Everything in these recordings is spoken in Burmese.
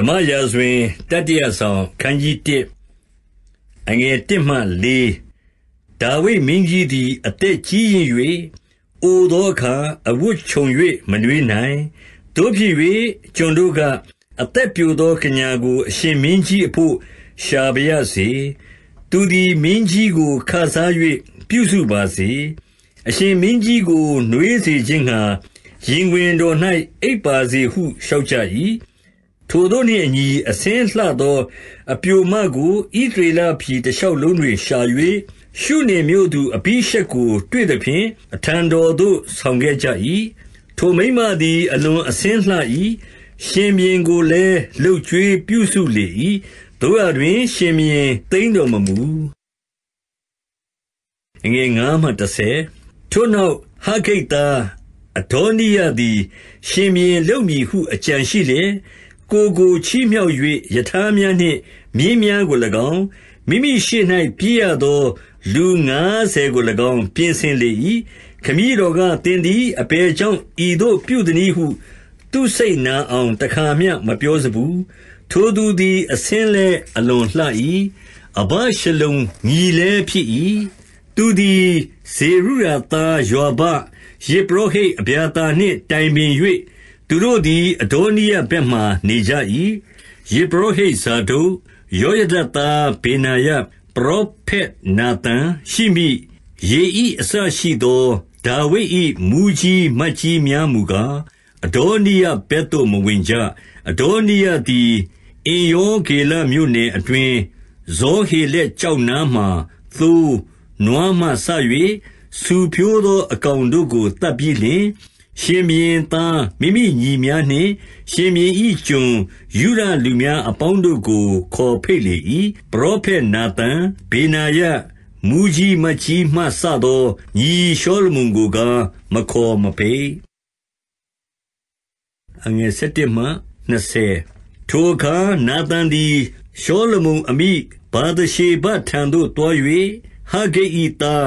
ဓမ္မရာဇဝင်တတိယဆောင်ခန်းကြီး1အငယ်1မှ4ဒါဝိမင်းကြီးသည်အသက်ကြီးရင်၍အိုသောအခါအဝတ်ခြုံ၍မနှွေးနိုင်တို့ဖြစ်၍ကျွန်တို့ကအသက်ပြိုသောကညာကိုအရှင်မင်းကြီးအဖို့ရှာပါရစေသူသည်မင်းကြီးကိုခါစား၍ပြုစုပါစေအရှင်မင်းကြီးကိုနှွေးစေခြင်းငှာရင်ဝင်တော်၌အိပ်ပါစေဟုလျှောက်ကြ၏ထိုသို့နှင့်အညီအဆင်းလှသော အပျိုမကိုဣသရေလပြည်တရှောက်လုံးတွင် ရှာ၍၊ရှုနင်မြို့သူအဘိရှက်ကို တွေ့သဖြင့်အထံတော်သို့ဆောင်ခဲ့ကြ၏။ထိုမိန်းမသည်အလွန်အဆင်းလှ၏။ရှင်ဘုရင်ကိုလည်းလုပ်ကျွေးပြုစုလေ၏။သို့ရာတွင် ရှင်ဘုရင်သိမ်းတော်မမူ။ထိုနောက်ဟဂ္ဂိတ်သားအဒေါနိယသည် ရှင်ဘုရင်လုပ်မည်ဟုအကြံရှိလျက်ကိုယ်ကိုချီးမြှောက်၍ရထားများနှင့်မြင်းများကို၎င်း၊မိမိရှေ့၌ပြေးရသောလူငါးဆယ်ကို၎င်းပြင်ဆင်လေ၏။ခမည်းတော်က၊သင်သည်အဘယ်ကြောင့်ဤသို့ပြုသနည်းဟုသူ့စိတ်နာအောင်တခါမျှမပြောစဖူး။ထိုသူသည်အဆင်းလည်းအလွန်လှ၏။အဗရှလုံညီလည်းဖြစ်၏။သူသည်ဇေရုယာသားယွာဘ၊ယဇ်ပုရောဟိတ်အဗျာသာနှင့်တိုင်ပင်၍သူတို့သည်အဒေါနိရဘက်မှာနေကြ၏။ယဇ်ပုရောဟိတ်ဇာဒုတ်၊ယောယဒသားဗေနာယ၊ပရောဖက်နာသန်၊ရှိမိ၊ရေဣအစရှိသောဒါဝိဒ်၏မှူးကြီးမတ်ကြီးများမူကား၊အဒေါနိရဘက်သို့မဝင်ကြ။အဒေါနိရသည်အင်္ရောဂေလမြို့နယ်အတွင်း၊ဇောဟေလက်ကျောက်နားမှာသိုး၊နွားမှစ၍ဆူဖြိုးသော အကောင်တို့ကိုသတ်ပြီးလျှင်ရှင်ဘုရင်သားမိမိညီများနှင့် ရှင်ဘုရင်၏ကျွန်ယုဒလူများ အပေါင်းတို့ကို ခေါ်ဘိတ်လေ၏။ပရောဖက်နာသန်၊ဗေနာယ၊မှူးကြီးမတ်ကြီးမှစသောညီရှောလမုန်ကိုကားမခေါ်မဘိတ်။11ထိုအခါနာသန်သည်ရှောလမုန်အမိဗာသရှေဘထံသို့ သွား၍၊ဟဂ္ဂိတ်၏သား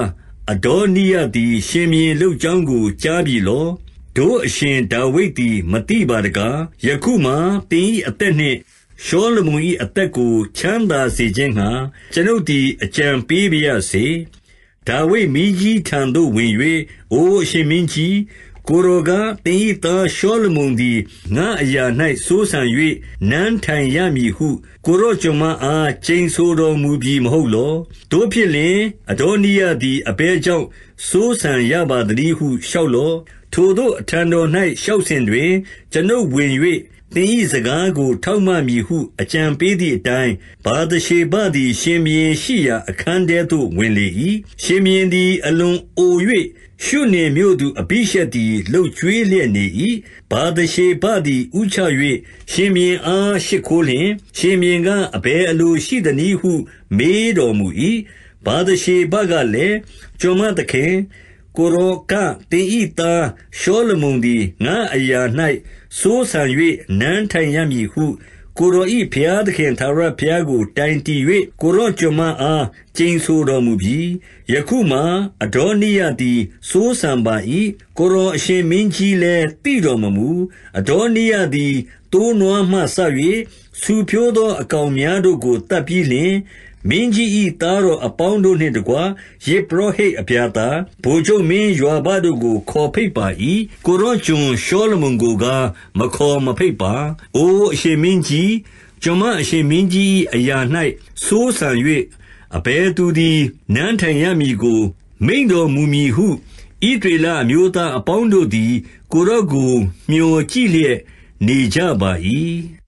အဒေါနိယသည် ရှင်ဘုရင်လုပ်ကြောင်းကိုကြားပြီလောတို့အရှင်ဒါဝိဒ်သည်မသိပါတကား။ယခုမှာသင်၏အသက်နှင့်ရှောလမုန်၏အသက်ကို ချမ်းသာစေခြင်းငှါကျွန်ုပ်သည်အကြံပေးပါရစေ။ဒါဝိဒ်မင်းကြီးထံသို့ဝင်၍၊အိုအရှင်မင်းကြီး၊ကိုယ်တော်က၊သင်၏သားရှောလမုန်သည်ငါ့အရာ၌စိုးစံ၍နန်းထိုင်ရမည်ဟုကိုယ်တော်ကျွန်မအားကျိန်ဆိုတော်မူပြီမဟုတ်လော။သို့ဖြစ်လျှင်အဒေါနိယသည်အဘယ်ကြောင့်စိုးစံရပါသနည်းဟုလျှောက်လော့။ထိုသို့အထံတော်၌လျှောက်စဉ်တွင်ကျွန်ုပ်ဝင်၍သင်၏စကားကို ထောက်မမည်ဟု အကြံပေးသည်အတိုင်း၊ဗာသရှေဘသည် ရှင်ဘုရင်ရှိရာအခန်းထဲသို့ဝင်လေ၏။ရှင်ဘုရင်သည်အလွန်အို၍ရွှံနင်မြို့သူအဘိရှက်သည်လုပ်ကျွေးလျက်နေ၏။ဗာသရှေဘသည်ဦးချ၍ရှင်ဘုရင်အားရှိခိုးလျှင်၊ရှင်ဘုရင်ကအဘယ်အလိုရှိသနည်းဟု မေးတော်မူ၏။ဗာသရှေဘကလည်း၊ကျွန်မသခင်၊ကိုယ်တော်ကသင်၏သားရှောလမုန်သည်ငါ့အရာ၌စိုးစံ၍နန်းထိုင်ရမည်ဟု ကိုယ်တော်၏ဘုရားသခင်ထာဝရဘုရားကို တိုင်တည်၍ကိုယ်တော်ကျွန်မအားကျိန်ဆိုတော်မူပြီ။ယခုမှာအဒေါနိယသည်စိုးစံပါ၏။ကိုယ်တော်အရှင်မင်းကြီးလည်းသိတော်မမူ။အဒေါနိယသည်သိုးနွားမှစ၍ဆူဖြိုးသော အကောင်များတို့ကိုသတ်ပြီးလျှင်မင်းကြီး၏သားတော်အပေါင်းတို့နှင့်တကွယဇ်ပုရောဟိတ်အဗျာသာ၊ဗိုလ်ချုပ်မင်းယွာဘတို့ကိုခေါ်ဘိတ်ပါ၏။ကိုယ်တော်ကျွန်ရှောလမုန်ကိုကားမခေါ်မဘိတ်ပါ။အိုအရှင်မင်းကြီး၊ကျွန်မအရှင်မင်းကြီး၏အရာ၌စိုးစံ၍အဘယ်သူသည်နန်းထိုင်ရမည်ကိုမိန့်တော်မူမည်ဟုဣသရေလအမျိုးသားအပေါင်းတို့သည်ကိုယ်တော်ကိုမြော်ကြည့်လျက်နေကြပါ၏။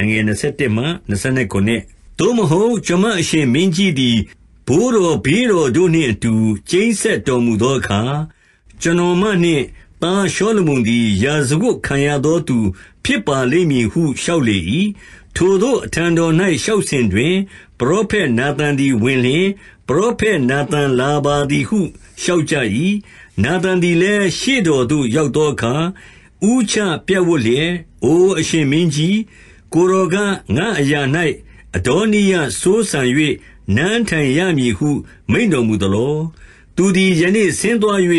အငယ်21မှ29သို့မဟုတ်ကျွန်မအရှင်မင်းကြီးသည်ဘိုးတော်ဘေးတော်တို့နှင့်အတူကျိန်းစက်တော်မူသောအခါ၊ကျွန်တော်မနှင့်သားရှောလမုန်သည်ရာဇဝတ်ခံရသောသူ ဖြစ်ပါလိမ့်မည်ဟုလျှောက်လေ၏။ထိုသို့အထံတော်၌လျှောက်စဉ်တွင် ပရောဖက်နာသန်သည်ဝင်လျှင်၊ပရောဖက်နာသန်လာပါသည်ဟုလျှောက်ကြ၏။နာသန်သည်လည်းရှေ့တော်သို့ရောက်သောအခါဦးချပြပ်ဝပ်လျက်၊အိုအရှင်မင်းကြီး၊ကိုယ်တော်က၊ငါ့အရာ၌အဒေါနိယစိုးစံ၍နန်းထိုင်ရမည်ဟုမိန့်တော်မူသလော။သူသည်ယနေ့ဆင်းသွား၍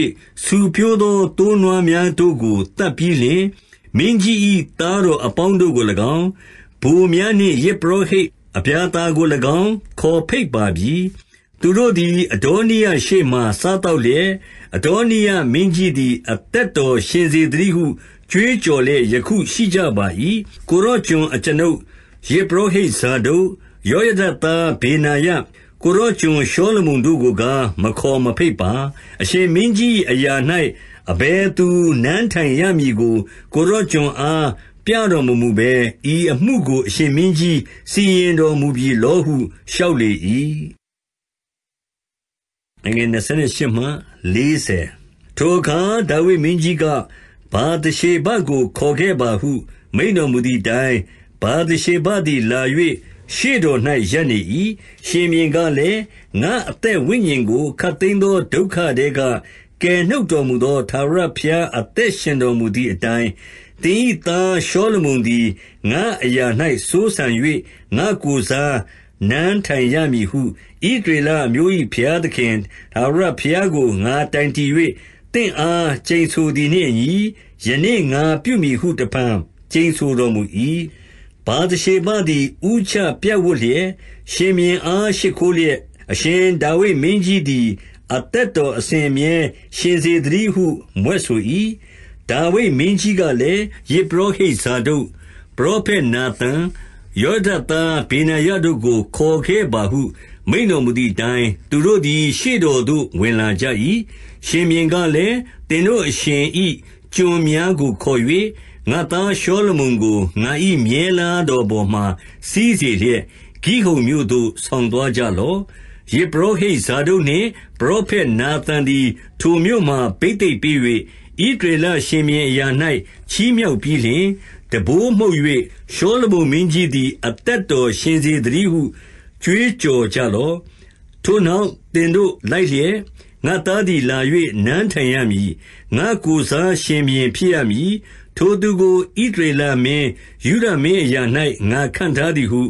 ဆူဖြိုးသောသိုးနွားများတို့ကိုသတ်ပြီးလျှင်၊မင်းကြီး၏သားတော်အပေါင်းတို့ကို၎င်း၊ဗိုလ်များနှင့်ယဇ်ပုရောဟိတ်အဗျာသာကို၎င်း ခေါ်ဘိတ်ပါပြီ။သူတို့သည်အဒေါနိယရှေ့မှာစားသောက်လျက်၊အဒေါနိယမင်းကြီးသည်အသက်တော်ရှင်စေသတည်းဟုကြွေးကြော်လျက်ယခုရှိကြပါ၏။ကိုယ်တော်ကျွန်အကျွန်ုပ်၊ယဇ်ပုရောဟိတ်ဇာဒုတ်၊ယောယဒသားဗေနာယ၊ကိုယ်တော်ကျွန်ရှောလမုန်တို့ကိုကားမခေါ်မဘိတ်ပါ။အရှင်မင်းကြီး၏အရာ၌အဘယ်သူနန်းထိုင်ရမည်ကိုကိုယ်တော်ကျွန်အားပြတော်မမူဘဲ၊ဤအမှုကိုအရှင်မင်းကြီးစီရင်တော်မူပြီလောဟုလျှောက်လေ၏။28ထိုအခါဒါဝိဒ်မင်းကြီးက၊ဗာသရှေဘကိုခေါ်ခဲ့ပါဟုမိန့်တော်မူသည်အတိုင်း၊ဗာသရှေဘသည်လာ၍ရှေ့တော်၌ရပ်နေ၏။ရှင်ဘုရင်ကလည်း၊ငါ့အသက်ဝိညာဉ်ကိုခပ်သိမ်းသောဒုက္ခထဲကကယ်နှုတ်တော်မူသောထာဝရဘုရားအသက်ရှင်တော်မူသည်အတိုင်း၊သင်၏သားရှောလမုန်သည်ငါ့အရာ၌စိုးစံ၍ငါ့ကိုယ်စားနန်းထိုင်ရမည်ဟု၊ဣသရေလအမျိုး၏ဘုရားသခင်ထာဝရဘုရားကိုငါတိုင်တည်၍သင့်အားကျိန်ဆိုသည်နှင့်အညီယနေ့ငါပြုမည်ဟုတဖန်ကျိန်ဆိုတော်မူ၏။ဗာသရှေဘသည်ဦးချပြပ်ဝပ်လျက်၊ရှင်ဘုရင်အားရှိခိုးလျက်၊အရှင်ဒါဝိဒ်မင်းကြီးသည်အသက်တော်အစဉ်အမြဲရှင်စေသတည်းဟုမြွက်ဆို၏။ဒါဝိဒ်မင်းကြီးကလည်း၊ယဇ်ပုရောဟိတ်ဇာဒုတ်၊ပရောဖက်နာသန်၊ယောယဒသားဗေနာယတို့ကိုခေါ်ခဲ့ပါဟုမိန့်တော်မူသည်အတိုင်း၊သူတို့သည်ရှေ့တော်သို့ဝင်လာကြ၏။ရှင်ဘုရင်ကလည်း၊သင်တို့အရှင်၏ကျွန်များကိုခေါ်၍ငါ့သားရှောလမုန်ကိုငါ၏မြင်းလားတော်ပေါ်မှာစီးစေလျက်ဂိဟုန်မြို့သို့ဆောင်သွားကြလော့။ယဇ်ပုရောဟိတ်ဇာဒုတ်နှင့်ပရောဖက်နာသန်သည်ထိုမြို့မှာဘိသိက်ပေး၍ဣသရေလရှင်ဘုရင်အရာ၌ချီးမြှောက်ပြီးလျှင်၊တံပိုးမှုတ်၍ရှောလမုန်မင်းကြီးသည်အသက်တော်ရှင်စေသတည်းဟုကြွေးကြော်ကြလော့။ထိုနောက်သင်တို့လိုက်လျက်ငါ့သားသည်လာ၍နန်းထိုင်ရမည်။ငါ့ကိုယ်စားရှင်ဘုရင်ဖြစ်ရမည်။ထိုသူကိုဣသရေလမင်း၊ယုဒမင်းအရာ၌ငါခန့်ထားသည်ဟု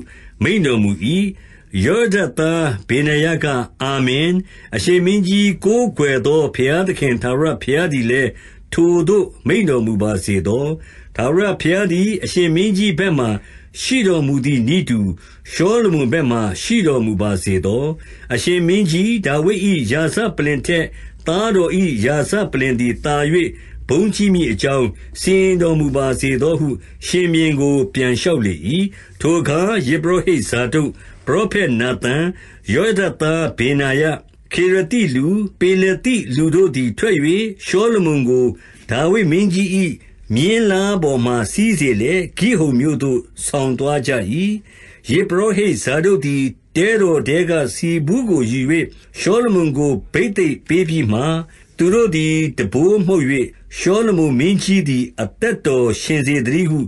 မိန့်တော်မူ၏။ယောယဒသားဗေနာယက၊အာမင်။အရှင်မင်းကြီးကိုးကွယ်သောဘုရားသခင်ထာဝရဘုရားသည်လည်းထိုသို့မိန့်တော်မူပါစေသော။ထာဝရဘုရားသည် အရှင်မင်းကြီးဘက်မှာရှိတော်မူသည်နည်းတူရှောလမုန်ဘက်မှာရှိတော်မူပါစေသော။အရှင်မင်းကြီးဒါဝိဒ်၏ရာဇပလ္လင်ထက်သားတော်၏ရာဇပလ္လင်သည်သာ၍ဘုန်းကြီးမည်အကြောင်းစီရင်တော်မူပါစေသောဟု ရှင်ဘုရင်ကို ပြန်လျှောက်လေ၏။ထိုအခါယဇ်ပုရောဟိတ်ဇာဒုတ်၊ပရောဖက်နာသန်၊ယောယဒသားဗေနာယ၊ခေရသိလူ၊ပေလသိလူတို့သည်ထွက်၍ရှောလမုန်ကိုဒါဝိဒ်မင်းကြီး၏မြင်းလားပေါ်မှာစီးစေလျက်ဂိဟုန်မြို့သို့ဆောင်သွားကြ၏။ယဇ်ပုရောဟိတ်ဇာဒုတ်သည်တဲတော်ထဲကဆီဘူးကိုယူ၍ရှောလမုန်ကိုဘိသိက်ပေးပြီးမှ၊သူတို့သည်တံပိုးမှုတ်၍ရှောလမုန်မင်းကြီးသည် အသက်တော်ရှင်စေသတည်းဟု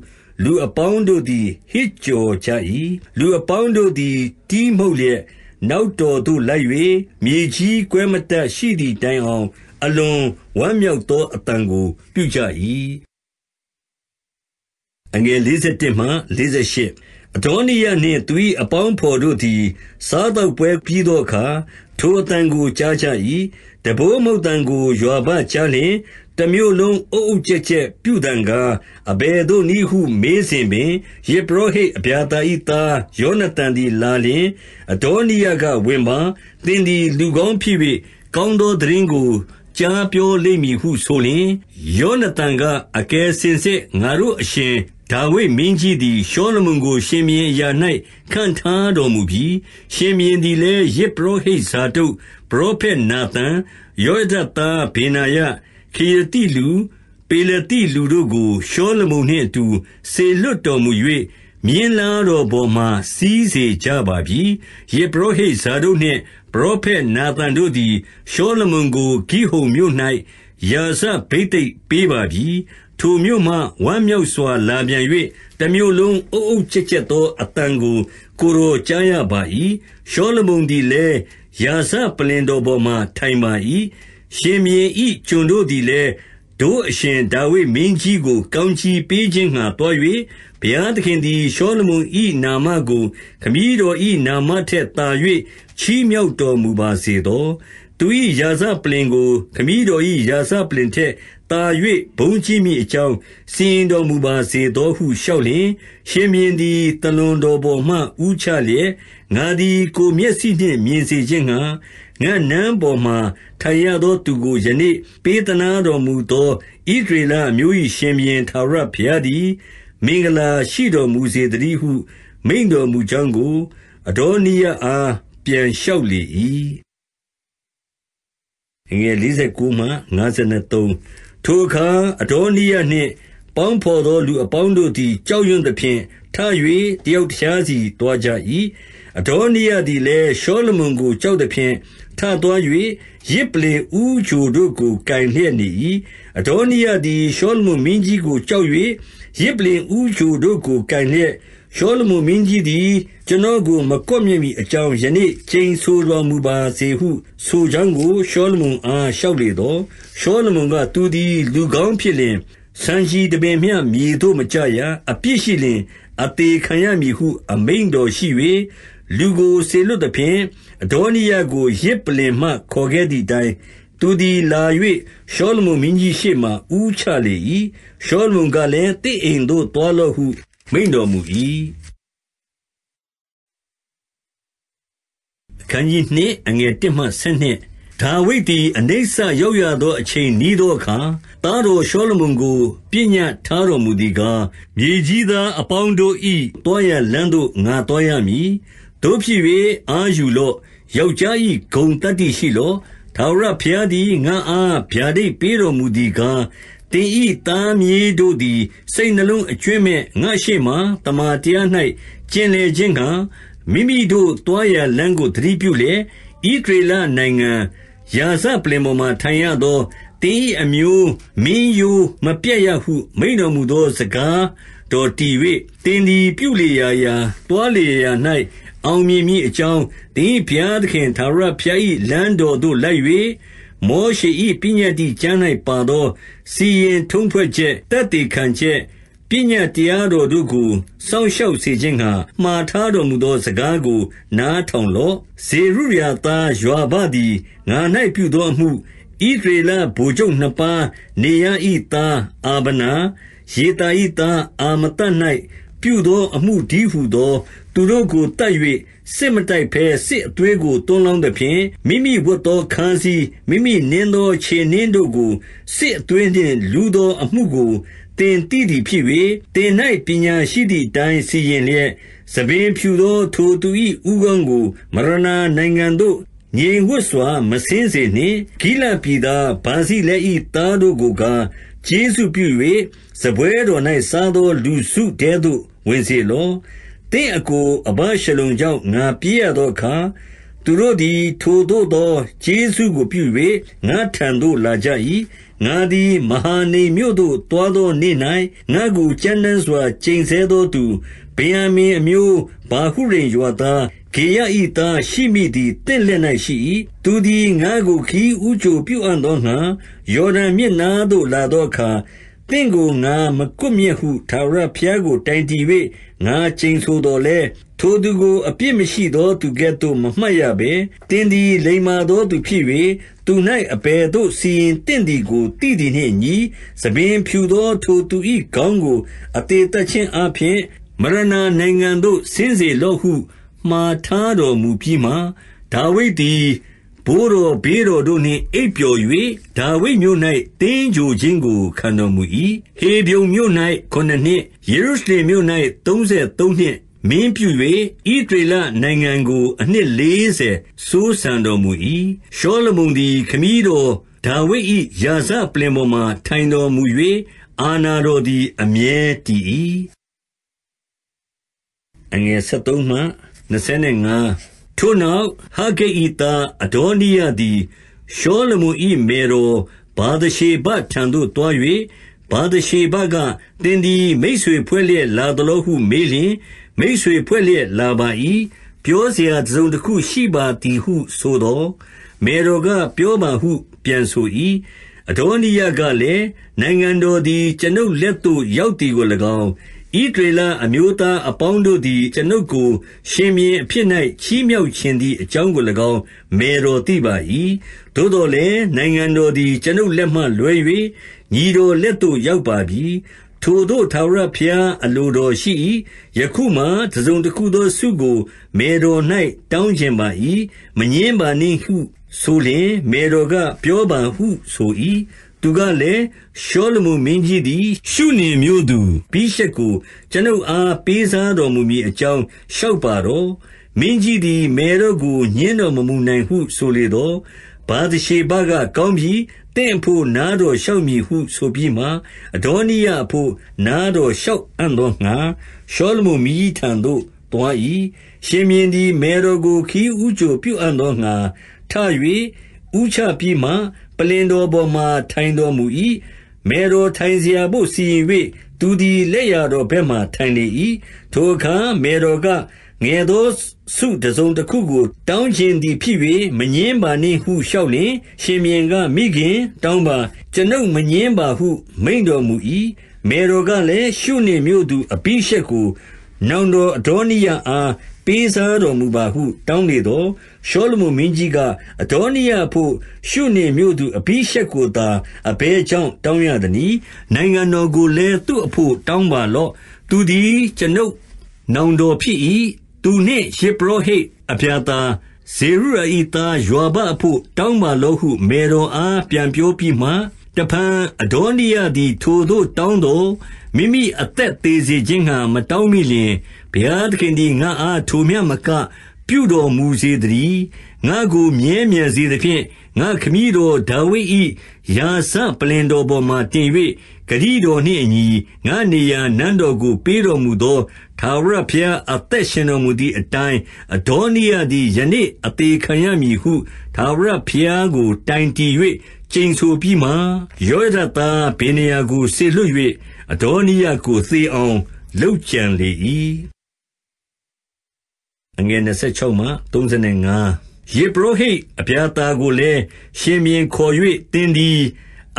လူအပေါင်းတို့သည်ဟစ်ကြော်ကြ၏။လူအပေါင်းတို့သည်တီးမှုတ်လျက်နောက်တော်သို့လိုက်၍မြေကြီးကွဲမတတ်ရှိသည်တိုင်အောင် အလွန်ဝမ်းမြောက်သောအသံကိုပြုကြ၏အငယ်၄၁မှ၄၈အဒေါနိယနှင့်သူ၏အပေါင်းဖော်တို့သည် စားသောက်ပွဲပြီးသောအခါထိုအသံကိုကြားကြ၏တံပိုးမှုတ်သံကိုယွာဘကြားလျှင်တမြို့လုံးအုတ်အုတ်ကျက်ကျက် ပြုသံကားအဘယ်သို့နည်းဟုမေးစဉ်ပင်ယေဘုဟိတ်အဗျာတာဤသားယောနသန်သည်လာလျင်အဒေါနိယကဝင်ပါသင်သည်လူကောင်းဖြစ်၍ကောင်းသောသတင်းကိုကြားပြောလိမ့်မည်ဟုဆိုလျင်ယောနသန်ကအကယ်စင်စစ်ငါတို့အရှင်ဒါဝိဒ်မင်းကြီးသည်ရှောလမုန်ကိုရှင်ဘုရင်အရာ၌ခန့်ထားတော်မူပြီ။ရှင်ဘုရင်သည်လည်းယဇ်ပုရောဟိတ်ဇာဒုတ်၊ပရောဖက်နာသန်၊ယောယဒသားဗေနာယ၊ခေရသိလူ၊ပေလသိလူတို့ကိုရှောလမုန်နှင့်အတူစေလွှတ်တော်မူ၍၊မြင်းလားတော်ပေါ်မှာစီးစေကြပါပြီ။ယဇ်ပုရောဟိတ်ဇာဒုတ်နှင့်ပရောဖက်နာသန်တို့သည်ရှောလမုန်ကိုဂိဟုန်မြို့၌ရာဇဘိသိက်ပေးပါပြီ။ထိုမြို့မှဝမ်းမြောက်စွာလာပြန်၍တမြို့လုံးအုတ်အုတ်ကျက်ကျက်သောအသံကို ကိုယ်တော်ကြားရပါ၏။ရှောလမုန်သည်လည်း၊ရာဇပလ္လင်တော်ပေါ်မှာထိုင်ပါ၏။ရှင်ဘုရင်၏ကျွန်တို့သည်လည်း၊တို့အရှင်ဒါဝိဒ်မင်းကြီးကို ကောင်းကြီးပေးခြင်းငှါသွား၍၊ဘုရားသခင်သည်ရှောလမုန်၏နာမကိုခမည်းတော်၏နာမထက်သာ၍ချီးမြှောက်တော်မူပါစေသော။သူ၏ရာဇပလ္လင်ကိုခမည်းတော်၏ရာဇပလ္လင်ထက်သာ၍ဘုန်းကြီးမည်အကြောင်းစီရင်တော်မူပါစေသောဟုလျှောက်လျှင်၊ရှင်ဘုရင်သည်သာလွန်တော်ပေါ်မှဦးချလျက်၊ငါသည်ကိုယ်မျက်စိနှင့်မြင်စေခြင်းငှါ၊ငါ့နန်းပေါ်မှာထိုင်ရသောသူကိုယနေ့ပေးသနားတော်မူသောဣသရေလအမျိုး၏ရှင်ဘုရင်ထာဝရဘုရားသည်မင်္ဂလာရှိတော်မူစေသတည်းဟု မိန့်တော်မူကြောင်းကိုအဒေါနိယအားပြန်လျှောက်လေ၏။49ထိုအခါအဒေါနိယနှင့် ပေါင်းဘော်သောလူအပေါင်းတို့သည်ကြောက်ရွံ့သဖြင့်ထ၍တယောက်တခြားစီသွားကြ၏။အဒေါနိယသည်လည်းရှောလမုန်ကို ကြောက်သဖြင့်ထသွား၍ယဇ်ပလ္လင်ဦးချိုတို့ကိုကိုင်လျက်နေ၏။အဒေါနိယသည်ရှောလမုန်မင်းကြီးကိုကြောက်၍ယဇ်ပလ္လင်ဦးချိုတို့ကိုကိုင်လျက်ရှောလမုန်မင်းကြီးသည် ကျွန်တော်ကို မကွပ်မျက်မည်အကြောင်းယနေ့ကျိန်ဆိုတော်မူပါစေဟု ဆိုကြောင်းကိုရှောလမုန်အားလျှောက်လေသော်၊ရှောလမုန်က၊သူသည် လူကောင်းဖြစ်လျှင်ဆံခြည်တပင်မျှမြေသို့မကျရ။အပြစ်ရှိလျှင်အသေခံရမည်ဟု အမိန့်တော်ရှိ၍၊လူကိုစေလွှတ်သဖြင့်၊အဒေါနိယကိုယဇ်ပလ္လင်မှခေါ်ခဲ့သည်အတိုင်း၊သူသည်လာ၍ရှောလမုန်မင်းကြီးရှေ့မှာဦးချလေ၏။ရှောလမုန်ကလည်း၊သင့်အိမ်သို့သွားလော့ဟုမိန့်တော်မူ၏။အခနျး2ဒါဝိဒ်သည်အနိစ္စရောက်ရသောအချိန်နီးသောအခါ၊သားတော်ရှောလမုန်ကိုပညတ်ထားတော်မူသည်ကား၊မြေကြီးသားအပေါင်းတို့၏သွားရာလမ်းသို့ငါသွားရမည်။သို့ဖြစ်၍အားယူလော့။ယောက်ျား၏ဂုဏ်သတ္တိရှိလော့။ထာဝရဘုရားသည်ငါ့အားဗျာဒိတ်ပေးတော်မူသည်ကားသင်၏သားမြေးတို့သည်စိတ်နှလုံးအကြွင်းမဲ့ငါ့ရှေ့မှာသမ္မာတရား၌ကျင်လည်ခြင်းငှါ၊မိမိတို့သွားရာလမ်းကိုသတိပြုလျက်၊ဣသရေလနိုင်ငံရာဇပလ္လင်ပေါ်မှာထိုင်ရသောသင်၏အမျိုးမင်းရိုးမပျက်ရဟုမိန့်တော်မူသောစကားတော်တည်၍၊သင်သည်ပြုလေရာရာ၊သွားလေရာရာ၌အောင်မြင်မည်အကြောင်း၊သင်၏ဘုရားသခင်ထာဝရဘုရား၏လမ်းတော်သို့လိုက်၍မောရှေ၏ပညတ္တိကျမ်း၌ပါသောစီရင်ထုံးဖွဲ့ချက်၊သက်သေခံချက်၊ပညတ်တရားတော်တို့ကိုစောင့်ရှောက်စေခြင်းငှါမှာထားတော်မူသောစကားကိုနားထောင်လော့။ဇေရုယာသားယွာဘသည်ငါ၌ပြုသောအမှု၊ဣသရေလဗိုလ်ချုပ်နှစ်ပါးနေရ၏သားအာဗနာ၊ယေသာ၏သားအာမသ၌ပြုသောအမှုတည်းဟူသော သူတို့ကိုသတ်၍စစ်မတိုက်ဘဲစစ်အသွေးကိုသွန်းလောင်းသဖြင့်၊မိမိဝတ်သောခါးစည်း၊မိမိနင်းသောခြေနင်းတို့ကိုစစ်အသွေးနှင့်လူးသောအမှုကိုသင်သိသည်ဖြစ်၍၊သင်၌ပညာရှိသည်အတိုင်းစီရင်လျက်၊ဆံပင်ဖြူသောထိုသူ၏ဦးခေါင်းကိုမရဏာနိုင်ငံသို့ငြိမ်ဝပ်စွာမဆင်းစေနှင့်။ဂိလဒ်ပြည်သားဗာဇိလဲ၏သားတို့ကိုကား၊ကျေးဇူးပြု၍စားပွဲတော်၌စားသောလူစုထဲသို့ဝင်စေလော့သင့်အကိုအဘရှလုံကြောင့်ငါပြေးရသောအခါ၊သူတို့သည်ထိုသို့သောကျေးဇူးကိုပြု၍ငါ့ထံသို့လာကြ၏။ငါသည်မဟာနိမ်မြို့သို့သွားသောနေ့၌ငါ့ကိုကြမ်းတမ်းစွာကျိန်ဆဲသောသူ၊ဗင်္ယာမိန်အမျိုးဗာဟုရိမ်ရွာသား၊ဂေရ၏သားရှိမိသည်သင့်လက်၌ရှိ၏။သူသည်ငါ့ကိုခရီးဦးကြိုပြုအံ့သောငှါယော်ဒန်မြစ်နားသို့လာသောအခါသင့်ကိုငါမကွပ်မျက်ဟုထာဝရဘုရားကိုတိုင်တည်၍ငါကျိန်ဆိုသော်လည်း၊ထိုသူကိုအပြစ်မရှိသောသူကဲ့သို့မမှတ်ရဘဲ၊သင်သည်လိမ္မာသောသူဖြစ်၍၊သူ၌အဘယ်သို့စီရင်သင့်သည်ကိုသိသည်နှင့်အညီ၊ဆံပင်ဖြူသောထိုသူ၏ခေါင်းကိုအသေသတ်ခြင်းအားဖြင့်မရဏာနိုင်ငံသို့ဆင်းစေလော့ဟုမှာထားတော်မူပြီးမှ၊ဒါဝိဒ်သည်ဘိုးတော်ဘေးတော်တို့နှင့်အိပ်ပျော်၍ဒါဝိဒ်မြို့၌သင်္ဂြိုဟ်ခြင်းကိုခံတော်မူ၏။ဟေဗြုန်မြို့၌ခုနစ်နှစ်၊ယေရုရှလင်မြို့၌သုံးဆယ်သုံးနှစ်မင်းပြု၍ဣသရေလနိုင်ငံကိုအနှစ်လေးဆယ်စိုးစံတော်မူ၏။ရှောလမုန်သည် ခမည်းတော်ဒါဝိဒ်၏ရာဇပလ္လင်ပေါ်မှာထိုင်တော်မူ၍၊အာဏာတော်သည်အမြဲတည်၏။13ထိုနောက်ဟဂ္ဂိတ်၏သားအဒေါနိယသည်ရှောလမုန်၏မယ်တော်ဗာသရှေဘထံသို့သွား၍၊ဗာသရှေဘက၊သင်သည် မိတ်ဆွေဖွဲ့လျက်လာသလောဟုမေးလျှင်၊မိတ်ဆွေဖွဲ့လျက်လာပါ၏။ပြောစရာတစုံတခုရှိပါသည်ဟုဆိုသော်၊မယ်တော်ကပြောပါဟုပြန်ဆို၏။အဒေါနိယကလည်း၊နိုင်ငံတော်သည်ကျွန်ုပ်လက်သို့ရောက်သည်ကို၎င်းဣသရေလအမျိုးသားအပေါင်းတို့သည်ကျွန်ုပ်ကို ရှင်ဘုရင်အဖြစ်၌ချီးမြှောက်ချင်သည်အကြောင်းကို၎င်းမယ်တော်သိပါ၏။သို့သော်လည်းနိုင်ငံတော်သည် ကျွန်ုပ်လက်မှလွဲ၍ညီတော်လက်သို့ရောက်ပါပြီ။ထိုသို့ထာဝရဘုရားအလိုတော်ရှိ၏။ယခုမှာတစုံတခုသောဆုကိုမယ်တော်၌တောင်းချင်ပါ၏။မငြင်းပါနှင့်ဟု ဆိုလျှင်မယ်တော်ကပြောပါဟုဆို၏။သူကလည်းရှောလမုန်မင်းကြီးသည် ရှုနင်မြို့သူဘိရှက်ကိုကျွန်ုပ်အားပေးစားတော်မူမည်အကြောင်းလျှောက်ပါတော့။မင်းကြီးသည်မယ်တော်ကိုငြင်းတော်မမူနိုင်ဟု ဆိုလေသော်၊ဗာသရှေဘကကောင်းပြီ။သင့်အဘို့နားတော်လျှောက်မည်ဟု ဆိုပြီးမှ၊အဒေါနိယအဘို့နားတော်လျှောက်အံ့သောငှါရှောလမုန်မင်းကြီးထံသို့သွား၏။ရှင်ဘုရင်သည်မယ်တော်ကိုခရီးဦးကြိုပြုအံ့သောငှါထ၍ဦးချပြီးမှပလ္လင်တော်ပေါ်မှာထိုင်တော်မူ၏။မယ်တော်ထိုင်စရာဘို့စီရင်၍သူသည်လက်ျာတော်ဘက်မှာထိုင်လေ၏။ထိုအခါမယ်တော်က၊ငယ်သောဆုတစုံတခုကိုတောင်းချင်သည်ဖြစ်၍မငြင်းပါနှင့်ဟုလျှောက်လျှင်၊ရှင်ဘုရင်က၊မိခင်၊တောင်းပါ။ကျွန်ုပ်မငြင်းပါဟုမိန့်တော်မူ၏။မယ်တော်ကလည်း၊ရှုနင်မြို့သူအဘိရှက်ကို နောင်တော်အဒေါနိယအားပေးစားတော်မူပါဟု တောင်းလေသော်၊ရှောလမုန်မင်းကြီးက၊အဒေါနိယအဘို့ရှုနင်မြို့သူအဘိရှက်ကိုသာအဘယ်ကြောင့်တောင်းရသနည်း။နိုင်ငံတော်ကိုလည်းသူ့အဘို့တောင်းပါလော့။သူသည်ကျွန်ုပ်နောင်တော်ဖြစ်၏။သူနှင့်ယဇ်ပုရောဟိတ်အဗျာသာ၊ဇေရုယာ၏သားယွာဘအဘို့တောင်းပါလော့ဟုမယ်တော်အားပြန်ပြောပြီးမှ၊တဖန်အဒေါနိယသည်ထိုသို့တောင်းသော်၊မိမိအသက်သေစေခြင်းငှါမတောင်းမိလျှင်ဘုရားသခင်သည်ငါ့အားထိုမျှမက ပြုတော်မူစေသတည်း။ငါ့ကိုမြဲမြံစေသဖြင့်၊ငါ့ခမည်းတော်ဒါဝိဒ်၏ရာဇပလ္လင်တော်ပေါ်မှာတင်၍ဂတိတော်နှင့်အညီငါ့နေရာနန်းတော်ကိုပေးတော်မူသောထာဝရဘုရားအသက်ရှင်တော်မူသည်အတိုင်း၊အဒေါနိယသည်ယနေ့အသေခံရမည်ဟုထာဝရဘုရားကိုတိုင်တည်၍ကျိန်ဆိုပြီးမှ၊ယောယဒသားဗေနာယကိုစေလွှတ်၍အဒေါနိယကိုသေအောင် လုပ်ကြံလေ၏။။26ယဇ်ပုရောဟိတ်အဗျာသာကိုလည်းရှင်ဘုရင်ခေါ်၍၊သင်သည်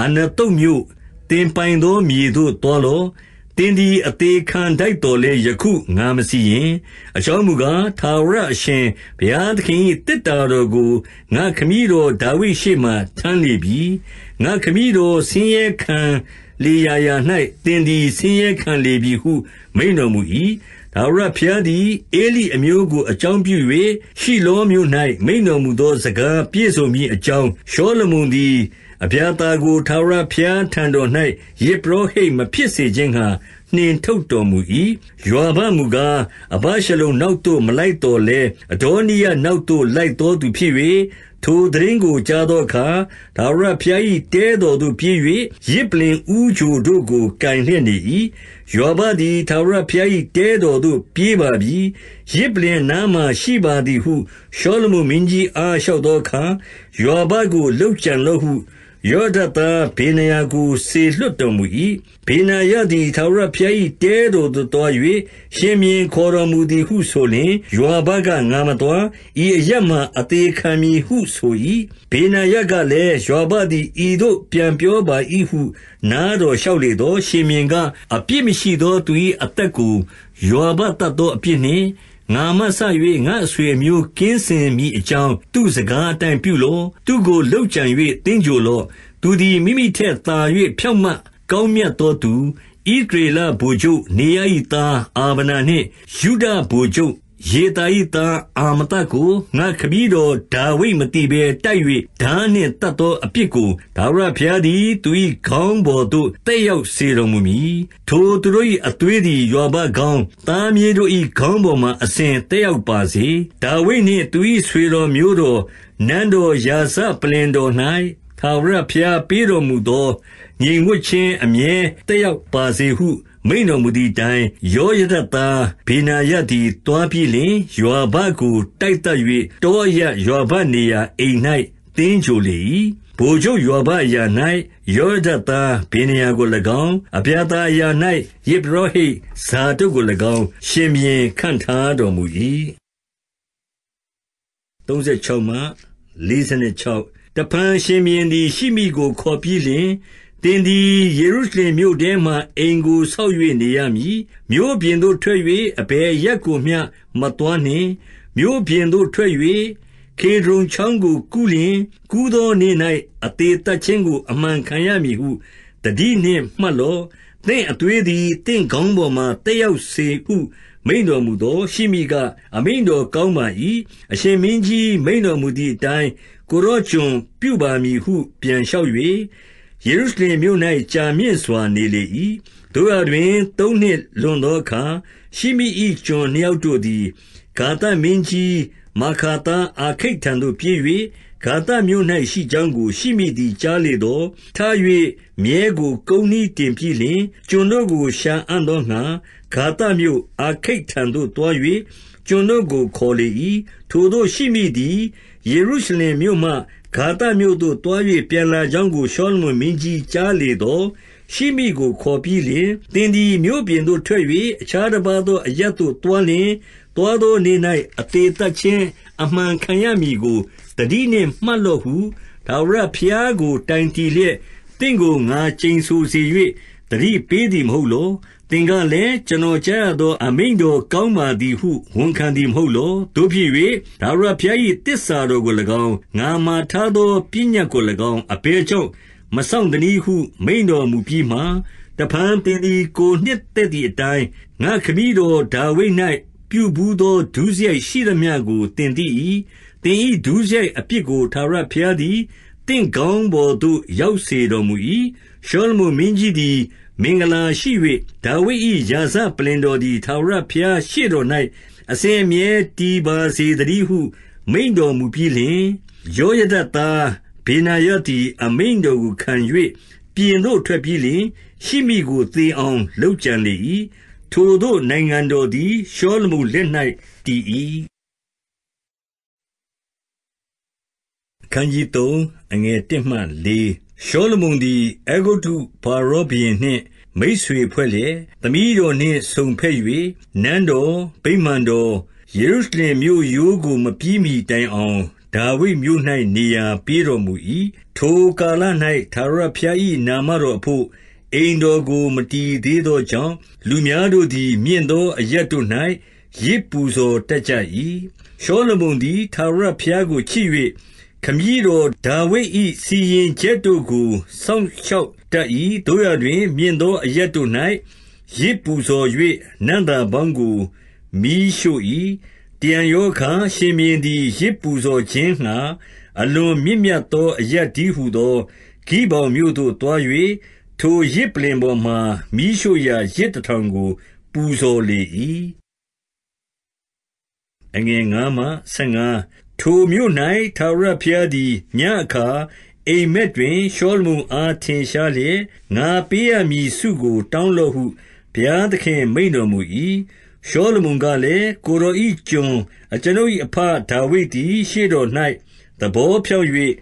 အနသုတ်မြို့၊သင်ပိုင်သောမြေသို့သွားလော့။သင်သည်အသေခံထိုက်သော်လည်းယခုငါမစီရင်။အကြောင်းမူကား၊ထာဝရအရှင်ဘုရားသခင်၏သေတ္တာတော်ကိုငါ့ခမည်းတော်ဒါဝိဒ်ရှေ့မှာထမ်းလေပြီ။ငါ့ခမည်းတော်ဆင်းရဲခံလေရာရာ၌သင်သည်ဆင်းရဲခံလေပြီဟုမိန့်တော်မူ၏။ထာဝရဘုရားသည်ဧလိအမျိုးကိုအကြောင်းပြု၍ရှိလောမြို့၌မိန့်တော်မူသောစကားပြည့်စုံမည်အကြောင်း၊ရှောလမုန်သည်အဗျာသာကိုထာဝရဘုရားထံတော်၌ယဇ်ပုရောဟိတ်မဖြစ်စေခြင်းငှါနှင်ထုတ်တော်မူ၏။ယွာဘမူကား၊အဗရှလုံနောက်သို့မလိုက်သော်လည်း၊အဒေါနိယနောက်သို့လိုက်သောသူဖြစ်၍၊ထိုသိတင်းကိုကြားသောအခါ၊ထာဝရဘုရား၏တဲတော်သို့ပြေး၍ယဇ်ပလ္လင်ဦးချိုတို့ကိုကိုင်လျက်နေ၏။ယွာဘသည်ထာဝရဘုရား၏တဲတော်သို့ပြေးပါပြီ။ယဇ်ပလ္လင်အနားမှာရှိပါသည်ဟုရှောလမုန်မင်းကြီးအားလျှောက်သောအခါ၊ယွာဘကိုလုပ်ကြံလော့ဟုယောဒသားဗေနာယကိုစေလွှတ်တော်မူ၏။ဗေနာယသည်ထာဝရဘုရား၏တဲတော်သို့သွား၍ရှင်မြင်းခေါ်တော်မူသည်ဟုဆိုလျှင်ယွာဘကငါမတော်ဤအရမှအသေးခံမည်ဟုဆို၏။ဗေနာယကလည်းယွာဘသည်ဤသို့ပြန်ပြောပါ၏ဟု နားတော်လျှောက်လေသော ရှင်မြင်းကအပြစ်မရှိသောသူ၏အသက်ကိုယွာဘတတ်သောအပြစ်နှင့်ငါမှစ၍ငါ့အဆွေအမျိုးကင်းစင်မည်အကြောင်း သူ့စကားအတိုင်းပြုလော့။သူ့ကိုလုပ်ကြံ၍သင်္ဂြိုဟ်လော့။သူသည်မိမိထက်သာ၍ဖြောင့်မတ်ကောင်းမြတ်သောသူ၊ဣသရေလဗိုလ်ချုပ်နေရ၏သားအာဗနာနှင့်ယုဒဗိုလ်ချုပ်ယေသာ၏သားအာမသကိုငါ့ခမည်းတော်ဒါဝိဒ်မသိဘဲတိုက်၍ထားနှင့်သတ်သောအပြစ်ကိုထာဝရဘုရားသည်သူ၏ခေါင်းပေါ်သို့သက်ရောက်စေတော်မူမည်။ထိုသူတို့၏အသွေးသည်ယွာဘခေါင်း၊သားမြေးတို့၏ခေါင်းပေါ်မှာအစဉ်သက်ရောက်ပါစေ။ဒါဝိဒ်နှင့်သူ၏ဆွေတော်မျိုးတော်၊နန်းတော်ရာဇပလ္လင်တော်၌ထာဝရဘုရားပေးတော်မူသောငြိမ်ဝပ်ခြင်းအမြဲသက်ရောက်ပါစေဟုမိန့်တော်မူသည်အတိုင်း၊ယောယဒသားဗေနာယသည်သွားပြီးလျှင်၊ယွာဘကိုတိုက်သတ်၍တောအရပ်ယွာဘနေရာအိမ်၌သင်္ဂြိုဟ်လေ၏။ဗိုလ်ချုပ်ယွာဘအရာ၌ယောယဒသားဗေနာယကို၎င်း၊အဗျာသာအရာ၌ယဇ်ပုရောဟိတ်ဇာဒုတ်ကို၎င်း ရှင်ဘုရင်ခန့်ထားတော်မူ၏။တဖန်ရှင်ဘုရင်သည် ရှိမိကိုခေါ်ပြီးလျှင်သင်သည်ယေရုရှလင်မြို့ထဲမှာအိမ်ကိုဆောက်၍နေရမည်။မြို့ပြင်သို့ထွက်၍အဘယ်အရပ်ကိုမျှမသွားနှင့်။မြို့ပြင်သို့ထွက်၍ကေဒြုန်ချောင်းကိုကူးလျှင်၊ကူးသောနေ့၌အသေသတ်ခြင်းကို အမှန်ခံရမည်ဟုသတိနှင့်မှတ်လော့။သင့်အသွေးသည်သင့်ခေါင်းပေါ်မှာသက်ရောက်စေဟုမိန့်တော်မူသော်၊ရှိမိက၊အမိန့်တော်ကောင်းပါ၏။အရှင်မင်းကြီးမိန့်တော်မူသည်အတိုင်းကိုယ်တော်ကျွန်ပြုပါမည်ဟု ပြန်လျှောက်၍ယေရုရှလင်မြို့၌ကြာမြင့်စွာနေလေ၏။သို့ရာတွင် သုံးနှစ်လွန်သောအခါ၊ရှိမိ၏ကျွန်နှစ်ယောက်တို့သည်ဂါသမင်းကြီးမာခါသားအာခိတ်ထံသို့ပြေး၍ဂါသမြို့၌ရှိကြောင်းကိုရှိမိသည်ကြားလေသော်၊ထ၍မြည်းကိုကုန်းနှီးတင်ပြီးလျှင်၊ကျွန်တို့ကိုရှာအံ့သောငှါဂါသမြို့အာခိတ်ထံသို့သွား၍ကျွန်တို့ကိုခေါ်လေ၏။ထိုသို့ရှိမိသည်ယေရုရှလင်မြို့မှဂါသမြို့သို့သွား၍ပြန်လာကြောင်းကိုရှောလမုန်မင်းကြီးကြားလေသော်၊ရှိမိကိုခေါ်ပြီးလျှင်၊သင်သည်မြို့ပြင်သို့ထွက်၍အခြားတပါးသောအရပ်သို့သွားလျှင်၊သွားသောနေ့၌အသေသတ်ခြင်းအမှန်ခံရမည်ကိုသတိနှင့်မှတ်လော့ဟုထာဝရဘုရားကို တိုင်တည်လျက်သင့်ကိုငါကျိန်ဆိုစေ၍သတိပေးသည်မဟုတ်လော။သင်ကလည်း၊ကျွန်တော်ကြားရသောအမိန့်တော်ကောင်းပါသည်ဟုဝန်ခံသည်မဟုတ်လော။သို့ဖြစ်၍ထာဝရဘုရား၏သစ္စာတော်ကို၎င်း၊ငါမှာထားသောပညတ်ကို၎င်းအဘယ်ကြောင့်မစောင့်သနည်းဟုမိန့်တော်မူပြီးမှ၊တဖန်သင်သည်ကိုယ်နှစ်သက်သည်အတိုင်း၊ငါ့ခမည်းတော်ဒါဝိဒ်၌ပြုဘူးသောဒုစရိုက်ရှိသမျှကိုသင်သိ၏။သင်၏ဒုစရိုက်အပြစ်ကိုထာဝရဘုရားသည်သင့်ခေါင်းပေါ်သို့ရောက်စေတော်မူ၏။ရှောလမုန်မင်းကြီးသည်မင်္ဂလာရှိ၍ဒါဝိဒ်၏ရာဇပလ္လင်တော်သည်ထာဝရဘုရားရှေ့တော်၌အစဉ်အမြဲတည်ပါစေသတည်းဟု မိန့်တော်မူပြီးလျှင်၊ယောယဒသားဗေနာယသည်အမိန့်တော်ကိုခံ၍ပြင်သို့ထွက်ပြီးလျှင်၊ရှိမိကိုသေအောင်လုပ်ကြံလေ၏။ထိုသို့နိုင်ငံတော်သည်ရှောလမုန်လက်၌တည်၏။3ရှောလမုန်သည်အဲဂုတ္တုဖာရောဘုရင်နှင့်မိတ်ဆွေဖွဲ့လျက်၊သမီးတော်နှင့်စုံဘက်၍နန်းတော်၊ဗိမာန်တော်၊ယေရုရှလင်မြို့ရိုးကိုမပြီးမှီတိုင်အောင်ဒါဝိဒ်မြို့၌နေရာပေးတော်မူ၏။ထိုကာလ၌ထာဝရဘုရား၏နာမတော်အဘို့အိမ်တော်ကိုမတည်သေးသောကြောင့်၊လူများတို့သည်မြင့်သောအရပ်တို့၌ယဇ်ပူဇော်တတ်ကြ၏။ရှောလမုန်သည်ထာဝရဘုရားကိုချစ်၍ခမည်းတော်ဒါဝိဒ်၏စီရင်ချက်တို့ကိုစောင့်ရှောက်တတ်၏။သို့ရာတွင် မြင့်သောအရပ်တို့၌ယဇ်ပူဇော်၍နံ့သာပေါင်းကိုမီးရှို့၏။တရံရောအခါရှင်ဘုရင်သည်ယဇ်ပူဇော်ခြင်းငှါအလွန်မြင့်မြတ်သောအရပ်တည်းဟူသောဂိဗောင်မြို့သို့သွား၍ထိုယဇ်ပလ္လင်ပေါ်မှာမီးရှို့ရာယဇ်တထောင်ကို ပူဇော်လေ၏။ငါထိုမြို့၌ထာဝရဘုရားသည်ညဉ့်အခါအိပ်မက်တွင်ရှောလမုန်အားထင်ရှားလျက်၊ငါပေးရမည်ဆုကိုတောင်းလော့ဟုဘုရားသခင်မိန့်တော်မူ၏။ရှောလမုန်ကလည်း၊ကိုယ်တော်၏ကျွန်အကျွန်ုပ်၏အဘဒါဝိဒ်သည်ရှေ့တော်၌သဘောဖြောင့်၍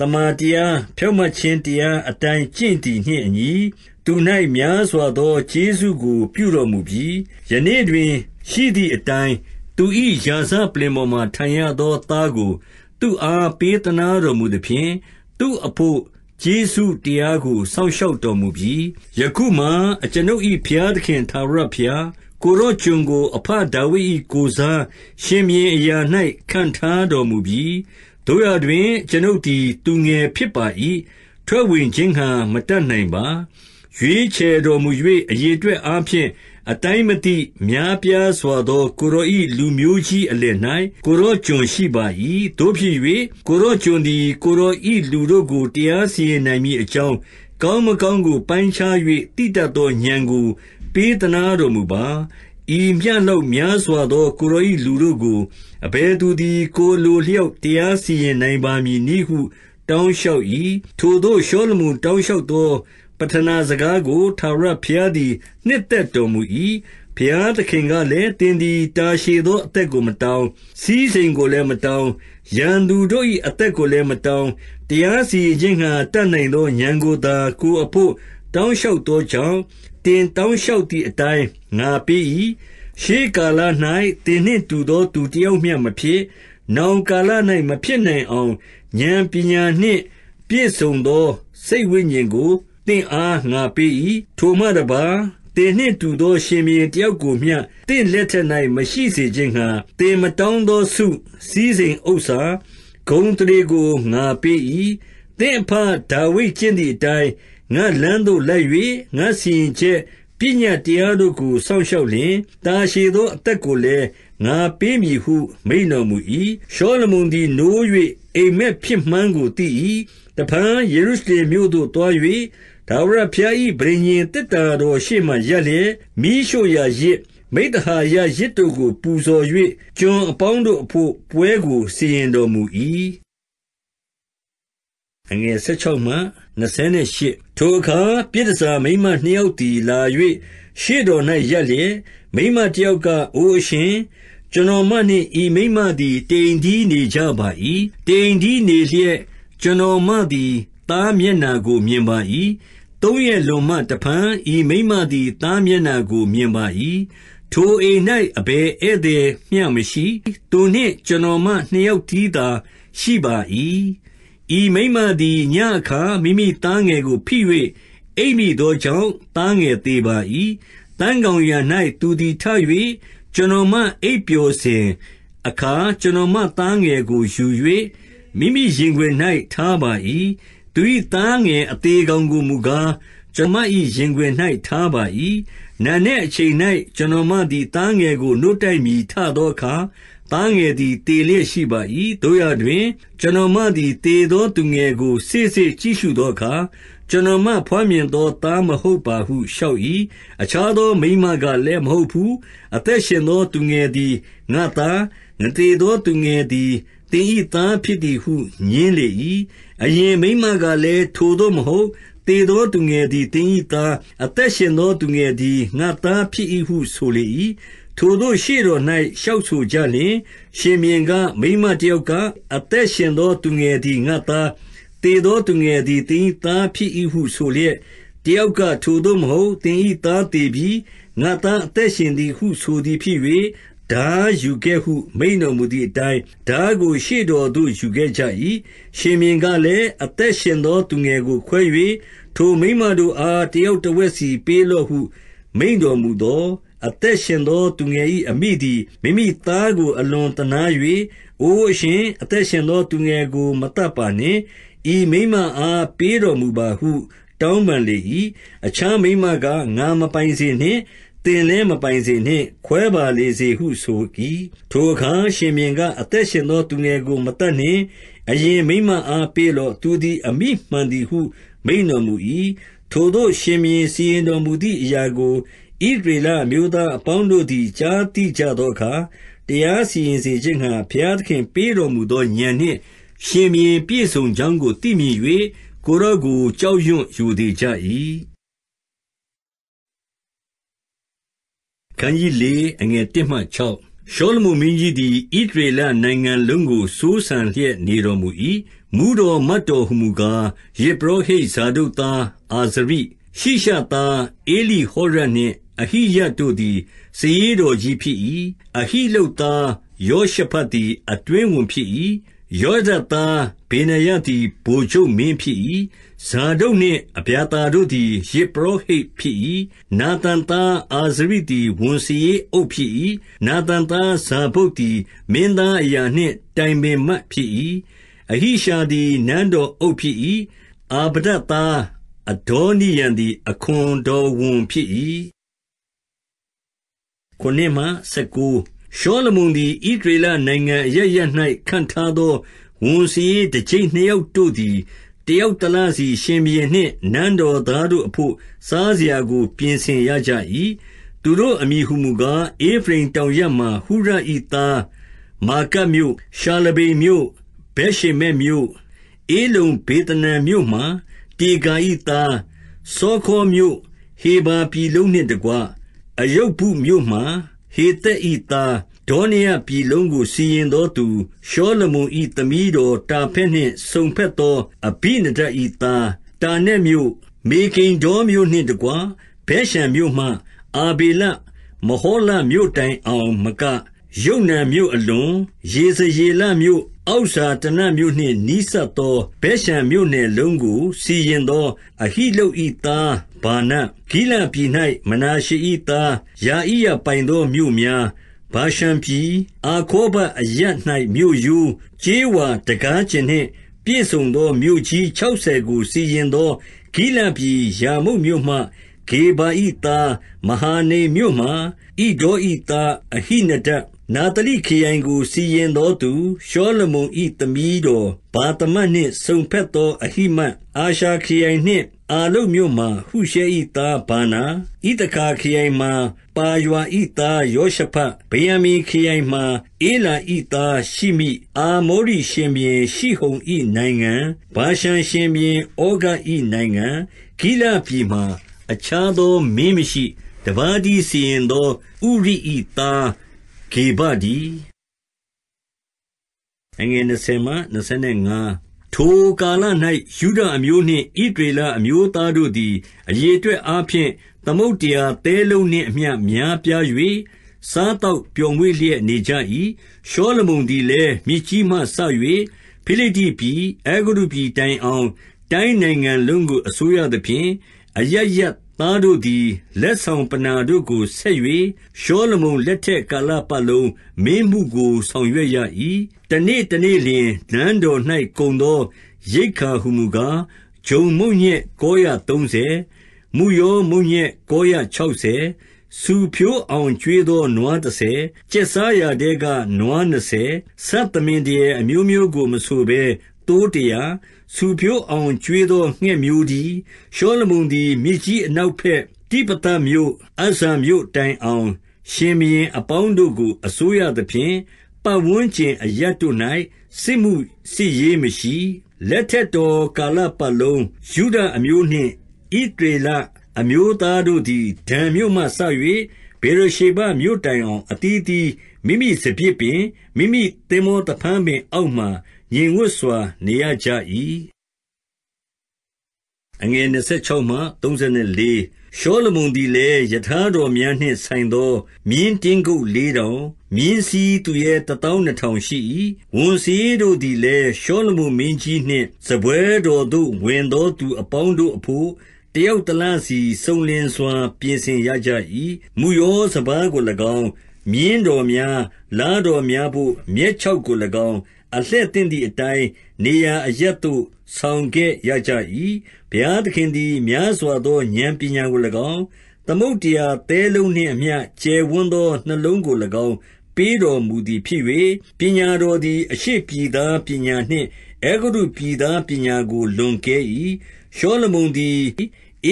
သမ္မာတရား၊ဖြောင့်မတ်ခြင်းတရား အတိုင်းကျင့်သည်နှင့်အညီ၊သူ၌များစွာသောကျေးဇူးကို ပြုတော်မူပြီ။ယနေ့တွင် ရှိသည်အတိုင်းသူ၏ရာဇပလ္လင်ပေါ်မှာထိုင်ရသောသားကိုသူ့အားပေးသနားတော်မူသဖြင့်၊သူ့အဘို့ကျေးဇူးတရားကိုစောင့်ရှောက်တော်မူပြီ။ယခုမှာအကျွန်ုပ်၏ဘုရားသခင်ထာဝရဘုရား၊ကိုယ်တော်ကျွန်ကိုအဘဒါဝိဒ်၏ကိုယ်စားရှင်ဘုရင်အရာ၌ခန့်ထားတော်မူပြီ။သို့ရာတွင်အကျွန်ုပ်သည်သူငယ်ဖြစ်ပါ၏။ထွက်ဝင်ခြင်းငှါမတတ်နိုင်ပါ။ရွေးချယ်တော်မူ၍အရေအတွက်အားဖြင့်အတိုင်းမသိများပြားစွာသော ကိုယ်တော်၏လူမျိုးကြီးအလယ်၌ကိုယ်တော်ကျွန်ရှိပါ၏။သို့ဖြစ်၍ကိုယ်တော်ကျွန်သည်ကိုယ်တော်၏လူတို့ကိုတရားစီရင်နိုင်မည်အကြောင်း၊ကောင်းမကောင်းကိုပိုင်းခြား၍သိတတ်သောဥာဏ်ကိုပေးသနားတော်မူပါ။ဤမျှလောက်များစွာသောကိုယ်တော်၏လူတို့ကိုအဘယ်သူသည်ကိုယ်အလိုအလျောက်တရားစီရင်နိုင်ပါမည်နည်းဟုတောင်းလျှောက်၏။ထိုသို့ရှောလမုန်တောင်းလျှောက်သောပဌနာစကားကို ထာဝရဘုရားသည်နှစ်သက်တော်မူ၏။ဘုရားသခင်ကလည်း၊သင်သည်တာရှည်သောအသက်ကိုမတောင်း၊စည်းစိမ်ကိုလည်းမတောင်း၊ရန်သူတို့၏အသက်ကိုလည်းမတောင်း၊တရားစီရင်ခြင်းငှါတတ်နိုင်သောဥာဏ်ကိုသာကိုယ်အဘို့တောင်းလျှောက်သောကြောင့်၊သင်တောင်းလျှောက်သည်အတိုင်းငါပေး၏။ရှေးကာလ၌သင်နှင့်တူသောသူတယောက်မျှမဖြစ်၊နောင်ကာလ၌မဖြစ်နိုင်အောင်ဥာဏ်ပညာနှင့်ပြည့်စုံသော စိတ်ဝိညာဉ်ကိုသင့်အားငါပေး၏။ထိုမှတပါးသင်နှင့်တူသော ရှင်ဘုရင်တယောက်ကိုမျှသင့်လက်ထက်၌မရှိစေခြင်းငှါ၊သင်မတောင်းသောဆု၊စည်းစိမ်ဥစ္စာ၊ဂုဏ်အသရေကိုငါပေး၏။သင့်အဘဒါဝိဒ်ကျင့်သည်အတိုင်း၊ငါ့လမ်းသို့လိုက်၍ငါ့စီရင်ချက်ပညတ်တရားတို့ကိုစောင့်ရှောက်လျှင်၊တာရှည်သောအသက်ကိုလည်းငါပေးမည်ဟုမိန့်တော်မူ၏။ရှောလမုန်သည်နိုး၍အိပ်မက်ဖြစ်မှန်းကိုသိ၏။တဖန်ယေရုရှလင်မြို့သို့သွား၍ထာဝရဘုရား၏ပဋိညာဉ်သေတ္တာတော်ရှေ့မှရပ်လျက်မီးရှို့ရာရစ် မိတ္တဟာယရစ်တို့ကိုပူဇော်၍ကျွန်အပေါင်းတို့အဖို့ပွဲကိုစီရင်တော်မူ၏အငယ်16မှ28ထိုအခါပြည်တစာမိမနှစ်ယောက်တီလာ၍ရှေ့တော်၌ရက်လျက်မိမတယောက်ကအိုအရှင် ကျွန်တော်မနှင့်ဤမိမသည်တိမ်ဒီနေကြပါ၏တိမ်ဒီနေလျက်ကျွန်တော်မသည်သားမျက်နာကိုမြင်ပါ၏သုံးရက်လွန်မှတဖန်ဤမိန်းမသည်သားမျက်နှာကိုမြင်ပါ၏။ထိုအိမ်၌အဘယ်ဧည့်သည်မျှမရှိ။သူနှင့်ကျွန်တော်မနှစ်ယောက်တည်းသာရှိပါ၏။ဤမိန်းမသည်ညဉ့်အခါမိမိသားငယ်ကိုဖိ၍အိပ်မိသောကြောင့်သားငယ်သေပါ၏။သန်းခေါင်ယံ၌သူသည်ထ၍ကျွန်တော်မအိပ်ပျော်စဉ်အခါကျွန်တော်မသားငယ်ကိုယူ၍မိမိရင်ခွင်၌ထားပါ၏သူ၏သားငယ်အသေးကောင်ကိုမူကား၊ကျွန်မ၏ရင်ခွင်၌ထားပါ၏။နံနက်အချိန်၌ကျွန်တော်မသည်သားငယ်ကိုနို့တိုက်မည်ထသောအခါ၊သားငယ်သည်သေလျက်ရှိပါ၏။သို့ရာတွင် ကျွန်တော်မသည်သေသော သူငယ်ကို စေ့စေ့ကြည့်ရှုသောအခါ၊ကျွန်တော်မဘွားမြင်သောသားမဟုတ်ပါဟုလျှောက်၏။အခြားသောမိန်းမကလည်းမဟုတ်ဘူး။အသက်ရှင်သော သူငယ်သည်ငါ့သား၊သေသောသူငယ်သည်သင်၏သားဖြစ်သည်ဟုငြင်းလေ၏။အရင်မိန်းမကလည်းထိုသို့မဟုတ်။သေသောသူငယ်သည်သင်၏သားအသက်ရှင်သောသူငယ်သည်ငါသားဖြစ်၏ဟုဆိုလေ၏။ထိုသို့ရှေ့တော်၌ရှောက်ဆိုကြလျင်ရှင်မြင်ကမိမတယောက်ကအသက်ရှင်သောသူငယ်သည်ငါသားသေသောသူငယ်သည်သင်၏သားဖြစ်၏ဟုဆိုလျက်တယောက်ကထိုသို့မဟုတ်သင်၏သားတည်ပြီးငါသားအသက်ရှင်သည်ဟုဆိုသည်ဖြစ်ထားယူခဲ့ဟုမိန့်တော်မူသည်အတိုင်း၊ထားကိုရှေ့တော်သို့ယူခဲ့ကြ၏။ရှင်ဘုရင်ကလည်း၊အသက်ရှင်သောသူငယ်ကိုခွဲ၍ထိုမိန်းမတို့အားတယောက်တဝက်စီ ပေးလော့ဟု မိန့်တော်မူသော်၊အသက်ရှင်သောသူငယ်၏အမိသည် မိမိသားကို အလွန်သနား၍၊အိုအရှင်၊အသက်ရှင်သောသူငယ်ကိုမသတ်ပါနှင့်။ဤမိန်းမအားပေးတော်မူပါဟု တောင်းပန်လေ၏။အခြားမိန်းမက၊ငါမပိုင်စေနှင့်သင်လည်းမပိုင်စေနှင့်ခွဲပါလေစေဟုဆို၏။ထိုအခါရှင်ဘုရင်က၊အသက်ရှင်သောသူငယ်ကိုမသတ်နှင့်။အရင်မိန်းမအားပေးလော့။သူသည်အမိမှန်သည်ဟုမိန့်တော်မူ၏။ထိုသို့ရှင်ဘုရင်စီရင်တော်မူသည်အရာကိုဣသရေလအမျိုးသားအပေါင်းတို့သည်ကြားသိကြသောအခါ၊တရားစီရင်စေခြင်းငှါဘုရားသခင်ပေးတော်မူသောဥာဏ်နှင့်ရှင်ဘုရင်ပြည့်စုံကြောင်းကိုသိမြင်၍ကိုယ်တော်ကိုကြောက်ရွံ့ရိုသေကြ၏။ခန်းကြီးလေးအငယ်1မှ6ရှောလမုန်မင်းကြီးသည်ဣသရေလနိုင်ငံလုံးကိုစိုးစံလျက်နေတော်မူ၏မူတော်မတ်တော်ဟုမူကားယေဘုဟိဇာဒုသားအာဇရိရှိရှသားအေလိဟောရနှင့်အဟိယတို့သည်စည်ရတော်ကြီးဖြစ်၏အဟိလုသားယောရှဖတ်သည်အတွင်းဝင်ဖြစ်၏ယောဇသားဘေနယသည်ဘိုလ်ချုပ်မင်းဖြစ်၏ဇာဒုတ်နှင့်အဗျာသာတို့သည်ယဇ်ပုရောဟိတ်ဖြစ်၏။နာသန်သားအာဇရိသည်ဝန်စာရေးအုပ်ဖြစ်၏။နာသန်သားဇာဗုတ်သည် မင်းသားအရာနှင့် တိုင်ပင်မတ်ဖြစ်၏။အဟိရှာသည်နန်းတော်အုပ်ဖြစ်၏။အာဗဒသားအဒေါနိရံသည် အခွန်တော်ဝန်ဖြစ်၏။ရှောလမုန်သည်ဣသရေလနိုင်ငံအရပ်ရပ်၌ခန့်ထားသောဝန်စာရေးတကျိပ်နှစ်ယောက်တို့သည်တယောက်တလားစီရှင်ဘုရင်နှင့်နန်းတော်သားတို့အဘို့စားစရာကို ပြင်ဆင်ရကြ၏။သူတို့အမည်ဟူမူကား၊ဧဖရိမ်တောင်ရပ်မှာဟုရ၏သားမာကတ်မြို့၊ရှာလဗိမ်မြို့၊ဗက်ရှေမက်မြို့၊ဧလုံဗေသနန်မြို့မှာတေကာ၏သားစောခေါမြို့၊ဟေဗာပြည်လုံးနှင့်တကွအယုတ်ဘုမြို့မှာဟေသက်၏သားဒေါနိယပြည်လုံးကိုစီရင်သောသူ၊ရှောလမုန်၏သမီးတော်တာဖတ်နှင့်စုံဘက်သောအဘိနဒ ab ၏သား၊တာနက်မြို့၊မေဂိဒ္ဒေါမြို့နှင့်တကွဗက်ရှန်မြို့မှအာဗေလမ ሖ လာမြို့တိုင်အောင်မက၊ယုတ်နန်မြို့အလွန်၊ယေဇရေလမြို့၊အောက်ဇာတနမြို့နှင့်နီးစပ်သောဗက်ရှန်မြို့နယ်လုံးကို စီရင်သောအဟိလုပ်၏သားဗာန၊ဂိလဒ်ပြည်၌မနာရှေ၏သားယာဣရပိုင်သောမြို့များဗာရှန်ပြည်၊အာဂေါဘအရပ်၌မြို့ရိုး၊ကြေးဝါတံခါးကျင်နှင့် ပြည့်စုံသောမြို့ကြီးခြောက်ဆယ်ကိုစီရင်သောဂိလဒ်ပြည်ယာမုတ်မြို့မှ၊ဂေဗာ၏သားမဟာနိမ်မြို့မှာ၊ဣဒေါ၏သားအဟိနဒ ab ၊နဿလိခရိုင်ကိုစီရင်သောသူ၊ရှောလမုန်၏သမီးတော်ဗာသမတ်နှင့်စုံဘက်သောအဟိမတ်၊အာရှာခရိုင်နှင့်အာလုပ်မြို့မှာဟုရှဲ၏သားဗာနာ၊ဣသခါခရိုင်မှာပါရွာ၏သားယောရှဖတ်၊ဗင်္ယာမိန်ခရိုင်မှာဧလာ၏သားရှိမိ၊အာမောရိရှင်ဘုရင်ရှိဟုန်၏နိုင်ငံ၊ဗာရှန်ရှင်ဘုရင်ဩဃ၏နိုင်ငံ၊ဂိလဒ်ပြည်မှာအခြားသောမင်းမရှိ၊တပါးတည်းစီရင်သောဥရိ၏သားဂေဗတည်း။20ထိုကာလ၌ယုဒအမျိုးနှင့်ဣသရေလအမျိုးသားတို့သည်အရေအတွက်အားဖြင့်သမုဒ္ဒရာသဲလုံးနှင့်အမျှများပြား၍စားသောက်ပျော်မွေ့လျက်နေကြ၏။ရှောလမုန်သည်လည်းမြစ်ကြီးမှစ၍ဖိလိတ္တိပြည်၊အဲဂုတ္တုပြည်တိုင်အောင် တိုင်းနိုင်ငံလုံးကိုအစိုးရသဖြင့်၊အရပ်ရပ်သားတို့သည် လက်ဆောင်ပဏ္ဏာတို့ကို ဆက်၍ရှောလမုန်လက်ထက်ကာလပတ်လုံးမင်းမှုကိုဆောင်ရွက်ရ၏။တနေ့တနေ့လျှင်လမ်းတော်၌ကုန်သောရိက္ခာဟူမူကား၊ဂျုံမုန့်ညက်ကောရသုံးဆယ်၊မုယောမုန့်ညက်ကောရခြောက်ဆယ်၊ဆူဖြိုးအောင်ကျွေးသောနွားတဆယ်၊ကျက်စားရာထဲကနွားနှစ်ဆယ်၊ဆတ်သမင်ဒရယ်အမျိုးမျိုးကိုမဆိုဘဲသိုးတရာ၊ဆူဖြိုးအောင်ကျွေးသောငှက်မျိုးတည်း။ရှောလမုန်သည်မြစ်ကြီးအနောက်ဘက်၊တိဖသမြို့၊အဇ္ဇာမြို့တိုင်အောင် ရှင်ဘုရင်အပေါင်းတို့ကိုအစိုးရသဖြင့်ပတ်ဝန်းကျင်အရပ်တို့၌စစ်မှုစစ်ရေးမရှိ။လက်ထက်တော်ကာလပတ်လုံးယုဒအမျိုးနှင့်ဣသရေလ အမျိုးသားတို့သည်ဒန်မြို့မှစ၍ဗေရရှေဘမြို့တိုင်အောင်အသီးအသီးမိမိစပျစ်ပင်၊မိမိသင်္ဘောသဖန်းပင်အောက်မှာငြိမ်ဝပ်စွာနေရကြ၏။26ရှောလမုန်သည်လည်းရထားတော်များနှင့်ဆိုင်သော မြင်းတင်းကုပ်လေးထောင်၊မြင်းစီးသူရဲတသောင်းနှစ်ထောင်ရှိ၏။ဝန်စာရေးတို့သည်လည်းရှောလမုန်မင်းကြီးနှင့်စားပွဲတော်သို့ဝင်သောသူအပေါင်းတို့အဘို့တယောက်တလစီစုံလင်စွာပြင်ဆင်ရကြ၏။မုယောစပါးကို၎င်း၊မြင်းတော်များ၊လားတော်များဘို့မြက်ခြောက်ကို၎င်းအလှည့်သင့်သည်အတိုင်းနေရာအရပ်သို့ဆောင်ခဲ့ရကြ၏။ဘုရားသခင်သည် များစွာသောဥာဏ်ပညာကို၎င်း၊သမုဒ္ဒရာသဲလုံးနှင့်အမျှကျယ်ဝန်းသောနှလုံးကို၎င်းပေးတော်မူသည်ဖြစ်၍၊ပညာတော်သည်အရှေ့ပြည်သားပညာနှင့်အဲဂုတ္တုပြည်သားပညာကိုလွန်ကဲ၏။ရှောလမုန်သည်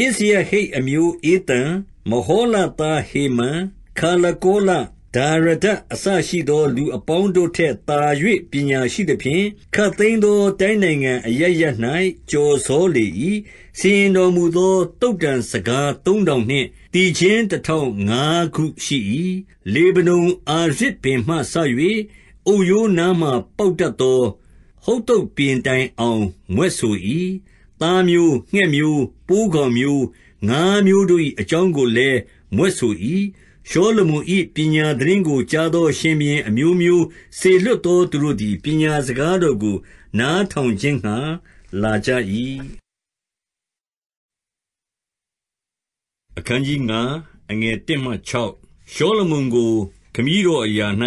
ဧဇရဟိတ်အမျိုးဧသန်၊မဟောလသားဟေမန်၊ခါလကောလဒါရဒအစရှိသောလူအပေါင်းတို့ထက်သာ၍ပညာရှိသဖြင့်၊ခပ်သိမ်းသောတိုင်းနိုင်ငံအရပ်ရပ်၌ကျော်စောလေ၏။စီရင်တော်မူသောသုတ္တံစကားသုံးထောင်နှင့်သီချင်းတထောင်ငါးခုရှိ၏။လေဗနုန်အာရဇ်ပင်မှစ၍အုတ်ရိုးနားမှာပေါက်တတ်သောဟုဿုပ်ပင်တိုင်အောင်မြွက်ဆို၏။သားမျိုး၊ငှက်မျိုး၊ပိုးကောင်မျိုး၊ငါးမျိုးတို့၏အကြောင်းကိုလည်းမြွက်ဆို၏ရှောလမုန်၏ပညာသိတင်းကိုကြားသောရှင်ဘုရင်အမျိုးမျိုးစေလွှတ်သောသူတို့သည်ပညာစကားတော်ကိုနားထောင်ခြင်းငှါလာကြ၏။5ရှောလမုန်ကိုခမည်းတော်အရာ၌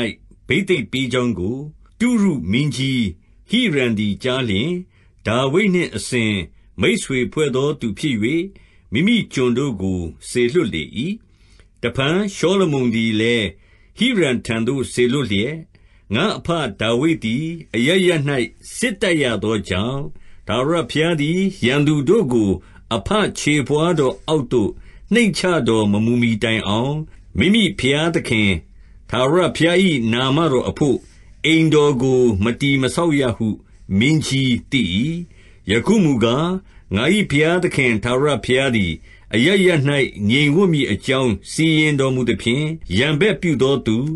ဘိသိက်ပေးကြောင်းကိုတုရုမင်းကြီးဟိရံသည်ကြားလျှင်၊ဒါဝိဒ်နှင့်အစဉ်မိတ်ဆွေဖွဲ့သောသူဖြစ်၍မိမိကျွန်တို့ကိုစေလွှတ်လေ၏တဖန်ရှောလမုန်သည်လည်း၊ဟိရံထံသို့စေလွှတ်လျက်၊ငါ့အဘဒါဝိဒ်သည်အရပ်ရပ်၌စစ်တိုက်ရသောကြောင့်၊ထာဝရဘုရားသည်ရန်သူတို့ကိုအဘခြေဘဝါးတော်အောက်သို့နှိမ့်ချတော်မမူမှီတိုင်အောင်၊မိမိဘုရားသခင်ထာဝရဘုရား၏နာမတော်အဘို့အိမ်တော်ကိုမတည်မဆောက်ရဟုမင်းကြီးသိ၏။ယခုမူကား၊ငါ၏ဘုရားသခင်ထာဝရဘုရားသည်အရရ၌ငြိမ်ဝတ်မည်အကြောင်းစီရင်တော်မူသဖြင့်၊ရန်ဘက်ပြုသောသူ၊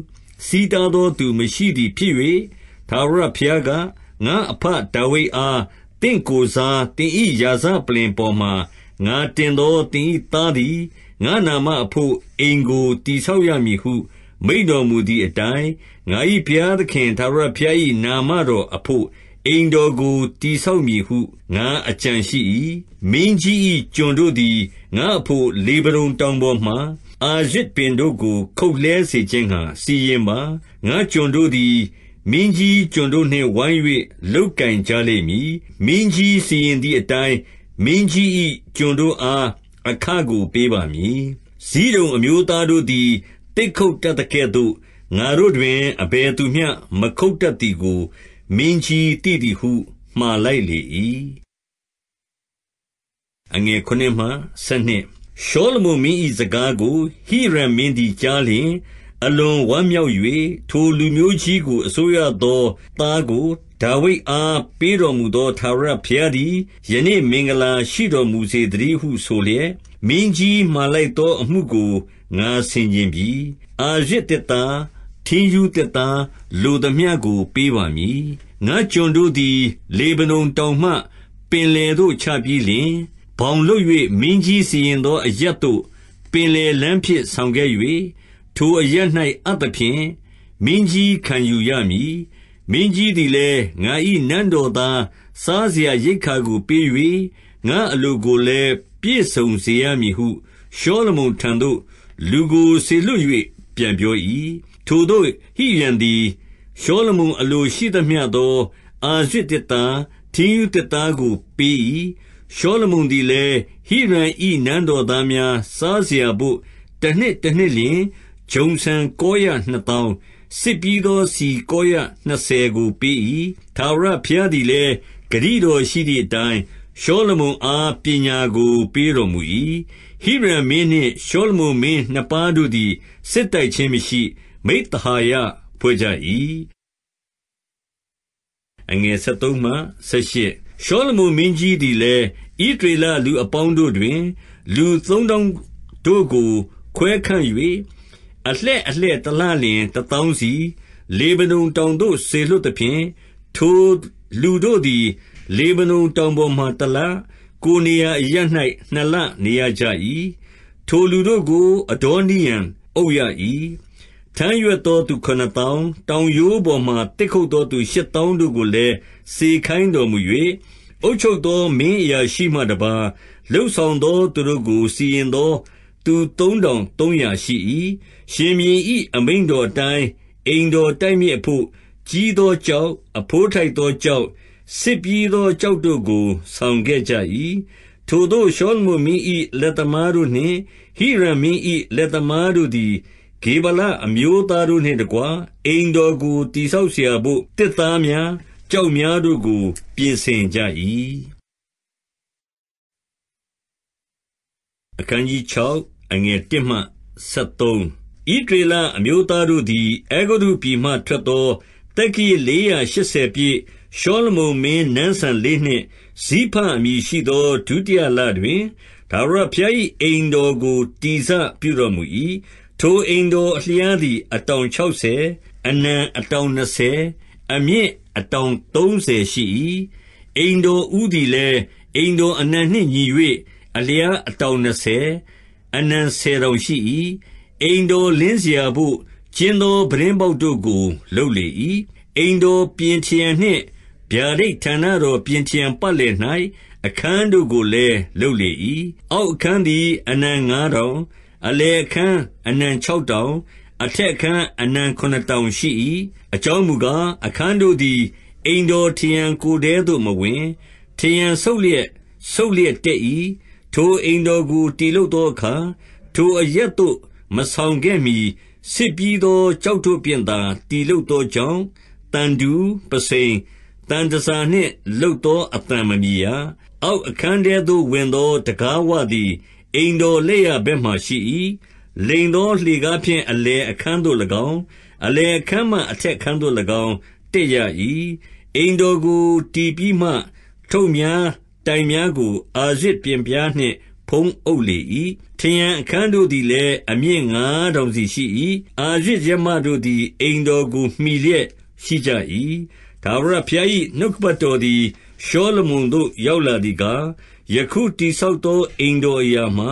ဆီးတားသောသူမရှိသည်ဖြစ်၍၊ထာဝရဘုရားက၊ငါ့အဘဒါဝိဒ်အားသင့်ကိုယ်စားသင်၏ရာဇပလ္လင်ပေါ်မှာငါတင်သောသင်၏သားသည်ငါ့နာမအဘို့အိမ်ကိုတည်ဆောက်ရမည်ဟု မိန့်တော်မူသည်အတိုင်း၊ငါ၏ဘုရားသခင်ထာဝရဘုရား၏နာမတော်အဘို့အိမ်တော်ကိုတည်ဆောက်မည်ဟုငါအကြံရှိ၏။မင်းကြီး၏ကျွန်တို့သည်ငါ့အဘို့လေဗနုန်တောင်ပေါ်မှာအာရဇ်ပင်တို့ကို ခုတ်လှဲစေခြင်းငှါစီရင်ပါ။ငါ့ကျွန်တို့သည်မင်းကြီးကျွန်တို့နှင့်ဝိုင်း၍လုပ်ကိုင်ကြလိမ့်မည်။မင်းကြီးစီရင်သည်အတိုင်း၊မင်းကြီး၏ကျွန်တို့အားအခကိုပေးပါမည်။ဇိဒုန်အမျိုးသားတို့သည်သစ်ခုတ်တတ်သကဲ့သို့ငါတို့တွင်အဘယ်သူမျှမခုတ်တတ်သည်ကိုမင်းကြီးသိသည်ဟုမှာလိုက်လေ၏။ရှောလမုန်မင်း၏စကားကိုဟိရံမင်းသည်ကြားလျှင်အလွန်ဝမ်းမြောက်၍ထိုလူမျိုးကြီးကိုအစိုးရသောသားကိုဒါဝိဒ်အားပေးတော်မူသော ထာဝရဘုရားသည်ယနေ့မင်္ဂလာရှိတော်မူစေသတည်းဟုဆိုလျက်၊မင်းကြီးမှာလိုက်သော အမှုကိုငါဆင်ခြင်ပြီ။အာရဇ်သစ်သားထင်းရူးသစ်သားလိုသမျှကိုပေးပါမည်။ငါ့ကျွန်တို့သည်လေဗနုန်တောင်မှပင်လယ်သို့ချပြီးလျှင်၊ဘောင်လုပ်၍မင်းကြီးစီရင်သောအရပ်သို့ပင်လယ်လမ်းဖြင့်ဆောင်ခဲ့၍၊ထိုအရပ်၌အပ်သဖြင့်၊မင်းကြီးခံယူရမည်။မင်းကြီးသည်လည်း၊ငါ၏နန်းတော်သားစားစရာရိက္ခာကိုပေး၍၊ငါ့အလိုကိုလည်းပြည့်စုံစေရမည်ဟုရှောလမုန်ထံသို့လူကိုစေလွှတ်၍ပြန်ပြော၏ထိုသို့ဟိရံသည်ရှောလမုန်အလိုရှိသမျှသော အာရဇ်သစ်သား၊ထင်းရူးသစ်သားကိုပေး၏။ရှောလမုန်သည်လည်း၊ဟိရံ၏နန်းတော်သားများစားစရာဘို့တနှစ်တနှစ်လျှင်ဂျုံဆန်ကောရနှစ်သောင်း၊စစ်ပြီးသောဆီကောရနှစ်ဆယ်ကိုပေး၏။ထာဝရဘုရားသည်လည်းဂတိတော်ရှိသည်အတိုင်း၊ရှောလမုန်အားပညာကို ပေးတော်မူ၏။ဟိရံမင်းနှင့်ရှောလမုန်မင်းနှစ်ပါးတို့သည်စစ်တိုက်ခြင်းမရှိမိဿဟာယဖွဲ့ကြ၏။73ရှောလမုန်မင်းကြီးသည်လည်း၊ဣသရေလလူအပေါင်းတို့တွင် လူသုံးထောင်တို့ကို ခွဲခန့်၍၊အလှည့်အလှည့်တလလျှင်တသောင်းစီ၊လေဗနုန်တောင်သို့စေလွှတ်သဖြင့်၊ထိုလူတို့သည်လေဗနုန်တောင်ပေါ်မှာတလ၊ကိုယ်နေရာအရပ်၌နှစ်လနေရကြ၏။ထိုလူတို့ကိုအဒေါနိရံအုပ်ရ၏။ထမ်းရွက်သောသူခုနစ်သောင်း၊တောင်ရိုးပေါ်မှာသစ်ခုတ်သောသူရှစ်သောင်းတို့ကိုလည်းစေခိုင်းတော်မူ၍၊အုပ်ချုပ်သောမင်းအရာရှိမှတပါးလုပ်ဆောင်သောသူတို့ကိုစီရင်သောသူသုံးထောင်သုံးရာရှိ၏။ရှင်ဘုရင်၏အမိန့်တော်အတိုင်းအိမ်တော်တိုက်မြစ်အဘို့ကြီးသောကျောက်၊အဘိုးထိုက်သောကျောက်၊ဆစ်ပြီးသောကျောက်တို့ကို ဆောင်ခဲ့ကြ၏။ထိုသို့ရှောလမုန်မင်း၏လက်သမားတို့နှင့်ဟိရံမင်း၏လက်သမားတို့သည်ဂေဗလအမျိုးသားတို့နှင့်တကွအိမ်တော်ကိုတည်ဆောက်စရာဘို့သစ်သားများ၊ကျောက်များတို့ကို ပြင်ဆင်ကြ၏။6ဣသရေလအမျိုးသားတို့သည်အဲဂုတ္တုပြည်မှထွက်သောသက္ကရာဇ်လေးရာရှစ်ဆယ်ပြည့်၊ရှောလမုန်မင်းနန်းစံလေးနှစ်၊ဇိဖအမည်ရှိသောဒုတိယလတွင်၊ထာဝရဘုရား၏အိမ်တော်ကိုတည်စပြုတော်မူ၏။ထိုအိမ်တော်အလျားသည်အတောင်ခြောက်ဆယ်၊အနံအတောင်နှစ်ဆယ်၊အမြင့်အတောင်သုံးဆယ်ရှိ၏။အိမ်တော်ဦးသည်လည်းအိမ်တော်အနံနှင့်ညီ၍အလျားအတောင်နှစ်ဆယ်၊အနံဆယ်တောင်ရှိ၏။အိမ်တော်လင်းစရာဘို့ကျဉ်းသောပြတင်းပေါက်တို့ကိုလုပ်လေ၏။အိမ်တော်ပြင်ထရံနှင့်ဗျာဒိတ်ဌာနတော်ပြင်ထရံပတ်လည်၌အခန်းတို့ကိုလည်းလုပ်လေ၏။အောက်အခန်းသည်အနံငါးတောင်အလယ်ခန်းအနံ6တောင် အထက်ခန်းအနံ9တောင်ရှိ၏အကြောင်းမူကားအခန်းတို့သည်အိမ်တော်ထရန်ကိုတဲသို့မဝင်ထရန်ဆုပ်လျက်ဆုပ်လျက်တက်၏ထိုအိမ်တော်ကိုတီလုသောအခါထိုအရက်သို့မဆောင်ခဲ့မီစစ်ပြီးသောကြောက်တို့ပြင်သာတီလုသောကြောင့်တန်တူ ပစိန်တန်တစာနှင့်လုတ်သောအတံမမီရအောက်အခန်းထဲသို့ဝင်သော တကားဝသည်အိမ်တော်လက်ျာဘက်မှာရှိ၏။လိမ်သောလှေကားဖြင့်အလယ်အခန်းသို့၎င်း၊အလယ်အခန်းမှအထက်အခန်းသို့၎င်းတက်ရ၏။အိမ်တော်ကိုတည်ပြီးမှ၊ထုပ်များတိုင်များကိုအာရဇ်ပျဉ်ပြားနှင့် ဖုံးအုပ်လေ၏။ထရံအခန်းတို့သည်လည်းအမြင့်ငါးထောင်စီရှိ၏။အာရဇ်ယဇ်မတို့သည်အိမ်တော်ကိုမှီလျက်ရှိကြ၏။ထာဝရဘုရား၏နှုတ်ကပတ်တော်သည်ရှောလမုန်သို့ရောက်လာသည်ကား၊ယခုတည်ဆောက်သောအိမ်တော်အရာမှာ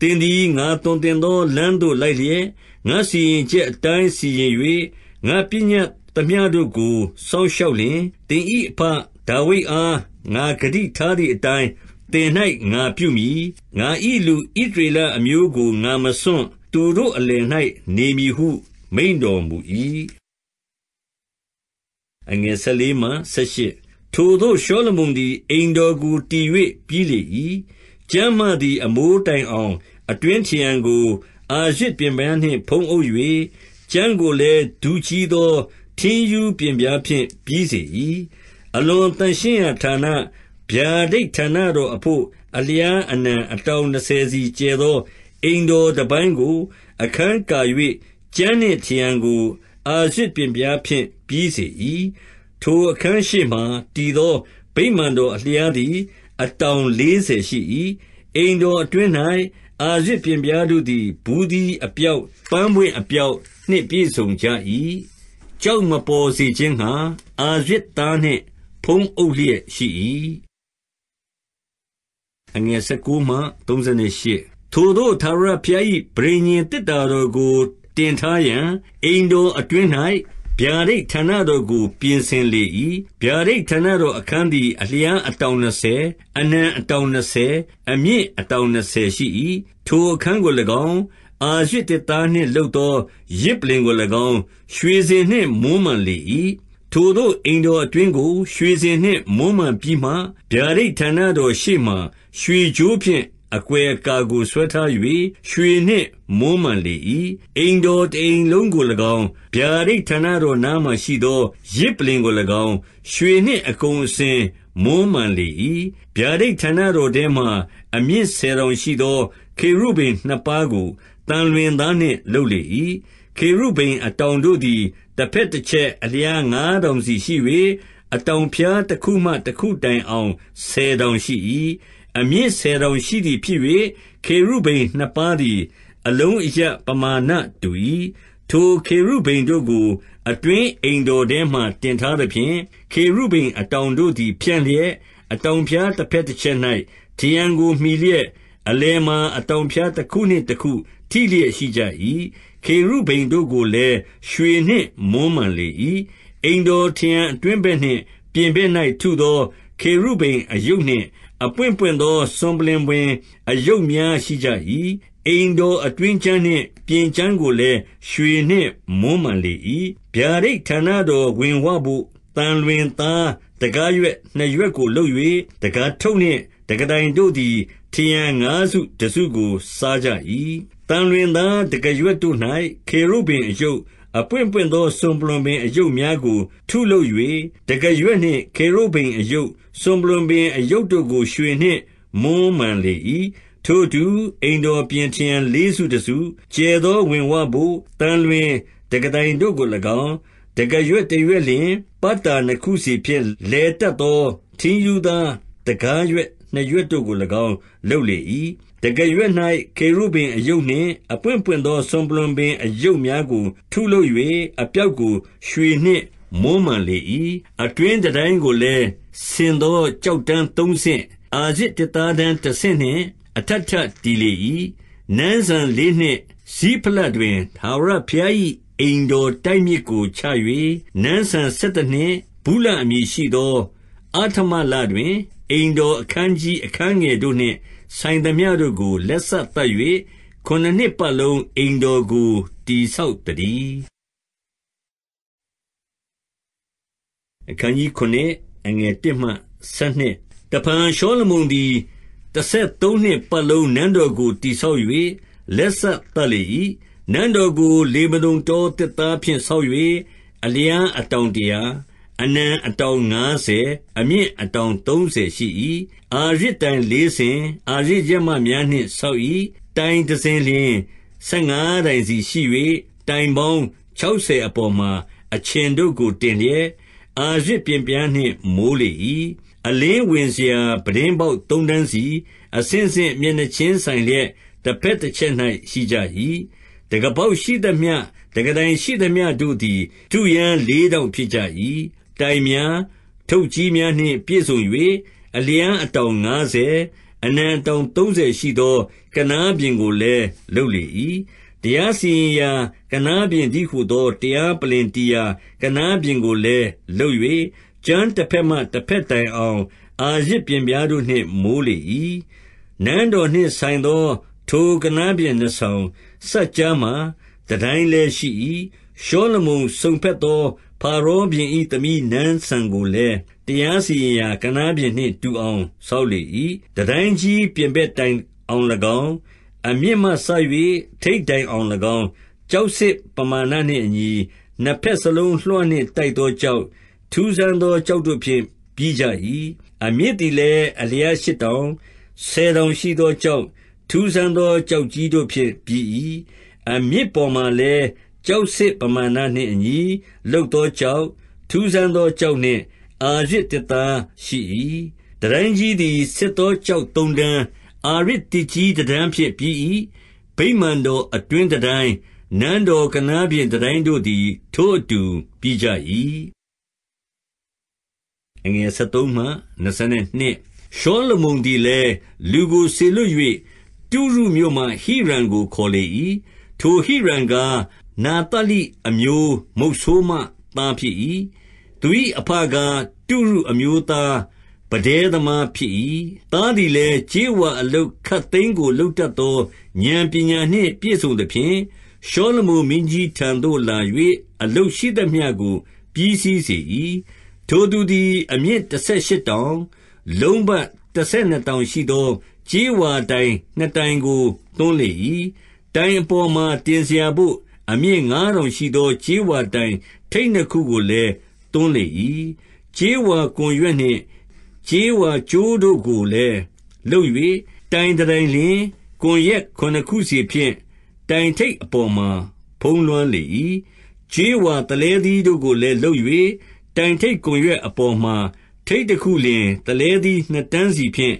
၊သင်သည်ငါသွန်သင်သောလမ်းသို့လိုက်လျက်၊ငါ့စီရင်ချက်အတိုင်းစီရင်၍ငါပညတ်သမျှတို့ကိုစောင့်ရှောက်လျှင်၊သင်၏အဘဒါဝိဒ်အားငါဂတိထားသည်အတိုင်းသင်၌ငါပြုမည်။ငါ၏လူဣသရေလအမျိုးကိုငါမစွန့်၊သူတို့အလယ်၌နေမည်ဟု မိန့်တော်မူ၏။14ထိုသို့ရှောလမုန်သည်အိမ်တော်ကိုတည်၍ပြီးလေ၏။ကျန်းမာသည်အမိုးတိုင်အောင် အတွင်းထရံကိုအာရဇ်ပင်ပန်းနှင့်ဖုံးအုပ်၍၊ကြမ်းကိုလည်းဒူးကြီးသောထင်းရူးပင်ပြားဖြင့်ပြီးစေ၏။အလွန်သန့်ရှင်းရာဌာန၊ဗျာဒိတ်ဌာနတော်အဘို့အလျားအနံအတောင်နှစ်ဆယ်စီကျယ်သောအိမ်တော်တပိုင်းကိုအခန်းကာ၍၊ကြမ်းနှင့်ထရံကိုအာရဇ်ပင်ပြားဖြင့်ပြီးစေ၏ထိုအခန်းရှေ့မှာတည်သောဗိမာန်တော်အလျားသည် အတောင်လေးဆယ်ရှိ၏။အိမ်တော်အတွင်း၌အာရဇ်ပျဉ်ပြားတို့သည်ဘူးသီးအပြောက်၊ပန်းပွင့်အပြောက်နှင့်ပြည့်စုံကြ၏။ကျောက်မပေါ်စေခြင်းငှါအာရဇ်သားနှင့် ဖုံးအုပ်လျက်ရှိ၏။ထိုသို့ထာဝရဘုရား၏ပဋိညာဉ်သေတ္တာတော်ကိုတင်ထားရန်အိမ်တော်အတွင်း၌ဗျာဒိတ်ဌာနတော်ကိုပြင်ဆင်လေ၏။ဗျာဒိတ်ဌာနတော်အခန်းသည်အလျားအတောင်နှစ်ဆယ်၊အနံအတောင်နှစ်ဆယ်၊အမြင့်အတောင်နှစ်ဆယ်ရှိ၏။ထိုအခန်းကို၎င်း၊အာရဇ်သစ်သားနှင့်လုပ်သောယဇ်ပလ္လင်ကို၎င်း၊ရွှေစင်နှင့်မွမ်းမံလေ၏။ထိုသို့အိမ်တော်အတွင်းကို ရွှေစင်နှင့်မွမ်းမံပြီးမှ၊ဗျာဒိတ်ဌာနတော်ရှေ့မှာရွှေကြိုးဖြင့်အကွယ်အကာကိုဆွဲထား၍ရွှေနှင့်မွမ်းမံလေ၏။အိမ်တော်တအိမ်လုံးကို၎င်း၊ဗျာဒိတ်ဌာနတော်နားမှာရှိသောယဇ်ပလ္လင်ကို၎င်း၊ရွှေနှင့်အကုန်အစင်မွမ်းမံလေ၏။ဗျာဒိတ်ဌာနတော်ထဲမှာ အမြင့်ဆယ်တောင်ရှိသောခေရုဗိမ်နှစ်ပါးကိုသံလွင်သားနှင့်လုပ်လေ၏။ခေရုဗိမ်အတောင်တို့သည်တဘက်တချက်အလျားငါးတောင်စီရှိ၍၊အတောင်ဖျားတခုမှတခုတိုင်အောင်ဆယ်တောင်ရှိ၏အမြင့်ဆယ်တောင်ရှိသည်ဖြစ်၍ခေရုဗိမ်နှစ်ပါးသည် အလုံးအယက်ပမာဏတူ၏။ထိုခေရုဗိမ်တို့ကို အတွင်းအိမ်တော်ထဲမှာတင်ထားသဖြင့်၊ခေရုဗိမ်အတောင်တို့သည်ဖြန့်လျက်၊အတောင်ဖျားတဘက်တချက်၌ထရံကိုမှီလျက်၊အလယ်မှာအတောင်ဖျားတခုနှင့်တခု ထိလျက်ရှိကြ၏။ခေရုဗိမ်တို့ကိုလည်းရွှေနှင့်မွမ်းမံလေ၏။အိမ်တော်ထရံအတွင်းဘက်နှင့် ပြင်ဘက်၌ထုသော ခေရုဗိမ်အရုပ်နှင့်အပွင့်ပွင့်သောစွန်ပလွင်ပင်အရုပ်များရှိကြ၏။အိမ်တော်အတွင်းခြမ်းနှင့်ပြင်ခြမ်းကိုလည်းရွှေနှင့်မွမ်းမံလေ၏။ဗျာဒိတ်ဌာနတော်ဝင်ဝဘို့သံလွင်သားတံခါးရွက်နှစ်ရွက်ကိုလုပ်၍၊တံခါးထုပ်နှင့်တံခါးတိုင်တို့သည်ထရံငါးစုတစုကိုစားကြ၏။သံလွင်သားတံခါးရွက်တို့၌ခေရုဗိမ်အရုပ်အပွင့်ပွင့်သောစွန်ပလွံပင်အရုပ်များကိုထုလုပ်၍၊တံခါးရွက်နှင့်ခေရုဗိမ်အရုပ်၊စွန်ပလွံပင်အရုပ်တို့ကို ရွှေနှင့်မွမ်းမံလေ၏။ထိုအတူအိမ်တော်ပြင်ထရံလေးစုတစု၊ကျယ်သောဝင်ဝဘို့သံလွင်တံခါးတိုင်တို့ကို၎င်း၊တံခါးရွက်တရွက်လျှင်ပတ်တာနှစ်ခုစီဖြင့်လည်တတ်သောထင်းရူးသားတံခါးရွက်နှစ်ရွက်တို့ကို၎င်းလုပ်လေ၏တံခါးရွက်၌ခေရုဗိမ်အရုပ်နှင့်အပွင့်ပွင့်သောစွန်ပလွံပင်အရုပ်များကို ထုလုပ်၍အပြောက်ကို ရွှေနှင့်မွမ်းမံလေ၏။အတွင်းတန်တိုင်းကိုလည်းဆင်သောကျောက်တန်းသုံးဆင့်၊အာရဇ်သစ်သားတန်းတဆင့်နှင့် အထပ်ထပ်တည်လေ၏။နန်းစံလေးနှစ်၊ဇိဖလတ်တွင်ထာဝရဘုရား၏အိမ်တော်တိုက်မြစ်ကိုချ၍နန်းစံဆယ်တနှစ်၊ဗုလအမည်ရှိသောအဋ္ဌမလတွင်အိမ်တော်အခန်းကြီးအခန်းငယ်တို့နှင့်ဆိုင်သမျှတို့ကိုလက်စသတ်၍ခုနစ်နှစ်ပတ်လုံးအိမ်တော်ကိုတည်ဆောက်သတည်း။7တဖန်ရှောလမုန်သည်တဆယ်သုံးနှစ်ပတ်လုံးနန်းတော်ကိုတည်ဆောက်၍လက်စသတ်လေ၏။နန်းတော်ကိုလေဗနုန်တောသစ်သားဖြင့်ဆောက်၍အလျားအတောင်တရာအနံအတောင်ငါးဆယ်၊အမြင့်အတောင်သုံးဆယ်ရှိ၏။အာရဇ်တိုင်လေးစင်၊အာရဇ်ရက်မများနှင့်ဆောက်၏။တိုင်တစင်လျှင်ဆယ်ငါးတိုင်စီရှိ၍၊တိုင်ပေါင်းခြောက်ဆယ်အပေါ်မှာအခြင်တို့ကိုတင်လျက်၊အာရဇ်ပျဉ်ပြားနှင့်မိုးလေ၏။အလင်းဝင်စရာပြတင်းပေါက်သုံးတန်းစီ၊အဆင့်ဆင့်မျက်နှာချင်းဆိုင်လျက်တဘက်တချက်၌ရှိကြ၏။တံခါးပေါက်ရှိသမျှ၊တံခါးတိုင်ရှိသမျှတို့သည်တုရန်းလေးထောင့်ဖြစ်ကြ၏တိုင်များ၊ထုပ်ကြီးများနှင့်ပြည့်စုံ၍၊အလျားအတောင်ငါးဆယ်၊အနံအတောင်သုံးဆယ်ရှိသောကနားပျဉ်ကိုလည်းလုပ်လေ၏။တရားစီရင်ရာကနားပျဉ်တည်းဟူသောတရားပလ္လင်တည်ရာကနားပျဉ်ကိုလည်းလုပ်၍၊ကျွမ်းတဘက်မှတဘက်တိုင်အောင်အာရဇ်ပျဉ်ပြားတို့နှင့်မိုးလေ၏။နန်းတော်နှင့်ဆိုင်သော ထိုကနားပျဉ်နှစ်ဆောင်၊စပ်ကြားမှာတန်တိုင်းလည်းရှိ၏။ရှောလမုန်စုံဘက်သောဖါရောဘုရင်၏သမီးနန်းစံကိုလည်းတရားစီရင်ရာကနားပြင်နှင့်တူအောင်ဆောက်လေ၏။တန်တိုင်းကြီးပြင်ဘက်တိုင်အောင်၎င်း၊အမြစ်မှစ၍ထိပ်တိုင်အောင်၎င်း၊ကျောက်ဆစ်ပမာဏနှင့်အညီ၊နှစ်ဘက်စလုံးလွှနှင့်တိုက်သောကျောက်၊ထူးဆန်းသောကျောက်တို့ဖြင့်ပြီးကြ၏။အမြစ်သည်လည်းအလျားရှစ်တောင်၊ဆယ်တောင်ရှိသောကျောက်၊ထူးဆန်းသောကျောက်ကြီးတို့ဖြင့်ပြီး၏။အမြစ်ပေါ်မှာလည်းကျောက်စစ်ပမာဏနှင့်အညီလုပ်သောကျောက်၊ထူးဆန်းသောကျောက်နှင့်အာရဇ်သစ်သားရှိ၏။တန်တိုင်းကြီးသည်ဆစ်သောကျောက်သုံးတန်၊အာရဇ်သစ်ကြီးတန်တန်ဖြင့်ပြီး၏။ဗိမာန်တော်အတွင်းတန်တိုင်း၊နန်းတော်ကုလားပြင်တန်တိုင်းတို့သည် ထိုအတူပြီးကြ၏။ရှောလမုန်သည်လည်းလူကိုစေလွှတ်၍တုရုမြို့မှဟိရံကိုခေါ်လေ၏။ထိုဟိရံကားနာသလိအမျိုးမုတ်ဆိုးမသားဖြစ်၏။သူ၏အဘကားတုရုအမျိုးသားပန်းတဉ်းသမားဖြစ်၏။သားသည်လည်းကြေးဝါအလုပ်ခပ်သိမ်းကိုလုပ်တတ်သောဥာဏ်ပညာနှင့်ပြည့်စုံသဖြင့်၊ရှောလမုန်မင်းကြီးထံသို့လာ၍အလုပ်ရှိသမျှကိုပြီးစီးစေ၏။ထိုသူသည် အမြင့်တဆယ်ရှစ်တောင်၊လုံးပတ်တဆယ်နှစ်တောင်ရှိသောကြေးဝါတိုင်နှစ်တိုင်ကိုသွန်းလေ၏။တိုင်အပေါ်မှာတင်စရာဘို့အမြင့်ငါးထောင်ရှိသောကြေးဝါတိုင် ထိပ်နှစ်ခုကိုလည်းသွန်းလေ၏။ကြေးဝါကွန်ရွက်နှင့်ကြေးဝါကြိုးတို့ကိုလည်းလုပ်၍တိုင်တတိုင်လျှင်ကွန်ရွက်ခုနစ်ခုစီဖြင့်တိုင်ထိပ်အပေါ်မှာဖုံးလွှမ်းလေ၏။ကြေးဝါပုလဲသီးတို့ကိုလည်းလုပ်၍တိုင်ထိပ်ကွန်ရွက်အပေါ်မှာထိပ်တခုလျှင်ပုလဲသီးနှစ်တန်းစီဖြင့်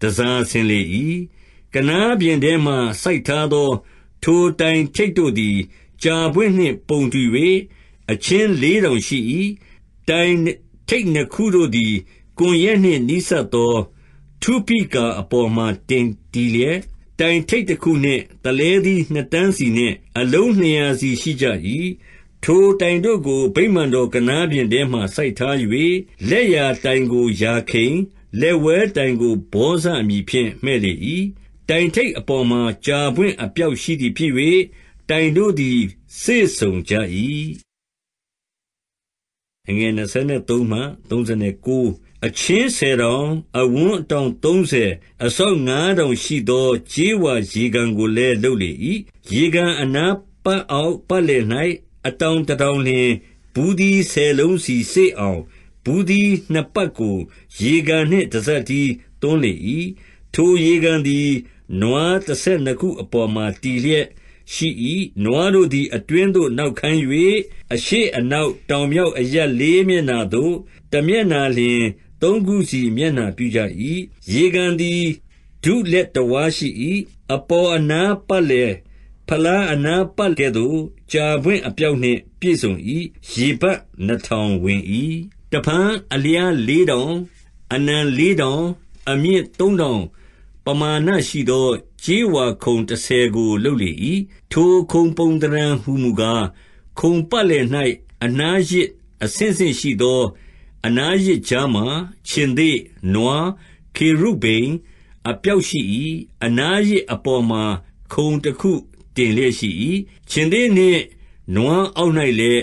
တန်ဆာဆင်လေ၏။ကနားပြင်ထဲမှာစိုက်ထားသော ထိုတိုင်ထိပ်တို့သည်ကြာပွင့်နှင့်ပုံတူ၍အချင်းလေးတောင်ရှိ၏။တိုင်ထိပ်နှစ်ခုတို့သည်ကွန်ရက်နှင့်နီးစပ်သောထူးပိကာ အပေါ်မှာတင်တည်လျက်၊တိုင်ထိပ်တခုနှင့်ပုလဲသီးနှစ်တန်းစီနှင့် အလုံးနှစ်ရာစီရှိကြ၏။ထိုတိုင်တို့ကိုဗိမာန်တော်ကနားပြင်ထဲမှာစိုက်ထား၍၊လက်ျာတိုင်ကိုယာခိန်၊လက်ဝဲတိုင်ကိုဗောဇအမည်ဖြင့်မှည့်လေ၏။တိုင်ထိပ်အပေါ်မှာကြာပွင့်အပြောက်ရှိသည်ဖြစ်၍၊တိုင်တို့သည်စေ့စုံကြ၏။23အချင်းဆယ်တောင်၊အဝန်းအတောင်သုံးဆယ်၊အစောင့်ငါးတောင်ရှိသောကြေးဝါရေကန်ကိုလည်းလုပ်လေ၏။ရေကန်အနားပတ်အောက်ပတ်လည်၌အတောင်တတောင်လျှင်ဘူးသီးဆယ်လုံးစီစေ့အောင်၊ဘူးသီးနှစ်ပတ်ကို ရေကန်နှင့်တစပ်တည်းသွန်းလေ၏။ထိုရေကန်သည်နွားတဆယ်နှစ်ခုအပေါ်မှာတည်လျက်ရှိ၏။နွားတို့သည်အတွင်းသို့နောက်ခန်း၍၊အရှေ့အနောက်တောင်မြောက်အရပ်လေးမျက်နှာသို့တမျက်နှာလျှင်သုံးခုစီမျက်နှာပြုကြ၏။ရေကန်သည်ဒုလက်တဝါးရှိ၏။အပေါ်အနားပတ်လည်ဖလားအနားပတ်ကဲ့သို့ကြာပွင့်အပြောက်နှင့် ပြည့်စုံ၏။ရေပတ်နှစ်ထောင်ဝင်၏။တဖန်အလျားလေးထောင်၊အနံလေးထောင်၊အမြင့်သုံးထောင်ပမာဏရှိသောကြေးဝါခုံတဆယ်ကိုလုပ်လေ၏။ထိုခုံပုံသဏ္ဌာန်ဟူမူကား၊ခုံပတ်လည်၌အနားရစ်အဆင့်ဆင့်ရှိသော အနားရစ်ကြားမှာခြင်္သေ့၊နွား၊ခေရုဗိမ်အပြောက်ရှိ၏။အနားရစ်အပေါ်မှာခုံတခုတင်လျက်ရှိ၏။ခြင်္သေ့နှင့်နွားအောက်၌လည်း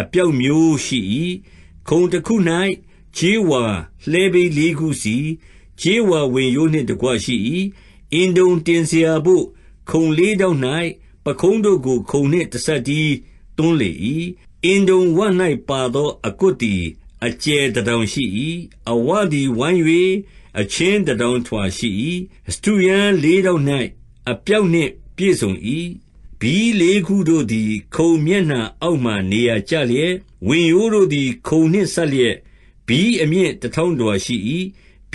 အပြောက်မျိုးရှိ၏။ခုံတခု၌ကြေးဝါလှည်းဘီးလေးခုစီခြေဝါဝင်ရိုးနှင့်တကွရှိ၏။အင်တုံတင်စရာဘို့ခုံလေးထောင့်၌ပခုံးတို့ကို ခုံနှင့်တစပ်တည်းသွန်းလေ၏။အင်တုံဝ၌ပါသောအကွတ်သည်အကျယ်တတောင်ရှိ၏။အဝသည်ဝိုင်း၍အချင်းတတောင်ထွာရှိ၏။စတုရန်းလေးထောင့်၌အပြောက်နှင့်ပြည့်စုံ၏။ဘီးလေးခုတို့သည် ခုံမျက်နှာအောက်မှာနေရာကျလျက်၊ဝင်ရိုးတို့သည် ခုံနှင့်စပ်လျက်၊ဘီးအမြင့်တထောင့်ကျော်ရှိ၏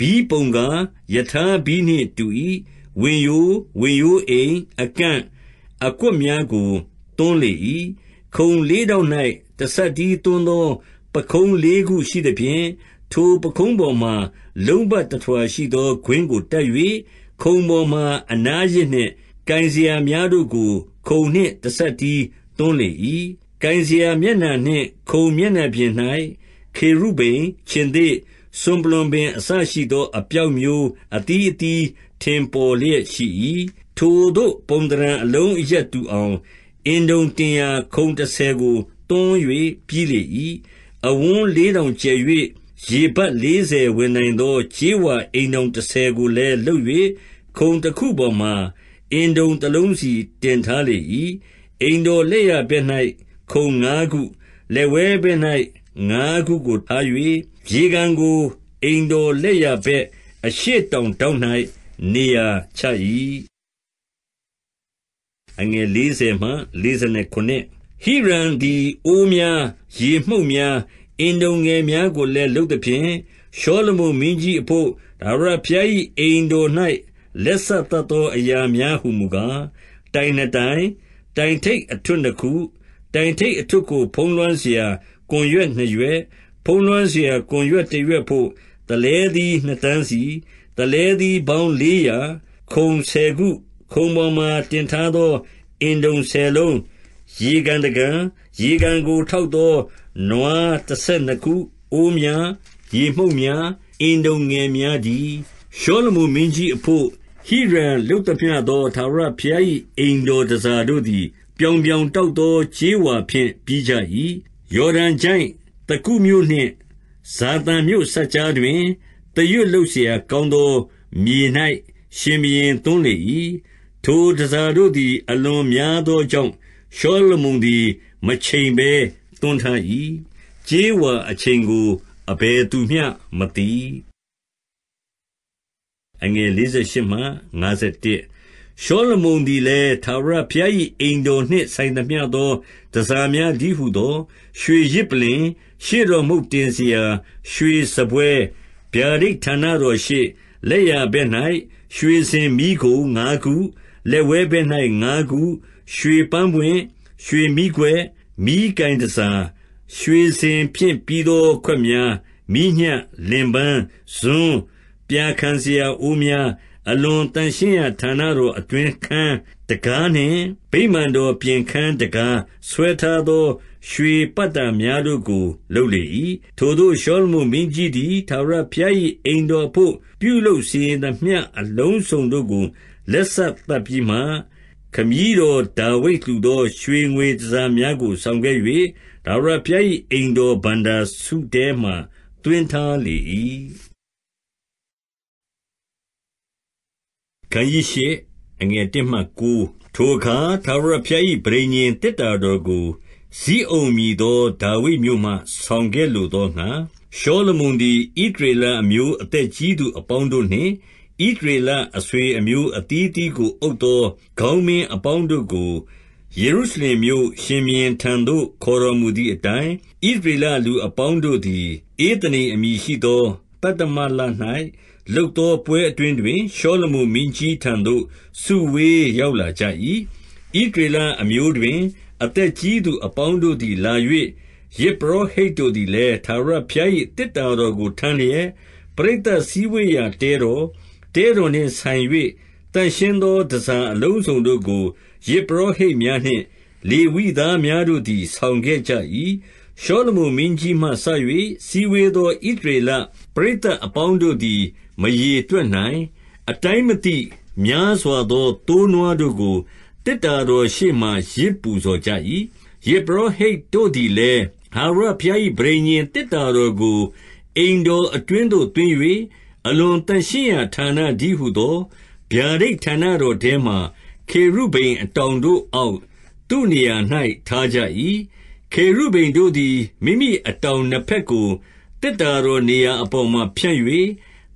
ဘီးပုံကား၊ရထားဘီးနှင့်တူ၏။ဝင်ရိုး၊ဝင်ရိုးအိမ်၊အကန့်၊အကွက်များကိုသွန်းလေ၏။ခုံလေးထောင့်၌တစပ်တည်းသွန်းသောပခုံးလေးခုရှိသဖြင့်၊ထိုပခုံးပေါ်မှာလုံးပတ်တထွာရှိသောကွင်းကိုတပ်၍၊ခုံပေါ်မှာအနားရစ်နှင့်ကိုင်စရာများတို့ကိုခုံနှင့်တစပ်တည်းသွန်းလေ၏။ကိုင်စရာမျက်နှာနှင့်ခုံမျက်နှာပြင်၌ခေရုဗိမ်၊ခြင်္သေ့စွန်ပလွံပင်အစရှိသောအပြောက်မျိုးအသီးအသီးထင်ပေါ်လျက်ရှိ၏။ထိုသို့ပုံသဏ္ဌာန်အလုံးအရက်တူအောင်၊အင်တုံတင်ရာခုံတဆယ်ကိုသွန်း၍ပြီးလေ၏။အဝန်းလေးထောင်ကျယ်၍ရေပတ်လေးဆယ်ဝင်နိုင်သောကြေးဝါအိမ်ထောင်တဆယ်ကိုလည်းလုပ်၍၊ခုံတခုပေါ်မှာအင်တုံတလုံးစီတင်ထားလေ၏။အိမ်တော်လက်ျာဘက်၌ခုံငါးခု၊လက်ဝဲဘက်၌ငါးခုကိုထား၍၊ရေကန်ကိုအိမ်တော်လက်ျာဘက်အရှေ့တောင်ထောင့်၌နေရာချ၏။40ဟိရံသည်အိုးများ၊ရေမှုန့်များ၊အင်တုံငယ်များကိုလည်းလုပ်သဖြင့်၊ရှောလမုန်မင်းကြီးအဘို့ထာဝရဘုရား၏အိမ်တော်၌လက်စသတ်သောအရာများဟူမူကား၊တိုင်နှစ်တိုင်၊တိုင်ထိပ်အထွဋ်နှစ်ခု၊တိုင်ထိပ်အထွဋ်ကိုဖုံးလွှမ်းစရာကွန်ရွက်နှစ်ရွက်ဖုံးလွှမ်းစရာကွန်ရွက်တရွက်ဖို့တလဲသည်နှစ်တန်းစီတလဲသည်ပေါင်း400ခုံ10ခုခုံပေါ်မှာတင်ထားသောအင်ဒုံ10လုံးရေကန်တကန်ရေကန်ကိုထောက်သောနွား32ခုအိုးများရေမှုတ်များအင်ဒုံငယ်များသည်ရှောလမုန်မင်းကြီးအဖို့ဟိရန်လုတ်တပြသောသာရဖျား၏အိမ်တော်တစားတို့သည် ပြောင်ပြောင်တောက်သော ခြေဝါဖြင့်ပြီးကြ၏ယော်ဒန်ကျိုင်းတကုမြို့နှင့်ဇာတန်မြို့စပ်ကြားတွင်သရွတ်လုပ်เสีယကောင်းသော မြေ၌ရှင်ဘုရင်သွန်းလေ၏။ထိုတန်ဆာတို့သည် အလွန်များသောကြောင့်၊ရှောလမုန်သည်မချိန်ဘဲသွန်းထား၏။ကြေးဝါအချိန်ကိုအဘယ်သူမျှမသိ။48ရှောလမုန်သည်လည်း၊ထာဝရဘုရား၏အိမ်တော်နှင့်ဆိုင်သမျှသောတန်ဆာများတည်းဟူသော ရွှေယဇ်ပလ္လင်၊ရှေ့တော်မုန့်တင်စရာရွှေစားပွဲ၊ဗျာဒိတ်ဌာနတော်ရှေ့၊လက်ျာဘက်၌ရွှေစင်မီးခုံငါးခု၊လက်ဝဲဘက်၌ငါးခု၊ရွှေပန်းပွင့်၊ရွှေမီးခွက်၊မီးကိုင်တန်ဆာ၊ရွှေစင်ဖြင့်ပြီးသောခွက်များ၊မီးညှပ်၊လင်ပန်း၊ဇွန်း၊ပြာခံစရာအိုးများအလွန်တန်ရှင်းရာဌာနတော်အတွင်းခန်းတကားနှင့်ဗိမာန်တော်ပြင်ခန်းတကားဆွဲထားသောရွှေပတ္တများတို့ကိုလုပ်လေ၏ထိုသို့ရှောလမုန်မင်းကြီးသည်ထာဝရဘုရား၏အိမ်တော်ဖို့ပြုလုပ်စီရင်သမျှအလုံးစုံတို့ကိုလက်ဆက်ပတ်ပြီးမှခမည်းတော်ဒါဝိဒ်လူသောရွှေငွေစံများကိုဆောင်ခဲ့၍ဒါဝရဘုရား၏အိမ်တော်ဗန္ဒာစုတဲမှတွင်ထားလေ၏ခန်းကြီးရှေ့အငယ်1မှ9ထိုအခါသာဝရဘုရား၏ဗြိဉ္ဉ်တက်တာတော်ကိုဇိအုံမည်သောဒါဝိမြို့မှဆောင်ခဲ့လိုသောငါရှောလမုန်သည်ဣဒရေလအမျိုးအသက်ကြီးသူအပေါင်းတို့နှင့်ဣဒရေလအဆွေအမျိုးအသီးသီးကို အုပ်သောခေါင်းမင်းအပေါင်းတို့ကိုယေရုရှလင်မြို့ရှင်မြင်းထံသို့ ခေါ်တော်မူသည့်အတိုင်းဣဒရေလလူအပေါင်းတို့သည်ဧဒနေအမည်ရှိသောပတ္တမလ၌လုပ်သောပွဲအတွင်းတွင်ရှောလမုန်မင်းကြီးထံသို့စုဝေးရောက်လာကြ၏။ဣသရေလအမျိုးတွင် အသက်ကြီးသူအပေါင်းတို့သည်လာ၍၊ယဇ်ပုရောဟိတ်တို့သည်လည်းထာဝရဘုရား၏သေတ္တာတော်ကိုထမ်းလျက်၊ပရိသတ်စည်းဝေးရာတဲတော်၊တဲတော်နှင့်ဆိုင်၍သန့်ရှင်းသောတန်ဆာအလုံးစုံတို့ကိုယဇ်ပုရောဟိတ်များနှင့် လေဝိသားများတို့သည်ဆောင်ခဲ့ကြ၏။ရှောလမုန်မင်းကြီးမှစ၍စည်းဝေးသောဣသရေလပရိသတ်အပေါင်းတို့သည်မရေတွက်နိုင်။အတိုင်းမသိများစွာသောသိုးနွားတို့ကိုသေတ္တာတော်ရှေ့မှာယဇ်ပူဇော်ကြ၏။ယဇ်ပုရောဟိတ်တို့သည်လည်း၊ထာဝရဘုရား၏ပဋိညာဉ်သေတ္တာတော်ကိုအိမ်တော်အတွင်းသို့သွင်း၍၊အလွန်သန့်ရှင်းရာဌာနတည်းဟူသောဗျာဒိတ်ဌာနတော်ထဲမှာခေရုဗိမ်အတောင်တို့အောက်သူ့နေရာ၌ထားကြ၏။ခေရုဗိမ်တို့သည်မိမိအတောင်နှစ်ဘက်ကိုသေတ္တာတော်နေရာအပေါ်မှာဖြန့်၍၊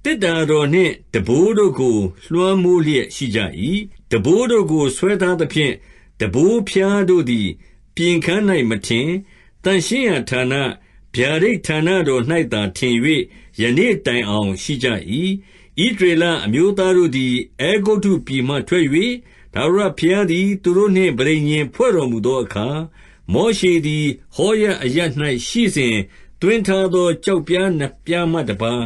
သေတ္တာတော်နှင့်တံပိုးတို့ကိုလွှမ်းမိုးလျက်ရှိကြ၏။တံပိုးတို့ကိုဆွဲထားသဖြင့်၊တံပိုးဖြားတို့သည် ပြင်ခန်း၌မထင်၊သန့်ရှင်းရာဌာန၊ဗျာဒိတ်ဌာနတော်၌သာထင်၍ယနေ့တိုင်အောင်ရှိကြ၏။ဣသရေလအမျိုးသားတို့သည်အဲဂုတ္တုပြည်မှထွက်၍၊ထာဝရဘုရားသည်သူတို့နှင့်ပဋိညာဉ်ဖွဲ့တော်မူသောအခါ၊မောရှေသည် ဟောရပ်အရပ်၌ရှိစဉ်သွင်းထားသောကျောက်ပြားနှစ်ပြားမှတပါး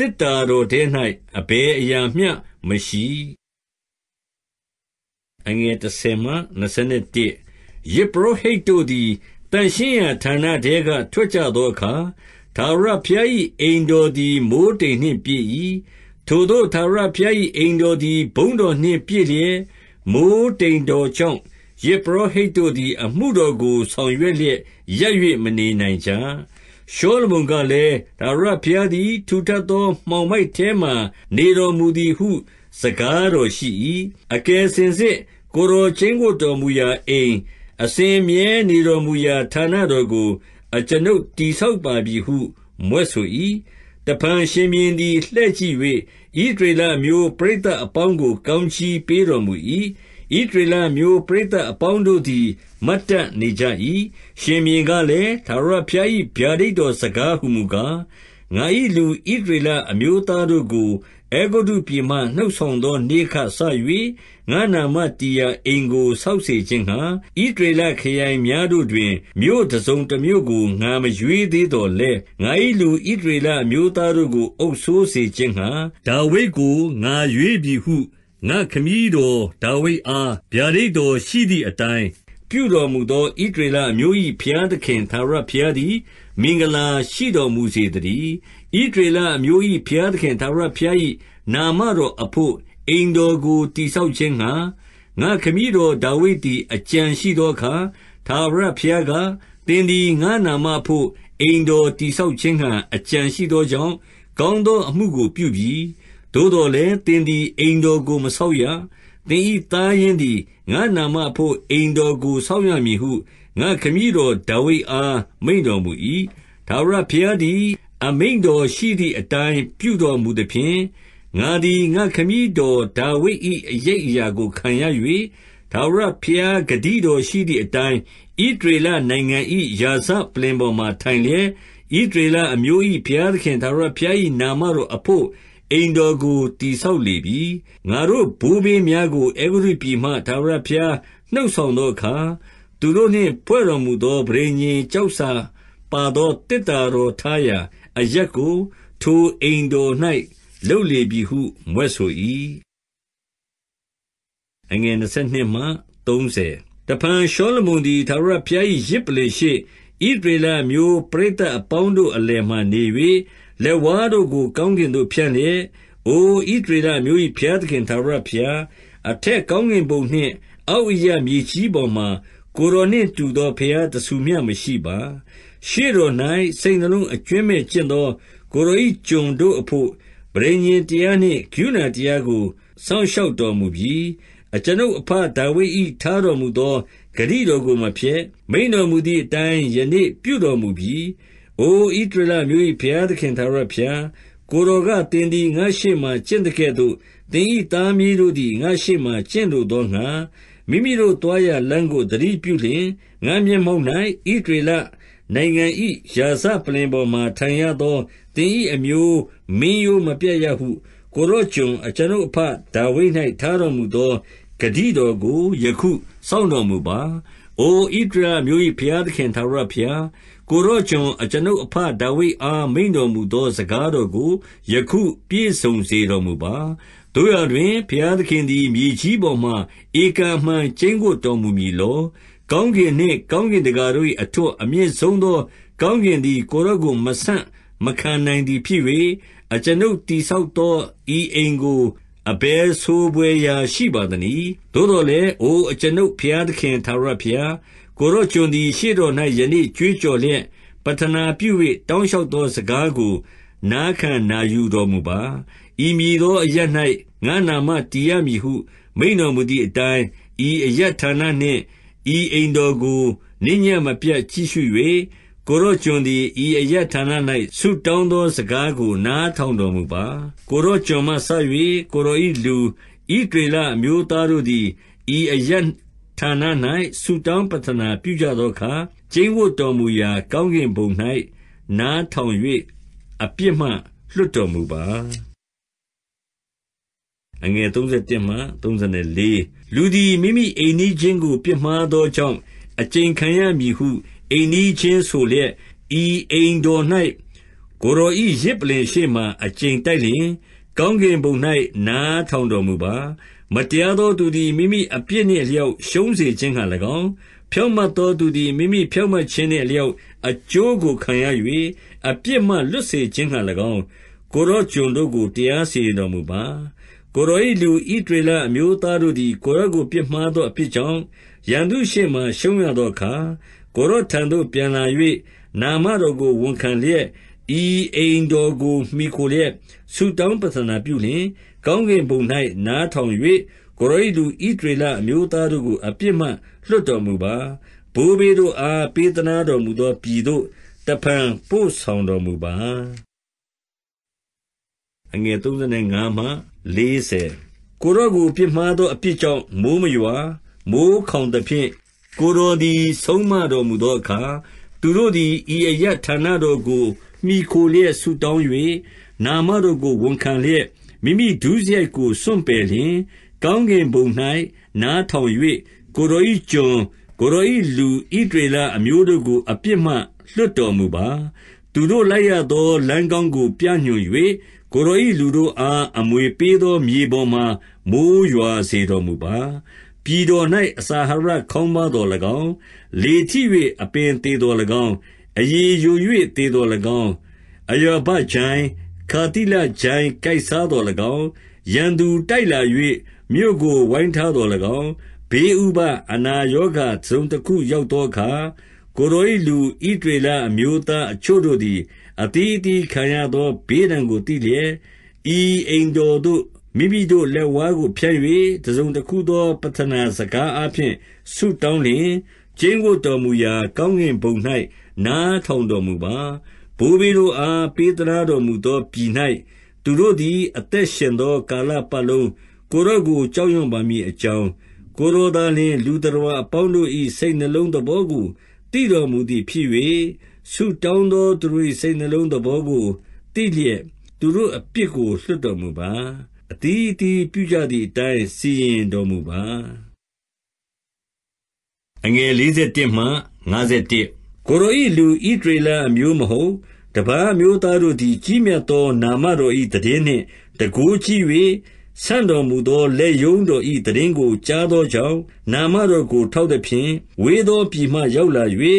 သေတ္တာတော်ထဲ၌အဘယ်အရာမျှမရှိ။10ယဇ်ပုရောဟိတ်တို့သည်သန့်ရှင်းရာဌာနထဲကထွက်ကြသောအခါ၊ထာဝရဘုရား၏အိမ်တော်သည်မိုဃ်းတိမ်နှင့်ပြည့်၏။ထိုသို့ထာဝရဘုရား၏အိမ်တော်သည်ဘုန်းတော်နှင့်ပြည့်လျက်၊မိုဃ်းတိမ်တော်ကြောင့်၊ယဇ်ပုရောဟိတ်တို့သည်အမှုတော်ကို ဆောင်ရွက်လျက်ရပ်၍မနေနိုင်ကြ။ရှောလမုန်ကလည်း၊ထာဝရဘုရားသည်ထူထပ်သောမှောင်မိုက်ထဲမှာနေတော်မူသည်ဟု စကားတော်ရှိ၏။အကယ်စင်စစ်ကိုယ်တော်ကျိန်းဝပ်တော်မူရာအိမ်၊အစဉ်အမြဲနေတော်မူရာဌာနတော်ကို အကျွန်ုပ်တည်ဆောက်ပါပြီဟုမြွက်ဆို၏။တဖန်ရှင်ဘုရင်သည်လှည့်ကြည့်၍ဣသရေလအမျိုးပရိသတ်အပေါင်းကို ကောင်းကြီးပေးတော်မူ၏ဣသရေလအမျိုးပရိသတ်အပေါင်းတို့သည် မတ်တတ်နေကြ၏။ရှင်ဘုရင်ကလည်း၊ထာဝရဘုရား၏ဗျာဒိတ်တော်စကားဟူမူကား၊ငါ၏လူဣသရေလအမျိုးသားတို့ကိုအဲဂုတ္တုပြည်မှနှုတ်ဆောင်သောနေ့ကစ၍ငါ့နာမတည်ရာအိမ်ကိုဆောက်စေခြင်းငှါ၊ဣသရေလခရိုင်များတို့တွင်မြို့တစုံတမြို့ကိုငါမရွေးသေးသော်လည်း၊ငါ၏လူဣသရေလအမျိုးသားတို့ကိုအုပ်စိုးစေခြင်းငှါဒါဝိဒ်ကိုငါရွေးပြီဟုငါ့ခမည်းတော်ဒါဝိဒ်အားဗျာဒိတ်တော်ရှိသည်အတိုင်းပြုတော်မူသောဣသရေလအမျိုး၏ဘုရားသခင်ထာဝရဘုရားသည်မင်္ဂလာရှိတော်မူစေသတည်း။ဣသရေလအမျိုး၏ဘုရားသခင်ထာဝရဘုရား၏နာမတော်အဘို့အိမ်တော်ကိုတည်ဆောက်ခြင်းငှါ၊ငါ့ခမည်းတော်ဒါဝိဒ်သည်အကြံရှိသောအခါ၊ထာဝရဘုရားက၊သင်သည်ငါ့နာမအဘို့အိမ်တော်တည်ဆောက်ခြင်းငှါအကြံရှိသောကြောင့်၊ကောင်းသောအမှုကိုပြုပြီသို့သော်လည်းသင်သည်အိမ်တော်ကိုမဆောက်ရ။သင်၏သားရင်းသည်ငါ့နာမအဘို့အိမ်တော်ကိုဆောက်ရမည်ဟုငါ့ခမည်းတော်ဒါဝိဒ်အားမိန့်တော်မူ၏။ထာဝရဘုရားသည်အမိန့်တော်ရှိသည်အတိုင်းပြုတော်မူသဖြင့်၊ငါသည်ငါ့ခမည်းတော်ဒါဝိဒ်၏အရိပ်အရာကိုခံရ၍၊ထာဝရဘုရားဂတိတော်ရှိသည်အတိုင်း၊ဣသရေလနိုင်ငံ၏ရာဇပလ္လင်ပေါ်မှာထိုင်လျက်၊ဣသရေလအမျိုး၏ဘုရားသခင်ထာဝရဘုရား၏နာမတော်အဘို့အိမ်တော်ကိုတည်ဆောက်လေပြီ။ငါတို့ဘိုးဘေးများကိုအဲဂုတ္တုပြည်မှထာဝရဘုရားနှုတ်ဆောင်သောအခါ၊သူတို့နှင့်ဖွဲ့တော်မူသောပဋိညာဉ်ကျောက်စာပါသောသေတ္တာတော်ထားရာအရပ်ကို ထိုအိမ်တော်၌လုပ်လေပြီဟုမြွက်ဆို၏။22တဖန်ရှောလမုန်သည်ထာဝရဘုရား၏ယဇ်ပလ္လင်ရှေ့၊ဣသရေလအမျိုးပရိသတ်အပေါင်းတို့အလယ်မှာနေ၍၊လက်ဝါးတို့ကိုကောင်းကင်သို့ဖြန့်လျက်၊အိုဣသရေလအမျိုး၏ဘုရားသခင်ထာဝရဘုရား၊အထက်ကောင်းကင်ဘုံနှင့်အောက်အရပ်မြေကြီးပေါ်မှာကိုယ်တော်နှင့်တူသောဘုရားတဆူမျှမရှိပါ။ရှေ့တော်၌စိတ်နှလုံးအကြွင်းမဲ့ကျင့်သော ကိုယ်တော်၏ကျွန်တို့အဘို့ပဋိညာဉ်တရားနှင့်ကရုဏာတရားကိုစောင့်ရှောက်တော်မူပြီ။အကျွန်ုပ်အဘဒါဝိဒ်၏ထားတော်မူသောဂတိတော်ကိုမဖျက်၊မိန့်တော်မူသည်အတိုင်းယနေ့ပြုတော်မူပြီ။။အိုဣသရေလအမျိုး၏ဘုရားသခင်ထာဝရဘုရား၊ကိုယ်တော်က၊သင်သည်ငါ့ရှေ့မှာကျင့်သကဲ့သို့သင်၏သားမြေးတို့သည်ငါ့ရှေ့မှာကျင့်လိုသောငှါ၊မိမိတို့သွားရာလမ်းကိုသတိပြုလျှင်၊ငါ့မျက်မှောက်၌ဣသရေလနိုင်ငံ၏ရာဇပလ္လင်ပေါ်မှာထိုင်ရသောသင်၏အမျိုးမင်းရိုးမပြတ်ရဟု ကိုယ်တော်ကျွန်အကျွန်ုပ်အဘဒါဝိဒ်၌ထားတော်မူသောဂတိတော်ကိုယခုစောင့်တော်မူပါ။အိုဣသရေလအမျိုး၏ဘုရားသခင်ထာဝရဘုရား၊ကိုယ်တော်ကျွန်အကျွန်ုပ်အဘဒါဝိဒ်အားမိန့်တော်မူသော စကားတော်ကို ယခုပြည့်စုံစေတော်မူပါ။သို့ရာတွင်ဘုရားသခင်သည် မြေကြီးပေါ်မှာဧကန်အမှန်ကျိန်းဝပ်တော်မူမည်လော။ကောင်းကင်နှင့်ကောင်းကင်တကာတို့၏အထွဋ်အမြင့်ဆုံးသောကောင်းကင်သည်ကိုယ်တော်ကိုမဆန့်မခံနိုင်သည်ဖြစ်၍၊အကျွန်ုပ်တည်ဆောက်သောဤအိမ်ကိုအဘယ်ဆိုဘွယ်ရာရှိပါသနည်း။သို့သော်လည်း၊အိုအကျွန်ုပ်ဘုရားသခင်ထာဝရဘုရား၊ကိုယ်တော်ကျွန်သည်ရှေ့တော်၌ယနေ့ကြွေးကြော်လျက်ပဌနာပြု၍တောင်းလျှောက်သောစကားကိုနားခံနာယူတော်မူပါ။ဤမည်သောအရပ်၌ငါ့နာမတည်ရမည်ဟုမိန့်တော်မူသည်အတိုင်း၊ဤအရပ်ဌာနနှင့်ဤအိမ်တော်ကိုနေ့ညဉ့်မပြတ်ကြည့်ရှု၍၊ကိုယ်တော်ကျွန်သည်ဤအရပ်ဌာန၌ဆုတောင်းသောစကားကိုနားထောင်တော်မူပါ။ကိုယ်တော်ကျွန်မှစ၍ကိုယ်တော်၏လူ၊ဣသရေလအမျိုးသားတို့သည်ဤအရပ်ဌာန၌ဆုတောင်းပဌနာပြုကြသောအခါ၊ကျိန်းဝပ်တော်မူရာကောင်းကင်ဘုံ၌နားထောင်၍အပြစ်မှလွှတ်တော်မူပါ။31လူသည်မိမိအိမ်နီးချင်းကို ပြစ်မှားသောကြောင့်အကျိန်ခံရမည်ဟုအိမ်နီးချင်းဆိုလျက်၊ဤအိမ်တော်၌ကိုယ်တော်၏ယဇ်ပလ္လင်ရှေ့မှာအကျိန်တိုက်လျှင်၊ကောင်းကင်ဘုံ၌နားထောင်တော်မူပါ။မတရားသောသူသည်မိမိအပြစ်နှင့်အလျောက်ရှုံးစေခြင်းငှါ၎င်း၊ဖြောင့်မတ်သောသူသည်မိမိဖြောင့်မတ်ခြင်းနှင့်အလျောက်အကျိုးကိုခံရ၍အပြစ်မှလွတ်စေခြင်းငှါ၎င်း၊ကိုယ်တော်ကျွန်တို့ကိုတရားစီရင်တော်မူပါ။ကိုယ်တော်၏လူဣသရေလအမျိုးသားတို့သည်ကိုယ်တော်ကိုပြစ်မှားသောအပြစ်ကြောင့်၊ရန်သူရှေ့မှာရှုံးရသောအခါ၊ကိုယ်တော်ထံသို့ပြန်လာ၍နာမတော်ကိုဝန်ခံလျက်၊ဤအိမ်တော်ကိုမှီခိုလျက်ဆုတောင်းပဌနာပြုလျှင်၊ကောင်းကင်ဘုံ၌နားထောင်၍ကိုယ်တော်၏လူဣသရေလအမျိုးသားတို့ကိုအပြစ်မှလွှတ်တော်မူပါ။ဘိုးဘေးတို့အားပေးသနားတော်မူသောပြည်သို့တဖန်ပို့ဆောင်တော်မူပါ။35ကိုယ်တော်ကိုပြစ်မှားသောအပြစ်ကြောင့်မိုဃ်းမရွာ၊မိုဃ်းခေါင်သဖြင့်ကိုယ်တော်သည်ဆုံးမတော်မူသောအခါ၊သူတို့သည်ဤအရပ်ဌာနတော်ကိုမှီခိုလျက်ဆုတောင်း၍နာမတော်ကိုဝန်ခံလျက်မိမိဒုစရိုက်ကိုစွန့်ပယ်လျှင်၊ကောင်းကင်ဘုံ၌နားထောင်၍ကိုယ်တော်၏ကျွန်၊ကိုယ်တော်၏လူဣသရေလအမျိုးတို့ကိုအပြစ်မှလွှတ်တော်မူပါ။သူတို့လိုက်ရသောလမ်းကောင်းကို ပြညွှန်၍၊ကိုယ်တော်၏လူတို့အားအမွေပေးသောမြေပေါ်မှာမိုဃ်းရွာစေတော်မူပါ။ပြည်တော်၌အစာအာဟာရခေါင်းပါးသော်၎င်း၊လေထိ၍အပင်သေသော်၎င်း၊အရည်ယို၍သေသော်၎င်း၊အရာဘကျိုင်းခါတိလချိုင်ကိုက်စားသော်၎င်း၊ရန်သူတိုက်လာ၍မြို့ကိုဝိုင်းထားသော်၎င်း၊ဘေးဥပဒ်၊အနာရောဂါတစုံတခုရောက်သောအခါ၊ကိုယ်တော်၏လူဣသရေလအမျိုးသားအချို့တို့သည်အသီးအသီးခံရသောဘေးဒဏ်ကိုသိလျက်၊ဤအိမ်တော်သို့မိမိတို့လက်ဝါးကိုဖြန့်၍တစုံတခုသောပဌနာစကားအားဖြင့်ဆုတောင်းလျှင်၊ကျိန်းဝပ်တော်မူရာ ကောင်းကင်ဘုံ၌နားထောင်တော်မူပါ။ဘိုးဘေးတို့အားပေးသနားတော်မူသောပြည်၌သူတို့သည် အသက်ရှင်သော ကာလပတ်လုံးကိုယ်တော်ကိုကြောက်ရွံ့ပါမည်အကြောင်း၊ကိုယ်တော်သာလျှင်လူသတ္တဝါအပေါင်းတို့၏စိတ်နှလုံးသဘောကိုသိတော်မူသည်ဖြစ်၍၊ဆုတောင်းသော သူတို့၏စိတ်နှလုံးသဘောကိုသိလျက်သူတို့အပြစ်ကိုလွှတ်တော်မူပါ။အသီးအသီးပြုကြသည်အတိုင်းစီရင်တော်မူပါ။41ကိုယ်တော်၏လူဣသရေလအမျိုးမဟုတ်တပါးအမျိုးသားတို့သည်ကြီးမြတ်သောနာမတော်၏သိတင်းနှင့်တန်ခိုးကြီး၍ဆန့်တော်မူသောလက်ရုံးတော်၏သိတင်းကိုကြားသောကြောင့်၊နာမတော်ကို ထောက်သဖြင့်၊ဝေးသောပြည်မှရောက်လာ၍၊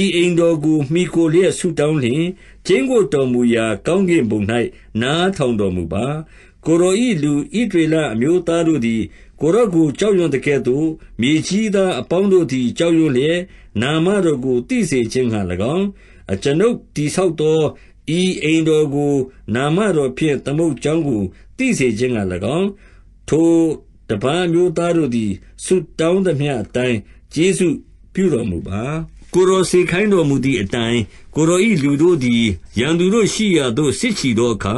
ဤအိမ်တော်ကိုမှီခိုလျက်ဆုတောင်းလျှင်၊ကျိန်းဝပ်တော်မူရာကောင်းကင်ဘုံ၌နားထောင်တော်မူပါ။ကိုယ်တော်၏လူဣသရေလအမျိုးသားတို့သည်ကိုယ်တော်ကိုကြောက်ရွံ့သကဲ့သို့၊မြေကြီးသားအပေါင်းတို့သည်ကြောက်ရွံ့လျက်နာမတော်ကိုသိစေခြင်းငှါ၎င်းအကျွန်ုပ်တည်ဆောက်သောဤအိမ်တော်ကိုနာမတော်ဖြင့်သမုတ်ကြောင်းကိုသိစေခြင်းငှါ၎င်း၊ထိုတပါးအမျိုးသားတို့သည်ဆုတောင်းသမျှအတိုင်းကျေးဇူးပြုတော်မူပါ။ကိုယ်တော်စေခိုင်းတော်မူသည်အတိုင်း၊ကိုယ်တော်၏လူတို့သည်ရန်သူတို့ရှိရာသို့စစ်ချီသောအခါ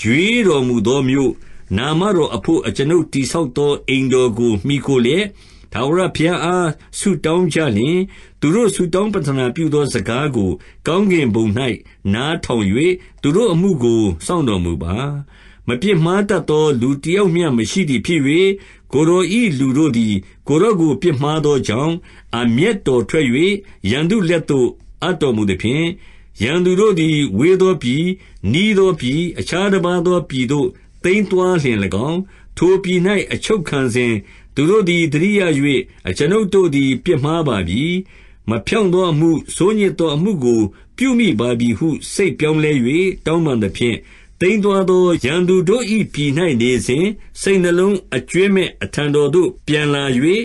ရွေးတော်မူသောမြို့၊နာမတော်အဘို့အကျွန်ုပ်တည်ဆောက်သောအိမ်တော်ကိုမှီခိုလျက်ထာဝရဘုရားအားဆုတောင်းကြလျှင်၊သူတို့ဆုတောင်းပဌနာပြုသောစကားကိုကောင်းကင်ဘုံ၌နားထောင်၍သူတို့အမှုကိုစောင့်တော်မူပါ။မပြစ်မှားတတ်သောလူတယောက်မျှမရှိသည်ဖြစ်၍၊ကိုယ်တော်၏လူတို့သည် ကိုယ်တော်ကိုပြစ်မှားသောကြောင့်၊အမျက်တော်ထွက်၍ရန်သူလက်သို့အပ်တော်မူသဖြင့်၊ရန်သူတို့သည်ဝေးသောပြည်၊နီးသောပြည်၊အခြားတပါးသောပြည်သို့သိမ်းသွားလျှင်၎င်း၊ထိုပြည်၌အချုပ်ခံစဉ်သူတို့သည်သတိရ၍အကျွန်ုပ်တို့သည်ပြစ်မှားပါပြီ။မဖြောင့်သောအမှု၊ဆိုးညစ်သောအမှုကို ပြုမိပါပြီဟုစိတ်ပြောင်းလဲ၍တောင်းပန်သဖြင့်၊သိမ်းသွားသောရန်သူတို့၏ပြည်၌နေစဉ်စိတ်နှလုံးအကြွင်းမဲ့အထံတော်သို့ပြန်လာ၍၊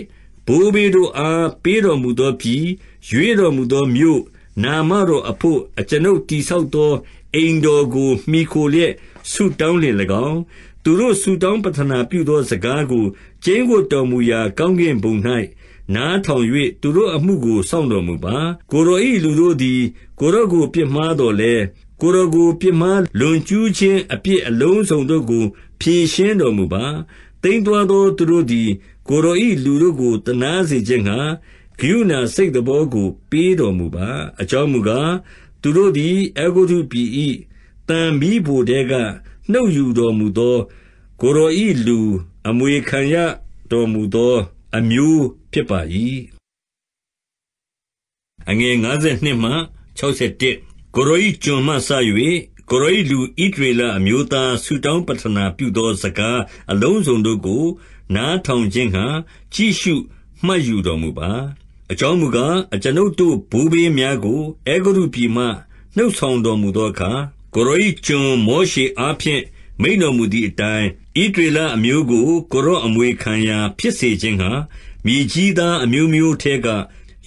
ဘိုးဘေးတို့အားပေးတော်မူသော ပြည်၊ရွေးတော်မူသောမြို့၊နာမတော်အဘို့အကျွန်ုပ်တည်ဆောက်သောအိမ်တော်ကိုမှီခိုလျက်ဆုတောင်းလျှင်၎င်း၊သူတို့ဆုတောင်းပဌနာပြုသောစကားကိုကျိန်းဝပ်တော်မူရာကောင်းကင်ဘုံ၌နားထောင်၍သူတို့အမှုကိုစောင့်တော်မူပါ။ကိုယ်တော်၏လူတို့သည်ကိုယ်တော်ကိုပြစ်မှားသော်လည်း၊ကိုယ်တော်ကိုပြစ်မှားလွန်ကျူးခြင်းအပြစ်အလုံးစုံတို့ကို ဖြေရှင်းတော်မူပါ။သိမ်းသွားသောသူတို့သည် ကိုယ်တော်၏လူတို့ကိုသနားစေခြင်းငှါကရုဏာစိတ်သဘောကိုပေးတော်မူပါ။အကြောင်းမူကား၊သူတို့သည်အဲဂုတ္တုပြည်၏သံမီးဖိုထဲကနှုတ်ယူတော်မူသော ကိုယ်တော်၏လူ အမွေခံရတော်မူသော အမျိုးဖြစ်ပါ၏။52ကိုယ်တော်၏ကျွန်မှစ၍ကိုယ်တော်၏လူဣသရေလအမျိုးသားဆုတောင်းပဌနာပြုသောစကားအလုံးစုံတို့ကို နားထောင်ခြင်းငှါကြည့်ရှုမှတ်ယူတော်မူပါ။အကြောင်းမူကား၊အကျွန်ုပ်တို့ဘိုးဘေးများကိုအဲဂုတ္တုပြည်မှနှုတ်ဆောင်တော်မူသောအခါကိုယ်တော်၏ကျွန်မောရှေအားဖြင့်မိန့်တော်မူသည်အတိုင်း၊ဣသရေလအမျိုးကိုကိုယ်တော်အမွေခံရာ ဖြစ်စေခြင်းငှါမြေကြီးသားအမျိုးမျိုးထဲက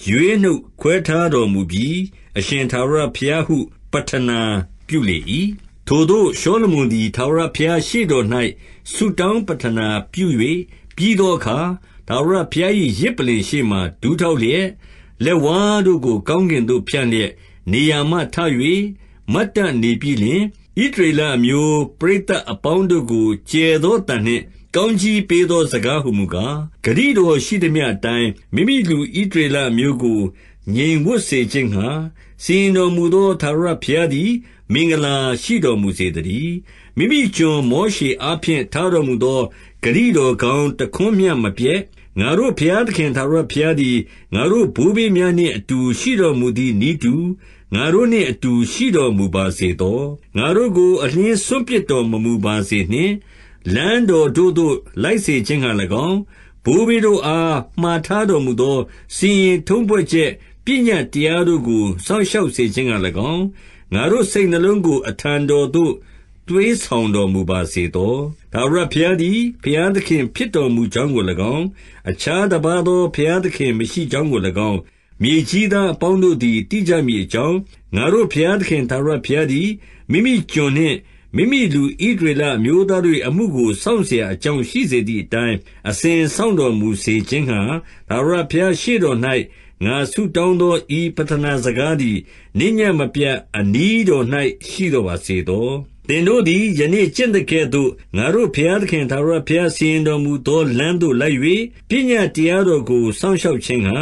ရွေးနှုတ်ခွဲထားတော်မူပြီ။အရှင်ထာဝရဘုရားဟုပဌနာပြုလေ၏။ထိုသို့ရှောလမုန်သည်ထာဝရဘုရားရှေ့တော်၌ဆုတောင်းပဌနာပြု၍ပြီးသောအခါ၊ထာဝရဘုရား၏ယဇ်ပလ္လင်ရှေ့မှာဒူးထောက်လျက်၊လက်ဝါးတို့ကိုကောင်းကင်သို့ဖြန့်လျက်၊နေရာမှထ၍မတ်တတ်နေပြီးလျှင်၊ဣသရေလအမျိုးပရိသတ်အပေါင်းတို့ကိုကျယ်သောအသံနှင့်ကောင်းကြီးပေးသောစကားဟူမူကား၊ဂတိတော်ရှိသမျှအတိုင်းမိမိလူဣသရေလအမျိုးကိုငြိမ်ဝပ်စေခြင်းငှါစီရင်တော်မူသောထာဝရဘုရားသည်မင်္ဂလာရှိတော်မူစေသတည်း။မိမိကျွန်မောရှေအားဖြင့်ထားတော်မူသောဂတိတော်ကောင်းတခွန်းမျှမပျက်၊ငါတို့ဘုရားသခင်ထာဝရဘုရားသည်ငါတို့ဘိုးဘေးများနှင့်အတူရှိတော်မူသည်နည်းတူငါတို့နှင့်အတူရှိတော်မူပါစေသော။ငါတို့ကိုအလျှင်းစွန့်ပစ်တော်မမူပါစေနှင့်။လမ်းတော်တို့သို့လိုက်စေခြင်းငှါ၎င်း၊ဘိုးဘေးတို့အားမှာထားတော်မူသောစီရင်ထုံးဖွဲ့ချက်ပညတ်တရားတို့ကိုစောင့်ရှောက်စေခြင်းငှါ၎င်း၊ငါတို့စိတ်နှလုံးကိုအထံတော်သို့သွေးဆောင်တော်မူပါစေသော။ထာဝရဘုရားသည်ဘုရားသခင်ဖြစ်တော်မူကြောင်းကို၎င်း၊အခြားတပါးသောဘုရားသခင်မရှိကြောင်းကို၎င်းမြေကြီးသားအပေါင်းတို့သည်သိကြမည်အကြောင်း၊ငါတို့ဘုရားသခင်ထာဝရဘုရားသည်မိမိကျွန်နှင့်မိမိလူဣသရေလအမျိုးသားတို့၏အမှုကိုစောင့်စရာအကြောင်းရှိစေသည်အတိုင်းအစဉ်စောင့်တော်မူစေခြင်းငှါ၊ထာဝရဘုရားရှေ့တော်၌ငါဆုတောင်းသောဤပဌနာစကားသည်နေ့ညဉ့်မပြတ်အနီးတော်၌ရှိတော်ပါစေသော။သင်တို့သည်ယနေ့ကျင့်သကဲ့သို့ငါတို့ဘုရားသခင်ထာဝရဘုရားစီရင်တော်မူသောလမ်းသို့လိုက်၍၊ပညတ်တရားတော်ကိုစောင့်ရှောက်ခြင်းငှါ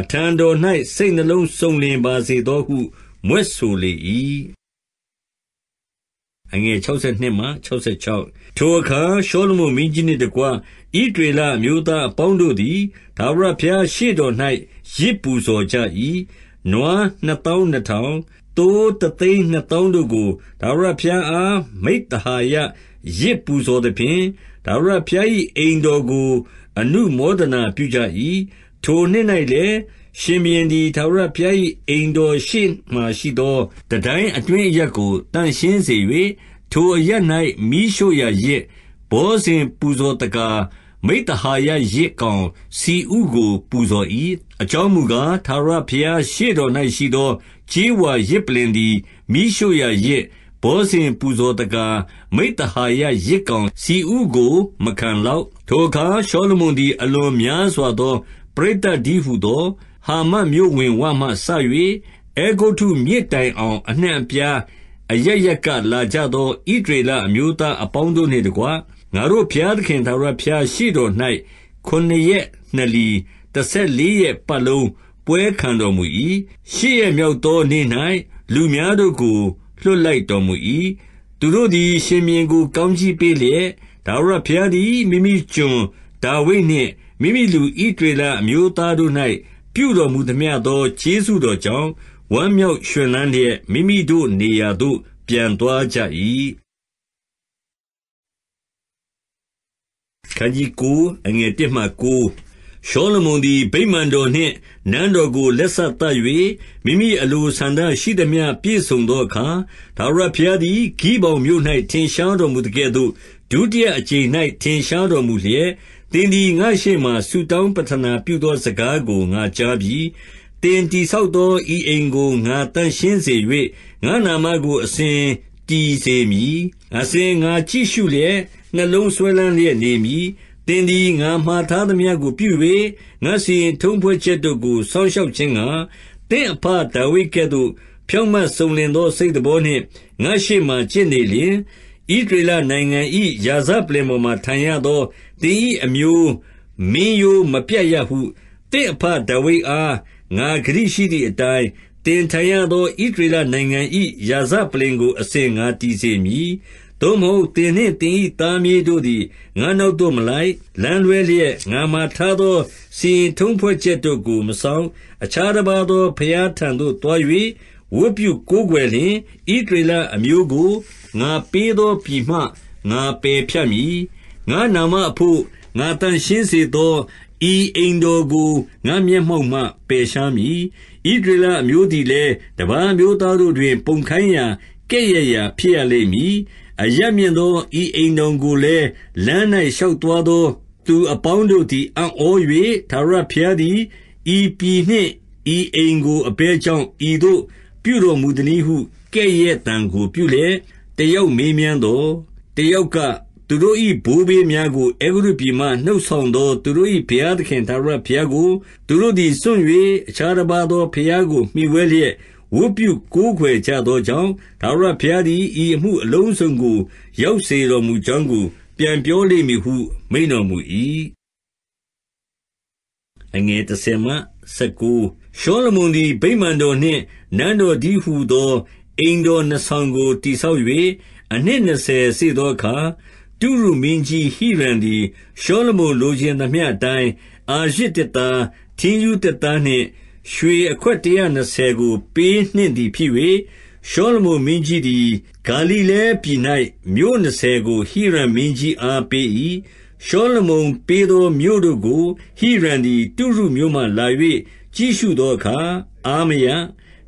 အထံတော်၌စိတ်နှလုံးစုံလင်ပါစေသောဟုမြွက်ဆိုလေ၏။62ထိုအခါရှောလမုန်မင်းကြီးနှင့်တကွဣသရေလအမျိုးသားအပေါင်းတို့သည်ထာဝရဘုရားရှေ့တော်၌ယဇ်ပူဇော်ကြ၏။နွားနှစ်သောင်းနှစ်ထောင်၊သိုးတသိန်းနှစ်သောင်းတို့ကိုထာဝရဘုရားအားမိဿဟာယယဇ်ပူဇော်သဖြင့်၊ထာဝရဘုရား၏အိမ်တော်ကိုအနုမောဒနာပြုကြ၏။ထိုနှစ်၌လည်း၊ရှင်ဘုရင်သည်ထာဝရဘုရား၏အိမ်တော်ရှေ့မှာရှိသောတန်တိုင်းအတွင်းအရပ်ကိုသန့်ရှင်းစေ၍၊ထိုအရပ်၌မီးရှို့ရာယဇ်၊ဘောဇဉ်ပူဇော်သက္ကာ၊မိဿဟာယယဇ်ကောင်ဆီဥကို ပူဇော်၏။အကြောင်းမူကား၊ထာဝရဘုရားရှေ့တော်၌ရှိသောကြေးဝါယဇ်ပလ္လင်သည်မီးရှို့ရာယဇ်၊ဘောဇဉ်ပူဇော်သက္ကာ၊မိဿဟာယယဇ်ကောင်ဆီဥကိုမခံလောက်။ထိုအခါရှောလမုန်သည်အလွန်များစွာသောပရိသတ်တည်းဟူသောဟာမတ်မြို့ဝင်ဝမှစ၍အဲဂုတ္တုမြစ်တိုင်အောင်အနှံ့အပြားအရပ်ရပ်ကလာကြသောဣသရေလအမျိုးသားအပေါင်းတို့နှင့်တကွ၊ငါတို့ဘုရားသခင်ထာဝရဘုရားရှေ့တော်၌ခုနစ်ရက်နှစ်လီတဆယ်လေးရက်ပတ်လုံးပွဲခံတော်မူ၏။ရှစ်ရက်မြောက်သောနေ့၌လူများတို့ကိုလွှတ်လိုက်တော်မူ၏။သူတို့သည်ရှင်ဘုရင်ကိုကောင်းကြီးပေးလျက်၊ထာဝရဘုရားသည်မိမိကျွန်ဒါဝိဒ်နှင့်မိမိလူဣသရေလအမျိုးသားတို့၌ပြုတော်မူသမျှသောကျေးဇူးတော်ကြောင့်၊ဝမ်းမြောက်ရွှင်လန်းလျက်မိမိတို့နေရာသို့ ပြန်သွားကြ၏။9ရှောလမုန်သည်ဗိမာန်တော်နှင့်နန်းတော်ကို လက်စသတ်၍မိမိအလိုဆန္ဒရှိသမျှပြည့်စုံသောအခါ၊ထာဝရဘုရားသည်ဂိဗောင်မြို့၌ထင်ရှားတော်မူသကဲ့သို့ဒုတိယအကြိမ်၌ထင်ရှားတော်မူလျက်သင်သည်ငါ့ရှေ့မှာဆုတောင်းပဌနာပြုသောစကားကိုငါကြားပြီ။သင်တည်ဆောက်သောဤအိမ်ကိုငါသန့်ရှင်းစေ၍၊ငါ့နာမကိုအစဉ်တည်စေမည်။အစဉ်ငါကြည့်ရှုလျက်၊နှလုံးစွဲလမ်းလျက်နေမည်။သင်သည်ငါမှာထားသမျှကိုပြု၍၊ငါ့စီရင်ထုံးဖွဲ့ချက်တို့ကိုစောင့်ရှောက်ခြင်းငှါ၊သင့်အဘဒါဝိဒ်ကဲ့သို့ ဖြောင့်မတ်စုံလင်သောစိတ်သဘောနှင့်ငါ့ရှေ့မှာကျင့်နေလျှင်၊ဣသရေလနိုင်ငံ၏ရာဇပလ္လင်ပေါ်မှာထိုင်ရသောသင်၏အမျိုးမင်းရိုးမပြတ်ရဟုသင့်အဘဒါဝိဒ်အားငါဂတိရှိသည်အတိုင်း၊သင်ထိုင်ရသောဣသရေလနိုင်ငံ၏ရာဇပလ္လင်ကို အစဉ်ငါတည်စေမည်။သို့မဟုတ်သင်နှင့်သင်၏သားမြေးတို့သည်ငါ့နောက်သို့မလိုက်၊လမ်းလွဲလျက်ငါမှာထားသောစီရင်ထုံးဖွဲ့ချက်တို့ကိုမစောင့်၊အခြားတပါးသောဘုရားထံသို့သွား၍ဝတ်ပြုကိုးကွယ်လျှင်၊ဣသရေလအမျိုးကိုငါပေးသောပြည်မှငါပယ်ဖြတ်မည်။ငါ့နာမအဘို့ငါသန့်ရှင်းစေသောဤအိမ်တော်ကိုငါ့မျက်မှောက်မှပယ်ရှားမည်။ဣသရေလအမျိုးသည်လည်းတပါးအမျိုးသားတို့တွင် ပုံခိုင်းရာ၊ကဲ့ရဲ့ရာဖြစ်ရလိမ့်မည်။အရပ်မြင့်သောဤအိမ်တော်ကိုလည်းလမ်း၌ရှောက်သွားသော သူအပေါင်းတို့သည်အံ့ဩ၍ထာဝရဘုရားသည်ဤပြည်နှင့်ဤအိမ်ကိုအဘယ်ကြောင့်ဤသို့ပြုတော်မူသနည်းဟုကဲ့ရဲ့သံကိုပြုလျက်တယောက်မေးမြန်းသော်၊တယောက်ကသူတို့၏ဘိုးဘေးများကိုအဲဂုတ္တုပြည်မှနှုတ်ဆောင်သောသူတို့၏ဘုရားသခင်ထာဝရဘုရားကိုသူတို့သည်စွန့်၍အခြားတပါးသောဘုရားကိုမှီဝဲလျက်ဝတ်ပြုကိုးကွယ်ကြသောကြောင့်၊ထာဝရဘုရားသည်ဤအမှုအလုံးစုံကို ရောက်စေတော်မူကြောင်းကို ပြန်ပြောလိမ့်မည်ဟုမိန့်တော်မူ၏။ရှောလမုန်သည်ဗိမာန်တော်နှင့်နန်းတော်တည်းဟူသောအိမ်တော်နှစ်ဆောင်ကိုတည်ဆောက်၍အနှစ်နှစ်ဆယ်စေ့သောအခါ၊တုရုမင်းကြီးဟိရံသည်ရှောလမုန်လိုချင်သမျှအတိုင်းအာရဇ်သစ်သား၊ထင်းရူးသစ်သားနှင့်ရွှေအခွက်တရာနှစ်ဆယ်ကို ပေးနှင့်သည်ဖြစ်၍၊ရှောလမုန်မင်းကြီးသည်ဂါလိလဲပြည်၌မြို့နှစ်ဆယ်ကိုဟိရံမင်းကြီးအားပေး၏။ရှောလမုန်ပေးသောမြို့တို့ကိုဟိရံသည်တုရုမြို့မှလာ၍ကြည့်ရှုသောအခါအားမရ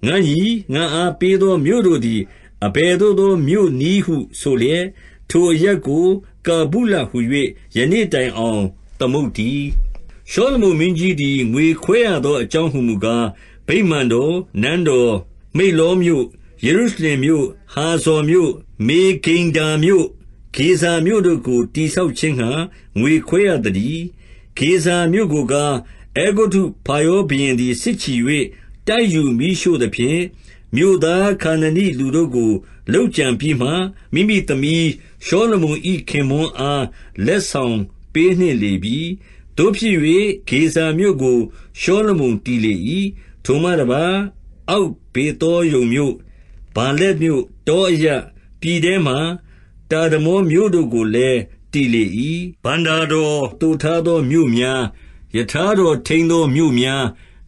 ။ငါ့ညီ၊ငါ့အားပေးသောမြို့တို့သည်အဘယ်သို့သောမြို့နည်းဟုဆိုလျက်၊ထိုအရပ်ကိုကာဗုလဟူ၍ယနေ့တိုင်အောင်သမုတ်တည်း။ရှောလမုန်မင်းကြီးသည်ငွေခွဲရသောအကြောင်းဟူမူကား၊ဗိမာန်တော်၊နန်းတော်၊မိလ္လောမြို့၊ယေရုရှလင်မြို့၊ဟာဇော်မြို့၊မေဂိဒ္ဒေါမြို့၊ဂေဇာမြို့တို့ကိုတည်ဆောက်ခြင်းငှါငွေခွဲရသတည်း။ဂေဇာမြို့ကိုကား၊အဲဂုတ္တုဖာရောဘုရင်သည်စစ်ချီ၍တိုက်ယူမီးရှို့သဖြင့်၊မြို့သားခါနနိလူတို့ကိုလုပ်ကြံပြီးမှ၊မိမိသမီးရှောလမုန်၏ခင်ပွန်းအားလက်ဆောင်ပေးနှင့်လေပြီ။သို့ဖြစ်၍ဂေဇာမြို့ကိုရှောလမုန်တည်လေ၏။ထိုမှတပါး၊အောက်ဗေသောရုန်မြို့၊ဗာလက်မြို့၊တောအရပ်၊ပြည်ထဲမှာတာဒမောမြို့တို့ကိုလည်းတည်လေ၏။ဘဏ္ဍာတော်သိုထားသောမြို့များ၊ရထားတော်ထိန်းသောမြို့များ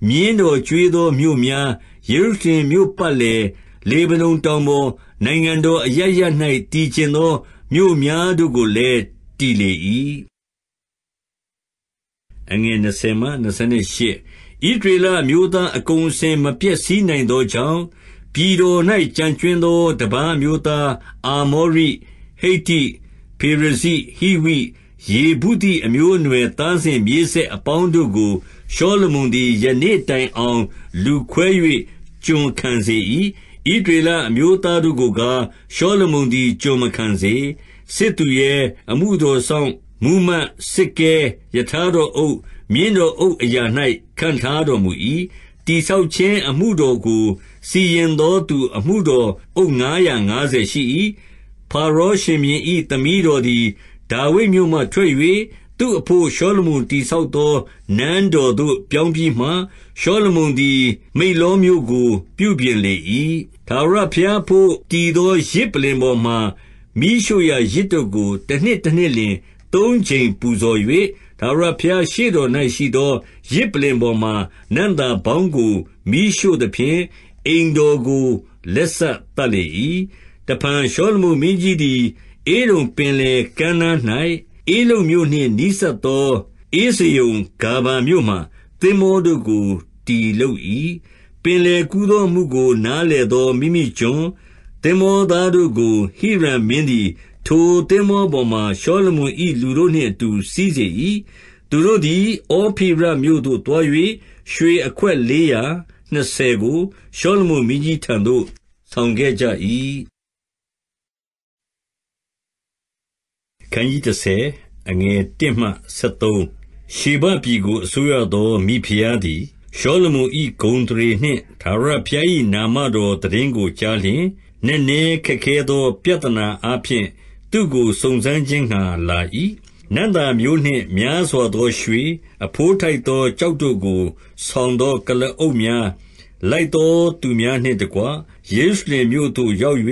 မြင်းတော်ကျွေးသောမြို့များ၊ယေရုရှလင်မြို့ပတ်လည်၊လေဗနုန်တောင်ပေါ်၊နိုင်ငံတော်အရပ်ရပ်၌တည်ချင်သောမြို့များတို့ကိုလည်းတည်လေ၏။20ဣသရေလအမျိုးသားအကုန်အစင်မဖျက်ဆီးနိုင်သောကြောင့်၊ပြည်တော်၌ကျန်ကြွင်းသောတပါးအမျိုးသား၊အာမောရိ၊ဟိတ္တိ၊ဖေရဇိ၊ဟိဝိ၊ယေဗုသိအမျိုးအနွယ်သားစဉ်မြေးဆက်အပေါင်းတို့ကိုရှောလမုန်သည်ယနေ့တိုင်အောင်လူခွဲ၍ကျွန်ခံစေ၏။ဣသရေလအမျိုးသားတို့ကိုကား၊ရှောလမုန်သည်ကျွန်မခံစေ။စစ်သူရဲ၊အမှုတော်စောင့်၊မှူးမတ်၊စစ်ကဲ၊ရထားတော်အုပ်၊မြင်းတော်အုပ်အရာ၌ခန့်ထားတော်မူ၏။တည်ဆောက်ခြင်းအမှုတော်ကို စီရင်သောသူအမှုတော်အုပ်ငါးရာငါးဆယ်ရှိ၏။ဖါရောရှင်ဘုရင်၏သမီးတော်သည်ဒါဝိဒ်မြို့မှထွက်၍သူ့အဘို့ရှောလမုန်တည်ဆောက်သောနန်းတော်သို့ပြောင်းပြီးမှ၊ရှောလမုန်သည်မိလ္လောမြို့ကို ပြုပြင်လေ၏။ထာဝရဘုရားအဘို့တည်သောယဇ်ပလ္လင်ပေါ်မှာမီးရှို့ရာယဇ်တို့ကိုတနှစ်တနှစ်လျှင်သုံးကြိမ်ပူဇော်၍၊ထာဝရဘုရားရှေ့တော်၌ရှိသောယဇ်ပလ္လင်ပေါ်မှာနံ့သာပေါင်းကိုမီးရှို့သဖြင့်၊အိမ်တော်ကိုလက်စသတ်လေ၏။တဖန်ရှောလမုန်မင်းကြီးသည်ဧဒုံပင်လယ်ကမ်းနား၌ဧလုတ်မြို့နှင့်နီးစပ်သောဧဇယုန်ဂါဗမြို့မှာသင်္ဘောတို့ကိုတည်လုပ်၏။ပင်လယ်ကူးသောအမှုကို နားလည်သောမိမိကျွန်၊သင်္ဘောသားတို့ကိုဟိရံမင်းသည် ထိုသင်္ဘောပေါ်မှာရှောလမွန်၏လူတို့နှင့်အတူစီးစေ၏။သူတို့သည်ဩဖိရမြို့သို့သွား၍ရွှေအခွက်လေးရာနှစ်ဆယ်ကိုရှောလမုန်မင်းကြီးထံသို့ဆောင်ခဲ့ကြ၏။ခန်းကြီး30အငယ်1မှ73ရှေဘပြည်ကိုအစိုးရသောမိဖုရားသည်ရှောလမုန်၏ဂုံတရေနှင့်ဒါရဘုရား၏နာမတော်တည်င်းကိုကြားလျှင်နည်းနည်းခက်ခဲသော ပြဿနာအပြင်သူကိုစုံစမ်းခြင်းငှာလာ၏နန္တာမျိုးနှင့်များစွာသောရွှေအဖိုးထိုက်သောကြောက်တို့ကို ဆောင်သောကလအုပ်များလိုက်သော သူများနှင့်တကွယေရုရှလင်မြို့သို့ရောက်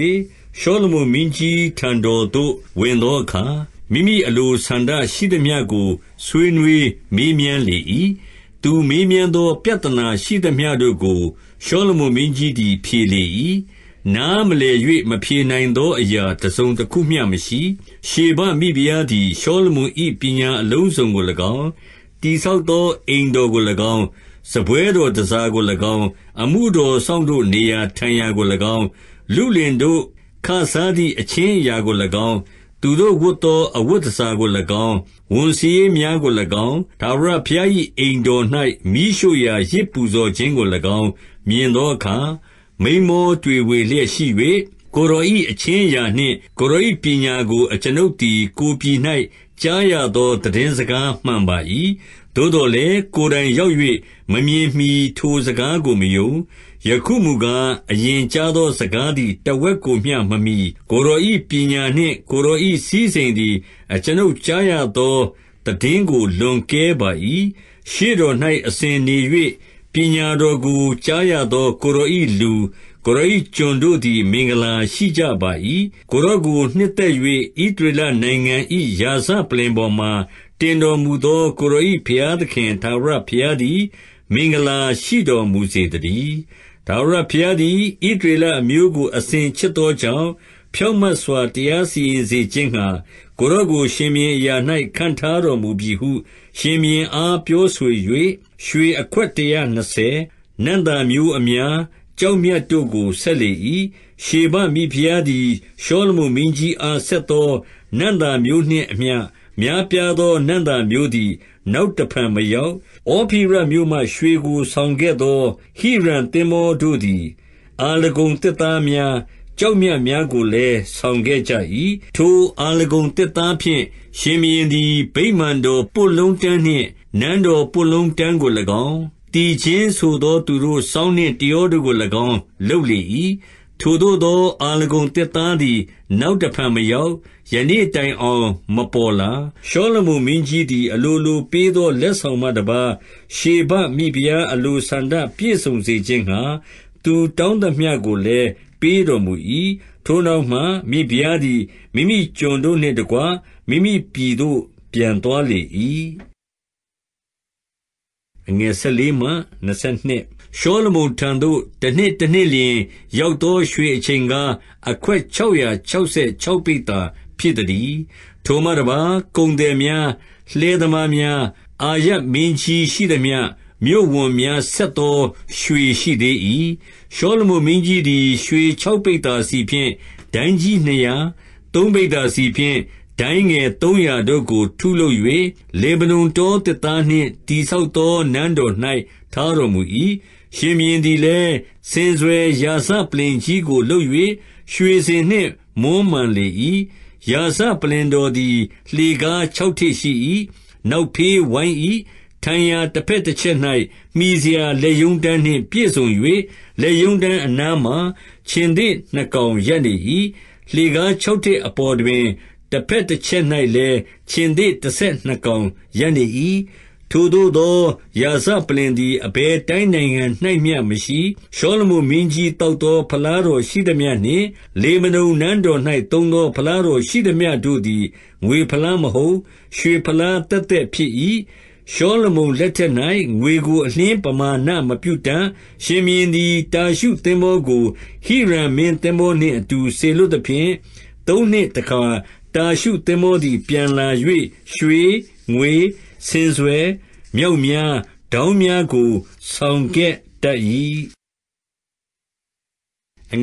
ရှောလမုန်မင်းကြီးထံတော်သို့ ဝင်သောအခါ၊မိမိအလိုဆန္ဒရှိသမျှကိုဆွေးနွေးမေးမြန်းလေ၏။သူမေးမြန်းသော ပြဿနာရှိသမျှတို့ကိုရှောလမုန်မင်းကြီးသည်ဖြေလေ၏။နားမလည်၍မဖြေနိုင်သောအရာတစုံတခုမျှမရှိ။ရှေဘမိဖုရားသည်ရှောလမုန်၏ပညာအလုံးစုံကို၎င်း၊တည်ဆောက်သော အိမ်တော်ကို၎င်း၊စားပွဲတော်တန်ဆာကို၎င်း၊အမှုတော်စောင့်တို့နေရာထိုင်ရာကို၎င်း၊လုလင်တို့ခစားသည့်အချင်းအရာကို၎င်း၊သူတို့ဝတ်သောအဝတ်တန်ဆာကို၎င်း၊ဝန်စာရေးများကို၎င်း၊ထာဝရဘုရား၏အိမ်တော်၌မီးရှို့ရာယဇ်ပူဇော်ခြင်းကို၎င်းမြင်သောအခါ၊မိန်းမောတွေဝေလျက်ရှိ၍၊ကိုယ်တော်၏အချင်းအရာနှင့်ကိုယ်တော်၏ပညာကိုအကျွန်ုပ်သည်ကိုယ်ပြည်၌ကြားရသောသိတင်းစကားမှန်ပါ၏။သို့သော်လည်းကိုယ်တိုင်ရောက်၍မမြင်မှီထိုစကားကိုမယုံယခုမူကား၊အရင်ကြားသောစကားသည်တဝက်ကိုမျှမမှီ။ကိုယ်တော်၏ပညာနှင့်ကိုယ်တော်၏စည်းစိမ်သည်အကျွန်ုပ်ကြားရသောသိတင်းကိုလွန်ကဲပါ၏။ရှေ့တော်၌အစဉ်နေ၍ပညာတော်ကိုကြားရသော ကိုယ်တော်၏လူ၊ကိုယ်တော်၏ကျွန်တို့သည်မင်္ဂလာရှိကြပါ၏။ကိုယ်တော်ကိုနှစ်သက်၍ဣသရေလနိုင်ငံ၏ရာဇပလ္လင်ပေါ်မှာတင်တော်မူသော ကိုယ်တော်၏ဘုရားသခင်ထာဝရဘုရားသည်မင်္ဂလာရှိတော်မူစေသတည်း။ထာဝရဘုရားသည်ဣသရေလအမျိုးကိုအစဉ်ချစ်သောကြောင့်၊ဖြောင့်မတ်စွာတရားစီရင်စေခြင်းငှါကိုယ်တော်ကိုရှင်ဘုရင်အရာ၌ခန့်ထားတော်မူပြီဟုရှင်ဘုရင်အားပြောဆို၍၊ရွှေအခွက်တရာနှစ်ဆယ်၊နံ့သာမျိုးအများ၊ကျောက်မြတ်တို့ကိုဆက်လေ၏။ရှေဘမိဖုရားသည်ရှောလမုန်မင်းကြီးအားဆက်သောနံ့သာမျိုးနှင့်အမျှများပြားသောနံ့သာမျိုးသည်နောက်တဖန်မရောက်။ဩဖိရမြို့မှ ရွှေကိုဆောင်ခဲ့သောဟိရံသင်္ဘောတို့သည်အာလဂုန်သစ်သားများ၊ကျောက်မြတ်များကိုလည်းဆောင်ခဲ့ကြ၏။ထိုအာလဂုန်သစ်သားဖြင့်ရှင်ဘုရင်သည်ဗိမာန်တော်ပွင့်လုံးတန်းနှင့်နန်းတော်ပွင့်လုံးတန်းကို၎င်း၊သီချင်းဆိုသော သူတို့စောင်းနှင့်တယောတို့ကို၎င်း လုပ်လေ၏။ထိုသို့သောအာလဂုန်သစ်သားသည် နောက်တဖန်မရောက်ယနေ့တိုင်အောင်မပေါ်လာ။ရှောလမုန်မင်းကြီးသည်အလိုလိုပေးသောလက်ဆောင်မှတပါး၊ရှေဘမိဖုရားအလိုဆန္ဒပြည့်စုံစေခြင်းငှါသူတောင်းသမျှကိုလည်းပေးတော်မူ၏။ထိုနောက်မှမိဖုရားသည်မိမိကျွန်တို့နှင့်တကွမိမိပြည်သို့ပြန်သွားလေ၏။ရှောလမုန်ထံသို့တနှစ်တနှစ်လျှင်ရောက်သောရွှေအချိန်ကား၊အခွက်ခြောက်ရာခြောက်ဆယ်ခြောက်ပိဿာဖြစ်သည်။ထိုမှတပါးကုန်သည်များလှဲသမားများ အာရမင်းကြီးရှိသည်များမြို့ဝန်များဆက်သောရွှေရှိသေး၏။ရှောလမုန်မင်းကြီးသည်ရွှေ6ပိတ်သာစီဖြင့်ဒိုင်းကြီး200 3ပိတ်သာစီဖြင့်ဒိုင်းငယ်300တို့ကိုထုလုပ်၍လေဗနုန်တောတစ်သားနှင့်တိဆောက်သောနန်းတော်၌ထားတော်မူ၏။ရှင်မြင်းသည်လည်းစင်စွယ်ရာစပလင်ကြီးကိုလှုပ်၍ရွှေစင်နှင့်မွမ်းမံလေ၏ရာဇပလ္လင်တော်သည်လှေကားခြောက်ထစ်ရှိ၏။နောက်ဖေးဝိုင်း၏။ထိုင်ရာတဘက်တချက်၌မှီစရာလက်ရုံးတန်းနှင့်ပြည့်စုံ၍၊လက်ရုံးတန်းအနားမှာခြင်္သေ့နှစ်ကောင်ရပ်နေ၏။လှေကားခြောက်ထစ်အပေါ်တွင်တဘက်တချက်၌လည်းခြင်္သေ့တဆယ်နှစ်ကောင်ရပ်နေ၏။ထိုသို့သောရာဇပလ္လင်သည်အဘယ်တိုင်းနိုင်ငံ၌မျှမရှိ။ရှောလမုန်မင်းကြီးသောက်သောဖလားတော်ရှိသမျှနှင့်လေဗနုန်နန်းတော်၌သုံးသောဖလားတော်ရှိသမျှတို့သည်ငွေဖလားမဟုတ်၊ရွှေဖလားသက်သက်ဖြစ်၏။ရှောလမုန်လက်ထက်၌ငွေကိုအလျှင်းပမာဏမပြုတတ်။ရှင်ဘုရင်သည်တာရှုသင်္ဘောကိုဟိရံမင်းသင်္ဘောနှင့်အတူစေလွှတ်သဖြင့်၊သုံးနှစ်တခါတာရှုသင်္ဘောသည် ပြန်လာ၍ရွှေ၊ငွေဆင်စွယ်၊မျောက်များ၊ဒေါင်းများကို ဆောင်ခဲ့တတ်၏။23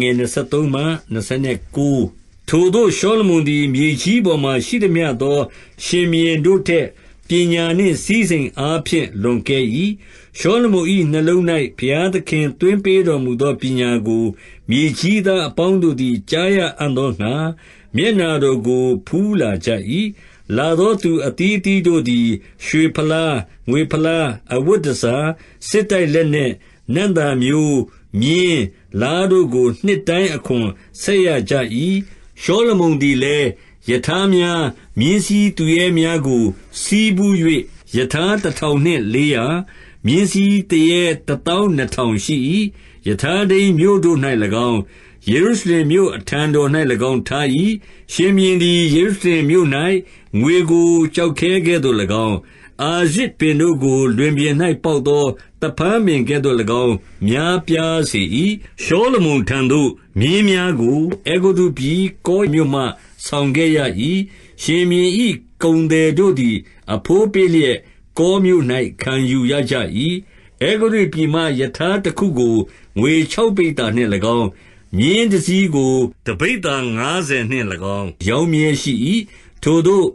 ထိုသို့ရှောလမုန်သည်မြေကြီးပေါ်မှာရှိသမျှသော ရှင်ဘုရင်တို့ထက်ပညာနှင့်စည်းစိမ်အားဖြင့်လွန်ကဲ၏။ရှောလမုန်၏နှလုံး၌ဘုရားသခင်သွင်းပေးတော်မူသောပညာကို မြေကြီးသားအပေါင်းတို့သည်ကြားရအံ့သောငှါမျက်နှာတော်ကိုဖူးလာကြ၏။။လာသောသူအသီးအသီးတို့သည်ရွှေဖလား၊ငွေဖလား၊အဝတ်တန်ဆာ၊စစ်တိုက်လက်နက်၊နံ့သာမျိုး၊မြင်း၊လားတို့ကိုနှစ်တိုင်းအခွန်ဆက်ရကြ၏။ရှောလမုန်သည်လည်း၊ရထားများ၊မြင်းစီးသူရဲများကိုဆည်းဖူး၍ရထားတထောင်နှင့်လေးရာ၊မြင်းစီးသူရဲတသောင်းနှစ်ထောင်ရှိ၏။ရထားထိန်းမြို့တို့၌၎င်း၊ယေရုရှလင်မြို့အထံတော်၌၎င်းထား၏။ရှင်ဘုရင်သည်ယေရုရှလင်မြို့၌ငွေကိုကြောက်ခဲကဲ့သို့၎င်း၊အာရဇ်ပင်တို့ကိုလွင်ပြင်၌ပေါက်သောသဖန်းပင်ကဲ့သို့၎င်းများပြားစေ၏။ရှောလမုန်ထံသို့မြင်းများကိုအဲဂုတ္တုပြည်ကောမြို့မှ ဆောင်ခဲ့ရ၏။ရှင်ဘုရင်၏ကုန်သည်တို့သည်အဘိုးပေးလျက်ကောမြို့၌ခံယူရကြ၏။အဲဂုတ္တုပြည်မှရထားတခုကိုငွေခြောက်ပိဿာနှင့်၎င်း၊မြင်းတစီးကိုတပိဿာငါးဆယ်နှင့်၎င်းရောင်းမြဲရှိ၏။ထိုသို့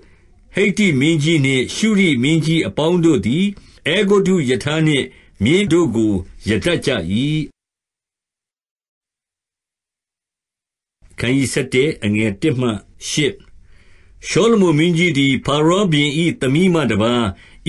ဟိတ္တိမင်းကြီးနှင့်ရှုရိမင်းကြီးအပေါင်းတို့သည်အဲဂုတ္တုရထားနှင့် မြင်းတို့ကိုရတတ်ကြ၏။ရှောလမုန်မင်းကြီးသည်ဖါရောဘုရင်၏သမီးမှတပါး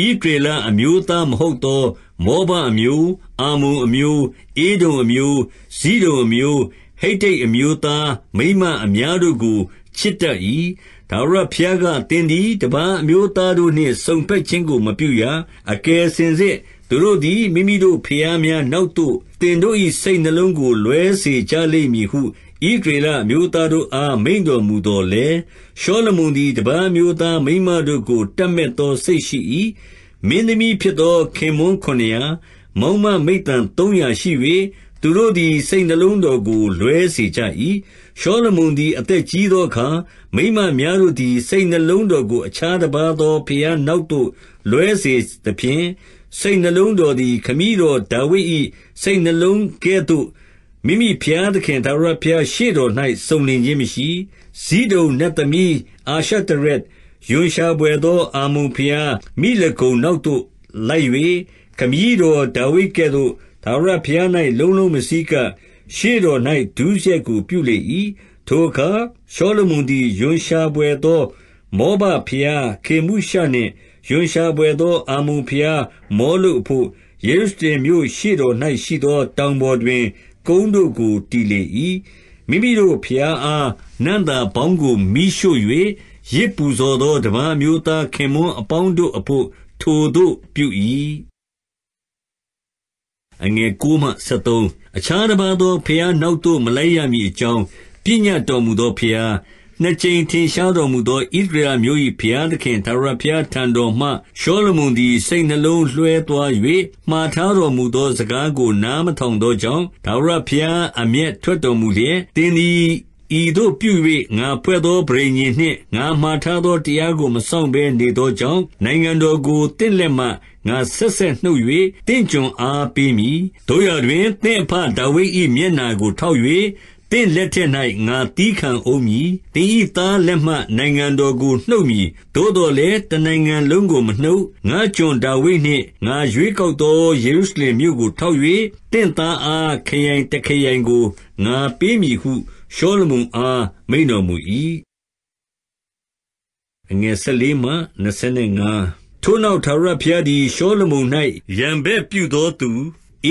၊ဣသရေလအမျိုးသားမဟုတ်သော မောဘအမျိုး၊အမ္မုန်အမျိုး၊ဧဒုံအမျိုး၊ဇိဒုန်အမျိုး၊ဟိတ္တိတ်အမျိုးသား မိန်းမအများတို့ကိုချစ်တတ်၏။ထာဝရဘုရားကသင်သည်တပါးအမျိုးသားတို့နှင့်စုံဘက်ခြင်းကိုမပြုရ။အကယ်စင်စစ်သူတို့သည်မိမိတို့ဘုရားများနောက်သို့သင်တို့၏စိတ်နှလုံးကိုလွဲစေကြလိမ့်မည်ဟုဣသရေလအမျိုးသားတို့အားမိန့်တော်မူသော်လည်း၊ရှောလမုန်သည်တပါးအမျိုးသားမိန်းမတို့ကိုတပ်မက်သောစိတ်ရှိ၏။မင်းသမီးဖြစ်သောခင်ပွန်းခုနစ်ရာ၊မောက်မမိဿံသုံးရာရှိ၍၊သူတို့သည်စိတ်နှလုံးတော်ကိုလွဲစေကြ၏ရှောလမုန်သည်အသက်ကြီးသောအခါ၊မိန်းမများတို့သည်စိတ်နှလုံးတော်ကို အခြားတပါးသောဘုရားနောက်သို့လွှဲစေသဖြင့်၊စိတ်နှလုံးတော်သည်ခမည်းတော်ဒါဝိဒ်၏စိတ်နှလုံးကဲ့သို့မိမိဘုရားသခင်ထာဝရဘုရားရှေ့တော်၌စုံလင်ခြင်းမရှိ။ဇိဒုန်နတ်သမီးအာရှတရက်၊ရွံရှာဘွယ်သောအမ္မုန်ဘုရားမိလကုံနောက်သို့လိုက်၍၊ခမည်းတော်ဒါဝိဒ်ကဲ့သို့ထာဝရဘုရား၌လုံးလုံးမဆည်းကပ်ရှေ့တော်၌ဒုစရိုက်ကိုပြုလေ၏။ထိုအခါရှောလမုန်သည်ရွံရှာဘွယ်သော မောဘဘုရားခေမုရှနှင့်ရွံရှာဘွယ်သောအမ္မုန်ဘုရားမောလုပ်အဘို့၊ယေရုရှလင်မြို့ရှေ့တော်၌ရှိသောတောင်ပေါ်တွင်ကုန်းတို့ကိုတည်လေ၏။မိမိတို့ဘုရားအားနံ့သာပေါင်းကိုမီးရှို့၍၊ယဇ်ပူဇော်သောတပါးအမျိုးသားခင်ပွန်းအပေါင်းတို့အဘို့ထိုသို့ပြု၏။အငယ်9မှ13အခြားတပါးသောဘုရားနောက်သို့မလိုက်ရမည်အကြောင်းပညတ်တော်မူသောဘုရား၊နှစ်ကြိမ်ထင်ရှားတော်မူသောဣသရေလအမျိုး၏ဘုရားသခင်ထာဝရဘုရားထံတော်မှရှောလမုန်သည်စိတ်နှလုံးလွှဲသွား၍မှာထားတော်မူသောစကားကို နားမထောင်သောကြောင့်၊ထာဝရဘုရားအမျက်ထွက်တော်မူလျက်၊သင်သည်။ဤသို့ပြု၍ငါဖွဲ့သောပဋိညာဉ်နှင့်ငါမှာထားသောတရားကိုမစောင့်ဘဲနေသောကြောင့်၊နိုင်ငံတော်ကိုသင့်လက်မှငါဆက်ဆက်နှုတ်၍သင့်ကျွန်အားပေးမည်။သို့ရာတွင်သင့်အဘဒါဝိဒ်၏မျက်နှာကိုထောက်၍သင့်လက်ထက်၌ငါသည်းခံဦးမည်။သင်၏သားလက်မှ နိုင်ငံတော်ကိုနှုတ်မည်။သို့သော်လည်းတနိုင်ငံလုံးကိုမနှုတ်။ငါ့ကျွန်ဒါဝိဒ်နှင့်ငါရွေးကောက်သောယေရုရှလင်မြို့ကိုထောက်၍သင့်သားအားခရိုင်တခရိုင်ကိုငါပေးမည်ဟုရှောလမုန်အားမိန့်တော်မူ၏။14ထိုနောက်ထာဝရဘုရားသည်ရှောလမုန်၌ရန်ဘက်ပြုသောသူ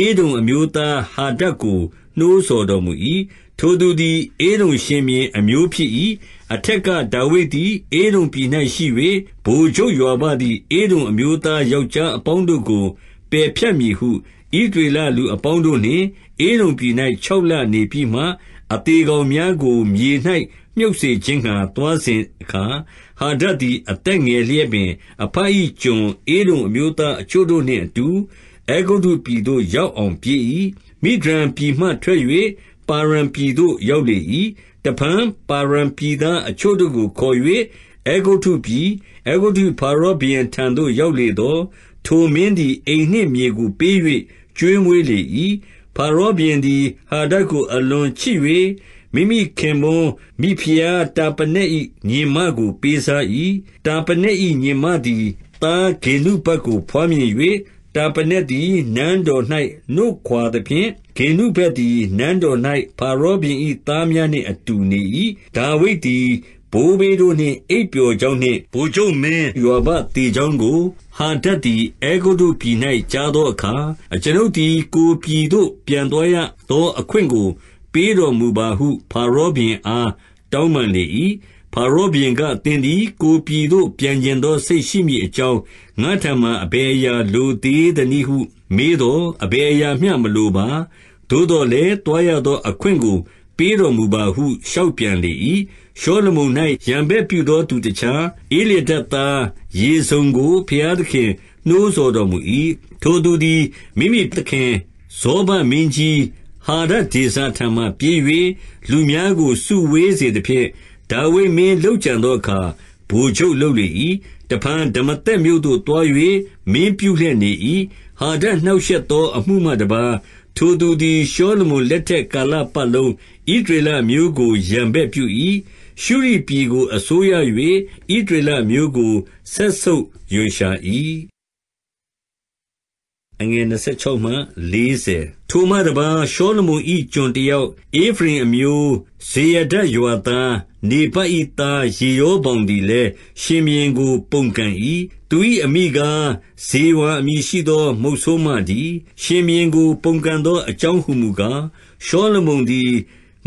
ဧဒုံအမျိုးသားဟာဒဒ်ကိုနှိုးဆော်တော်မူ၏။ထိုသူသည်ဧဒုံရှင်ဘုရင်အမျိုးဖြစ်၏။အထက်ကဒါဝိဒ်သည်ဧဒုံပြည်၌ရှိ၍၊ဗိုလ်ချုပ်ယွာဘသည်ဧဒုံအမျိုးသားယောက်ျားအပေါင်းတို့ကိုပယ်ဖြတ်မည်ဟုဣသရေလလူအပေါင်းတို့နှင့်ဧဒုံပြည်၌ခြောက်လနေပြီးမှအသေးကောင်များကိုမြေ၌မြှုပ်စေခြင်းငှါသွားစဉ်အခါ၊ဟာဒဒ်သည်အသက်ငယ်လျက်ပင်အဘ၏ကျွန်ဧဒုံအမျိုးသားအချို့တို့နှင့်အတူအဲဂုတ္တုပြည်သို့ရောက်အောင်ပြေး၏။မိဒျန်ပြည်မှထွက်၍ပါရန်ပြည်သို့ရောက်လေ၏။တဖန်ပါရန်ပြည်သားအချို့တို့ကိုခေါ်၍၊အဲဂုတ္တုပြည်၊အဲဂုတ္တုဖါရောဘုရင်ထံသို့ရောက်လေသော်၊ထိုမင်းသည်အိမ်နှင့်မြေကိုပေး၍ကျွေးမွေးလေ၏။ဖာရောဘုရင်သည်ဟာဒတ်ကိုအလွန်ချစ်၍မိမိခင်ပွန်းမိဖုရားတာပနက်၏ညီမကို ပေးစား၏။တာပနက်၏ညီမသည်သားဂေနုဗက်ကိုဘွားမြင်၍၊တာပနက်သည်နန်းတော်၌နို့ခွါသဖြင့်၊ဂေနုဗက်သည်နန်းတော်၌ဖာရောဘုရင်၏သားများနှင့်အတူနေ၏။ဒါဝိဒ်သည်ဘိုးဘေးတို့နှင့်အိပ်ပျော်ကြောင်းနှင့်ဗိုလ်ချုပ်မင်းယွာဘသေကြောင်းကိုဟာဒဒ်သည်အဲဂုတ္တုပြည်၌ကြားသောအခါ၊အကျွန်ုပ်သည်ကိုယ်ပြည်သို့ ပြန်သွားရသောအခွင့်ကို ပေးတော်မူပါဟုဖါရောဘုရင်အားတောင်းပန်လေ၏။ဖါရောဘုရင်က၊သင်သည်ကိုယ်ပြည်သို့ပြန်ချင်သောစိတ်ရှိမည်အကြောင်း၊ငါ့ထံမှာအဘယ်အရာလိုသေးသနည်းဟု မေးသော်၊အဘယ်အရာမျှမလိုပါ။သို့သော်လည်းသွားရသော အခွင့်ကို ပေးတော်မူပါဟုလျှောက်ပြန်လေ၏ရှောလမုန်၌ရန်ဘက်ပြုသောသူတခြား၊ဧလျာဒသားရေဇုန်ကိုဘုရားသခင်နှိုးဆော်တော်မူ၏။ထိုသူသည်မိမိသခင်ဇောဘမင်းကြီးဟာဒဒေဇာထံမှပြေး၍လူများကိုစုဝေးစေသဖြင့်၊ဒါဝိဒ်မင်းလုပ်ကြံသောအခါဗိုလ်ချုပ်လုပ်လေ၏။တဖန်ဒမာသက်မြို့သို့သွား၍မင်းပြုလျက်နေ၏။ဟာဒဒ်နှောင့်ရှက်သောအမှုမှတပါး၊ထိုသူသည်ရှောလမုန်လက်ထက်ကာလပတ်လုံးဣသရေလအမျိုးကိုရန်ဘက်ပြု၏။၊ရှုရိပြည်ကိုအစိုးရ၍ဣသရေလအမျိုးကိုစက်ဆုပ်ရွံရှာ၏။26ထိုမှတပါး၊ရှောလမုန်၏ကျွန်တယောက်၊ဧဖရိမ်အမျိုးဇေရဒရွာသားနေဗတ်၏သားယေရောဗောင်သည်လည်းရှင်ဘုရင်ကိုပုန်ကန်၏။သူ၏အမိကားဇေရအမည်ရှိသောမုတ်ဆိုးမတည်း။27ရှင်ဘုရင်ကို ပုန်ကန်သောအကြောင်းဟူမူကား၊ရှောလမုန်သည်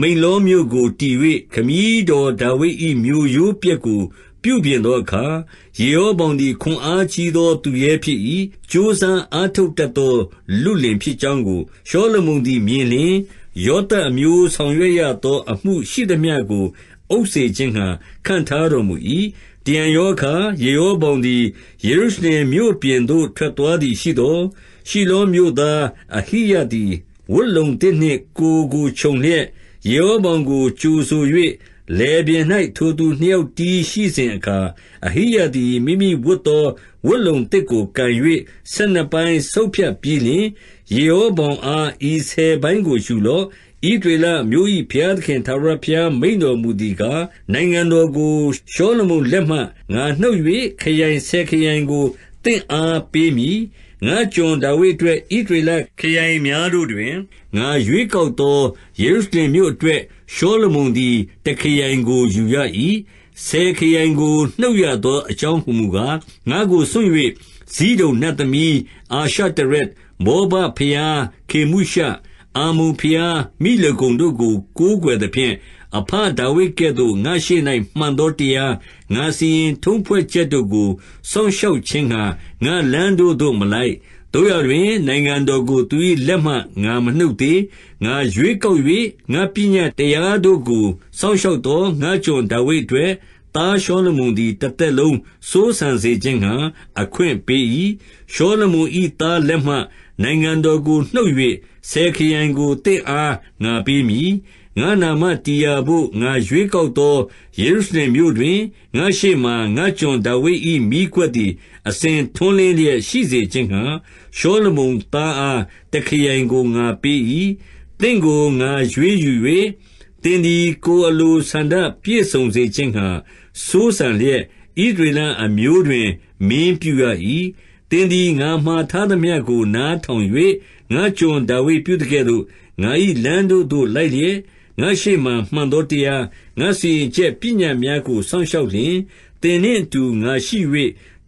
မိန်လောမြို့ကိုတည်၍ခမည်းတော်ဒါဝိဒ်၏မြို့ရိုးပျက်ကို ပြုပြင်သောအခါ၊ယေရောဗောင်သည်ခွန်အားကြီးသော သူရဲဖြစ်၏။ကြိုးစားအားထုတ်တတ်သောလုလင်ဖြစ်ကြောင်းကိုရှောလမုန်သည်မြင်လျှင်၊ယောသပ်အမျိုးဆောင်ရွက်ရသောအမှုရှိသမျှကို အုပ်စေခြင်းငှါခန့်ထားတော်မူ၏။တရံရောအခါယေရောဗောင်သည်ယေရုရှလင်မြို့ပြင်သို့ထွက်သွားသည်ရှိသော်၊ရှိလောမြို့သားအဟိယသည်ဝတ်လုံသစ်နှင့်ကိုယ်ကိုခြုံလျက်ယေရောဗောင်ကိုကြိုဆို၍လယ်ပြင်၌ထိုသူနှစ်ယောက်တည်းရှိစဉ်အခါ၊အဟိယသည်မိမိဝတ်သောဝတ်လုံသစ်ကိုကိုင်၍ဆယ်နှစ်ပိုင်းဆုတ်ဖြတ်ပြီးလျှင်၊ယေရောဗောင်အားဤဆယ်ပိုင်းကိုယူလော့။ဣသရေလအမျိုး၏ဘုရားသခင်ထာဝရဘုရားမိန့်တော်မူသည်ကား၊နိုင်ငံတော်ကိုရှောလမုန်လက်မှငါနှုတ်၍ခရိုင်ဆယ်ခရိုင်ကိုသင့်အားပေးမည်ငါကျွန်ဒါဝိဒ်အတွက်ဣသရေလခရိုင်များတို့တွင်ငါရွေးကောက်သောယေရုရှလင်မြို့အတွက်ရှောလမုန်သည်တခရိုင်ကိုယူရ၏ဆယ်ခရိုင်ကိုနှုတ်ရသော အကြောင်းဟုမူကားငါကိုစွန့်၍ဇီးဒုံနတ်သမီးအာရှတရက်မောဘဖျားခေမှုရှအာမုန်ဖျားမိလကုံတို့ကို ကိုးကွယ်သဖြင့်အဘဒါဝိဒ်ကဲ့သို့ငါ့ရှေ့၌မှန်သောတရား၊ငါစီရင်ထုံးဖွဲ့ချက်တို့ကိုစောင့်ရှောက်ခြင်းငှါငါ့လမ်းတို့သို့မလိုက်။သို့ရာတွင် နိုင်ငံတော်ကိုသူ၏လက်မှငါမနှုတ်သေး။ငါရွေးကောက်၍ငါ့ပညတ်တရားတို့ကိုစောင့်ရှောက်သောငါ့ကျွန်ဒါဝိဒ်အတွက်၊သားရှောလမုန်သည်တသက်လုံးစိုးစံစေခြင်းငှါအခွင့်ပေး၏။ရှောလမုန်၏သားလက်မှနိုင်ငံတော်ကိုနှုတ်၍ဆယ်ခရိုင်ကိုသင့်အားငါပေးမည်။ငါနာမတည်ရာဘို့ငါရွေးကောက်သောယေရုရှလင်မြို့တွင်ငါ့ရှေ့မှာငါ့ကျွန်ဒါဝိဒ်၏မီးခွက်သည်အစဉ်ထွန်းလင်းလျက်ရှိစေခြင်းငှါ၊ရှောလမုန်သားအားတခရိုင်ကိုငါပေး၏။သင့်ကိုငါရွေးယူ၍၊သင်သည်ကိုယ်အလိုဆန္ဒပြည့်စုံစေခြင်းငှါစိုးစံလျက်၊ဣသရေလအမျိုးတွင် မင်းပြုရ၏။သင်သည်ငါမှာထားသမျှကိုနားထောင်၍၊ငါ့ကျွန်ဒါဝိဒ်ပြုသကဲ့သို့ငါ၏လမ်းတို့သို့လိုက်လျက်ငါ့ရှေ့မှာမှန်သောတရား၊ငါ့စီရင်ချက်ပညတ်များကိုစောင့်ရှောက်လျှင်၊သင်နှင့်အတူငါရှိ၍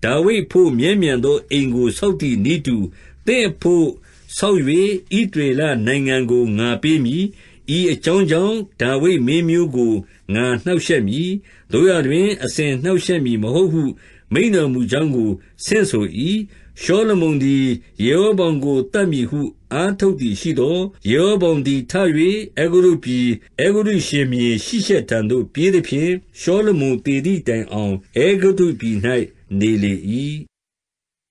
ဒါဝိဒ်အဘို့မြဲမြံသောအိမ်ကိုဆောက်သည်နည်းတူ၊သင့်အဘို့ဆောက်၍ဣသရေလနိုင်ငံကိုငါပေးမည်။ဤအကြောင်းကြောင့်ဒါဝိဒ်မင်းမျိုးကိုငါနှောင့်ရှက်မည်။သို့ရာတွင် အစဉ်နှောင့်ရှက်မည်မဟုတ်ဟုမိန့်တော်မူကြောင်းကိုဆင့်ဆို၏။ရှောလမုန်သည်ယေရောဗောင်ကိုသတ်မည်ဟုအားထုတ်သည်ရှိသော်၊ယေရောဗောင်သည်ထ၍အဲဂုတ္တုပြည်၊အဲဂုတ္တုရှင်ဘုရင်ရှိရှက်ထံသို့ပြေးသဖြင့်၊ရှောလမုန်သေသည်တိုင်အောင်အဲဂုတ္တုပြည်၌နေလေ၏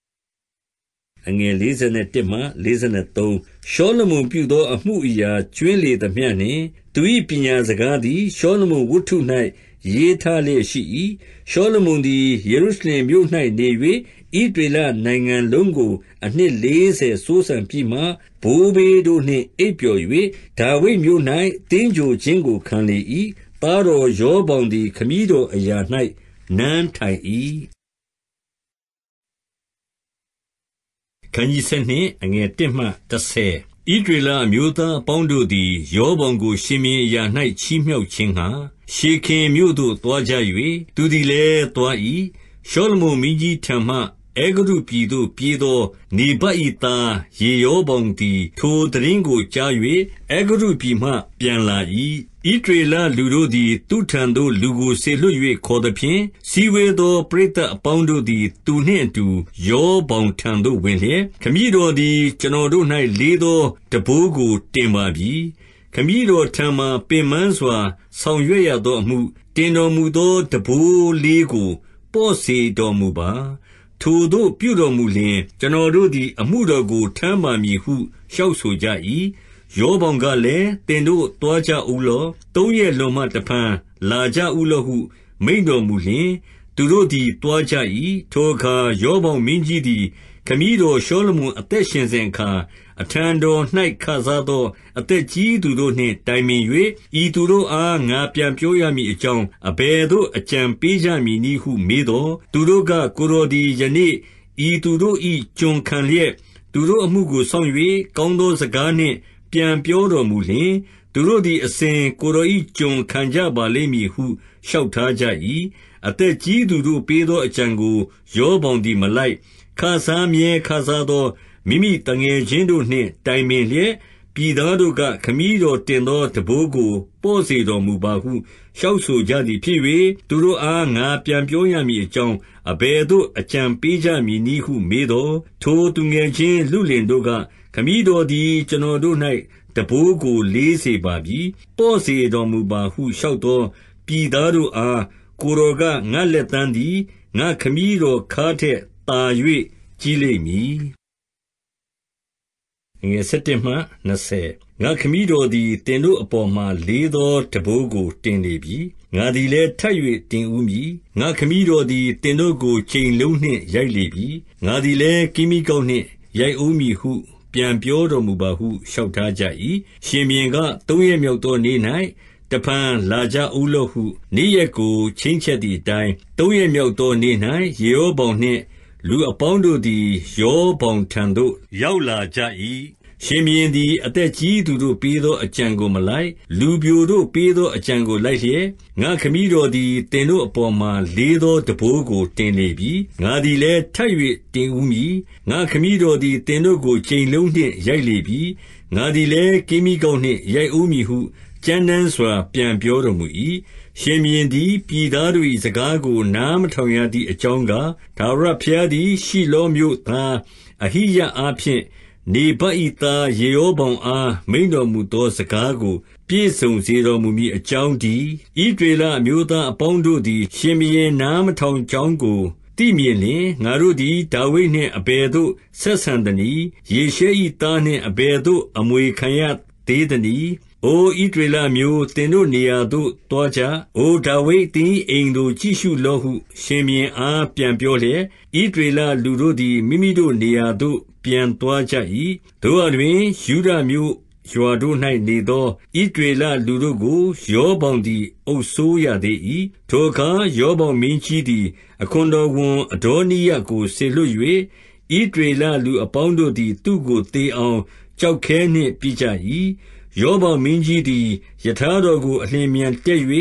။41ရှောလမုန်ပြုသော အမှုအရာကြွင်းလေသမျှနှင့်သူ၏ပညာစကားသည်ရှောလမုန်ဝတ္ထု၌ရေးထားလျက်ရှိ၏။42ရှောလမုန်သည်ယေရုရှလင်မြို့၌နေ၍ဣသရေလနိုင်ငံလုံးကို အနှစ်လေးဆယ်စိုးစံပြီးမှ၊ဘိုးဘေးတို့နှင့်အိပ်ပျော်၍ဒါဝိဒ်မြို့၌သင်္ဂြိုဟ်ခြင်းကိုခံလေ၏။သားတော်ရောဗောင်သည် ခမည်းတော်အရာ၌နန်းထိုင်၏။ဣသရေလအမျိုးသားအပေါင်းတို့သည်ရောဗောင်ကို ရှင်ဘုရင်အရာ၌ချီးမြှောက်ခြင်းငှါရှေခင်မြို့သို့သွားကြ၍၊သူသည်လည်းသွား၏။ရှောလမုန်မင်းကြီးထံမှအဲဂုတ္တုပြည်သို့ပြေးသော နေဗတ်၏သားယေရောဗောင်သည်ထိုသိတင်းကိုကြား၍အဲဂုတ္တုပြည်မှ ပြန်လာ၏။ဣသရေလလူတို့သည်သူ့ထံသို့လူကိုစေလွှတ်၍ခေါ်သဖြင့်၊စည်းဝေးသောပရိသတ်အပေါင်းတို့သည် သူနှင့်အတူရောဗောင်ထံသို့ဝင်လျက်၊ခမည်းတော်သည် ကျွန်တော်တို့၌လေးသောထမ်းဘိုးကို တင်ပါပြီ။ခမည်းတော်ထံမှာပင်ပန်းစွာ ဆောင်ရွက်ရသောအမှု၊တင်တော်မူသောထမ်းဘိုးလေးကိုပေါ့စေတော်မူပါထိုသို့ပြုတော်မူလျှင်၊ကျွန်တော်တို့သည်အမှုတော်ကိုထမ်းပါမည်ဟုလျှောက်ဆိုကြ၏။ရောဗောင်ကလည်း၊သင်တို့သွားကြဦးလော့။သုံးရက်လွန်မှတဖန်လာကြဦးလော့ဟု မိန့်တော်မူလျှင်၊သူတို့သည်သွားကြ၏။ထိုအခါရောဗောင်မင်းကြီးသည်ခမည်းတော်ရှောလမုန်အသက်ရှင်စဉ်အခါ၊အထံတော်၌ခစားသော အသက်ကြီးသူတို့နှင့်တိုင်ပင်၍၊ဤသူတို့အားငါပြန်ပြောရမည်အကြောင်းအဘယ်သို့အကြံပေးကြမည်နည်းဟုမေးသော်၊သူတို့က၊ကိုယ်တော်သည်ယနေ့ဤသူတို့၏ကျွန်ခံလျက်၊သူတို့အမှုကိုစောင့်၍ကောင်းသောစကားနှင့် ပြန်ပြောတော်မူလျှင်၊သူတို့သည်အစဉ်ကိုယ်တော်၏ကျွန်ခံကြပါလိမ့်မည်ဟုလျှောက်ထားကြ၏။အသက်ကြီးသူတို့ပေးသောအကြံကို ရောဗောင်သည်မလိုက်ခစားမြဲခစားသောမိမိတငယ်ချင်းတို့နှင့်တိုင်ပင်လျက်၊ပြည်သားတို့က၊ခမည်းတော်တင်သောတံပိုးကိုပေါ့စေတော်မူပါဟုလျှောက်ဆိုကြသည်ဖြစ်၍၊သူတို့အားငါပြန်ပြောရမည်အကြောင်းအဘယ်သို့အကြံပေးကြမည်နည်းဟုမေးသော်၊ထိုသူငယ်ချင်းလုလင်တို့က၊ခမည်းတော်သည်ကျွန်တော်တို့၌တံပိုးကိုလေးစေပါပြီ။ပေါ့စေတော်မူပါဟုလျှောက်သောပြည်သားတို့အား၊ကိုယ်တော်က၊ငါ့လက်သန်းသည်ငါ့ခမည်းတော်ခါးထက်သာ၍ကြီးလိမ့်မည်။11ငါ့ခမည်းတော်သည်သင်တို့အပေါ်မှာလေးသောထမ်းဘိုးကိုတင်လေပြီ။ငါသည်လည်းထပ်၍တင်ဦးမည်။ငါ့ခမည်းတော်သည်သင်တို့ကိုကြိမ်လုံးနှင့်ရိုက်လေပြီ။ငါသည်လည်းကင်းမြီးကောက်နှင့်ရိုက်ဦးမည်ဟု ပြန်ပြောတော်မူပါဟုလျှောက်ထားကြ၏။12ရှင်ဘုရင်က၊သုံးရက်မြောက်သောနေ့၌တဖန်လာကြဦးလော့ဟုနေ့ရက်ကိုချိန်းချက်သည်အတိုင်း၊သုံးရက်မြောက်သောနေ့၌ယေရောဗောင်နှင့်လူအပေါင်းတို့သည်ရောဗောင်ထံသို့ရောက်လာကြ၏။ရှင်ဘုရင်သည် အသက်ကြီးသူတို့ပေးသောအကြံကိုမလိုက်၊လူပျိုတို့ပေးသောအကြံကိုလိုက်လျက်၊ငါ့ခမည်းတော်သည်သင်တို့အပေါ်မှာလေးသောတံပိုးကိုတင်လေပြီ။ငါသည်လည်းထပ်၍တင်ဦးမည်။ငါ့ခမည်းတော်သည်သင်တို့ကိုကြိမ်လုံးနှင့်ရိုက်လေပြီ။ငါသည်လည်းကင်းမြီးကောက်နှင့်ရိုက်ဦးမည်ဟုကြမ်းတမ်းစွာ ပြန်ပြောတော်မူ၏။ရှင်ဘုရင်သည်ပြည်သားတို့၏စကားကိုနားမထောင်ရသည်အကြောင်းကား၊ထာဝရဘုရားသည်ရှိလောမြို့သားအဟိယအားဖြင့်နေဗတ်၏သားယေရောဗောင်အားမိန့်တော်မူသောစကားကိုပြည့်စုံစေတော်မူမည်အကြောင်းတည်း။ဣသရေလအမျိုးသားအပေါင်းတို့သည် ရှင်ဘုရင်နားမထောင်ကြောင်းကိုသိမြင်လျှင်၊ငါတို့သည်ဒါဝိဒ်နှင့်အဘယ်သို့ဆက်ဆံသနည်း။ယေရှဲ၏သားနှင့်အဘယ်သို့အမွေခံရသေးသနည်း။အိုဣသရေလအမျိုး၊သင်တို့နေရာသို့သွားကြ။အိုဒါဝိဒ်၊သင်၏အိမ်ကိုကြည့်ရှုလော့ဟု ရှင်ဘုရင်အားပြန်ပြောလျက်၊ဣသရေလလူတို့သည်မိမိတို့နေရာသို့ပြန်သွားကြ၏။သို့ရာတွင်ယုဒမြို့ရွာတို့၌နေသောဣသရေလလူတို့ကိုရောဗောင်သည်အုပ်စိုးရသေး၏။ထိုအခါရောဗောင်မင်းကြီးသည်အခွန်တော်ဝန်အဒေါနိယကိုစေလွှတ်၍၊ဣသရေလလူ အပေါင်းတို့သည်သူ့ကိုသေအောင်ကျောက်ခဲနှင့်ပစ်ကြ၏ယောဘမင်းကြီးသည်ရထားတော်ကိုအလျင်အမြန်တက်၍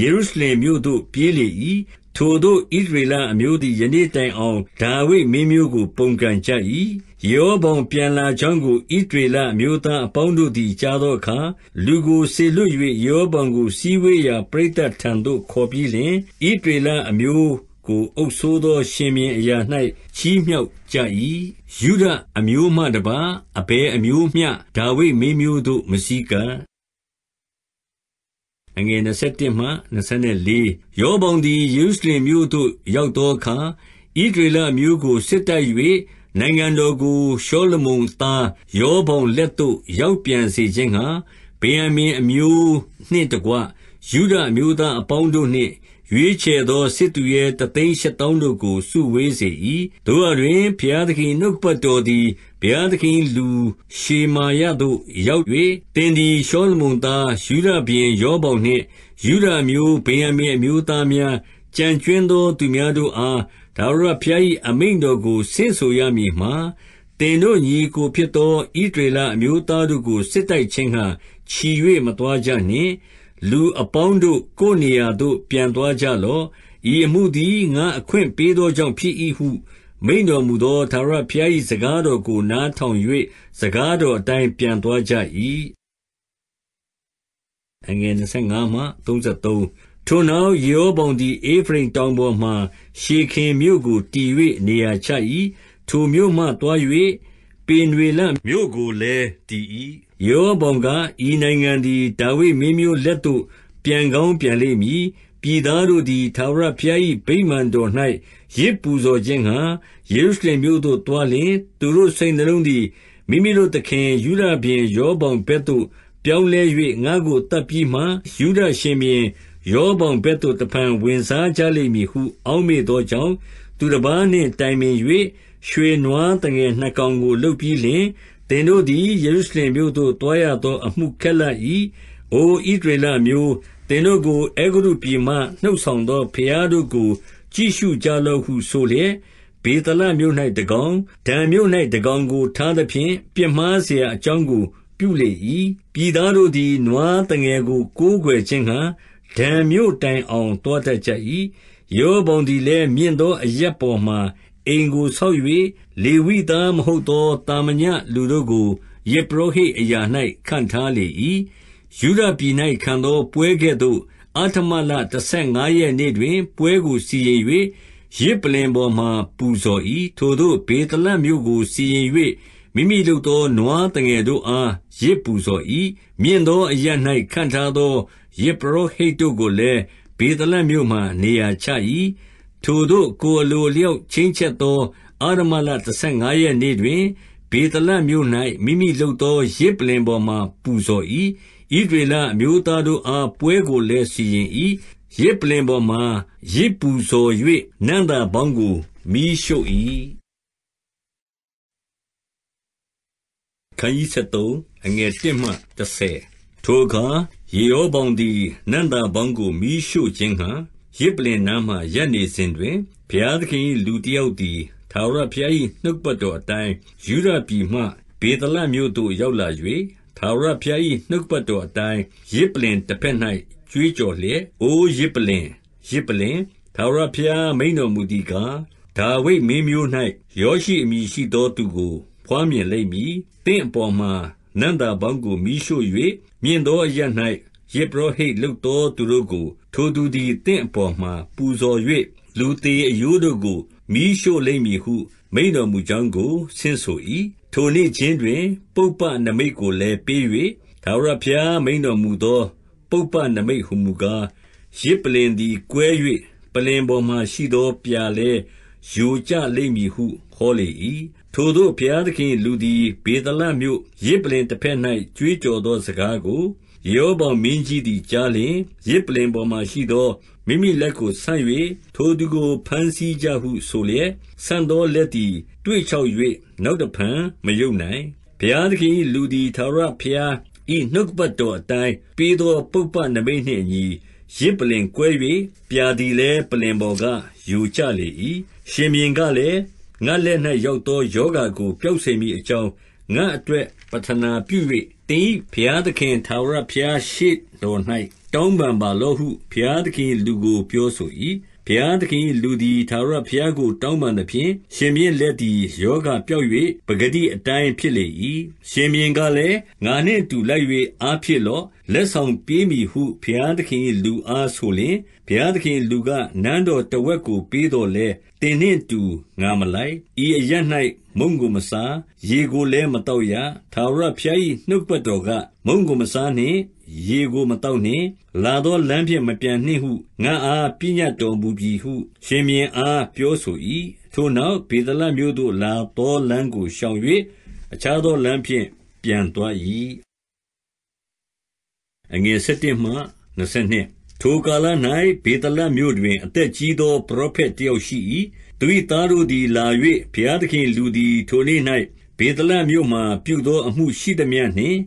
ယေရုရှလင်မြို့သို့ပြေးလေ၏။ထိုသို့ဣသရေလအမျိုးသည်ယနေ့တိုင်အောင်ဒါဝိဒ်မင်းမျိုးကို ပုန်ကန်ကြ၏။ယေရောဗောင်ပြန်လာကြောင်းကိုဣသရေလအမျိုးသားအပေါင်းတို့သည် ကြားသောအခါ၊လူကိုစေလွှတ်၍ယေရောဗောင်ကိုစည်းဝေးရာပရိသတ်ထံသို့ခေါ်ပြီးလျှင်၊ဣသရေလအမျိုးကိုအုပ်စိုးသောရှင်ဘုရင်အရာ၌ချီးမြှောက်ကြ၏။ယုဒအမျိုးမှတပါးအဘယ်အမျိုးမျှဒါဝိဒ်မင်းမျိုးသို့မဆည်းကပ်။21ရောဗောင်သည်ယေရုရှလင်မြို့သို့ရောက်သောအခါ၊ဣသရေလအမျိုးကိုစစ်တိုက်၍နိုင်ငံတော်ကိုရှောလမုန်သားရောဗောင်လက်သို့ရောက်ပြန်စေခြင်းငှါ၊ဗင်္ယာမိန်အမျိုး နှင့်တကွယုဒအမျိုးသားအပေါင်းတို့နှင့်ရွေးချယ်သောစစ်သူရဲတသိန်းရှစ်သောင်းတို့ကို စုဝေးစေ၏။သို့ရာတွင်ဘုရားသခင်၏နှုတ်ကပတ်တော်သည်ဘုရားသခင်၏လူရှေမာယသို့ရောက်၍၊သင်သည်ရှောလမုန်သားယုဒရှင်ဘုရင်ရောဗောင်နှင့်ယုဒအမျိုး၊ဗင်္ယာမိန်အမျိုးသားများ၊ကျန်ကြွင်းသော သူများတို့အားထာဝရဘုရား၏အမိန့်တော်ကိုဆင့်ဆိုရမည်မှာ၊သင်တို့ညီအစ်ကိုဖြစ်သောဣသရေလအမျိုးသားတို့ကိုစစ်တိုက်ခြင်းငှါချီ၍မသွားကြနှင့်။လူအပေါင်းတို့၊ကိုယ်နေရာသို့ ပြန်သွားကြလော့။ဤအမှုသည်ငါအခွင့်ပေးသောကြောင့်ဖြစ်၏ဟု မိန့်တော်မူသောထာဝရဘုရား၏စကားတော်ကိုနားထောင်၍စကားတော်အတိုင်းပြန်သွားကြ၏။ထိုနောက်ယေရောဗောင်သည်ဧဖရိမ်တောင်ပေါ်မှာရှေခင်မြို့ကိုတည်၍နေရာချ၏။ထိုမြို့မှသွား၍ပေနွေလမြို့ကိုလည်းတည်၏။ရောဗောင်က၊ဤနိုင်ငံသည်ဒါဝိဒ်မင်းမျိုးလက်သို့ပြန်ကောင်းပြန်လိမ့်မည်။ပြည်သားတို့သည်ထာဝရဘုရား၏ဗိမာန်တော်၌ယဇ်ပူဇော်ခြင်းငှါယေရုရှလင်မြို့သို့သွားလျှင်၊သူတို့စိတ်နှလုံးသည်မိမိတို့သခင်ယုဒရှင်ဘုရင်ရောဗောင်ဘက်သို့ပြောင်းလဲ၍ငါ့ကိုသတ်ပြီးမှ၊ယုဒရှင်ဘုရင်ရောဗောင်ဘက်သို့တဖန်ဝင်စားကြလိမ့်မည်ဟုအောက်မေ့သောကြောင့်၊သူတပါးနှင့်တိုင်ပင်၍ရွှေနွားသငယ်နှစ်ကောင်ကိုလုပ်ပြီးလျှင်သင်တို့သည်ယေရုရှလင်မြို့သို့သွားရသောအမှုခက်လှ၏။အိုဣသရေလအမျိုး၊သင်တို့ကိုအဲဂုတ္တုပြည်မှနှုတ်ဆောင်သောဘုရားတို့ကိုကြည့်ရှုကြလော့ဟုဆိုလျက်၊ဗေသလမြို့၌တကောင်၊ဒန်မြို့၌တကောင်ကို ထားသဖြင့်ပြစ်မှားစရာအကြောင်းကို ပြုလေ၏။ပြည်သားတို့သည်နွားသငယ်ကိုကိုးကွယ်ခြင်းငှါဒန်မြို့တိုင်အောင်သွားတတ်ကြ၏။ယေရောဗောင်သည်လည်းမြင့်သော အရပ်ပေါ်မှာအိမ်ကိုဆောက်၍လေဝိသားမဟုတ်သောသာမညလူတို့ကိုယဇ်ပုရောဟိတ်အရာ၌ခန့်ထားလေ၏။ယုဒပြည်၌ခံသောပွဲကဲ့သို့အဋ္ဌမလတဆယ်ငါးရက်နေ့တွင်ပွဲကိုစီရင်၍ယဇ်ပလ္လင်ပေါ်မှာပူဇော်၏။ထိုသို့ဗေသလမြို့ကိုစီရင်၍မိမိလုပ်သောနွားသငယ်တို့အားယဇ်ပူဇော်၏။မြင့်သောအရပ်၌ခန့်ထားသောယဇ်ပုရောဟိတ်တို့ကိုလည်းဗေသလမြို့မှာနေရာချ၏။ထိုသို့ကိုယ်အလိုအလျောက်ချိန်းချက်သောအာရမလတဆယ်ငါးရက်နေ့တွင်၊ဗေသလမြို့၌မိမိလုပ်သောယဇ်ပလ္လင်ပေါ်မှာပူဇော်၏။ဣသရေလအမျိုးသားတို့အားပွဲကိုလည်းစီရင်၏။ယဇ်ပလ္လင်ပေါ်မှာယဇ်ပူဇော်၍နံ့သာပေါင်းကိုမီးရှို့၏။ထိုအခါယေရောဗောင်သည်နံ့သာပေါင်းကိုမီးရှို့ခြင်းငှါယဇ်ပလ္လင်နားမှာရပ်နေစဉ်တွင်၊ဘုရားသခင်၏လူတယောက်သည်ထာဝရဘုရား၏နှုတ်ကပတ်တော်အတိုင်းယုဒပြည်မှဗေသလမြို့သို့ရောက်လာ၍၊ထာဝရဘုရား၏နှုတ်ကပတ်တော်အတိုင်းယဇ်ပလ္လင်တဘက်၌ကြွေးကြော်လျက်၊အိုယဇ်ပလ္လင်၊ယဇ်ပလ္လင်၊ထာဝရဘုရားမိန့်တော်မူသည်ကား၊ဒါဝိဒ်မင်းမျိုး၌ယောရှိအမည်ရှိသောသူကိုဘွားမြင်လိမ့်မည်။သင့်အပေါ်မှာနံ့သာပေါင်းကိုမီးရှို့၍၊မြင့်သောအရပ်၌ယဇ်ပုရောဟိတ်လုပ်သောသူတို့ကို ထိုသူသည်သင့်အပေါ်မှာပူဇော်၍၊လူသေအရိုးတို့ကိုမီးရှို့လိမ့်မည်ဟု မိန့်တော်မူကြောင်းကိုဆင့်ဆို၏။ထိုနေ့ခြင်းတွင် ပုပ္ပနိမိတ်ကိုလည်းပေး၍၊ထာဝရဘုရားမိန့်တော်မူသော ပုပ္ပနိမိတ်ဟူမူကား၊ယဇ်ပလ္လင်သည်ကွဲ၍ပလ္လင်ပေါ်မှာရှိသောပြာလည်းယိုကျလိမ့်မည်ဟု ဟောလေ၏။ထိုသို့ဘုရားသခင်၏လူသည်ဗေသလမြို့ယဇ်ပလ္လင်တဘက်၌ကြွေးကြော်သောစကားကိုယေရောဗောင်မင်းကြီးသည်ကြားလျှင်၊ယဇ်ပလ္လင်ပေါ်မှာရှိသောမိမိလက်ကိုဆန့်၍ထိုသူကိုဘမ်းဆီးကြဟုဆိုလျက်၊ဆန့်သောလက်သည်သွေ့ခြောက်၍နောက်တဖန်မရုပ်နိုင်။ဘုရားသခင်၏လူသည်ထာဝရဘုရား၏နှုတ်ကပတ်တော်အတိုင်းပေးသောပုပ္ပနိမိတ်နှင့်အညီ၊ယဇ်ပလ္လင်ကွဲ၍ပြာသည်လည်းပလ္လင်ပေါ်ကယိုကျလေ၏။ရှင်ဘုရင်ကလည်း၊ငါ့လက်၌ရောက်သောရောဂါကိုပျောက်စေမည်အကြောင်းငါ့အတွက်ပဌနာပြု၍သင်၏ဘုရားသခင်ထာဝရဘုရားရှေ့တော်၌တောင်းပန်ပါလော့ဟုဘုရားသခင်၏လူကိုပြောဆို၏။7ဘုရားသခင်၏လူသည်ထာဝရဘုရားကို တောင်းပန်သဖြင့်၊ရှင်ဘုရင်လက်သည်ရောဂါပျောက်၍ပကတိအတိုင်းဖြစ်လေ၏။ရှင်ဘုရင်ကလည်း၊ငါနှင့်အတူလိုက်၍အားဖြည့်လော့။လက်ဆောင်ပေးမည်ဟုဘုရားသခင်၏လူအားဆိုလျှင်၊ဘုရားသခင်၏လူက၊နန်းတော်တဝက်ကိုပေးသော်လည်းသင်နှင့်အတူငါမလိုက်။ဤအရပ်၌မုန့်ကိုမစား၊ရေကိုလည်းမသောက်ရ။ထာဝရဘုရား၏နှုတ်ကပတ်တော်က၊မုန့်ကိုမစားနှင့်။ရေကိုမသောက်နှင့်။လာသောလမ်းဖြင့်မပြန်နှင့်ဟုငါ့အားပညတ်တော်မူပြီဟုရှင်ဘုရင်အားပြောဆို၏။ထိုနောက်ဗေသလမြို့သို့လာသောလမ်းကိုရှောင်၍အခြားသောလမ်းဖြင့်ပြန်သွား၏။11ထိုကာလ၌ဗေသလမြို့တွင်အသက်ကြီးသောပရောဖက်တယောက်ရှိ၏။သူ၏သားတို့သည်လာ၍ဘုရားသခင်၏လူသည်ထိုနေ့၌ဗေသလမြို့မှာပြုသောအမှုရှိသမျှနှင့်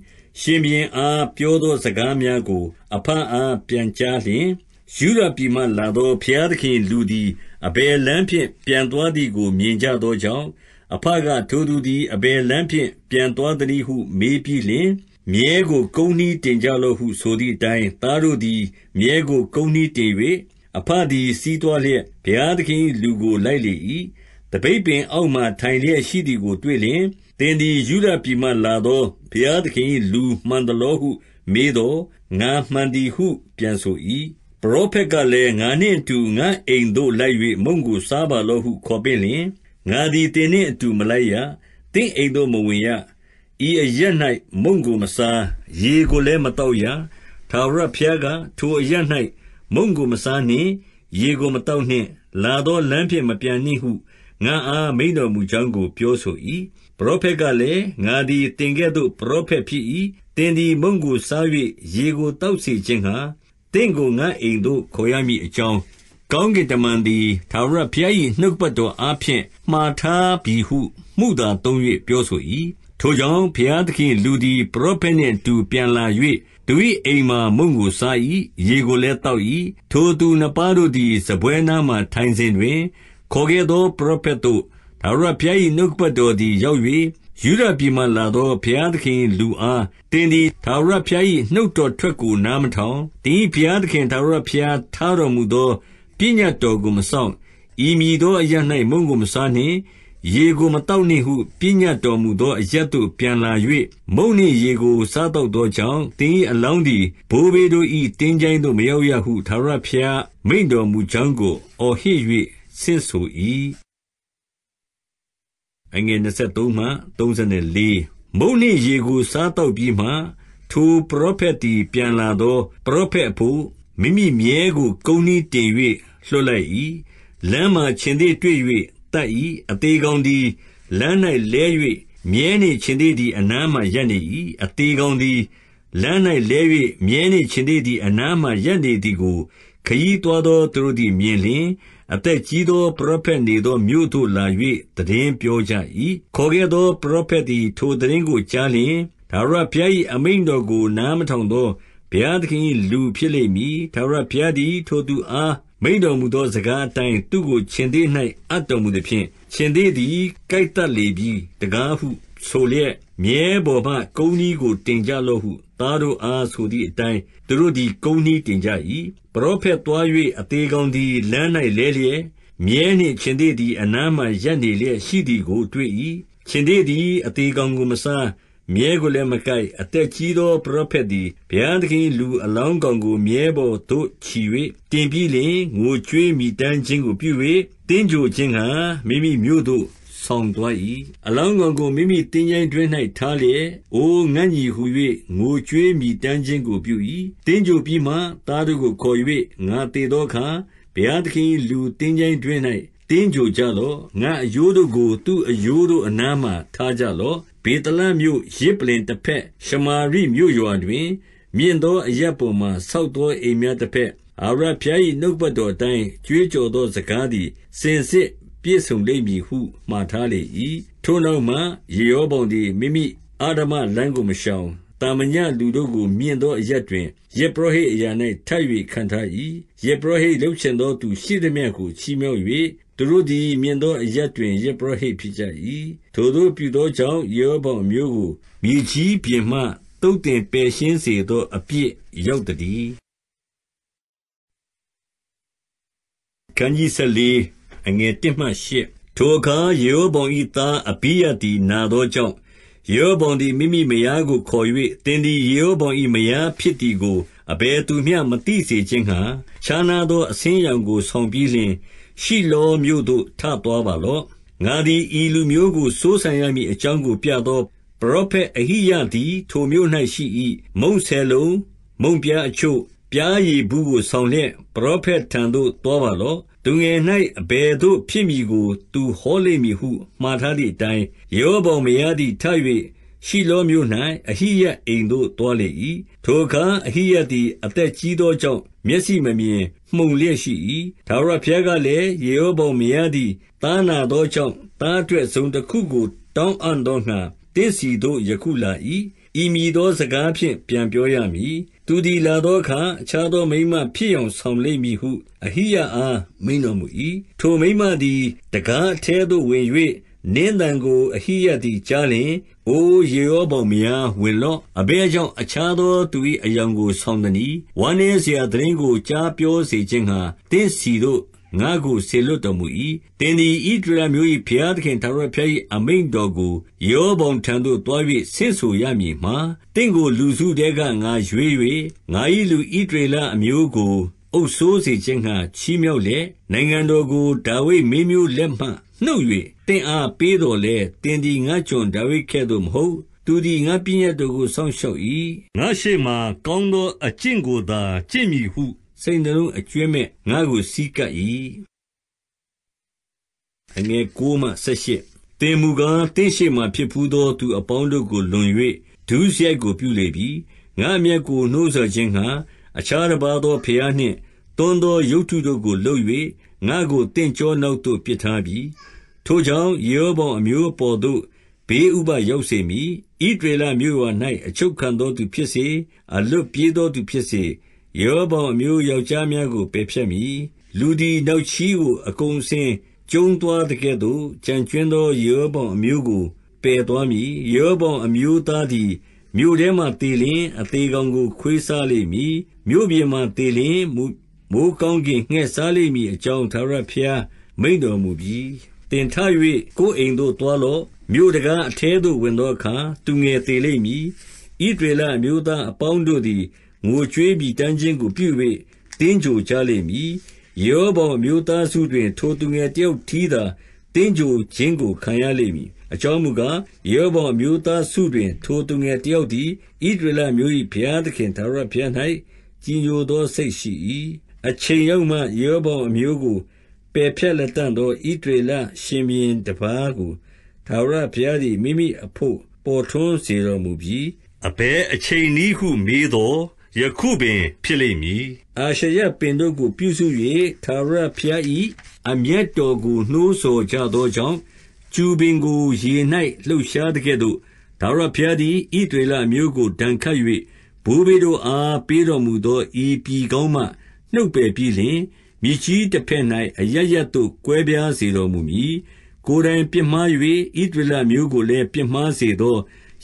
ရှင်ဘုရင်အားပြောသောစကားများကိုအဘအားပြန်ကြားလျှင်၊ယုဒပြည်မှလာသောဘုရားသခင်၏လူသည်အဘယ်လမ်းဖြင့်ပြန်သွားသည်ကိုမြင်ကြသောကြောင့်၊အဘကထိုသူသည်အဘယ်လမ်းဖြင့်ပြန်သွားသနည်းဟုမေးပြီးလျှင်မြည်းကိုကုန်းနှီးတင်ကြလော့ဟုဆိုသည်အတိုင်း၊သားတို့သည်မြည်းကိုကုန်းနှီးတင်၍၊အဘသည်စီးသွားလျက်၊ဘုရားသခင်၏လူကိုလိုက်လေ၏။သပိတ်ပင်အောက်မှာထိုင်လျက်ရှိသည်ကို တွေ့လျှင်၊သင်သည်ယုဒပြည်မှလာသောဘုရားသခင်၏လူမှန်သလောဟု မေးသော်၊ငါမှန်သည်ဟုပြန်ဆို၏။ပရောဖက်ကလည်း၊ငါနှင့်အတူငါ့အိမ်သို့လိုက်၍မုန့်ကိုစားပါလော့ဟုခေါ်ပင့်လျှင်၊ငါသည်သင်နှင့်အတူမလိုက်ရ။သင့်အိမ်သို့မဝင်ရဤအရပ်၌မုန့်ကိုမစား၊ရေကိုလည်းမသောက်ရ။ထာဝရဘုရားက၊ထိုအရပ်၌မုန့်ကိုမစားနှင့်။ရေကိုမသောက်နှင့်။လာသောလမ်းဖြင့်မပြန်နှင့်ဟုငါ့အားမိန့်တော်မူကြောင်းကိုပြောဆို၏။ပရောဖက်ကလည်း၊ငါသည်သင်ကဲ့သို့ပရောဖက်ဖြစ်၏။သင်သည်မုန့်ကိုစား၍ရေကိုသောက်စေခြင်းငှါသင့်ကိုငါ့အိမ်သို့ခေါ်ရမည်အကြောင်း၊ကောင်းကင်တမန်သည် ထာဝရဘုရား၏နှုတ်ကပတ်တော်အားဖြင့်မှာထားပြီဟုမုသာသုံး၍ပြောဆို၏ထိုကြောင့်၊ဘုရားသခင်၏လူသည်ပရောဖက်နှင့်အတူပြန်လာ၍၊သူ၏အိမ်မှာမုန့်ကိုစား၏။ရေကိုလည်းသောက်၏။ထိုသူနှစ်ပါးတို့သည်စားပွဲနားမှာထိုင်စဉ်တွင်၊ခေါ်ခဲ့သောပရောဖက်သို့ထာဝရဘုရား၏နှုတ်ကပတ်တော်သည်ရောက်၍၊ယုဒပြည်မှလာသောဘုရားသခင်၏လူအား၊သင်သည်ထာဝရဘုရား၏နှုတ်တော်ထွက်ကိုနားမထောင်၊သင်၏ဘုရားသခင်ထာဝရဘုရားထားတော်မူသောပညတ်တော်ကိုမစောင့်၊ဤမည်သောအရပ်၌မုန့်ကိုမစားနှင့်ရေကိုမသောက်နှင့်ဟုပညတ်တော်မူသောအရပ်သို့ပြန်လာ၍မုန့်နှင့်ရေကိုစားသောက်သောကြောင့်၊သင်၏အလောင်းသည်ဘိုးဘေးတို့၏သင်္ချိုင်းသို့မရောက်ရဟုထာဝရဘုရားမိန့်တော်မူကြောင်းကို အော်ဟစ်၍ဆင့်ဆို၏။မုန့်နှင့်ရေကို စားသောက်ပြီးမှ၊ထိုပရောဖက်သည်ပြန်လာသောပရောဖက်အဘို့မိမိမြည်းကိုကုန်းနှီးတင်၍လွှတ်လိုက်၏။လမ်းမှာခြင်္သေ့တွေ့သတ်၏။အသေကောင်သည်လမ်း၌လဲ၍မြည်းနှင့်ခြင်္သေ့သည်အနားမှာရပ်နေ၏။အသေကောင်သည်လမ်း၌လဲ၍မြည်းနှင့်ခြင်္သေ့သည်အနားမှာရပ်နေသည်ကိုခရီးသွားသောသူတို့သည်မြင်လျှင်၊အသက်ကြီးသောပရောဖက်နေသောမြို့သို့လာ၍သိတင်းပြောကြ၏။ခေါ်ခဲ့သောပရောဖက်သည်ထိုသိတင်းကိုကြားလျှင်၊ထာဝရဘုရား၏အမိန့်တော်ကို နားမထောင်သောဘုရားသခင်၏လူဖြစ်လိမ့်မည်။ထာဝရဘုရားသည်ထိုသူအားမိန့်တော်မူသောစကားအတိုင်းသူ့ကိုခြင်္သေ့၌အပ်တော်မူသဖြင့်၊ခြင်္သေ့သည်ကိုက်သတ်လေပြီတကားဟုဆိုလျက်၊မြည်းပေါ်မှကုန်းနှီးကို တင်ကြလော့ဟု သားတို့အားဆိုသည်အတိုင်း၊သူတို့သည်ကုန်းနှီးတင်ကြ၏။ပရောဖက်သွား၍အသေကောင်သည်လမ်း၌လဲလျက်၊မြည်းနှင့်ခြင်္သေ့သည်အနားမှာရပ်နေလျက်ရှိသည်ကို တွေ့၏။ခြင်္သေ့သည် အသေကောင်ကိုမစားမြည်းကိုလည်းမကိုက်အသက်ကြီးသောပရောဖက်သည်ဘုရားသခင်၏လူ အလောင်းကောင်ကိုမြည်းပေါ်သို့ချီ၍တင်ပြီးလျှင်၊ငိုကြွေးမြည်တမ်းခြင်းကိုပြု၍သင်္ဂြိုဟ်ခြင်းငှါမိမိမြို့သို့ဆောင်သွား၏။2အလောင်းကောင်ကိုမိမိသင်္ချိုင်းတွင်း၌ထားလျက်၊အိုငါ့ညီဟူ၍ငိုကြွေးမြည်တမ်းခြင်းကိုပြု၏။3သင်္ဂြိုဟ်ပြီးမှသားတို့ကိုခေါ်၍၊ငါသေသောအခါဘုရားသခင်၏လူသင်္ချိုင်းတွင်း၌သင်္ဂြိုဟ်ကြလော့။ငါ့အရိုးတို့ကိုသူ့အရိုးတို့အနားမှာထားကြလော့ဗေသလမြို့ယဇ်ပလ္လင်တဘက်၊ရှမာရိမြို့ရွာတွင်၊မြင့်သောအရပ်ပေါ်မှာဆောက်သောအိမ်များတဘက်၊ထာဝရဘုရား၏နှုတ်ကပတ်တော်အတိုင်းကြွေးကြော်သောစကားသည်စင်စစ်ပြည့်စုံလိမ့်မည်ဟုမှာထားလေ၏။ထိုနောက်မှယေရောဗောင်သည်မိမိအဓမ္မလမ်းကိုမရှောင်၊သာမညလူတို့ကိုမြင့်သောအရပ်တွင်ယဇ်ပုရောဟိတ်အရာ၌ထပ်၍ခန့်ထား၏။ယဇ်ပုရောဟိတ်လုပ်ချင်သောသူရှိသမျှကိုချီးမြှောက်၍သူတို့သည်မြင့်သောအရပ်တွင်ယဇ်ပုရောဟိတ်ဖြစ်ကြ၏။ထိုသို့ပြုသောကြောင့်ယေရောဗောင်အမျိုးကိုမြေကြီးပြင်မှသုတ်သင်ပယ်ရှင်းစေသောအပြစ်ရောက်သတည်း။14ထိုအခါယေရောဗောင်၏သားအဘိယသည်နာသောကြောင့်၊ယေရောဗောင်သည်မိမိမယားကိုခေါ်၍၊သင်သည်ယေရောဗောင်၏မယားဖြစ်သည်ကိုအဘယ်သူမျှမသိစေခြင်းငှါခြားနားသောအဆင်းအရောင်ကိုဆောင်ပြီးလျှင်၊ရှိလောမြို့သို့ထသွားပါလော့။ငါသည်ဤလူမျိုးကိုစိုးစံရမည်အကြောင်းကိုပြသောပရောဖက်အဟိယသည် ထိုမြို့၌ရှိ၏။မုန့်ဆယ်လုံး၊မုန့်ပြားအချို့၊ပျားရည်ဘူးကိုဆောင်လျက်ပရောဖက်ထံသို့သွားပါလော့။သူငယ်၌အဘယ်သို့ဖြစ်မည်ကို သူဟောလိမ့်မည်ဟုမှာထားသည်အတိုင်း၊ယေရောဗောင်မယားသည်ထ၍ရှိလောမြို့၌အဟိယအိမ်သို့သွားလေ၏။ထိုအခါအဟိယသည်အသက်ကြီးသောကြောင့်မျက်စိမမြင်၊မှုန်လျက်ရှိ၏။ထာဝရဘုရားကလည်း၊ယေရောဗောင်မယားသည်သားနာသောကြောင့်သားအတွက်တစုံတခုကိုတောင်းအံ့သောငှါသင့်ဆီသို့ယခုလာ၏။ဤမည်သောစကားဖြင့်ပြန်ပြောရမည်။သူသည်လာသောအခါအခြားသောမိန်းမဖြစ်ယောင်ဆောင်လိမ့်မည်ဟုအဟိယအားမိန့်တော်မူ၏။ထိုမိန်းမသည်တံခါးအထဲသို့ဝင်၍နင်းသံကိုအဟိယသည်ကြားလျှင်၊အိုယေရောဗောင်မယား၊ဝင်လော့။အဘယ်ကြောင့်အခြားသော သူ၏အယောင်ကို ဆောင်သနည်း။ဝမ်းနည်းစရာသိတင်းကိုကြားပြောစေခြင်းငှါသင့်ဆီသို့ငါ့ကိုစေလွှတ်တော်မူ၏။သင်သည်ဣသရေလအမျိုး၏ဘုရားသခင်ထာဝရဘုရား၏အမိန့်တော်ကိုယေရောဗောင်ထံသို့သွား၍ဆင့်ဆိုရမည်မှာ၊သင့်ကို လူစုထဲကငါရွေး၍ငါ၏လူဣသရေလအမျိုးကိုအုပ်စိုးစေခြင်းငှါချီးမြှောက်လျက်၊နိုင်ငံတော်ကိုဒါဝိဒ်မင်းမျိုးလက်မှနှုတ်၍သင့်အားပေးသော်လည်း၊သင်သည်ငါ့ကျွန်ဒါဝိဒ်ကဲ့သို့မဟုတ်။သူသည်ငါ့ပညတ်တို့ကိုစောင့်ရှောက်၏။ငါ့ရှေ့မှာကောင်းသောအကျင့်ကိုသာကျင့်မည်ဟုစိတ်နှလုံးအကြွင်းမဲ့ငါ့ကိုဆည်းကပ်၏။သင်မူကား၊သင့်ရှေ့မှာဖြစ်ဘူးသော သူအပေါင်းတို့ကိုလွန်၍ဒုစရိုက်ကိုပြုလေပြီ။ငါ့အမျက်ကိုနှိုးဆော်ခြင်းငှါအခြားတပါးသောဘုရားနှင့်သွန်းသောရုပ်တုတို့ကိုလုပ်၍၊ငါ့ကိုသင့်ကျောနောက်သို့ပစ်ထားပြီထိုကြောင့်ယေရောဗောင်အမျိုးအပေါ်သို့ဘေးဥပဒ်ရောက်စေမည်။ဣသရေလမြို့ရွာ၌အချုပ်ခံသောသူဖြစ်စေ၊အလွတ်ပြေးသောသူဖြစ်စေ၊ယေရောဗောင်အမျိုးယောက်ျားများကိုပယ်ဖြတ်မည်။လူသည်နောက်ချေးကိုအကုန်အစင်ကျုံးသွားသကဲ့သို့ကျန်ကြွင်းသောယေရောဗောင်အမျိုးကိုပယ်သွားမည်။ယေရောဗောင်အမျိုးသားသည်မြို့ထဲမှာသေလျှင်အသေကောင်ကို ခွေးစားလိမ့်မည်။မြို့ပြင်မှာသေလျှင်မိုဃ်းကောင်းကင်ငှက်စားလိမ့်မည်အကြောင်းထာဝရဘုရားမိန့်တော်မူပြီ။သင်ထ၍ကိုယ်အိမ်သို့သွားလော့။မြို့တံခါးအထဲသို့ဝင်သောအခါသူငယ်သေလိမ့်မည်။ဣသရေလအမျိုးသားအပေါင်းတို့သည်ငိုကြွေးမြည်တမ်းခြင်းကိုပြု၍သင်္ဂြိုဟ်ကြလိမ့်မည်။ယေရောဗောင်အမျိုးသားစုတွင်ထိုသူငယ်တယောက်တည်းသာသင်္ဂြိုဟ်ခြင်းကိုခံရလိမ့်မည်။အကြောင်းမူကား၊ယေရောဗောင်အမျိုးသားစုတွင် ထိုသူငယ်တယောက်သည်ဣသရေလအမျိုး၏ဘုရားသခင်ထာဝရဘုရား၌ကြည်ညိုသောစိတ်ရှိ၏။အချိန်ရောက်မှယေရောဗောင်အမျိုးကိုပယ်ဖြတ်လက်တန့်သောဣတရေလရှင်ဘီရင်တပါးကိုသာဝရဘုရားသည်မိမိအဖို့ပေါ်ထွန်းစေတော်မူပြီးအဘဲအချိန်နည်းဟုမေးတော်ယခုပင် ဖြစ်လိမ့်မည် အာရှရပင်တို့ကိုပြုစု၍သာဝရဘုရား၏အမျက်တော်ကိုနှိုးဆော်ကြသောကြောင့်ကျူပင်ကိုရေ၌လှုပ်ရှားတဲ့ကဲ့သို့ဒါရဖျားသည်ဤတွေလာမျိုးကိုတန်ခတ်၍ဘိုးဘေတို့အားပေးတော်မူသောဤပြည်ကောင်းမှ နှုတ်ပယ်ပြီးလျှင်မြစ်ကြီးတဘက်၌အရပ်ရပ်သို့ကွဲပြားစေတော်မူမည်။ကိုယ်တိုင်ပြစ်မှား၍ဣသရေလအမျိုးကိုလည်းပြစ်မှားစေသော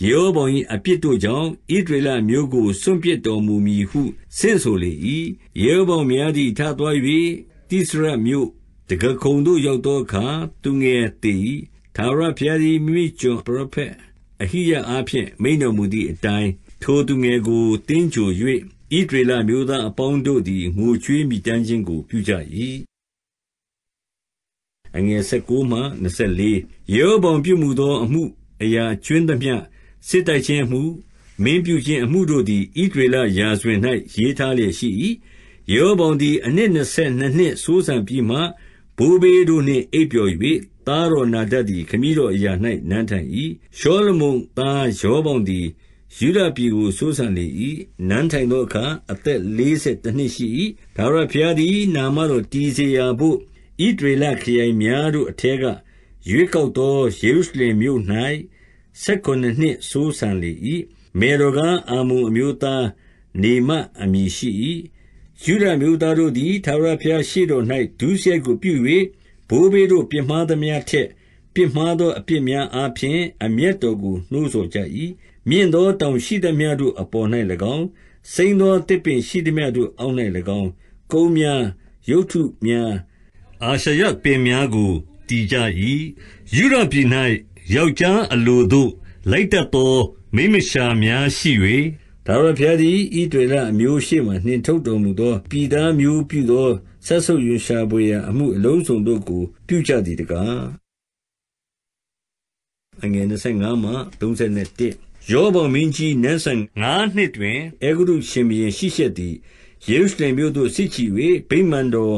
ယေရောဗောင်၏အပြစ်တို့ကြောင့်ဣသရေလအမျိုးကိုစွန့်ပစ်တော်မူမည်ဟုဆင့်ဆိုလေ၏။ယေရောဗောင်များသည်ထသွား၍တိဇရမြို့တံခါးခုံသို့ရောက်သောအခါသူငယ်သေ၏။ထာဝရဘုရားသည်မိမိကျွန်ပရောဖက်အဟိယအားဖြင့်မိန့်တော်မူသည်အတိုင်း၊ထိုသူငယ်ကိုသင်္ဂြိုဟ်၍ဣသရေလအမျိုးသားအပေါင်းတို့သည်ငိုကြွေးမြည်တမ်းခြင်းကိုပြုကြ၏။19ယေရောဗောင်ပြုမူသောအမှု အရာကြွင်းသမျှ၊စစ်တိုက်ခြင်းအမှု၊မင်းပြုခြင်းအမှုတို့သည်ဣသရေလရာဇဝင်၌ရေးထားလျက်ရှိ၏။20ယေရောဗောင်သည်အနှစ်နှစ်ဆယ်နှစ်နှစ်စိုးစံပြီးမှ၊ဘိုးဘေးတို့နှင့်အိပ်ပျော်၍၊သားတော်နာဒပ်သည်ခမည်းတော်အရာ၌နန်းထိုင်၏။21ရှောလမုန်သားရောဗောင်သည်ယုဒပြည်ကိုစိုးစံလေ၏။နန်းထိုင်သောအခါအသက်လေးဆယ်တနှစ်ရှိ၏။ထာဝရဘုရားသည် နာမတော်တည်စေရာဘို့ဣသရေလခရိုင်များတို့အထဲကရွေးကောက်သောယေရုရှလင်မြို့၌ဆယ်ခုနစ်နှစ်စိုးစံလေ၏။မယ်တော်ကားအမ္မုန်အမျိုးသားနေမအမည်ရှိ၏။ယုဒအမျိုးသားတို့သည်ထာဝရဘုရားရှေ့တော်၌ဒုစရိုက်ကိုပြု၍ဘိုးဘေးတို့ပြစ်မှားသမျှထက်ပြစ်မှားသောအပြစ်များအားဖြင့်အမျက်တော်ကိုနှိုးဆော်ကြ၏မြင့်သောတောင်ရှိသမျှတို့အပေါ်၌၎င်း၊စိမ်းသောသစ်ပင်ရှိသမျှတို့အောက်၌၎င်း၊ကုန်းများ၊ရုပ်တုများ၊အာရှရပင်များကိုတည်ကြ၏။ယုဒပြည်၌ယောက်ျားအလိုသို့လိုက်တတ်သောမိန်းမလျှာများရှိ၍၊ထာဝရဘုရားသည်ဣသရေလအမျိုးရှေ့မှာနှင်ထုတ်တော်မူသောပြည်သားမျိုးပြုသောစက်ဆုပ်ရွံရှာဘွယ်ရာအမှုအလုံးစုံတို့ကိုပြုကြသည်တကား။25ယောဗောမင်းကြီးနန်းစံငါးနှစ်တွင်၊အဲဂုတ္တုရှင်ဘုရင်ရှိရှက်သည်ယေရုရှလင်မြို့သို့စစ်ချီ၍ဗိမာန်တော်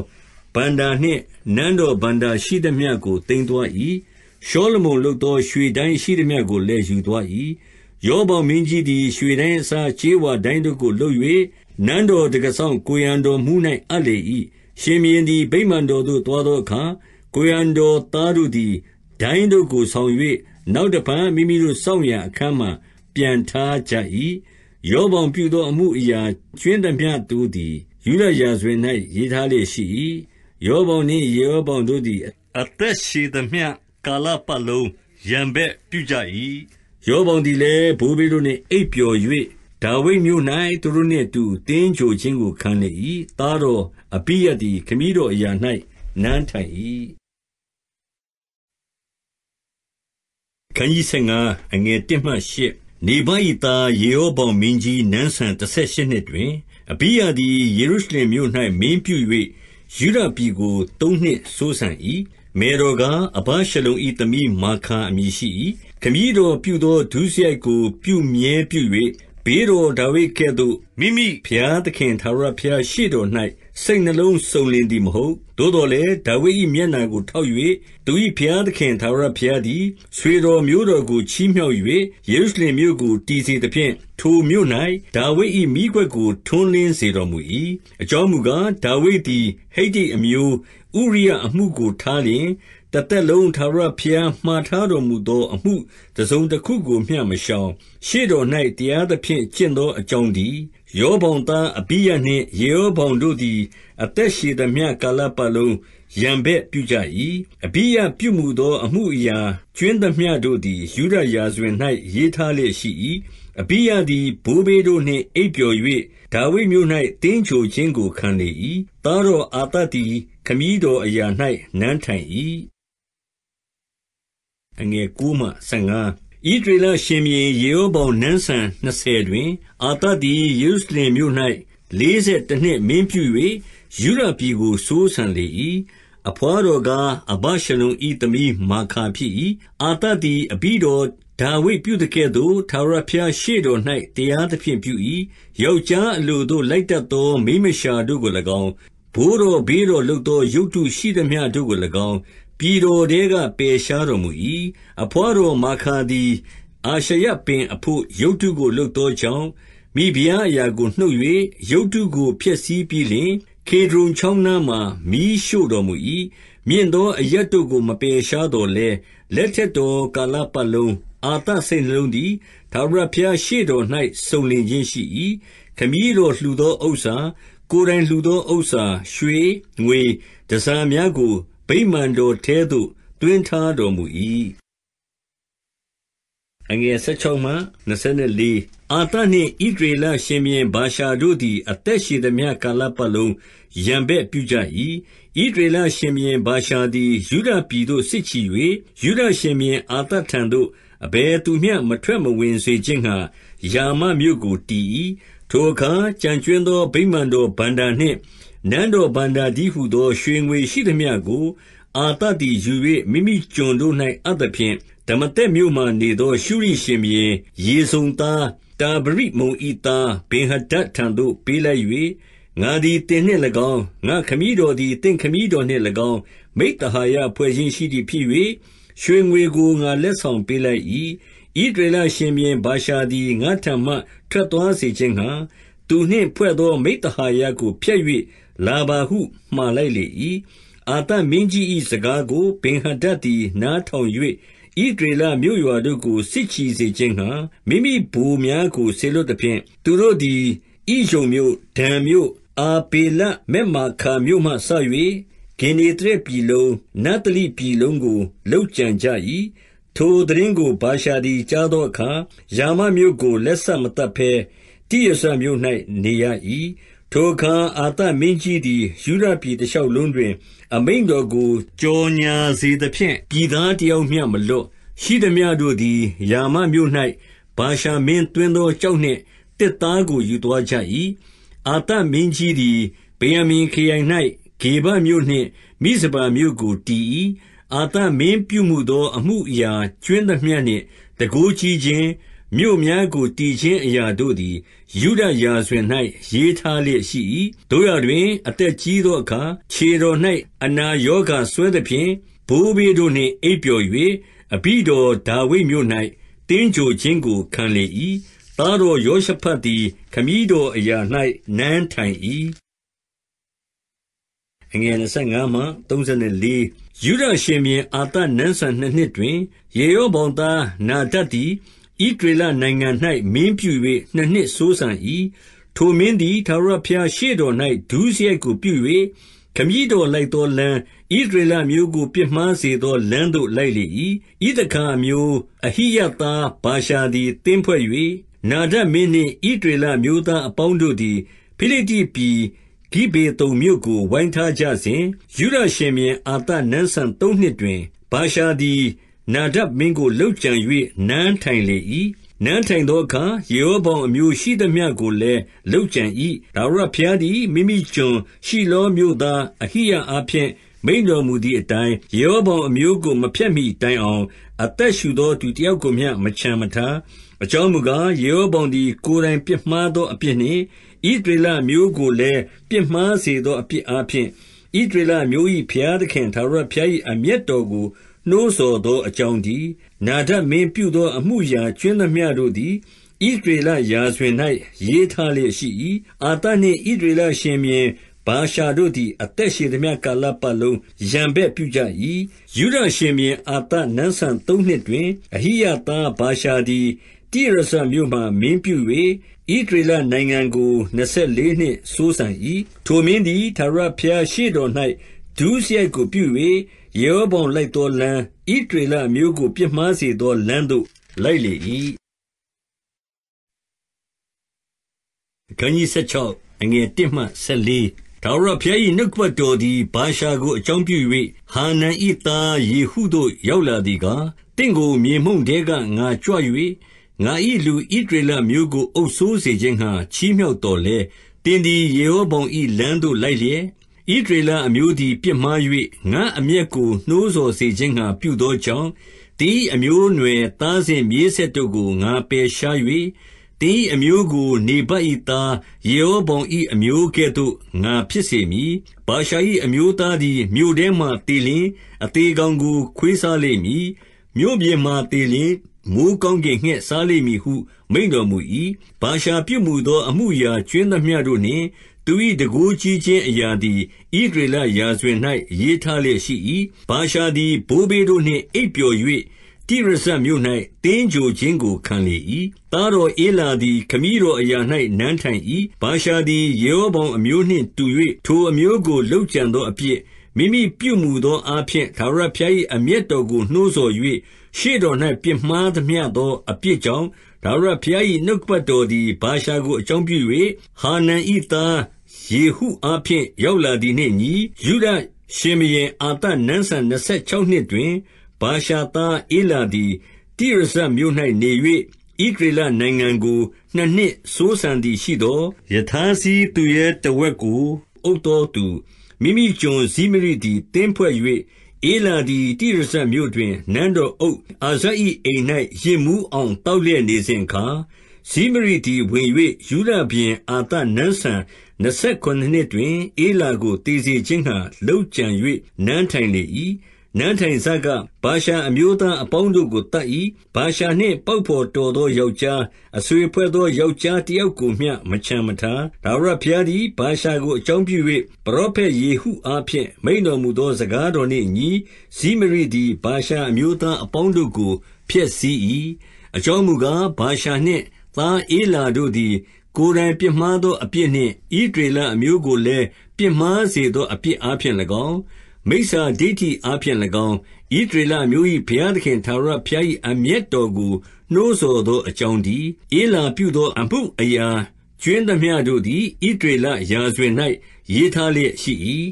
ဘဏ္ဍာနှင့်နန်းတော်ဘဏ္ဍာရှိသမျှကိုသိမ်းသွား၏။ရှောလမုန်လုပ်သောရွှေဒိုင်းရှိသမျှကိုလည်းယူသွား၏။ယောဗောင်မင်းကြီးသည်ရွှေဒိုင်းအစားကြေးဝါဒိုင်းတို့ကိုလုပ်၍နန်းတော်တံခါးစောင့်ကိုယ်ရံတော်မှူး၌အပ်လေ၏။ရှင်ဘုရင်သည်ဗိမာန်တော်သို့သွားသောအခါ၊ကိုယ်ရံတော်သားတို့သည်ဒိုင်းတို့ကိုဆောင်၍နောက်တဖန်မိမိတို့စောင့်ရာအခန်းမှာပြန်ထားကြ၏။ရောဗောင်ပြုသောအမှုအရာကြွင်းသမျှတို့သည်ယုဒရာဇဝင်၌ရေးထားလျက်ရှိ၏။ရောဗောင်နှင့်ယေရောဗောင်တို့သည်အသက်ရှည်သမျှကာလပတ်လုံးရန်ဘက်ပြုကြ၏။ရောဗောင်သည်လည်းဘိုးဘေးတို့နှင့်အိပ်ပျော်၍၊ဒါဝိဒ်မြို့၌သူတို့နှင့်အတူသင်္ဂြိုဟ်ခြင်းကိုခံလေ၏။သားတော်အဘိယသည် ခမည်းတော်အရာ၌နန်းထိုင်၏။ခမည်းတော်အရာ၌နန်းထိုင်၏။နေဗတ်၏သားယေရောဗောင်မင်းကြီးနန်းစံတဆယ်ရှစ်နှစ်တွင်၊အဘိယသည်ယေရုရှလင်မြို့၌မင်းပြု၍ယုဒပြည်ကိုသုံးနှစ်စိုးစံ၏။မယ်တော်ကား၊အဗရှလုံ၏သမီးမာခါအမည်ရှိ၏။ခမည်းတော်ပြုသောဒုစရိုက်ကို ပြုမြဲပြု၍၊ဘေးတော်ဒါဝိဒ်ကဲ့သို့မိမိဘုရားသခင်ထာဝရဘုရားရှေ့တော်၌စိတ်နှလုံးစုံလင်သည်မဟုတ်။သို့သော်လည်းဒါဝိဒ်၏မျက်နှာကိုထောက်၍သူ၏ဘုရားသခင်ထာဝရဘုရားသည်ဆွေတော်မြို့တော်ကိုချီးမြှောက်၍ယေရုရှလင်မြို့ကိုတည်စေသဖြင့်၊ထိုမြို့၌ဒါဝိဒ်၏မီးခွက်ကိုထွန်းလင်းစေတော်မူ၏။အကြောင်းမူကား၊ဒါဝိဒ်သည် ဟိတ္တိအမျိုး ဥရိယအမှုကိုထားလျှင်၊တသက်လုံးထာဝရဘုရားမှာထားတော်မူသောအမှုတစုံတခုကိုမျှမရှောင်၊ရှေ့တော်၌တရားသဖြင့်ကျင့်သောအကြောင်းတည်း။ယောဗောင်သားအဘိယနှင့်ယေရောဗောင်တို့သည် အသက်ရှည်သမျှကာလပတ်လုံးရန်ဘက်ပြုကြ၏။အဘိယပြုမူသော အမှုအရာကြွင်းသမျှတို့သည်ယုဒရာဇဝင်၌ရေးထားလျက်ရှိ၏။အဘိယသည်ဘိုးဘေးတို့နှင့်အိပ်ပျော်၍ဒါဝိဒ်မြို့၌သင်္ဂြိုဟ်ခြင်းကိုခံလေ၏။သားတော်အာသသည်ခမည်းတော်အရာ၌နန်းထိုင်၏။ဣသရေလရှင်ဘုရင်ယေရောဗောင်နန်းစံနှစ်ဆယ်တွင်၊အာသသည်ယေရုရှလင်မြို့၌လေးဆယ်တနှစ်မင်းပြု၍ယုဒပြည်ကိုစိုးစံလေ၏။အဘွားတော်ကားအဗရှလုံ၏သမီးမာခါဖြစ်၏။အာသသည်အဘိတော်ဒါဝိဒ်ပြုသကဲ့သို့ထာဝရဘုရားရှေ့တော်၌တရားသဖြင့်ပြု၏။ယောက်ျားအလိုသို့လိုက်တတ်သောမိန်းမလျှာတို့ကို၎င်း၊ဘိုးတော်ဘေးတော်လုပ်သောရုပ်တုရှိသမျှတို့ကို၎င်းပြည်တော်ထဲကပယ်ရှားတော်မူ၏။အဘွားတော်မာခါသည်အာရှရပင်အဘို့ရုပ်တုကိုလုပ်သောကြောင့်၊မိဖုရားအရာကိုနှုတ်၍ရုပ်တုကိုဖျက်ဆီးပြီးလျှင်၊ကေဒြုန်ချောင်းနားမှာမီးရှို့တော်မူ၏။မြင့်သောအရပ်တို့ကိုမပယ်ရှားသော်လည်း၊လက်ထက်တော်ကာလပတ်လုံး၊အာသစိတ်နှလုံးသည်ထာဝရဘုရားရှေ့တော်၌စုံလင်ခြင်းရှိ၏။ခမည်းတော်လှူသောဥစ္စာ၊ကိုယ်တိုင်လှူသောဥစ္စာ၊ရွှေ၊ငွေ၊တန်ဆာများကိုဗိမာန်တော်ထဲသို့သွင်းထားတော်မူ၏။16အာသနှင့်ဣသရေလရှင်ဘုရင်ဗာရှာတို့သည် အသက်ရှည်သမျှကာလပတ်လုံးရန်ဘက်ပြုကြ၏။17ဣသရေလရှင်ဘုရင်ဗာရှာသည်ယုဒပြည်သို့စစ်ချီ၍၊ယုဒရှင်ဘုရင်အာသထံသို့အဘယ်သူမျှမထွက်မဝင်စေခြင်းငှါရာမမြို့ကိုတည်၏။18ထိုအခါကျန်ကြွင်းသောဗိမာန်တော်ဘဏ္ဍာနှင့်နန်းတော်ဘဏ္ဍာတည်းဟူသော ရွှေငွေရှိသမျှကိုအာသပ်သည်ယူ၍မိမိကျွန်တို့၌အပ်သဖြင့်၊ဒမာသက်မြို့မှာနေသော ရှုရိရှင်ဘုရင်ရေဇုန်သားတာဗရိမုန်၏သားဗင်္ဟာဒဒ်ထံသို့ ပေးလိုက်၍၊ငါသည်သင်နှင့်၎င်း၊ငါ့ခမည်းတော်သည်သင့်ခမည်းတော်နှင့်၎င်းမိဿဟာယဖွဲ့ခြင်းရှိသည်ဖြစ်၍ရွှေငွေကိုငါလက်ဆောင်ပေးလိုက်၏။ဣသရေလရှင်ဘုရင်ဗာရှာသည်ငါ့ထံမှထွက်သွားစေခြင်းငှါ၊သူနှင့်ဖွဲ့သော မိဿဟာယကိုဖျက်၍လာပါဟုမှာလိုက်လေ၏။အာသမင်းကြီး၏စကားကိုဗင်္ဟာဒဒ်သည် နားထောင်၍၊ဣသရေလမြို့ရွာတို့ကိုစစ်ချီစေခြင်းငှါမိမိဗိုလ်များကိုစေလွှတ်သဖြင့်၊သူတို့သည်ဣယုန်မြို့၊ဒန်မြို့၊အာဗေလဗက်မာခါမြို့မှစ၍ဂင်္နေသရက်ပြည်လုံး၊နဿလိပြည်လုံးကိုလုပ်ကြံကြ၏။ထိုသိတင်းကိုဗာရှာသည်ကြားသောအခါ၊ရာမမြို့ကိုလက်စမသတ်ဘဲတိရဇမြို့၌နေရ၏။ထိုအခါအာသမင်းကြီးသည်ယုဒပြည်တရှောက်လုံးတွင် အမိန့်တော်ကိုကြော်ငြာစေသဖြင့်ပြည်သားတယောက်မျှမလွတ်။ရှိသမျှတို့သည် ရာမမြို့၌ဗာရှာမင်းသွင်းသောကျောက်နှင့်သစ်သားကိုယူသွားကြ၏။အာသမင်းကြီးသည်ဗင်္ယာမိန်ခရိုင်၌ဂေဗမြို့နှင့်မိဇပါမြို့ကိုတည်၏။အာသမင်းပြုမူသော အမှုအရာကြွင်းသမျှနှင့်တန်ခိုးကြီးခြင်းမြို့များကိုတည်ခြင်းအရာတို့သည်ယုဒရာဇဝင်၌ရေးထားလျက်ရှိ၏။သို့ရာတွင် အသက်ကြီးသောအခါ၊ခြေတော်၌အနာရောဂါစွဲသဖြင့်ဘိုးဘေးတို့နှင့်အိပ်ပျော်၍အဘိတော်ဒါဝိဒ်မြို့၌သင်္ဂြိုဟ်ခြင်းကိုခံလေ၏။သားတော်ယောရှဖတ်သည် ခမည်းတော်အရာ၌နန်းထိုင်၏။ယုဒရှင်ဘုရင်အာသနန်းစံနှစ်နှစ်တွင်၊ယေရောဗောင်သားနာဒဒ်သည်ဣသရေလနိုင်ငံ၌မင်းပြု၍နှစ်နှစ်စိုးစံ၏။ထိုမင်းသည်ထာဝရဘုရားရှေ့တော်၌ဒုစရိုက်ကိုပြု၍၊ခမည်းတော်လိုက်သောလမ်း၊ဣသရေလအမျိုးကိုပြစ်မှားစေသောလမ်းသို့လိုက်လေ၏။ဣသခါအမျိုး၊အဟိယသားဗာရှာသည်သင်းဖွဲ့၍၊နာဒဒ်မင်းနှင့်ဣသရေလအမျိုးသားအပေါင်းတို့သည်ဖိလိတ္တိပြည်ဂိဗေသုန်မြို့ကိုဝိုင်းထားကြစဉ်၊ယုဒရှင်ဘုရင်အာသနန်းစံသုံးနှစ်တွင်ဗာရှာသည်နာဒပ်မင်းကိုလုပ်ကြံ၍နန်းထိုင်လေ၏။နန်းထိုင်သောအခါယေရောဗောင်အမျိုးရှိသမျှကိုလည်းလုပ်ကြံ၏။ထာဝရဘုရားသည်မိမိကျွန်ရှိလောမြို့သားအဟိယအားဖြင့် မိန့်တော်မူသည်အတိုင်း၊ယေရောဗောင်အမျိုးကိုမဖျက်မှီတိုင်အောင် အသက်ရှူသောသူတယောက်ကိုမျှမချန်မထား။အကြောင်းမူကား၊ယေရောဗောင်သည်ကိုယ်တိုင်ပြစ်မှားသောအပြစ်နှင့်ဣသရေလအမျိုးကိုလည်းပြစ်မှားစေသောအပြစ်အားဖြင့်ဣသရေလအမျိုး၏ဘုရားသခင်ထာဝရဘုရား၏အမျက်တော်ကိုနှိုးဆော်သောအကြောင်းတည်း။နာဒပ်မင်းပြုသောအမှုအရာကြွင်းသမျှတို့သည်ဣသရေလရာဇဝင်၌ရေးထားလျက်ရှိ၏။အာသနှင့်ဣသရေလရှင်ဘုရင်ဗာရှာတို့သည်အသက်ရှည်သမျှကာလပတ်လုံးရန်ဘက်ပြုကြ၏။ယုဒရှင်ဘုရင်အာသနန်းစံသုံးနှစ်တွင်၊အဟိယသားဗာရှာသည်တိရဇမြို့မှာမင်းပြု၍၊ဣသရေလနိုင်ငံကိုနှစ်ဆယ်လေးနှစ်စိုးစံ၏။ထိုမင်းသည်ထာဝရဘုရားရှေ့တော်၌ဒုစရိုက်ကိုပြု၍ယေရောဗောင်လိုက်သောလမ်း၊ဣသရေလအမျိုးကိုပြစ်မှားစေသောလမ်းသို့လိုက်လေ၏။16ထာဝရဘုရား၏နှုတ်ကပတ်တော်သည်ဗာရှာကိုအကြောင်းပြု၍ဟာနန်၏သားယေဟုသို့ရောက်လာသည်ကား၊သင့်ကို မြေမှုန့်ထဲကငါကြွ၍ငါ၏လူဣသရေလအမျိုးကို အုပ်စိုးစေခြင်းငှါချီးမြှောက်သော်လည်း၊17သင်သည်ယေရောဗောင်၏လမ်းသို့လိုက်လျက်ဣသရေလအမျိုးသည်ပြစ်မှား၍ငါ့အမျက်ကိုနှိုးဆော်စေခြင်းငှါပြုသောကြောင့်၊သင်၏အမျိုးအနွယ်သားစဉ်မြေးဆက်တို့ကိုငါပယ်ရှား၍၊သင်၏အမျိုးကိုနေဗတ်၏သားယေရောဗောင်၏အမျိုးကဲ့သို့ငါဖြစ်စေမည်။ဗာရှာ၏အမျိုးသားသည်မြို့ထဲမှာသေလျှင်အသေကောင်ကိုခွေးစားလိမ့်မည်။မြို့ပြင်မှာသေလျှင်မိုဃ်းကောင်းကင်ငှက်စားလိမ့်မည်ဟုမိန့်တော်မူ၏။ဗာရှာပြုမူသောအမှုအရာကြွင်းသမျှတို့နှင့်သူ၏တန်ခိုးကြီးခြင်းအရာသည်ဣသရေလရာဇဝင်၌ရေးထားလျက်ရှိ၏။ဗာရှာသည်ဘိုးဘေးတို့နှင့်အိပ်ပျော်၍တိရဇမြို့၌သင်္ဂြိုဟ်ခြင်းကိုခံလေ၏။သားတော်ဧလာသည်ခမည်းတော်အရာ၌နန်းထိုင်၏။ဗာရှာသည်ယေရောဗောင်အမျိုးနှင့်တူ၍ထိုအမျိုးကိုလုပ်ကြံသောအပြစ်၊မိမိပြုမူသောအားဖြင့်ထာဝရဘုရား၏အမျက်တော်ကိုနှိုးဆော်၍ရှေ့တော်၌ပြစ်မှားသမျှသောအပြစ်ကြောင့်ထာဝရဘုရား၏နှုတ်ကပတ်တော်သည်ဗာရှာကိုအကြောင်းပြု၍၊ဟာနန်၏သားယေဟုအားဖြင့်ရောက်လာသည်နှင့်အညီ၊ယုဒရှင်ဘုရင်အာသနန်းစံနှစ်ဆယ်ခြောက်နှစ်တွင်၊ဗာရှာသားဧလာသည်တိရဇမြို့၌နေ၍ဣသရေလနိုင်ငံကိုနှစ်နှစ်စိုးစံသည်ရှိသော်၊ရထားစီးသူရဲတဝက်ကိုအုပ်သောသူ၊မိမိကျွန်ဇိမရိသည်သင်းဖွဲ့၍၊ဧလာသည်တိရဇမြို့တွင်နန်းတော်အုပ်အာဇ၏အိမ်၌ယစ်မူးအောင်သောက်လျက်နေစဉ်အခါ၊ဇိမရိသည်ဝင်၍ယုဒရှင်ဘုရင်အာသနန်းစံနှစ်ဆယ်ခုနစ်နှစ်တွင်ဧလာကိုသေစေခြင်းငှါလုပ်ကြံ၍နန်းထိုင်လေ၏။နန်းထိုင်စက၊ဗာရှာအမျိုးသားအပေါင်းတို့ကိုသတ်၏။ဗာရှာနှင့်ပေါက်ဘော်တော်သောယောက်ျား၊အဆွေဖွဲ့သောယောက်ျားတယောက်ကိုမျှမချန်မထား။ထာဝရဘုရားသည်ဗာရှာကိုအကြောင်းပြု၍ပရောဖက်ယေဟုအားဖြင့်မိန့်တော်မူသောစကားတော်နှင့်အညီ၊ဇိမရိသည်ဗာရှာအမျိုးသားအပေါင်းတို့ကိုဖျက်ဆီး၏။အကြောင်းမူကား၊ဗာရှာနှင့်သားဧလာတို့သည်ကိုယ်တိုင်ပြစ်မှားသောအပြစ်နှင့်ဣသရေလအမျိုးကိုလည်းပြစ်မှားစေသောအပြစ်အားဖြင့်၎င်း၊မိစ္ဆာဒိဌိအားဖြင့်၎င်း၊ဣသရေလအမျိုး၏ဘုရားသခင်ထာဝရဘုရား၏အမျက်တော်ကိုနှိုးဆော်သော အကြောင်းတည်း။ဧလာပြုသောအမှုအရာကြွင်းသမျှတို့သည်ဣသရေလရာဇဝင်၌ရေးထားလျက်ရှိ၏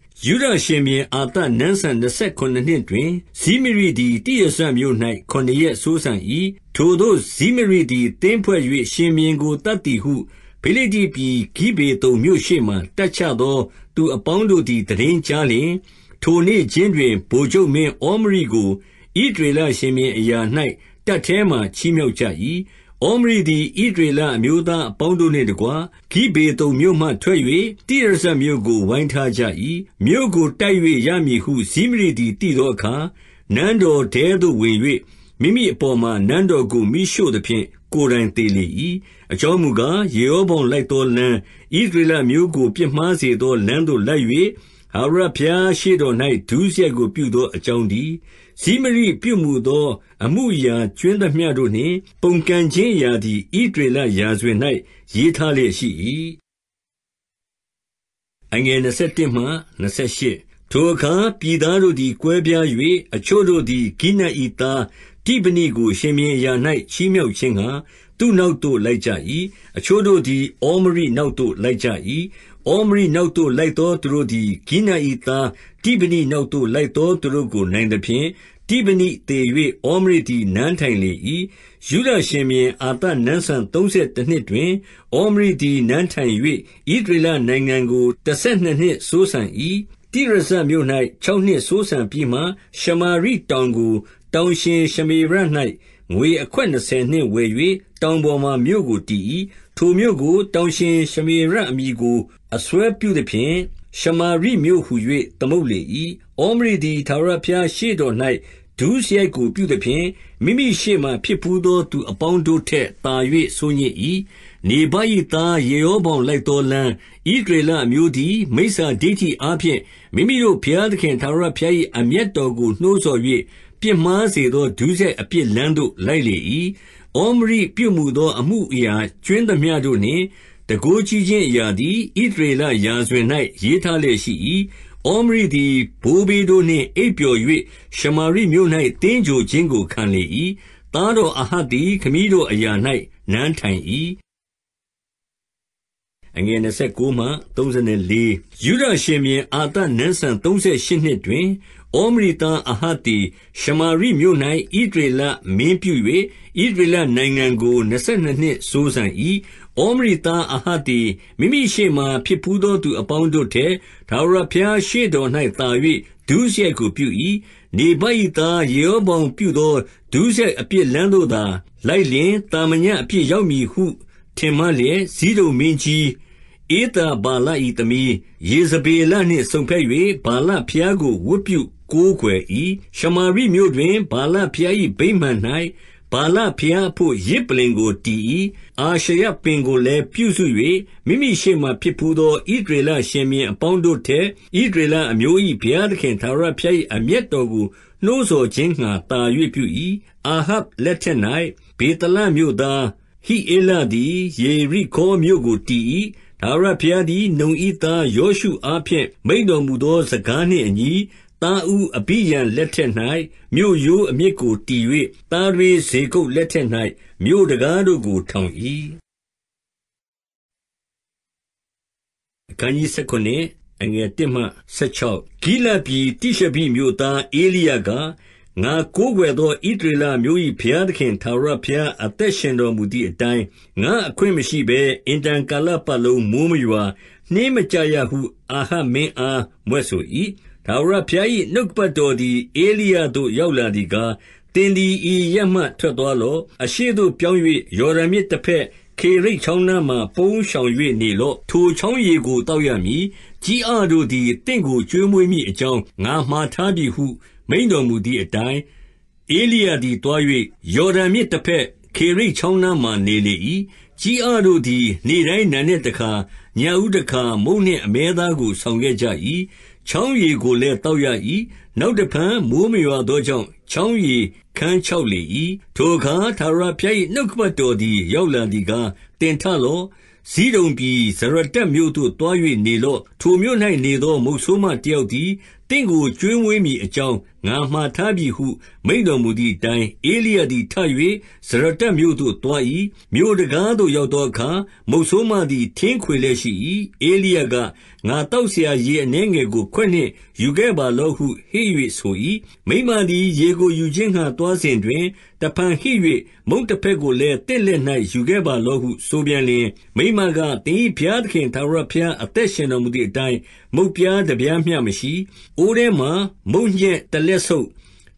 ။15ယုဒရှင်ဘုရင်အာသနန်းစံနှစ်ဆယ်ခုနစ်နှစ်တွင်၊ဇိမရိသည်တိရဇမြို့၌ခုနစ်ရက်စိုးစံ၏။ထိုသို့ဇိမရိသည်သင်းဖွဲ့၍ရှင်ဘုရင်ကိုသတ်သည်ဟုဖိလိတ္တိပြည်ဂိဗေသုန်မြို့ရှေ့မှာတပ်ချသော သူအပေါင်းတို့သည်သိတင်းကြားလျှင်၊ထိုနေ့ခြင်းတွင်ဗိုလ်ချုပ်မင်းဩမရိကိုဣသရေလရှင်ဘုရင်အရာ၌တပ်ထဲမှာချီးမြှောက်ကြ၏။ဩမရိသည်ဣသရေလအမျိုးသားအပေါင်းတို့နှင့်တကွဂိဗေသုန်မြို့မှထွက်၍တိရဇမြို့ကိုဝိုင်းထားကြ၏။မြို့ကိုတိုက်၍ရမည်ဟုဇိမရိသည်သိသောအခါ၊နန်းတော်ထဲသို့ဝင်၍မိမိအပေါ်မှာနန်းတော်ကိုမီးရှို့သဖြင့်ကိုယ်တိုင်သေလေ၏။အကြောင်းမူကား၊ယေရောဗောင်လိုက်သောလမ်း၊ဣသရေလအမျိုးကိုပြစ်မှားစေသောလမ်းသို့လိုက်၍ထာဝရဘုရားရှေ့တော်၌ဒုစရိုက်ကိုပြုသောအကြောင်းတည်း။ဇိမရိပြုမူသော အမှုအရာကြွင်းသမျှတို့နှင့် ပုန်ကန်ခြင်းအရာသည်ဣသရေလရာဇဝင်၌ရေးထားလျက်ရှိ၏။21ထိုအခါပြည်သားတို့သည်ကွဲပြား၍၊အချို့တို့သည်ဂိနတ်၏သားတိဗနိကိုရှင်ဘုရင်အရာ၌ချီးမြှောက်ခြင်းငှါသူ့နောက်သို့လိုက်ကြ၏။အချို့တို့သည်ဩမရိနောက်သို့လိုက်ကြ၏။ဩမရိနောက်သို့လိုက်သောသူတို့သည်ဂိန၏သားတိဗနိနောက်သို့လိုက်သောသူတို့ကိုနိုင်သဖြင့်၊တိဗနိသေ၍ဩမရိသည်နန်းထိုင်လေ၏။ယုဒရှင်ဘုရင်အာသနန်းစံသုံးဆယ်တနှစ်တွင်၊ဩမရိသည်နန်းထိုင်၍ဣသရေလနိုင်ငံကိုတဆယ်နှစ်နှစ်စိုးစံ၏။တိရဇမြို့၌ခြောက်နှစ်စိုးစံပြီးမှ၊ရှမာရိတောင်ကိုတောင်ရှင်ရှမေရ၌ငွေအခွက်နှစ်ဆယ်နှင့်ဝယ်၍တောင်ပေါ်မှာမြို့ကိုတည်၏။ထိုမြို့ကိုတောင်ရှင်ရှမေရအမည်ကိုအစွဲပြုသဖြင့်၊ရှမာရိမြို့ဟူ၍သမုတ်လေ၏။ဩမရိသည်ထာဝရဘုရားရှေ့တော်၌ဒုစရိုက်ကိုပြုသဖြင့်၊မိမိရှေ့မှာဖြစ်ဘူးသော သူ အပေါင်းတို့ထက်သာ၍ဆိုးညစ်၏။နေဗတ်၏သားယေရောဗောင်လိုက်သောလမ်း၊ဣသရေလအမျိုးသည် မိစ္ဆာဒိဌိအားဖြင့်မိမိတို့ဘုရားသခင်ထာဝရဘုရား၏အမျက်တော်ကိုနှိုးဆော်၍ပြစ်မှားစေသောဒုစရိုက်အပြစ်လမ်းသို့လိုက်လေ၏။ဩမရိပြုမူသောအမှုအရာကြွင်းသမျှတို့နှင့်တန်ခိုးကြီးခြင်းအရာသည်ဣသရေလရာဇဝင်၌ရေးထားလျက်ရှိ၏။ဩမရိသည်ဘိုးဘေးတို့နှင့်အိပ်ပျော်၍ရှမာရိမြို့၌သင်္ဂြိုဟ်ခြင်းကိုခံလေ၏။သားတော်အာဟပ်သည်ခမည်းတော်အရာ၌နန်းထိုင်၏။29ယုဒရှင်ဘုရင် အာသနန်းစံသုံးဆယ်ရှစ်နှစ်တွင်၊ဩမရိသားအာဟပ်သည်ရှမာရိမြို့၌ဣသရေလမင်းပြု၍ဣသရေလနိုင်ငံကိုနှစ်ဆယ်နှစ်နှစ်စိုးစံ၏။။ဩမရိသားအာဟပ်သည်မိမိရှေ့မှာဖြစ်ဘူးသောသူအပေါင်းတို့ထက်ထာဝရဘုရား ရှေ့တော်၌သာ၍ဒုစရိုက်ကိုပြု၏။နေဗတ်၏သားယေရောဗောင်ပြုသောဒုစရိုက်အပြစ်လမ်းသို့သာလိုက်လျှင်သာမညအပြစ်ရောက်မည်ဟုထင်မှတ်လျက်၊ဇိဒုန်မင်းကြီးဧသဗာလ၏သမီးယေဇဗေလနှင့်စုံဘက်၍ဗာလဘုရားကိုဝတ်ပြု ကိုးကွယ်၏။ရှမာရိမြို့တွင်ဗာလဘုရား၏ဗိမာန်၌ဗာလဘုရားအဘို့ယဇ်ပလ္လင်ကိုတည်၏။အာရှရပင်ကိုလည်းပြုစု၍မိမိရှေ့မှာဖြစ်ဘူးသောဣသရေလရှင်ဘုရင်အပေါင်းတို့ထက်၊ဣသရေလအမျိုး၏ဘုရားသခင်ထာဝရဘုရား၏အမျက်တော်ကိုနှိုးဆော်ခြင်းငှါသာ၍ပြု၏။အာဟပ်လက်ထက်၌ဗေသလမြို့သားဟိဧလသည်ယေရိခေါမြို့ကိုတည်၏။ထာဝရဘုရားသည်နုန်၏သားယောရှုအားဖြင့်မိန့်တော်မူသောစကားနှင့်အညီသားဦးအဘိရံလက်ထက်၌မြို့ရိုးအမြစ်ကိုတည်၍၊သားထွေးဇေဂုတ်လက်ထက်၌မြို့တံခါးတို့ကိုထောင်၏။ဂိလဒ်ပြည်တိရှဘိမြို့သားဧလိယက၊ငါကိုးကွယ်သောဣသရေလအမျိုး၏ဘုရားသခင်ထာဝရဘုရားအသက်ရှင်တော်မူသည်အတိုင်း၊ငါ့အခွင့်မရှိဘဲအင်တန်ကာလပတ်လုံးမိုဃ်းမရွာ၊နှင်းမကျရဟု အာဟပ်မင်းအားမြွက်ဆို၏ထာဝရဘုရား၏နှုတ်ကပတ်တော်သည်ဧလိယသို့ရောက်လာသည်ကား၊သင်သည်ဤအရပ်မှထွက်သွားလော့။အရှေ့သို့ပြောင်း၍ယော်ဒန်မြစ်တဘက်ခေရိတ်ချောင်းနားမှာပုန်းရှောင်၍နေလော့။ထိုချောင်းရေကိုသောက်ရမည်။ကျီးအတို့သည်သင့်ကိုကျွေးမွေးမည်အကြောင်းငါမှာထားပြီဟု မိန့်တော်မူသည်အတိုင်း၊ဧလိယသည်သွား၍ယော်ဒန်မြစ်တဘက် ခေရိတ်ချောင်းနားမှာနေလေ၏။ကျီးအတို့သည် နေ့တိုင်းနံနက်တခါ၊ညဦးတခါမုန့်နှင့်အမဲသားကို ဆောင်ခဲ့ကြ၏ချောင်းရေကိုလည်းသောက်ရ၏။နောက်တဖန်မိုဃ်းမရွာသောကြောင့်ချောင်းရေခန်းခြောက်လေ၏။ထိုအခါထာဝရဘုရား၏နှုတ်ကပတ်တော်သည်ရောက်လာသည်ကား၊သင်ထလော့။ဇိဒုန်ပြည်ဇရတ္တမြို့သို့သွား၍နေလော့။ထိုမြို့၌နေသောမုတ်ဆိုးမတယောက်သည်သင့်ကိုကျွေးမွေးမည်အကြောင်းငါမှာထားပြီဟု မိန့်တော်မူသည်အတိုင်း၊ဧလိယသည်ထ၍ဇရတ္တမြို့သို့သွား၏။မြို့တံခါးသို့ရောက်သောအခါ၊မုတ်ဆိုးမသည်ထင်းခွေလျက်ရှိ၏။ဧလိယက၊ငါသောက်စရာရေအနည်းငယ်ကို ခွက်နှင့် ယူခဲ့ပါလော့ဟုဟစ်၍ဆို၏။မိန်းမသည်ရေကိုယူခြင်းငှါသွားစဉ်တွင်၊တဖန်ဟစ်၍မုန့်တဖဲ့ကိုလည်းသင့်လက်၌ယူခဲ့ပါလော့ဟုဆိုပြန်လျှင်၊မိန်းမက၊သင်၏ဘုရားသခင်ထာဝရဘုရားအသက်ရှင်တော်မူသည်အတိုင်း၊မုန့်ပြားတပြားမျှမရှိ။အိုးထဲမှာမုန့်ညက်တလက်ဆုပ်၊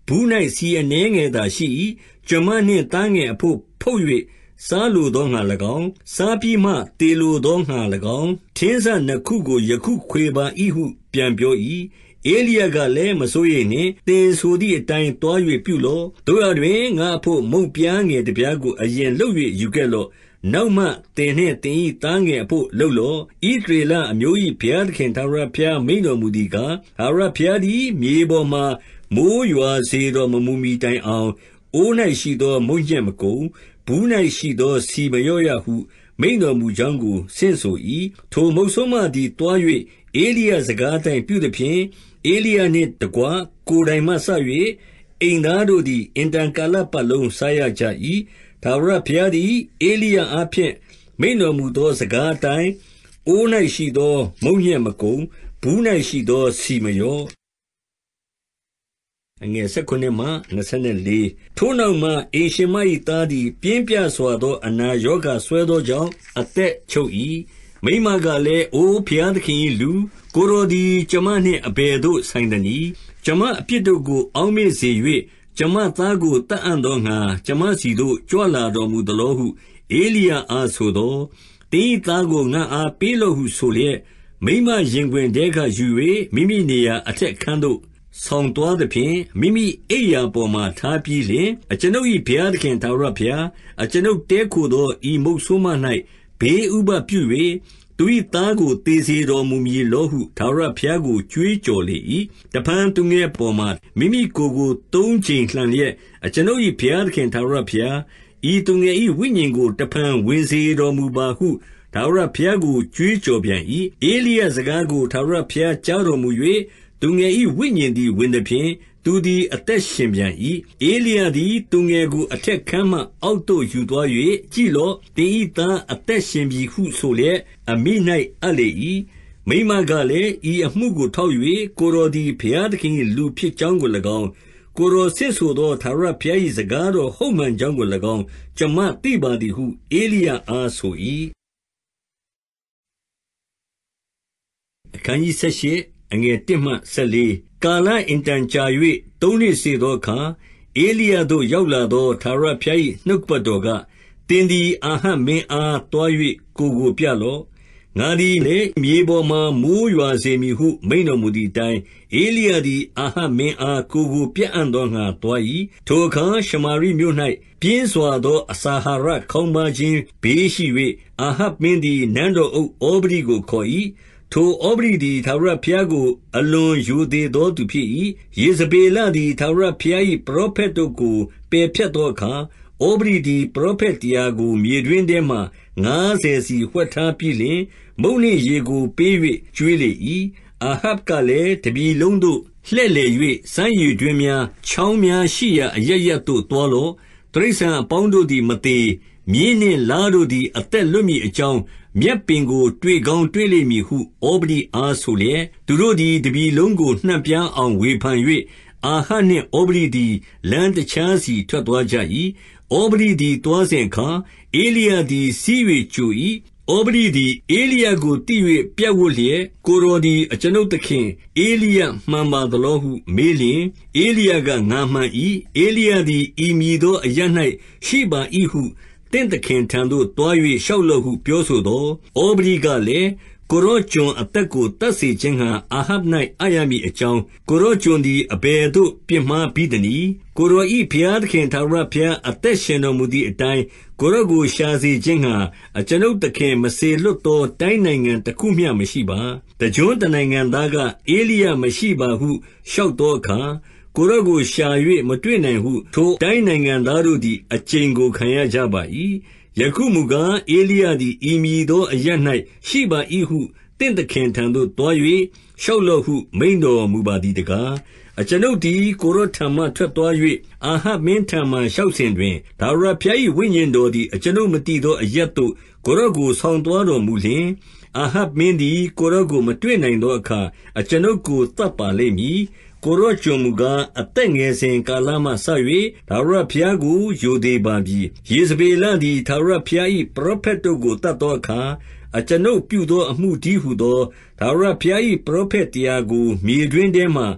ဘူး၌ဆီအနည်းငယ်သာရှိ၏။ကျွန်မနှင့်သားငယ်အဘို့ဖုတ်၍စားလိုသောငှါ၎င်း၊စားပြီးမှသေလိုသောငှါ၎င်း၊ထင်းစနှစ်ခုကိုယခုခွေပါ၏ဟုပြန်ပြော၏။ဧလိယကလည်း၊မစိုးရိမ်နှင့်။သင်ဆိုသည်အတိုင်းသွား၍ပြုလော့။သို့ရာတွင်ငါ့အဘို့မုန့်ပြားငယ်တပြားကိုအရင်လုပ်၍ယူခဲ့လော့နောက်မှသင်နှင့်သင်၏သားငယ်အဘို့လုပ်လော့။ဣသရေလအမျိုး၏ဘုရားသခင်ထာဝရဘုရားမိန့်တော်မူသည်ကား၊ထာဝရဘုရားသည်မြေပေါ်မှာမိုဃ်းရွာစေတော်မမူမှီတိုင်အောင်၊အိုး၌ရှိသောမုန့်ညက်မကုန်၊ဘူး၌ရှိသောဆီမလျော့ရဟုမိန့်တော်မူကြောင်းကိုဆင့်ဆို၏။ထိုမုတ်ဆိုးမသည်သွား၍ဧလိယစကားအတိုင်းပြုသဖြင့်၊ဧလိယနှင့်တကွကိုယ်တိုင်မှစ၍အိမ်သားတို့သည်အင်တန်ကာလပတ်လုံးစားရကြ၏။ထာဝရဘုရားသည်ဧလိယအားဖြင့်မိန့်တော်မူသောစကားအတိုင်း၊အိုး၌ရှိသော မုန့်ညက်မကုန်၊ဘူး၌ရှိသောဆီမလျော့။17ထိုနောက်မှအိမ်ရှင်မ၏သားသည်ပြင်းပြစွာသော အနာရောဂါစွဲသောကြောင့်အသက်ချုပ်၏။မိန်းမကလည်း၊အိုဘုရားသခင်၏လူ၊ကိုယ်တော်သည်ကျွန်မနှင့်အဘယ်သို့ဆိုင်သနည်း။ကျွန်မအပြစ်တို့ကိုအောက်မေ့စေ၍ကျွန်မသားကိုသတ်အံ့သောငှါကျွန်မဆီသို့ကြွလာတော်မူသလောဟုဧလိယအားဆိုသော်၊သင်၏သားကိုငါ့အားပေးလော့ဟု ဆိုလျက်၊မိန်းမရင်ခွင်ထဲကယူ၍မိမိနေရာအထက်အခန်းသို့ဆောင်သွားသဖြင့်၊မိမိအိပ်ရာပေါ်မှာထားပြီးလျှင်၊အကျွန်ုပ်၏ဘုရားသခင်ထာဝရဘုရား၊အကျွန်ုပ်တည်းခိုသောဤမုတ်ဆိုးမ၌ဘေးဥပဒ်ပြု၍သူ၏သားကိုသေစေတော်မူမည်လောဟုထာဝရဘုရားကိုကြွေးကြော်လေ၏။တဖန်သူငယ်အပေါ်မှာမိမိကိုယ်ကိုသုံးကြိမ်လှန်လျက်၊အကျွန်ုပ်၏ဘုရားသခင်ထာဝရဘုရား၊ဤသူငယ်၏ဝိညာဉ်ကိုတဖန်ဝင်စေတော်မူပါဟုထာဝရဘုရားကိုကြွေးကြော်ပြန်၏။ဧလိယစကားကိုထာဝရဘုရားကြားတော်မူ၍၊သူငယ်၏ဝိညာဉ်သည်ဝင်သဖြင့်သူသည်အသက်ရှင်ပြန်၏။ဧလိယသည်သူငယ်ကိုအထက်ခန်းမှအောက်သို့ယူသွား၍၊ကြည့်လော့။သင်၏သားအသက်ရှင်ပြီဟုဆိုလျက်အမိ၌အပ်လေ၏။မိန်းမကလည်း၊ဤအမှုကိုထောက်၍ကိုယ်တော်သည်ဘုရားသခင်၏လူဖြစ်ကြောင်းကို၎င်း၊ကိုယ်တော်ဆင့်ဆိုသောထာဝရဘုရား၏စကားတော်ဟုတ်မှန်ကြောင်းကို၎င်းကျွန်မသိပါသည်ဟုဧလိယအားဆို၏။18။1ကာလအင်တန်ကြာ၍သုံးနှစ်စေသောအခါ၊ဧလိယသို့ရောက်လာသော ထာဝရဘုရား၏နှုတ်ကပတ်တော်က၊သင်သည်အာဟပ်မင်းအားသွား၍ကိုယ်ကိုပြလော့။ငါသည်လည်းမြေပေါ်မှာမိုဃ်းရွာစေမည်ဟု မိန့်တော်မူသည်အတိုင်း၊ဧလိယသည် အာဟပ်မင်းအားကိုယ်ကိုပြအံ့သောငှါသွား၏။2ထိုအခါရှမာရိမြို့၌ပြင်းစွာသော အစာအာဟာရခေါင်းပါးခြင်းဘေးရှိ၍၊အာဟပ်မင်းသည်နန်းတော်အုပ်ဩဗဒိကိုခေါ်၏ထိုဩဗဒိသည်ထာဝရဘုရားကို အလွန်ရိုသေသောသူဖြစ်၏။ယေဇဗေလသည်ထာဝရဘုရား၏ပရောဖက်တို့ကိုပယ်ဖြတ်သောအခါ၊ဩဗဒိသည်ပရောဖက်တရာကိုမြေတွင်းထဲမှာငါးဆယ်စီဝှက်ထားပြီးလျှင်၊မုန့်နှင့်ရေကို ပေး၍ကျွေးလေ၏။အာဟပ်ကလည်း၊တပြည်လုံးသို့လှည့်လည်၍စမ်းရေတွင်းများ၊ချောင်းများရှိရာအရပ်ရပ်သို့သွားလော့။တိရစ္ဆာန်အပေါင်းတို့သည်မသေ၊မြင်းနှင့်လားတို့သည် အသက်လွတ်မည်အကြောင်းမြက်ပင်ကိုတွေ့ကောင်းတွေ့လိမ့်မည်ဟုဩဗဒိအားဆိုလျက်၊သူတို့သည်တပြည်လုံးကိုနှံ့ပြားအောင်ဝေဖန်၍၊အာဟပ်နှင့်ဩဗဒိသည်လမ်းတခြားစီထွက်သွားကြ၏။ဩဗဒိသည် သွားစဉ်အခါ၊ဧလိယသည်ဆီး၍ကြို၏။ဩဗဒိသည်ဧလိယကိုသိ၍ပြပ်ဝပ်လျက်၊ကိုယ်တော်သည်အကျွန်ုပ်သခင်ဧလိယမှန်ပါသလောဟုမေးလျှင်၊ဧလိယကငါမှန်၏။ဧလိယသည်ဤမည်သောအရပ်၌ရှိပါ၏ဟုသင့်သခင်ထံသို့သွား၍လျှောက်လော့ဟုပြောဆိုသော်၊ဩဗဒိကလည်း၊ကိုယ်တော်ကျွန်အသက်ကိုသတ်စေခြင်းငှါအာဟပ်၌အပ်ရမည်အကြောင်း၊ကိုယ်တော်ကျွန်သည်အဘယ်သို့ ပြစ်မှားဘိသနည်း။ကိုယ်တော်၏ဘုရားသခင်ထာဝရဘုရားအသက်ရှင်တော်မူသည်အတိုင်း၊ကိုယ်တော်ကိုရှာစေခြင်းငှါအကျွန်ုပ်သခင်မစေလွှတ်သောတိုင်းနိုင်ငံတခုမျှမရှိပါ။တကျွန်းတနိုင်ငံသားကဧလိယမရှိပါဟုလျှောက်သောအခါ၊ကိုယ်တော်ကိုရှာ၍မတွေ့နိုင်ဟု ထိုတိုင်းနိုင်ငံသားတို့သည်အကျိန်ကိုခံရကြပါ၏။ယခုမူကား၊ဧလိယသည်ဤမည်သောအရပ်၌ရှိပါ၏ဟုသင့်သခင်ထံသို့သွား၍လျှောက်လော့ဟု မိန့်တော်မူပါသည်တကား။အကျွန်ုပ်သည်ကိုယ်တော်ထံမှထွက်သွား၍အာဟပ်မင်းထံမှာလျှောက်စဉ်တွင်၊ထာဝရဘုရား၏ဝိညာဉ်တော်သည်အကျွန်ုပ်မသိသောအရပ်သို့ကိုယ်တော်ကိုဆောင်သွားတော်မူလျှင်၊အာဟပ်မင်းသည်ကိုယ်တော်ကိုမတွေ့နိုင်သောအခါအကျွန်ုပ်ကိုသတ်ပါလိမ့်မည်ကိုယ်တော်ကျွန်မူကား၊အသက်ငယ်စဉ်ကာလမှစ၍ထာဝရဘုရားကိုရိုသေပါပြီ။ယေဇဗေလသည်ထာဝရဘုရား၏ပရောဖက်တို့ကိုသတ်သောအခါ၊အကျွန်ုပ်ပြုသောအမှုတည်းဟူသောထာဝရဘုရား၏ပရောဖက်တရာကိုမြေတွင်းထဲမှာ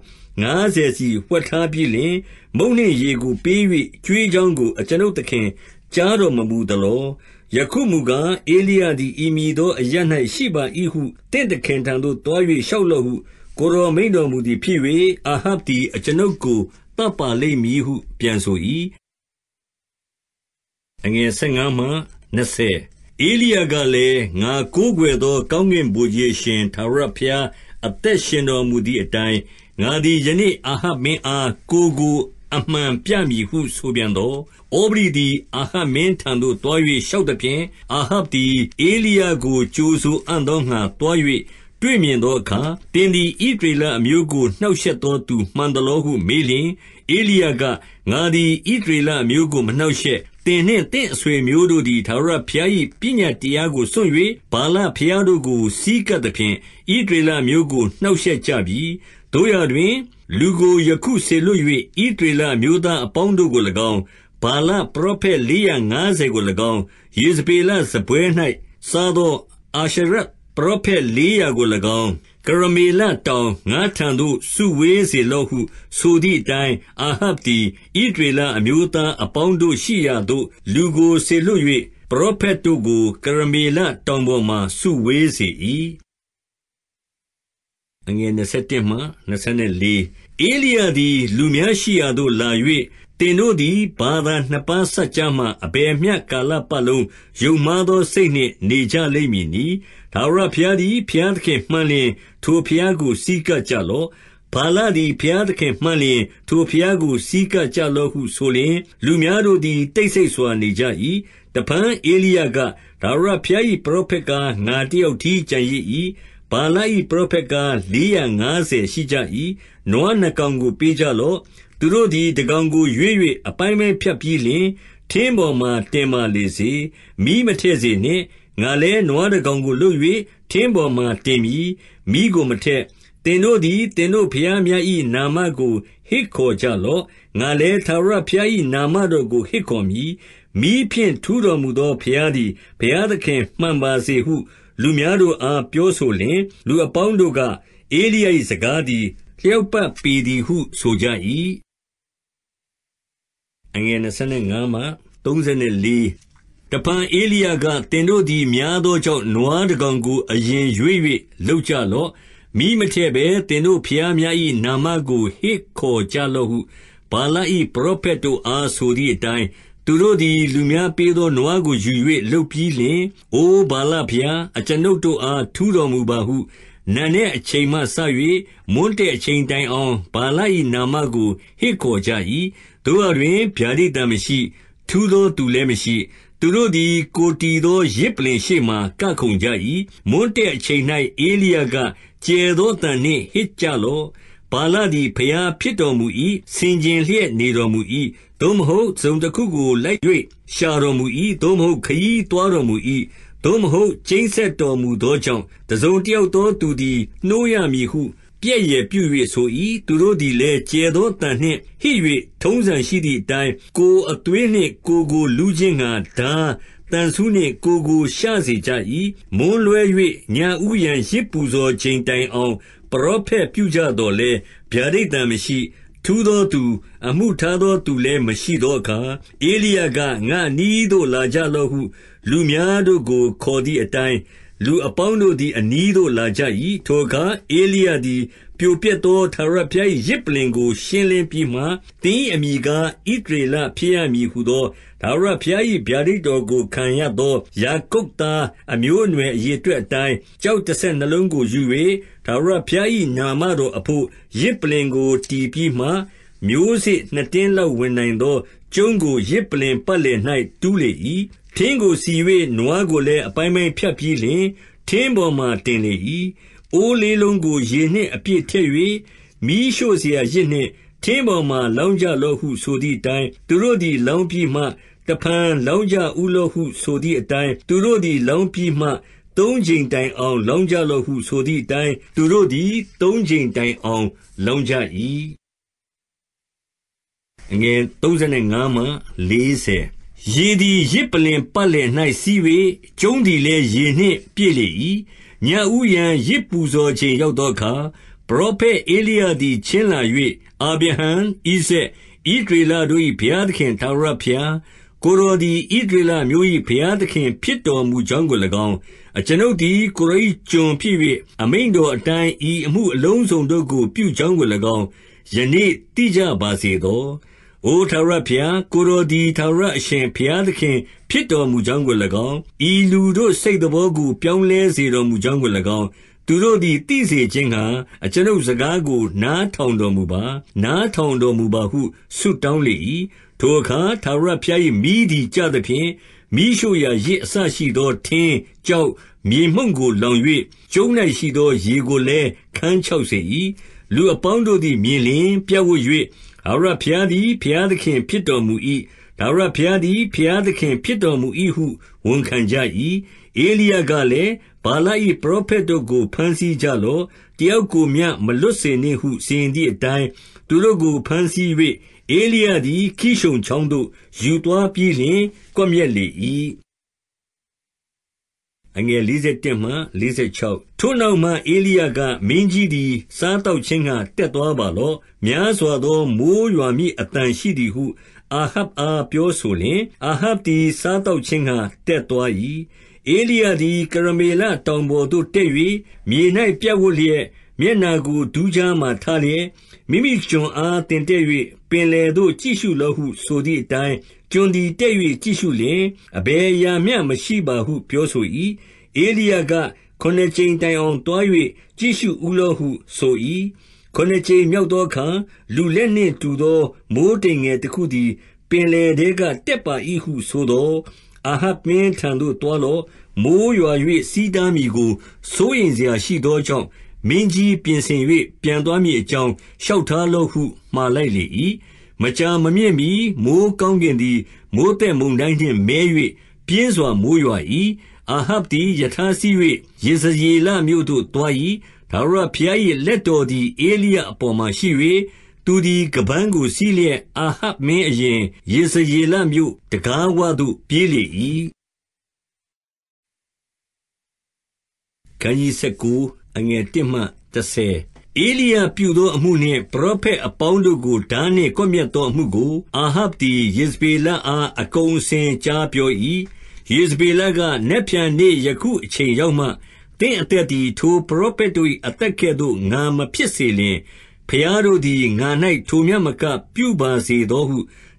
ငါးဆယ်စီဝှက်ထားပြီးလျှင်၊မုန့်နှင့်ရေကို ပေး၍ကျွေးကြောင်းကိုအကျွန်ုပ်သခင်ကြားတော်မမူသလော။ယခုမူကား၊ဧလိယသည်ဤမည်သောအရပ်၌ရှိပါ၏ဟုသင့်သခင်ထံသို့သွား၍လျှောက်လော့ဟုကိုယ်တော်မိန့်တော်မူသည်ဖြစ်၍အာဟပ်သည်အကျွန်ုပ်ကိုသတ်ပါလိမ့်မည်ဟုပြန်ဆို၏။ဧလိယကလည်း၊ငါကိုးကွယ်သော ကောင်းကင်ဗိုလ်ခြေအရှင် ထာဝရဘုရားအသက်ရှင်တော်မူသည်အတိုင်း၊ငါသည်ယနေ့အာဟပ်မင်းအားကိုယ်ကို အမှန်ပြမည်ဟု ဆိုပြန်သော်၊ဩဗဒိသည် အာဟပ်မင်းထံသို့သွား၍လျှောက်သဖြင့်၊အာဟပ်သည်ဧလိယကိုကြိုဆိုအံ့သောငှါသွား၍တွေ့မြင်သောအခါ၊သင်သည်ဣသရေလအမျိုးကိုနှောင့်ရှက်သောသူမှန်သလောဟုမေးလျှင်၊ဧလိယက၊ငါသည်ဣသရေလအမျိုးကိုမနှောင့်ရှက်။သင်နှင့်သင့်အဆွေအမျိုးတို့သည်ထာဝရဘုရား၏ပညတ်တရားကိုစွန့်၍ဗာလဘုရားတို့ကိုဆည်းကပ်သဖြင့်၊ဣသရေလအမျိုးကိုနှောင့်ရှက်ကြပြီ။သို့ရာတွင်လူကိုယခုစေလွှတ်၍ဣသရေလအမျိုးသားအပေါင်းတို့ကို၎င်း၊ဗာလပရောဖက်လေးရာငါးဆယ်ကို၎င်း၊ယေဇဗေလစားပွဲ၌စားသောအာရှရပရောဖက်လေးရာကို၎င်း၊ကရမေလတောင်ငါ့ထံသို့စုဝေးစေလော့ဟုဆိုသည်အတိုင်း၊အာဟပ်သည်ဣသရေလအမျိုးသားအပေါင်းတို့ရှိရာသို့လူကိုစေလွှတ်၍ပရောဖက်တို့ကိုကရမေလတောင်ပေါ်မှာစုဝေးစေ၏။ဧလိယသည်လူများရှိရာသို့လာ၍၊သင်တို့သည်ဘာသာနှစ်ပါးစပ်ကြားမှာအဘယ်မျှကာလပတ်လုံးယုံမှားသောစိတ်နှင့် နေကြလိမ့်မည်နည်းထာဝရဘုရားသည်ဘုရားသခင်မှန်လျှင်ထိုဘုရားကိုဆည်းကပ်ကြလော့။ဗာလသည်ဘုရားသခင်မှန်လျှင်ထိုဘုရားကိုဆည်းကပ်ကြလော့ဟုဆိုလျှင်၊လူများတို့သည်တိတ်ဆိတ်စွာနေကြ၏။တဖန်ဧလိယက၊ထာဝရဘုရား၏ပရောဖက်ကားငါတယောက်တည်းကျန်ရစ်၏။ဗာလ၏ပရောဖက်ကားလေးရာငါးဆယ်ရှိကြ၏။နွားနှစ်ကောင်ကိုပေးကြလော့။သူတို့သည် တကောင်ကိုရွေး၍အပိုင်းပိုင်းဖြတ်ပြီးလျှင် ထင်းပေါ်မှာတင်ပါလေစေ။မီးမထည့်စေနှင့်ငါလည်းနွားတကောင်ကိုလုပ်၍ထင်းပေါ်မှာတင်မည်။မီးကိုမထည့်။သင်တို့သည်သင်တို့ဘုရားများ၏နာမကိုဟစ်ခေါ်ကြလော့။ငါလည်းထာဝရဘုရား၏နာမတော်ကိုဟစ်ခေါ်မည်။မီးဖြင့်ထူးတော်မူသောဘုရားသည်ဘုရားသခင်မှန်ပါစေဟု လူများတို့အားပြောဆိုလျှင်၊လူအပေါင်းတို့က၊ဧလိယ၏စကားသည်လျောက်ပတ်ပေသည်ဟု ဆိုကြ၏။24တဖန်ဧလိယက၊သင်တို့သည်များသောကြောင့်နွားတကောင်ကို အရင်ရွေး၍လုပ်ကြလော့။မီးမထည့်ဘဲသင်တို့ဘုရားများ၏နာမကိုဟစ်ခေါ်ကြလော့ဟုဗာလ၏ပရောဖက်တို့အားဆိုသည်အတိုင်း၊သူတို့သည် လူများပေးသောနွားကိုယူ၍လုပ်ပြီးလျှင်၊အိုဗာလဘုရား၊အကျွန်ုပ်တို့အားထူးတော်မူပါဟုနံနက်အချိန်မှစ၍မွန်းတည့်အချိန်တိုင်အောင်ဗာလ၏နာမကိုဟစ်ခေါ်ကြ၏။သို့ရာတွင်ဗျာဒိတ်သံမရှိ၊ထူးသောသူလည်းမရှိသူတို့သည်ကိုယ်တည်သောယဇ်ပလ္လင်ရှေ့မှာကခုန်ကြ၏။မွန်းတည့်အချိန်၌ဧလိယက၊ကျယ်သောအသံနှင့်ဟစ်ကြလော့။ဗာလသည်ဘုရားဖြစ်တော်မူ၏။ဆင်ခြင်လျက်နေတော်မူ၏။သို့မဟုတ်တစုံတခုကိုလိုက်၍ရှာတော်မူ၏။သို့မဟုတ်ခရီးသွားတော်မူ၏။သို့မဟုတ်ကျိန်းစက်တော်မူသောကြောင့်၊တစုံတယောက်သောသူသည်နှိုးရမည်ဟုပြက်ယယ်ပြု၍ဆို၏။သူတို့သည်လည်းကျယ်သောအသံနှင့်ဟစ်၍ထုံးစံရှိသည်အတိုင်းကိုယ်အသွေးနှင့်ကိုယ်ကိုလူးခြင်းငှါထား၊သံဆူးနှင့်ကိုယ်ကိုရှစေကြ၏။မွန်းလွဲ၍ညဦးယံယဇ်ပူဇော်ချိန်တိုင်အောင်ပရောဖက်ပြုကြသော်လည်းဗျာဒိတ်သံမရှိ၊ထူးသောသူ၊အမှုထားသောသူလည်းမရှိသောအခါ၊ဧလိယက၊ငါ့အနီးသို့လာကြလော့ဟုလူများတို့ကိုခေါ်သည်အတိုင်းလူအပေါင်းတို့သည်အနီးသို့လာကြ၏။ထိုအခါဧလိယသည်ပြိုပျက်သောထာဝရဘုရား၏ယဇ်ပလ္လင်ကို ရှင်းလင်းပြီးမှ၊သင်၏အမည်ကားဣသရေလဖြစ်ရမည်ဟူသောထာဝရဘုရား၏ဗျာဒိတ်တော်ကို ခံရသောယာကုပ်သားအမျိုးအနွယ်အရေအတွက်အတိုင်း၊ကျောက်တဆယ်နှစ်လုံးကိုယူ၍ထာဝရဘုရား၏နာမတော်အဘို့ယဇ်ပလ္လင်ကိုတည်ပြီးမှ၊မျိုးစေ့နှစ်တင်းလောက်ဝင်နိုင်သော ကျုံးကိုယဇ်ပလ္လင်ပတ်လည်၌တူးလေ၏။ထင်းကိုစီ၍နွားကိုလည်းအပိုင်းပိုင်းဖြတ်ပြီးလျှင်၊ထင်းပေါ်မှာတင်လေ၏။အိုးလေးလုံးကို ရေနှင့်အပြည့်ထည့်၍မီးရှို့စရာယဇ်နှင့်ထင်းပေါ်မှာလောင်းကြလော့ဟုဆိုသည်အတိုင်း၊သူတို့သည်လောင်းပြီးမှတဖန်လောင်းကြဦးလော့ဟုဆိုသည်အတိုင်း၊သူတို့သည်လောင်းပြီးမှ သုံးကြိမ်တိုင်အောင် လောင်းကြလော့ဟု ဆိုသည်အတိုင်း၊သူတို့သည်သုံးကြိမ်တိုင်အောင်လောင်းကြ၏။35ရေသည်ယဇ်ပလ္လင်ပတ်လည်၌စီး၍ကျုံးသည်လည်းရေနှင့်ပြည့်လေ၏။ညဦးယံယဇ်ပူဇော်ချိန်ရောက်သောအခါ၊ပရောဖက်ဧလိယသည်ချဉ်းလာ၍၊အာဗြဟံ၊ဣဇာက်၊ဣသရေလတို့၏ဘုရားသခင်ထာဝရဘုရား၊ကိုယ်တော်သည်ဣသရေလအမျိုး၏ဘုရားသခင်ဖြစ်တော်မူကြောင်းကို၎င်း၊အကျွန်ုပ်သည်ကိုယ်တော်၏ကျွန်ဖြစ်၍အမိန့်တော်အတိုင်းဤအမှုအလုံးစုံတို့ကို ပြုကြောင်းကို၎င်းယနေ့သိကြပါစေသော။အိုထာဝရဘုရား၊ကိုယ်တော်သည်ထာဝရအရှင်ဘုရားသခင်ဖြစ်တော်မူကြောင်းကို၎င်း၊ဤလူတို့စိတ်သဘောကိုပြောင်းလဲစေတော်မူကြောင်းကို၎င်း၊သူတို့သည်သိစေခြင်းငှါအကျွန်ုပ်စကားကိုနားထောင်တော်မူပါ။နားထောင်တော်မူပါဟုဆုတောင်းလေ၏။ထိုအခါထာဝရဘုရား၏မီးသည်ကျသဖြင့်၊မီးရှို့ရာယဇ်အစရှိသောထင်း၊ကျောက်၊မြေမှုန့်ကိုလောင်၍၊ကျုံး၌ရှိသောရေကိုလည်းခန်းခြောက်စေ၏။လူအပေါင်းတို့သည်မြင်လျှင်ပြပ်ဝပ်၍ထာဝရဘုရားသည်ဘုရားသခင်ဖြစ်တော်မူ၏။ထာဝရဘုရားသည်ဘုရားသခင်ဖြစ်တော်မူ၏ဟုဝန်ခံကြ၏။ဧလိယကလည်း၊ဗာလ၏ပရောဖက်တို့ကိုဘမ်းဆီးကြလော့။တယောက်ကိုမျှမလွတ်စေနှင့်ဟုစီရင်သည်အတိုင်း၊သူတို့ကိုဘမ်းဆီး၍ဧလိယသည်ကိရှုန်ချောင်းသို့ယူသွားပြီးလျှင်ကွပ်မျက်လေ၏။အငယ်41မှ46ထိုနောက်မှဧလိယက၊မင်းကြီးသည်စားသောက်ခြင်းငှါတက်သွားပါလော့။များစွာသော မိုဃ်းရွာမည်အသံရှိသည်ဟုအာဟပ်အားပြောဆိုလျှင်၊အာဟပ်သည်စားသောက်ခြင်းငှါတက်သွား၏။ဧလိယသည်ကရမေလတောင်ပေါ်သို့တက်၍မြေ၌ပြပ်ဝပ်လျက်၊မျက်နှာကိုဒူးကြားမှာထားလျက်၊မိမိကျွန်အားသင်တက်၍ပင်လယ်သို့ကြည့်ရှုလော့ဟု ဆိုသည်အတိုင်းကျွန်သည်တက်၍ကြည့်ရှုလျှင်၊အဘယ်အရာမျှမရှိပါဟု ပြောဆို၏။ဧလိယက၊ခုနစ်ကြိမ်တိုင်အောင်သွား၍ကြည့်ရှုဦးလော့ဟုဆို၏။ခုနစ်ကြိမ်မြောက်သောအခါ၊လူလက်နှင့်တူသော မိုဃ်းတိမ်ငယ်တခုသည်ပင်လယ်ထဲကတက်ပါ၏ဟုဆိုသော်၊အာဟပ်မင်းထံသို့သွားလော့။မိုဃ်းရွာ၍ဆီးတားမည်ကိုစိုးရိမ်စရာရှိသောကြောင့်၊မင်းကြီးပြင်ဆင်၍ပြန်သွားမည်အကြောင်းလျှောက်ထားလော့ဟုမှာလိုက်လေ၏မကြာမမြင့်မှီမိုဃ်းကောင်းကင်သည်မိုဃ်းသက်မုန်တိုင်းနှင့်မဲ၍ပြင်းစွာမိုဃ်းရွာ၏။အာဟပ်သည်ရထားစီး၍ယေဇရေလမြို့သို့သွား၏။ထာဝရဘုရား၏လက်တော်သည်ဧလိယအပေါ်မှာရှိ၍၊သူသည်ခါးပန်းကိုစည်းလျက်၊အာဟပ်မင်းအရင်ယေဇရေလမြို့တံခါးဝသို့ပြေးလေ၏။11။ဧလိယပြုသောအမှုနှင့်ပရောဖက်အပေါင်းတို့ကိုထားနှင့်ကွပ်မျက်သောအမှုကို အာဟပ်သည်ယေဇဗေလအားအကုန်အစင်ကြားပြော၏။ယေဇဗေလက၊နက်ဖြန်နေ့ယခုအချိန်ရောက်မှ သင့်အသက်သည်ထိုပရောဖက်တို့၏အသက်ကဲ့သို့ငါမဖြစ်စေလျှင်၊ဘုရားတို့သည်ငါ၌ထိုမျှမက ပြုပါစေသောဟု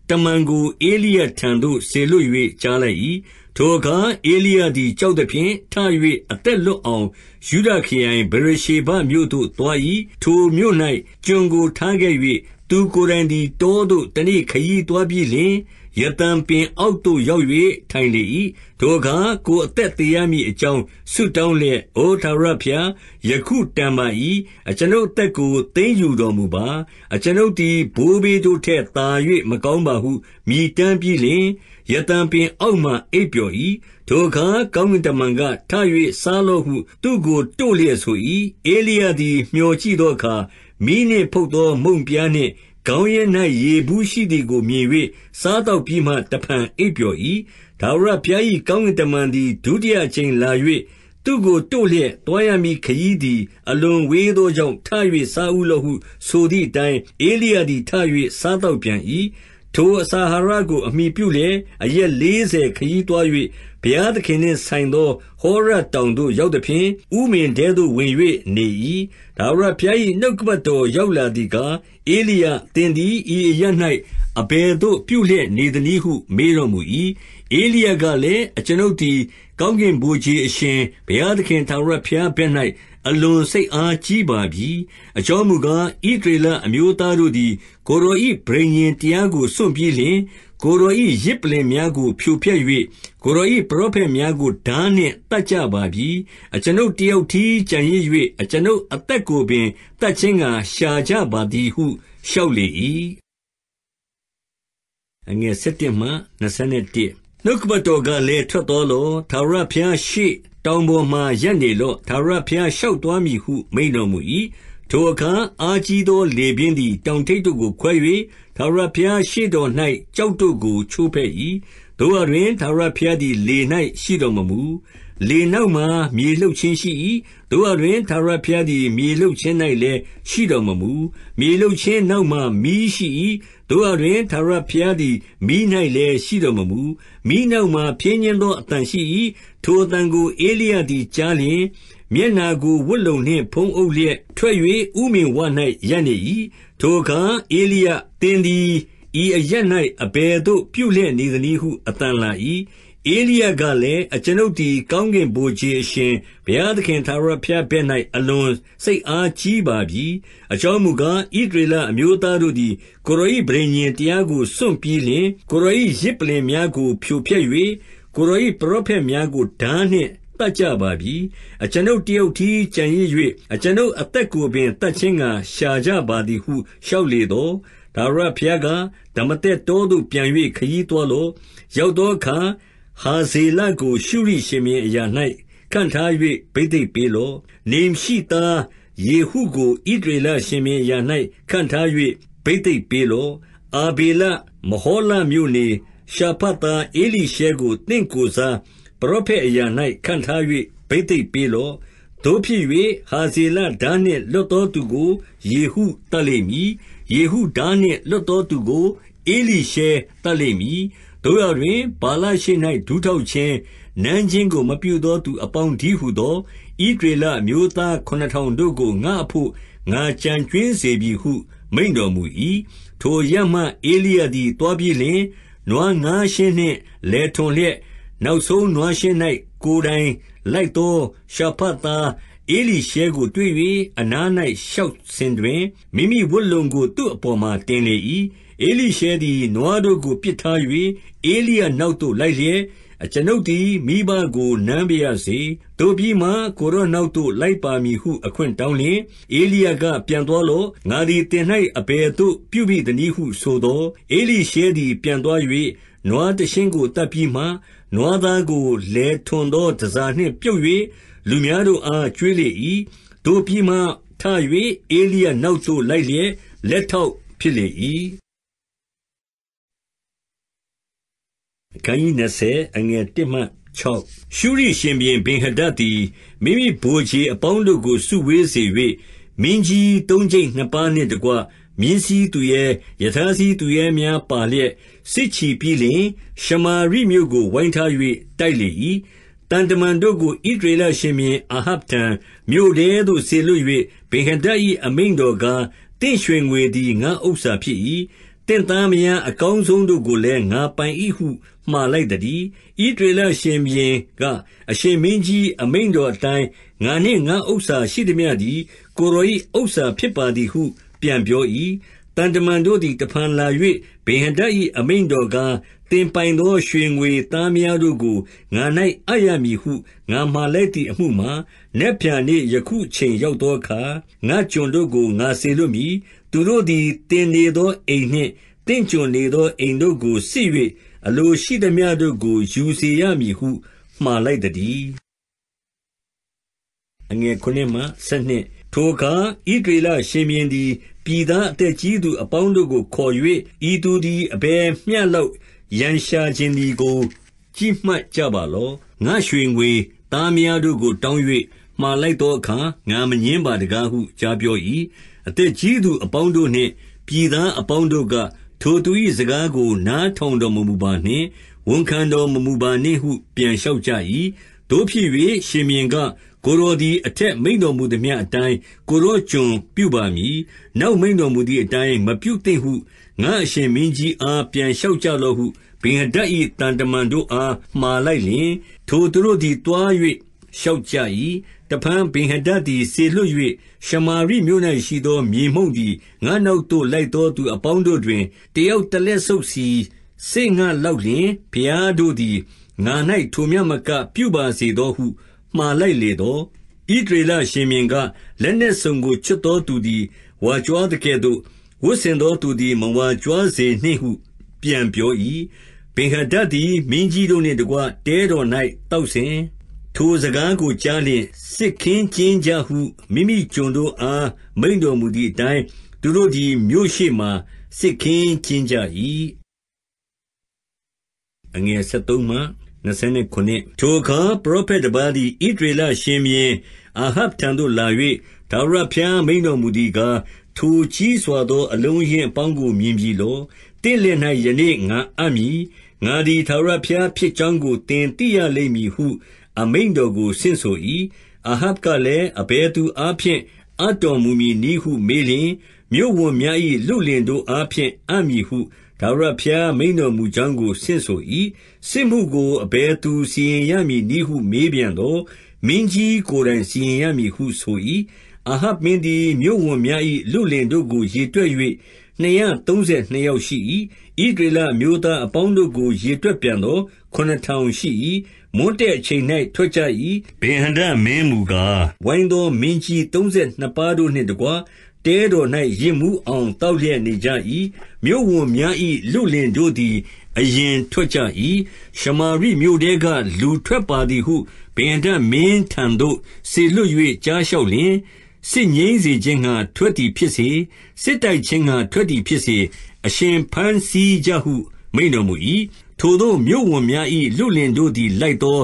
တမန်ကိုဧလိယထံသို့စေလွှတ်၍ကြားလိုက်၏။ထိုအခါဧလိယသည်ကြောက်သဖြင့်ထ၍အသက်လွတ်အောင်ယုဒခရိုင်ဗရေရှေဘမြို့သို့သွား၏။ထိုမြို့၌ကျွန်ကိုထားခဲ့၍၊သူကိုယ်တိုင်သည်တောသို့တနေ့ခရီးသွားပြီးလျှင်၊ရသံပင်အောက်သို့ရောက်၍ထိုင်လေ၏။ထိုအခါကိုယ်အသက်သေရမည်အကြောင်းဆုတောင်းလျက်၊အိုထာဝရဘုရား၊ယခုတန်ပါ၏။အကျွန်ုပ်အသက်ကိုသိမ်းယူတော်မူပါ။အကျွန်ုပ်သည်ဘိုးဘေးတို့ထက်သာ၍မကောင်းပါဟုမြည်တမ်းပြီးလျှင်၊ရသံပင်အောက်မှာအိပ်ပျော်၏။ထိုအခါကောင်းကင်တမန်က၊ထ၍စားလော့ဟု သူ့ကိုတို့လျက်ဆို၏။ဧလိယသည်မြော်ကြည့်သောအခါ၊မီးနှင့်ဖုတ်သောမုန့်ပြားနှင့်ခေါင်းရင်း၌ရေဘူးရှိသည်ကိုမြင်၍စားသောက်ပြီးမှတဖန်အိပ်ပျော်၏။ထာဝရဘုရား၏ကောင်းကင်တမန်သည်ဒုတိယအကြိမ်လာ၍၊သူ့ကိုတို့လျက်၊သွားရမည့်ခရီးသည် အလွန်ဝေးသောကြောင့်ထ၍စားဦးလော့ဟု ဆိုသည်အတိုင်း၊ဧလိယသည်ထ၍စားသောက်ပြန်၏။ထိုအစာအာဟာရကိုအမှီပြုလျက်အရက်လေးဆယ်ခရီးသွား၍ဘုရားသခင်နှင့်ဆိုင်သော ဟောရပ်တောင်သို့ရောက်သဖြင့်၊ဥမင်ထဲသို့ဝင်၍နေ၏။18ထာဝရဘုရား၏နှုတ်ကပတ်တော်ရောက်လာသည်ကား၊ဧလိယ၊သင်သည်ဤအရပ်၌အဘယ်သို့ပြုလျက်နေသနည်းဟု မေးတော်မူ၏။။ဧလိယကလည်း၊အကျွန်ုပ်သည်ကောင်းကင်ဗိုလ်ခြေအရှင်ဘုရားသခင်ထာဝရဘုရားဘက်၌အလွန်စိတ်အားကြီးပါပြီ။အကြောင်းမူကား၊ဣသရေလအမျိုးသားတို့သည်ကိုယ်တော်၏ပဋိညာဉ်တရားကိုစွန့်ပြီးလျှင်၊ကိုယ်တော်၏ယဇ်ပလ္လင်များကိုဖြိုဖျက်၍ကိုယ်တော်၏ပရောဖက်များကိုထားနှင့်သတ်ကြပါပြီ။အကျွန်ုပ်တယောက်တည်းကျန်ရစ်၍အကျွန်ုပ်အသက်ကိုပင်သတ်ခြင်းငှါရှာကြပါသည်ဟုလျှောက်လေ၏။11နှုတ်ကပတော်ကလည်းထွက်တော်လော။ထာဝရဘုရားရှေ့တောင်ပေါ်မှာရပ်နေလော့။ထာဝရဘုရားရှောက်သွားမည်ဟုမိန့်တော်မူ၏။ထိုအခါအားကြီးသောလေပြင်းသည်တောင်ထိပ်တို့ကိုခွဲ၍ထာဝရဘုရားရှေ့တော်၌ကျောက်တို့ကိုချိုးဖဲ့၏။သို့ရာတွင်ထာဝရဘုရားသည် လေ၌ရှိတော်မမူ။လေနောက်မှာမြေလှုပ်ခြင်းရှိ၏။သို့ရာတွင်ထာဝရဘုရားသည်မြေလှုပ်ခြင်း၌လည်းရှိတော်မမူ။မြေလှုပ်ခြင်းနောက်မှာမီးရှိ၏သို့ရာတွင်ထာဝရဘုရားသည်မီး၌လည်းရှိတော်မမူ။မီးနောက်မှာဖြည်းညှင်းသောအသံရှိ၏။ထိုအသံကိုဧလိယသည်ကြားလျှင်၊မျက်နှာကိုဝတ်လုံနှင့်ဖုံးအုပ်လျက်ထွက်၍ဥမင်ဝ၌ရပ်နေ၏။ထိုအခါဧလိယ၊သင်သည်ဤအရပ်၌အဘယ်သို့ပြုလျက်နေသနည်းဟုအသံလာ၏။။ဧလိယကလည်း၊အကျွန်ုပ်သည်ကောင်းကင်ဗိုလ်ခြေအရှင်ဘုရားသခင်ထာဝရဘုရားဘက်၌အလွန်စိတ်အားကြီးပါပြီ။အကြောင်းမူကား၊ဣသရေလအမျိုးသားတို့သည်ကိုယ်တော်၏ပဋိညာဉ်တရားကိုစွန့်ပြီးလျှင်၊ကိုယ်တော်၏ယဇ်ပလ္လင်များကိုဖြိုဖျက်၍၊ကိုယ်တော်၏ပရောဖက်များကိုထားနှင့်သတ်ကြပါပြီ။အကျွန်ုပ်တယောက်တည်းကျန်ရစ်၍အကျွန်ုပ်အသက်ကိုပင်သတ်ခြင်းငှါရှာကြပါသည်ဟုလျှောက်လေသော်၊ထာဝရဘုရားက၊ဒမာသက်တောသို့ပြန်၍ခရီးသွားလော့။ရောက်သောအခါဟာဇေလကိုရှုရိရှင်ဘုရင်အရာ၌ခန့်ထား၍ဘိသိက်ပေးလော့။နိမ်ရှိသားယေဟုကိုဣသရေလရှင်ဘုရင်အရာ၌ခန့်ထား၍ဘိသိက်ပေးလော့။အာဗေလ၊မဟောလမြို့နေ၊ရှာဖတ်သားဧလိရှဲကိုသင့်ကိုယ်စားပရောဖက်အရာ၌ခန့်ထား၍ဘိသိက်ပေးလော့။သို့ဖြစ်၍ဟာဇေလထားနှင့်လွတ်သောသူကိုယေဟုသတ်လိမ့်မည်။ယေဟုထားနှင့်လွတ်သောသူကိုဧလိရှဲသတ်လိမ့်မည်။သို့ရာတွင်၊ဗာလရှေ့၌ဒူးထောက်ခြင်း၊နမ်းခြင်းကိုမပြုသောသူအပေါင်းတည်းဟူသောဣသရေလအမျိုးသားခုနစ်ထောင်တို့ကိုငါ့အဘို့ငါကျန်ကြွင်းစေပြီဟု မိန့်တော်မူ၏။ထိုအရပ်မှဧလိယသည်သွားပြီးလျှင်၊နွားငါးယှဉ်နှင့်လယ်ထွန်လျက်၊နောက်ဆုံးနွားယှဉ်၌ကိုယ်တိုင်လိုက်သောရှာဖတ်သားဧလိရှဲကိုတွေ့၍အနား၌လျှောက်စဉ်တွင်၊မိမိဝတ်လုံကိုသူ့အပေါ်မှာတင်လေ၏ဧလိရှဲသည်နွားတို့ကိုပစ်ထား၍ဧလိယနောက်သို့လိုက်လျက်၊အကျွန်ုပ်သည်မိဘကိုနမ်းပါရစေ။သို့ပြီးမှကိုယ်တော်နောက်သို့လိုက်ပါမည်ဟုအခွင့်တောင်းလျှင်၊ဧလိယက၊ပြန်သွားလော့။ငါသည်သင်၌အဘယ်သို့ပြုဘိသနည်းဟုဆိုသော်၊ဧလိရှဲသည်ပြန်သွား၍နွားတရှဉ်းကိုသတ်ပြီးမှ၊နွားသားကိုလယ်ထွန်သောတန်ဆာနှင့်ပြုတ်၍လူများတို့အားကျွေးလေ၏။သို့ပြီးမှထ၍ဧလိယနောက်သို့လိုက်လျက်လက်ထောက်ဖြစ်လေ၏။အခန်းကြီး20အငယ်1မှ6ရှုရိရှင်ဘုရင်ဗင်ဟဒဒ်သည်မိမိဗိုလ်ခြေအပေါင်းတို့ကို စုဝေးစေ၍မင်းကြီးသုံးကျိပ်နှစ်ပါးနှင့်တကွမြင်းစီးသူရဲ၊ရထားစီးသူရဲများပါလျက်စစ်ချီပြီးလျှင်၊ရှမာရိမြို့ကိုဝိုင်းထား၍တိုက်လေ၏။သံတမန်တို့ကိုဣသရေလရှင်ဘုရင်အာဟပ်ထံ၊မြို့ထဲသို့စေလွှတ်၍ဗင်္ဟာဒဒ်၏အမိန့်တော်ကား၊သင့်ရွှေငွေသည်ငါ့ဥစ္စာဖြစ်၏။သင့်သားမယားအကောင်းဆုံးတို့ကိုလည်းငါပိုင်၏ဟုမှာလိုက်သတည်း။ဣသရေလရှင်ဘုရင်က၊အရှင်မင်းကြီးအမိန့်တော်အတိုင်းငါနှင့်ငါ့ဥစ္စာရှိသမျှသည်ကိုယ်တော်၏ဥစ္စာဖြစ်ပါသည်ဟု ပြန်ပြော၏။သံတမန်တို့သည်တဖန်လာ၍ဗင်္ဟာဒဒ်၏အမိန့်တော်ကား၊သင်ပိုင်သောရွှေငွေသားများတို့ကိုငါ၌အပ်ရမည်ဟုငါမှာလိုက်သည်အမှုမှာ၊နက်ဖြန်နေ့ယခုအချိန်ရောက်သောအခါငါ့ကျွန်တို့ကိုငါစေလွှတ်မည်။သူတို့သည်သင်နေသော အိမ်နှင့်သင့်ကျွန်နေသောအိမ်တို့ကိုစစ်၍အလိုရှိသမျှတို့ကိုယူစေရမည်ဟုမှာလိုက်သတည်း။7ထိုအခါဣသရေလရှင်ဘုရင်သည်ပြည်သားအသက်ကြီးသူအပေါင်းတို့ကိုခေါ်၍၊ဤသူသည်အဘယ်မျှလောက်ရန်ရှာချင်သည်ကိုကြည့်မှတ်ကြပါလော့။ငါ့ရွှေငွေ၊သားမယားတို့ကိုတောင်း၍မှာလိုက်သောအခါငါမငြင်းပါတကားဟုကြားပြော၏။8အသက်ကြီးသူအပေါင်းတို့နှင့် ပြည်သားအပေါင်းတို့ကထိုသူ၏စကားကိုနားထောင်တော်မမူပါနှင့်။ဝန်ခံတော်မမူပါနှင့်ဟုပြန်လျှောက်ကြ၏။သို့ဖြစ်၍ရှင်ဘုရင်က၊ကိုယ်တော်သည် အထက်မိန့်တော်မူသမျှအတိုင်းကိုယ်တော်ကျွန်ပြုပါမည်။နောက်မိန့်တော်မူသည်အတိုင်းမပြုသင့်ဟုငါ့အရှင်မင်းကြီးအားပြန်လျှောက်ကြလော့ဟုဗင်္ဟာဒဒ်၏သံတမန်တို့အားမှာလိုက်လျှင်၊ထိုသူတို့သည်သွား၍လျှောက်ကြ၏တဖန်ဗင်္ဟာဒဒ်သည်စေလွှတ်၍ရှမာရိမြို့၌ရှိသောမြေမှုန့်သည်ငါ့နောက်သို့လိုက်သောသူအပေါင်းတို့တွင်တယောက်တလက်ဆုပ်စီစေ့ငှလောက်လျှင်၊ဘုရားတို့သည်ငါ၌ထိုမျှမကပြုပါစေသောဟုမှာလိုက်လေသော်၊ဣသရေလရှင်ဘုရင်က၊လက်နက်စုံကို ချွတ်သောသူသည်ဝါကြွားသကဲ့သို့ဝတ်ဆင်သောသူသည်မဝါကြွားစေနှင့်ဟု ပြန်ပြော၏။ဗင်္ဟာဒဒ်သည်မင်းကြီးတို့နှင့်တကွတဲတော်၌သောက်စဉ်ထိုစကားကိုကြားလျှင်စစ်ခင်းကျင်းကြဟုမိမိကျွန်တို့အားမိန့်တော်မူသည် အတိုင်း၊သူတို့သည်မြို့ရှေ့မှာစစ်ခင်းကျင်းကြ၏။13ထိုအခါပရောဖက်တပါးသည်ဣသရေလရှင်ဘုရင် အာဟပ်ထံသို့လာ၍၊ထာဝရဘုရားမိန့်တော်မူသည်ကား၊ထိုကြီးစွာသော အလုံးအရင်းအပေါင်းကိုမြင်ပြီလော။သင့်လက်၌ယနေ့ငါအပ်မည်။ငါသည်ထာဝရဘုရားဖြစ်ကြောင်းကိုသင်သိရလိမ့်မည်ဟုအမိန့်တော်ကိုဆင့်ဆို၏။အာဟပ်ကလည်း၊အဘယ်သူအားဖြင့်အပ်တော်မူမည်နည်းဟုမေးလျှင်၊မြို့ဝန်များ၏လုလင်တို့အားဖြင့်အပ်မည်ဟုထာဝရဘုရားမိန့်တော်မူကြောင်းကိုဆင့်ဆို၏။စစ်မှုကိုအဘယ်သူစီရင်ရမည်နည်းဟုမေးပြန်သော်၊မင်းကြီးကိုယ်တိုင်စီရင်ရမည်ဟုဆို၏။အာဟပ်မင်းသည်မြို့ဝန်များ၏လုလင်တို့ကိုရေတွက်၍နှစ်ရာသုံးဆယ်နှစ်ယောက်ရှိ၏။ဣသရေလအမျိုးသားအပေါင်းတို့ကိုရေတွက်ပြန်သော်ခုနစ်ထောင်ရှိ၏။မွန်းတည့်အချိန်၌ထွက်ကြ၏။ဗင်္ဟာဒမင်းမူကား၊ဝိုင်းသောမင်းကြီးသုံးဆယ်နှစ်ပါးတို့နှင့်တကွတဲတော်၌ယစ်မူးအောင်သောက်လျက်နေကြ၏။မြို့ဝန်များ၏လုလင်တို့သည် အရင်ထွက်ကြ၏။ရှမာရိမြို့ထဲကလူထွက်ပါသည်ဟုဗင်္ဟာဒမင်းထံသို့စေလွှတ်၍ကြားလျှောက်လျှင်၊စစ်ငြိမ်းစေခြင်းငှါထွက်သည်ဖြစ်စေ၊စစ်တိုက်ခြင်းငှါထွက်သည်ဖြစ်စေ၊အရှင်ဘမ်းဆီးကြဟု မိန့်တော်မူ၏ထိုသို့မြို့ဝန်များ၏လုလင်တို့သည်လိုက်သော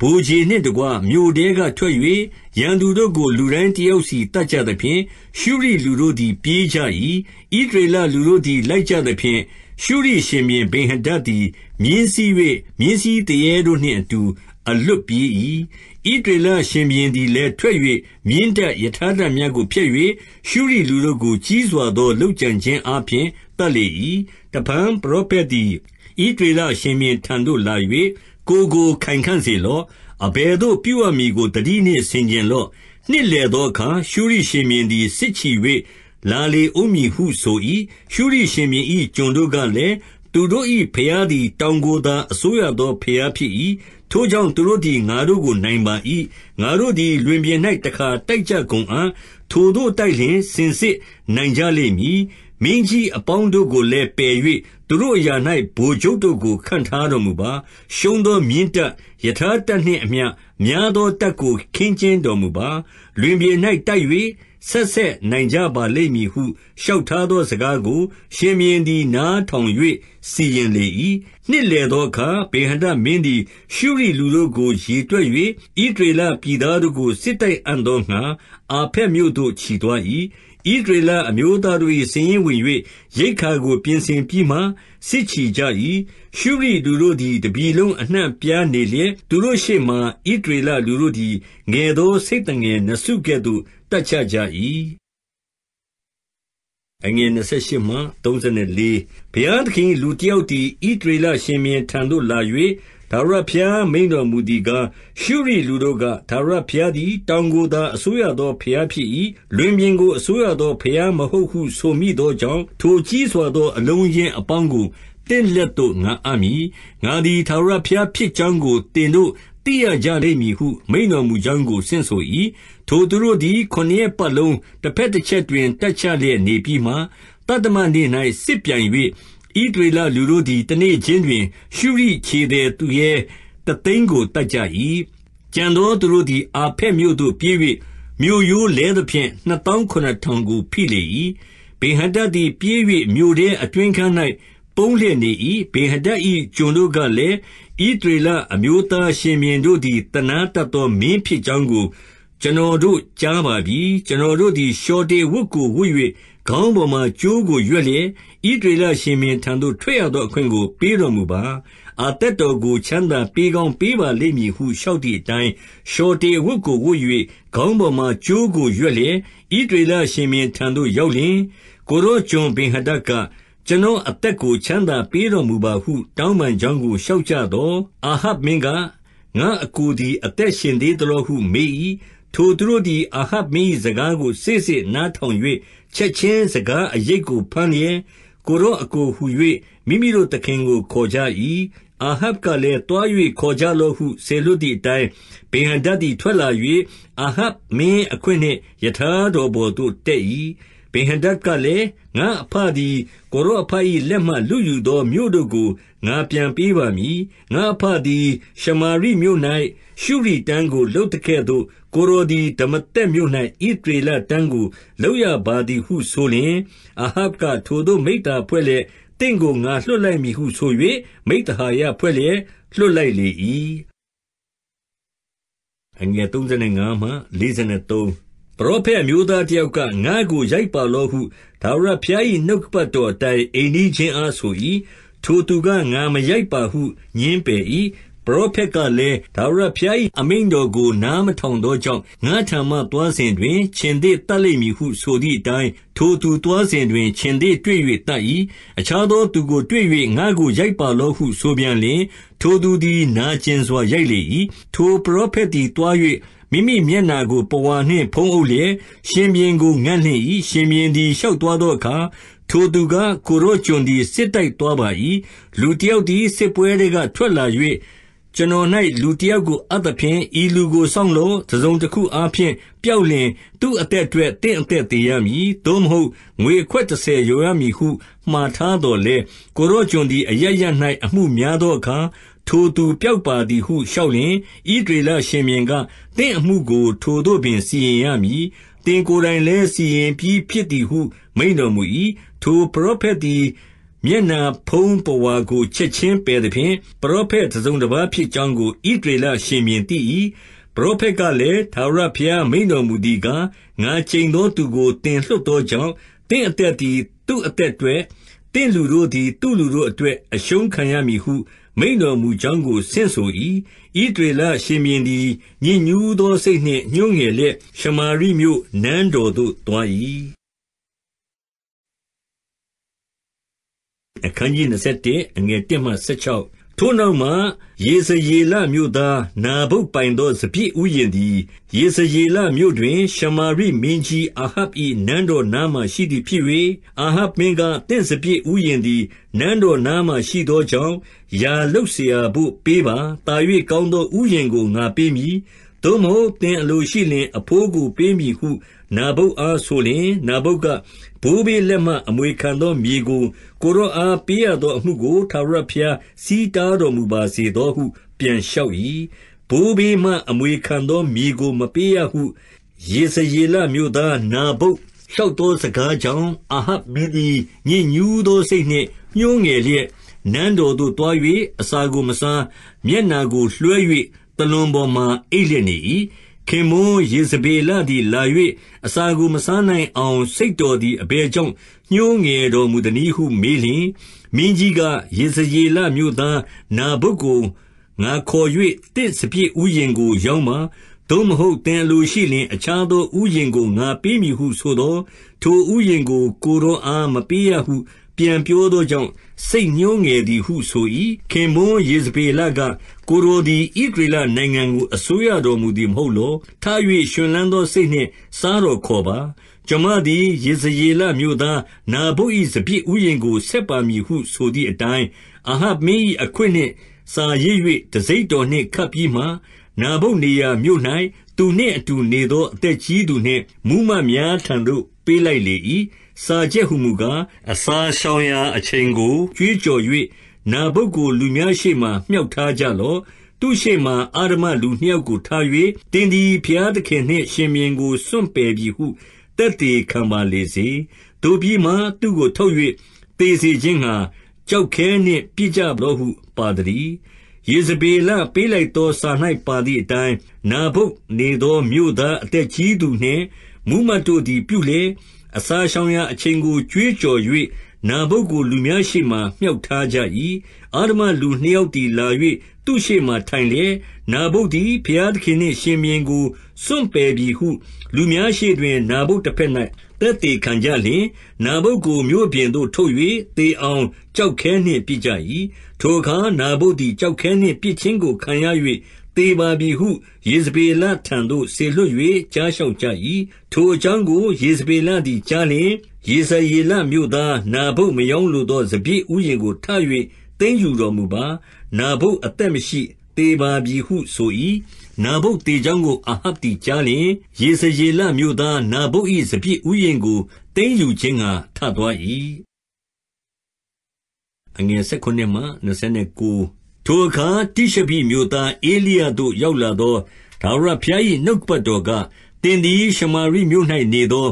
ဗိုလ်ခြေနှင့်တကွမြို့ထဲကထွက်၍ရန်သူတို့ကိုလူတိုင်းတယောက်စီသတ်ကြသဖြင့်၊ရှုရိလူတို့သည်ပြေးကြ၏။ဣသရေလလူတို့သည်လိုက်ကြသဖြင့်၊ရှုရိရှင်ဘုရင်ဗင်္ဟာဒဒ်သည် မြင်းစီး၍မြင်းစီးသူရဲတို့နှင့်အတူအလွတ်ပြေး၏။ဣသရေလရှင်ဘုရင်သည်လည်းထွက်၍မြင်းတပ်၊ရထားတပ်များကိုဖျက်၍ရှုရိလူတို့ကို ကြီးစွာသောလုပ်ကြံခြင်းအားဖြင့်သတ်လေ၏။တဖန်ပရောဖက်သည်ဣသရေလရှင်ဘုရင်ထံသို့လာ၍ကိုယ်ကိုခိုင်ခံ့စေလော့။အဘယ်သို့ပြုရမည်ကိုသတိနှင့်ဆင်ခြင်လော့။နှစ်လည်သောအခါရှုရိရှင်ဘုရင်သည်စစ်ချီ၍လာလေဦးမည်ဟုဆို၏။ရှုရိရှင်ဘုရင်၏ကျွန်တို့ကလည်း၊သူတို့၏ဘုရားသည်တောင်ကိုသာအစိုးရသောဘုရားဖြစ်၏။ထိုကြောင့်သူတို့သည်ငါတို့ကိုနိုင်ပါ၏။ငါတို့သည်လွင်ပြင်၌တခါတိုက်ကြကုန်အံ့။ထိုသို့တိုက်လျှင်စင်စစ် နိုင်ကြလိမ့်မည်မင်းကြီးအပေါင်းတို့ကိုလည်းပယ်၍သူတို့အရာ၌ဗိုလ်ချုပ်တို့ကိုခန့်ထားတော်မူပါ။ရှုံးသောမြင်းတပ်၊ရထားတပ်နှင့်အမျှများသောတပ်ကို ခင်းကျင်းတော်မူပါ။လွင်ပြင်၌တိုက်၍ဆက်ဆက်နိုင်ကြပါလိမ့်မည်ဟုလျှောက်ထားသောစကားကို ရှင်ဘုရင်သည် နားထောင်၍စီရင်လေ၏။နှစ်လည်သောအခါ၊ဗေဟဒဒ်မင်းသည် ရှုရိလူတို့ကိုရေတွက်၍ဣသရေလပြည်သားတို့ကိုစစ်တိုက်အံ့သောငှါအာဖက်မြို့သို့ချီသွား၏။ဣသရေလအမျိုးသားတို့၏စာရင်းဝင်၍ရိက္ခာကိုပြင်ဆင်ပြီးမှစစ်ချီကြ၏။ရှုရိလူတို့သည်တပြည်လုံးအနှံ့အပြားနေလျက်၊သူတို့ရှေ့မှာဣသရေလလူတို့သည်ငယ်သောဆိတ်သငယ်နှစ်စုကဲ့သို့တပ်ချကြ၏။28ဘုရားသခင်၏လူတယောက်သည်ဣသရေလရှင်ဘုရင်ထံသို့လာ၍၊ထာဝရဘုရားမိန့်တော်မူသည်ကား၊ရှုရိလူတို့က၊ထာဝရဘုရားသည် တောင်ကိုသာအစိုးရသောဘုရားဖြစ်၏။လွင်ပြင်ကိုအစိုးရသောဘုရားမဟုတ်ဟုဆိုမိသောကြောင့်၊ထိုကြီးစွာသောအလုံးအရင်းအပေါင်းကိုသင့်လက်သို့ငါအပ်မည်။ငါသည်ထာဝရဘုရားဖြစ်ကြောင်းကိုသင်တို့သိရကြလိမ့်မည်ဟုမိန့်တော်မူကြောင်းကိုဆင့်ဆို၏။ထိုသူတို့သည်ခုနစ်ရက်ပတ်လုံးတဘက်တချက်တွင်တပ်ချလျက်နေပြီးမှ၊သတ္တမနေ့၌စစ်ပြိုင်၍ဣသရေလလူတို့သည်တနေ့ခြင်းတွင် ရှုရိခြေသည်သူရဲတသိန်းကိုသတ်ကြ၏။ကျန်သောသူတို့သည်အာဖက်မြို့သို့ပြေး၍မြို့ရိုးလဲသဖြင့်နှစ်သောင်းခုနစ်ထောင်ကိုဖိလေ၏။ဗင်္ဟာဒဒ်သည် ပြေး၍မြို့ထဲအတွင်းခန်း၌ပုန်းလျက်နေ၏။ဗင်္ဟာဒဒ်၏ကျွန်တို့ကလည်း၊ဣသရေလအမျိုးသားရှင်ဘုရင်တို့သည်သနားတတ်သောမင်းဖြစ်ကြောင်းကိုကျွန်တော်တို့ကြားပါပြီ။ကျွန်တော်တို့သည်လျှော်တေအဝတ်ကိုဝတ်၍ခေါင်းပေါ်မှာကြိုးကိုရွက်လျက်ဣသရေလရှင်ဘုရင်ထံသို့ထွက်ရသောအခွင့်ကို ပေးတော်မူပါ။အသက်တော်ကို ချမ်းသာပေးကောင်းပေးပါလိမ့်မည်ဟုလျှောက်သည်အတိုင်း၊လျှော်တေအဝတ်ကိုဝတ်၍ခေါင်းပေါ်မှာကြိုးကိုရွက်လျက်၊ဣသရေလရှင်ဘုရင်ထံသို့ရောက်လျှင်၊ကိုယ်တော်ကျွန်ဗင်္ဟာဒဒ်က၊ကျွန်တော်အသက်ကိုချမ်းသာပေးတော်မူပါဟုတောင်းပန်ကြောင်းကိုလျှောက်ကြသော်၊အာဟပ်မင်းက၊ငါ့အစ်ကိုသည်အသက်ရှင်သေးသလောဟုမေး၏။ထိုသူတို့သည်အာဟပ်မင်း၏စကားကို စေ့စေ့နားထောင်၍ချက်ခြင်းစကားအရိပ်ကိုဘမ်းလျက်ကိုယ်တော်အကိုဟူ၍မိမိတို့သခင်ကိုခေါ်ကြ၏။အာဟပ်ကလည်းသွား၍ခေါ်ကြလော့ဟုစေလွှတ်သည်အတိုင်း၊ဗင်္ဟာဒဒ်သည်ထွက်လာ၍အာဟပ်မင်းအခွင့်နှင့်ရထားတော်ပေါ်သို့တက်၏။ဗင်္ဟာဒဒ်ကလည်း၊ငါ့အဘသည်ကိုယ်တော်အဘ၏လက်မှလုယူသောမြို့တို့ကိုငါပြန်ပေးပါမည်။ငါ့အဘသည်ရှမာရိမြို့၌ရှုရိတန်းကိုလုပ်သကဲ့သို့ကိုယ်တော်သည်ဒမာသက်မြို့၌ဣသရေလတန်းကိုလုပ်ရပါသည်ဟုဆိုလျှင်၊အာဟပ်က၊ထိုသို့မိဿဟာယဖွဲ့လျက်သင့်ကိုငါလွှတ်လိုက်မည်ဟု ဆို၍မိဿဟာယဖွဲ့လျက်လွှတ်လိုက်လေ၏။ပရောဖက်အမျိုးသားတယောက်က၊ငါ့ကို ရိုက်ပါလော့ဟုထာဝရဘုရား၏နှုတ်ကပတ်တော်အတိုင်းအိမ်နီးချင်းအားဆို၏။ထိုသူကငါမရိုက်ပါဟုငြင်းပယ်၏။ရောဖက်ကလည်း၊ထာဝရဘုရား၏အမိန့်တော်ကိုနားမထောင်သောကြောင့်၊ငါ့ထံမှသွားစဉ်တွင်ခြင်္သေ့သတ်လိမ့်မည်ဟုဆိုသည်အတိုင်း၊ထိုသူသွားစဉ်တွင်ခြင်္သေ့တွေ့၍သတ်၏။အခြားသောသူကိုတွေ့၍ငါ့ကိုရိုက်ပါလော့ဟုဆိုပြန်လျှင်၊ထိုသူသည် နာကျင်စွာရိုက်လေ၏။ထိုပရောဖက်သည်သွား၍မိမိမျက်နှာကိုပဝါနှင့်ဖုံးအုပ်လျက်၊ရှင်ဘုရင်ကိုငံ့လင့်၏။ရှင်ဘုရင်သည်ရှောက်သွားသောအခါ၊ထိုသူက၊ကိုယ်တော်ကျွန်သည်စစ်တိုက်သွားပါ၏။လူတယောက်သည်စစ်ပွဲထဲကထွက်လာ၍ကျွန်တော်၌လူတယောက်ကိုအပ်သဖြင့်၊ဤလူကိုစောင့်လော့။တစုံတခုအားဖြင့်ပျောက်လျှင်သူ့အသက်အတွက်သင့်အသက်သေရမည်။သို့မဟုတ်ငွေအခွက်တဆယ်လျော်ရမည်ဟုမှာထားသော်လည်း၊ကိုယ်တော်ကျွန်သည်အရပ်ရပ်၌အမှုများသောအခါ၊ထိုသူပျောက်ပါသည်ဟုလျှောက်လျှင်၊ဣသရေလရှင်ဘုရင်က၊သင့်အမှုကိုထိုသို့ပင်စီရင်ရမည်။သင်ကိုယ်တိုင်လည်းစီရင်ပြီးဖြစ်သည်ဟု မိန့်တော်မူ၏။ထိုပရောဖက်သည်မျက်နှာဖုံးပုဝါကိုချက်ခြင်းပယ်သဖြင့်၊ပရောဖက်တစုံတပါးဖြစ်ကြောင်းကိုဣသရေလရှင်ဘုရင်သိ၏။ပရောဖက်ကလည်း၊ထာဝရဘုရားမိန့်တော်မူသည်ကား၊ငါကျိန်သောသူကိုသင်လွှတ်သောကြောင့်၊သင့်အသက်သည်သူ့အသက်အတွက်၊သင့်လူတို့သည်သူ့လူတို့အတွက်အရှုံးခံရမည်ဟုမိန့်တော်မူကြောင်းကိုဆင့်ဆို၏။ဣသရေလရှင်ဘုရင်သည်ညစ်ညူးသောစိတ်နှင့်ညှိုးငယ်လျက်ရှမာရိမြို့နန်းတော်သို့သွား၏။အခန်းကြီး21အငယ်1မှ16ထိုနောက်မှယေဇရေလမြို့သားနာဗုတ်ပိုင်သောစပျစ်ဥယျာဉ်သည်ယေဇရေလမြို့တွင် ရှမာရိမင်းကြီးအာဟပ်၏နန်းတော်နားမှာရှိသည်ဖြစ်၍၊အာဟပ်မင်းက၊သင့်စပျစ်ဥယျာဉ်သည်နန်းတော်နားမှာရှိသောကြောင့်၊ယာလုပ်စရာဘို့ပေးပါ။သာ၍ကောင်းသောဥယျာဉ်ကိုငါပေးမည်။သို့မဟုတ်သင်အလိုရှိလျှင်အဘိုးကိုပေးမည်ဟုနာဗုတ်အားဆိုလျှင်၊နာဗုတ်က၊ဘိုးဘေးလက်မှအမွေခံသောမြေကိုကိုယ်တော်အားပေးရသောအမှုကိုထာဝရဘုရားဆီးတားတော်မူပါစေသောဟုပြန်လျှောက်၏။ဘိုးဘေးမှအမွေခံသောမြေကိုမပေးရဟုယေဇရေလမြို့သားနာဗုတ်လျှောက်သောစကားကြောင့်၊အာဟပ်မင်းသည်ညစ်ညူးသောစိတ်နှင့်ညှိုးငယ်လျက်၊နန်းတော်သို့သွား၍အစာကိုမစား၊မျက်နှာကိုလွှဲ၍သာလွန်ပေါ်မှာအိပ်လျက်နေ၏။ခင်ပွန်းယေဇဗေလသည် လာ၍အစာကိုမစားနိုင်အောင် စိတ်တော်သည်အဘယ်ကြောင့်ညှိုးငယ်တော်မူသနည်းဟုမေးလျှင်၊မင်းကြီးက၊ယေဇရေလမြို့သားနာဗုတ်ကိုငါခေါ်၍သင့်စပျစ်ဥယျာဉ်ကို ရောင်းပါ။သို့မဟုတ်သင်အလိုရှိလျှင် အခြားသောဥယျာဉ်ကိုငါပေးမည်ဟုဆိုသော်၊ထိုဥယျာဉ်ကို ကိုယ်တော်အားမပေးရဟု ပြန်ပြောသောကြောင့်စိတ်ညှိုးငယ်သည်ဟုဆို၏။ခင်ပွန်းယေဇဗေလက၊ကိုယ်တော်သည်ဣသရေလနိုင်ငံကိုအစိုးရတော်မူသည်မဟုတ်လော။ထ၍ရွှင်လန်းသောစိတ်နှင့်စားတော်ခေါ်ပါ။ကျွန်မသည်ယေဇရေလမြို့သားနာဗုတ်၏စပျစ်ဥယျာဉ်ကိုဆက်ပါမည်ဟုဆိုသည်အတိုင်း၊အာဟပ်မင်း၏အခွင့်နှင့် စာရေး၍တံဆိပ်တော်နှင့်ခတ်ပြီးမှ၊နာဗုတ်နေရာမြို့၌သူနှင့်အတူနေသောအသက်ကြီးသူနှင့်မှူးမတ်များထံသို့ပေးလိုက်လေ၏စာချက်ဟူမူကား၊အစာရှောင်ရာအချိန်ကိုကြွေးကြော်၍နာဗုတ်ကိုလူများရှေ့မှာမြှောက်ထားကြလော့။သူ့ရှေ့မှာအဓမ္မလူနှစ်ယောက်ကိုထား၍၊သင်သည်ဘုရားသခင်နှင့် ရှင်ဘုရင်ကိုစွန့်ပယ်ပြီဟုသက်သေခံပါလေစေ။သို့ပြီးမှသူ့ကိုထုတ်၍သေစေခြင်းငှါကျောက်ခဲနှင့်ပစ်ကြလော့ဟု ပါသတည်း။ယေဇဗေလပေးလိုက်သောစာ၌ပါသည်အတိုင်း၊နာဗုတ်နေသောမြို့သားအသက်ကြီးသူနှင့်မှူးမတ်တို့သည်ပြုလျက်အစာရှောင်ရာအချိန်ကိုကြွေးကြော်၍နာဗုတ်ကိုလူများရှေ့မှာမြှောက်ထားကြ၏။အဓမ္မလူနှစ်ယောက်သည်လာ၍သူ့ရှေ့မှာထိုင်လျက်၊နာဗုတ်သည်ဘုရားသခင်နှင့်ရှင်ဘုရင်ကိုစွန့်ပယ်ပြီဟုလူများရှေ့တွင်နာဗုတ်တဘက်၌သက်သေခံကြလျှင်၊နာဗုတ်ကိုမြို့ပြင်သို့ထုတ်၍သေအောင်ကျောက်ခဲနှင့်ပစ်ကြ၏။ထိုအခါနာဗုတ်သည်ကျောက်ခဲနှင့်ပစ်ခြင်းကိုခံရ၍သေပါပြီဟုယေဇဗေလထံသို့စေလွှတ်၍ကြားလျှောက်ကြ၏။ထိုအကြောင်းကိုယေဇဗေလသည်ကြားလျှင်၊ယေဇရေလမြို့သားနာဗုတ်မရောင်းလိုသော စပျစ်ဥယျာဉ်ကိုထ၍သိမ်းယူတော်မူပါ။နာဗုတ်အသက်မရှိ၊သေပါပြီဟု ဆို၏။နာဗုတ်သေကြောင်းကို အာဟပ်သည်ကြားလျှင်၊ယေဇရေလမြို့သားနာဗုတ်၏စပျစ်ဥယျာဉ်ကိုသိမ်းယူခြင်းငှါထသွား၏။ထိုအခါတိရှဘိမြို့သားဧလိယသို့ရောက်လာသောထာဝရဘုရား၏နှုတ်ကပတ်တော်က၊သင်သည်ရှမာရိမြို့၌နေသောဣ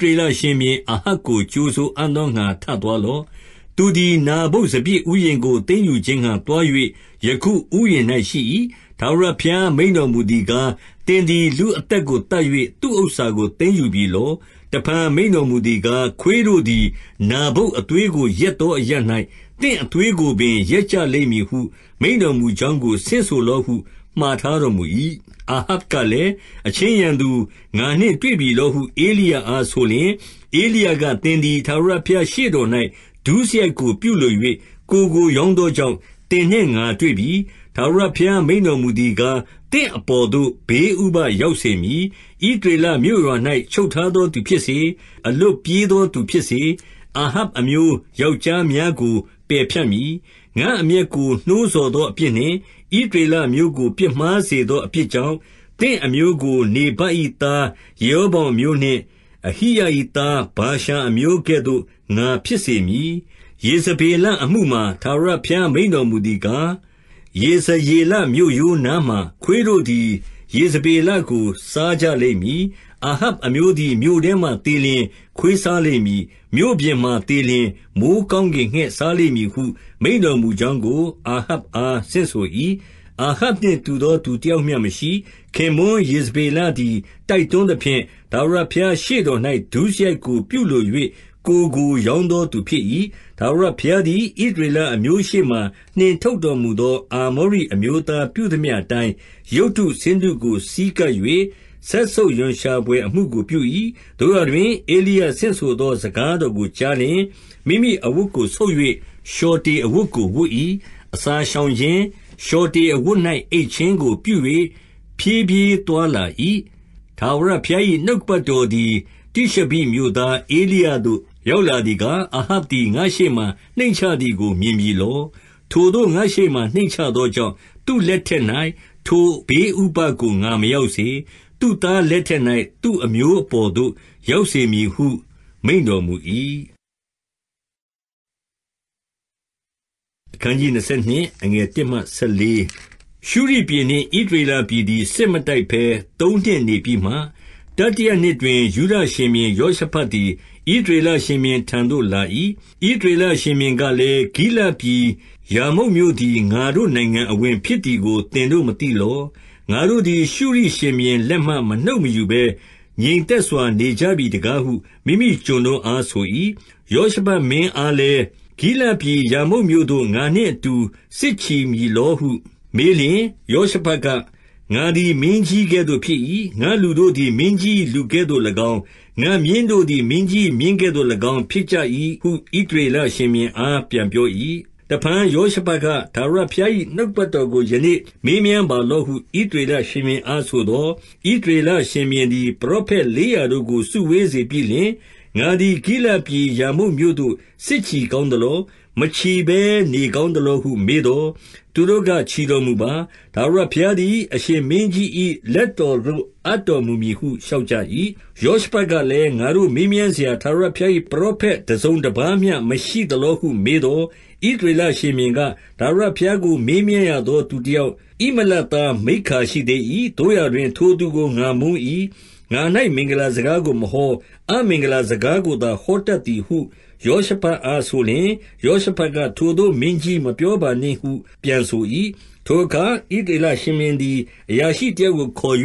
သရေလရှင်ဘုရင်အာဟပ်ကိုကြိုဆိုအံ့သောငှါထသွားလော့။သူသည်နာဗုတ်စပျစ်ဥယျာဉ်ကိုသိမ်းယူခြင်းငှါသွား၍ယခုဥယျာဉ်၌ရှိ၏။ထာဝရဘုရားမိန့်တော်မူသည်ကား၊သင်သည်လူအသက်ကိုသတ်၍သူ့ဥစ္စာကိုသိမ်းယူပြီလော။တဖန်မိန့်တော်မူသည်ကား၊ခွေးတို့သည် နာဗုတ်အသွေးကိုလျက်သောအရပ်၌သင့်အသွေးကိုပင်ရက်ကြလိမ့်မည်ဟုမိန့်တော်မူကြောင်းကိုဆင့်ဆိုလော့ဟုမှာထားတော်မူ၏။အာဟပ်ကလည်း၊အချင်းရန်သူ၊ငါနှင့်တွေ့ပြီလောဟုဧလိယအားဆိုလျှင်၊ဧလိယကသင်သည်ထာဝရဘုရားရှေ့တော်၌ဒုစရိုက်ကိုပြုလို၍ကိုယ်ကိုရောင်းသောကြောင့်၊သင်နှင့်ငါတွေ့ပြီ။ထာဝရဘုရားမိန့်တော်မူသည်ကား၊သင့်အပေါ်သို့ဘေးဥပဒ်ရောက်စေမည်။ဣသရေလမြို့ရွာ၌ချုပ်ထားသောသူဖြစ်စေ၊အလွတ်ပြေးသောသူဖြစ်စေ၊အာဟပ်အမျိုးယောက်ျားများကိုပယ်ဖြတ်မည်။ငါ့အမျက်ကိုနှိုးဆော်သောအပြစ်နှင့်ဣသရေလအမျိုးကိုပြစ်မှားစေသောအပြစ်ကြောင့်၊သင့်အမျိုးကိုနေဗတ်၏သားယေရောဗောင်အမျိုးနှင့်အဟိယ၏သားဗာရှာအမျိုးကဲ့သို့ငါဖြစ်စေမည်။ယေဇဗေလအမှုမှာထာဝရဘုရားမိန့်တော်မူသည်ကား၊ယေဇရေလမြို့ရိုးနားမှာခွေးတို့သည်ယေဇဗေလကိုစားကြလိမ့်မည်။အာဟပ်အမျိုးသည်မြို့ထဲမှာသေလျှင်ခွေးစားလိမ့်မည်။မြို့ပြင်မှာသေလျှင်မိုဃ်းကောင်းကင်ငှက်စားလိမ့်မည်ဟုမိန့်တော်မူကြောင်းကိုအာဟပ်အားဆင့်ဆို၏။အာဟပ်နှင့်တူသောသူတယောက်မျှမရှိ။ခင်ပွန်းယေဇဗေလသည်တိုက်တွန်းသဖြင့်၊ထာဝရဘုရားရှေ့တော်၌ဒုစရိုက်ကို ပြုလို၍ကိုယ်ကိုရောင်းသောသူဖြစ်၏။ထာဝရဘုရားသည်ဣသရေလအမျိုးရှေ့မှာနှင်ထုတ်တော်မူသော အာမောရိအမျိုးသားပြုသမျှအတိုင်း၊ရုပ်တုဆင်းတုကိုဆည်းကပ်၍စက်ဆုပ်ရွံရှာဘွယ်အမှုကိုပြု၏။သို့ရာတွင်ဧလိယဆင့်ဆိုသောစကားတော်ကိုကြားလျှင်၊မိမိအဝတ်ကိုဆုတ်၍လျှော်တေအဝတ်ကိုဝတ်၏။အစာရှောင်ခြင်း၊လျှော်တေအဝတ်၌အိပ်ခြင်းကိုပြု၍ဖြည်းဖြည်းသွားလာ၏။ထာဝရဘုရား၏နှုတ်ကပတ်တော်သည် တိရှဘိမြို့သားဧလိယသို့ရောက်လာသည်ကား၊အာဟပ်သည်ငါ့ရှေ့မှာနှိမ့်ချသည်ကို မြင်ပြီလော။ထိုသို့ငါ့ရှေ့မှာနှိမ့်ချသောကြောင့်၊သူ့လက်ထက်၌ထိုဘေးဥပဒ်ကိုငါမရောက်စေသူ့သားလက်ထက်၌သူ့အမျိုးအပေါ်သို့ရောက်စေမည်ဟု မိန့်တော်မူ၏။22ရှုရိပြည်နှင့်ဣသရေလပြည်သည်စစ်မတိုက်ဘဲသုံးနှစ်နေပြီးမှ၊တတိယနှစ်တွင်ယုဒရှင်ဘုရင်ယောရှဖတ်သည်ဣသရေလရှင်ဘုရင်ထံသို့လာ၏။23ဣသရေလရှင်ဘုရင်ကလည်း၊ဂိလဒ်ပြည်ရာမုတ်မြို့သည်ငါတို့နိုင်ငံအဝင် ဖြစ်သည်ကိုသင်တို့မသိလော။ငါတို့သည်ရှုရိရှင်ဘုရင်လက်မှမနှုတ်မယူဘဲငြိမ်သက်စွာနေကြပြီတကားဟုမိမိကျွန်တို့အားဆို၏။ယောရှဖတ်မင်းအားလည်း၊ဂိလဒ်ပြည်ရာမုတ်မြို့သို့ငါနှင့်အတူစစ်ချီမည်လောဟု မေးလျှင်၊ယောရှဖတ်က၊ငါသည်မင်းကြီးကဲ့သို့ဖြစ်၏။ငါ့လူတို့သည်မင်းကြီးလူကဲ့သို့၎င်း၊ငါ့မြင်းတို့သည်မင်းကြီးမြင်းကဲ့သို့၎င်းဖြစ်ကြ၏ဟုဣသရေလရှင်ဘုရင်အားပြန်ပြော၏။တဖန်ယောရှဖတ်က၊ထာဝရဘုရား၏နှုတ်ကပတ်တော်ကိုယနေ့မေးမြန်းပါလော့ဟုဣသရေလရှင်ဘုရင်အားဆိုသော်၊ဣသရေလရှင်ဘုရင်သည်ပရောဖက်လေးရာတို့ကို စုဝေးစေပြီးလျှင်၊ငါသည်ဂိလဒ်ပြည်ရာမုတ်မြို့သို့စစ်ချီကောင်းသလော။မချီဘဲနေကောင်းသလောဟုမေးသော်၊သူတို့ကချီတော်မူပါ။ထာဝရဘုရားသည်အရှင်မင်းကြီး၏လက်တော်သို့အပ်တော်မူမည်ဟုလျှောက်ကြ၏။ယောရှဖတ်ကလည်း၊ငါတို့မေးမြန်းစရာထာဝရဘုရား၏ပရောဖက်တစုံတပါးမျှမရှိသလောဟုမေးသော်ဣသရေလရှင်ဘုရင်က၊ထာဝရဘုရားကိုမေးမြန်းရသောသူတယောက်ဣမလသားမိက္ခာရှိသေး၏။သို့ရာတွင်ထိုသူကိုငါမုန်း၏။ငါ၌မင်္ဂလာစကားကိုမဟော၊အမင်္ဂလာစကားကိုသာဟောတတ်သည်ဟုယောရှဖတ်အားဆိုလျှင်၊ယောရှဖတ်က၊ထိုသို့မင်းကြီးမပြောပါနှင့်ဟု ပြန်ဆို၏။ထိုအခါဣသရေလရှင်ဘုရင်သည်အရာရှိတယောက်ကိုခေါ်၍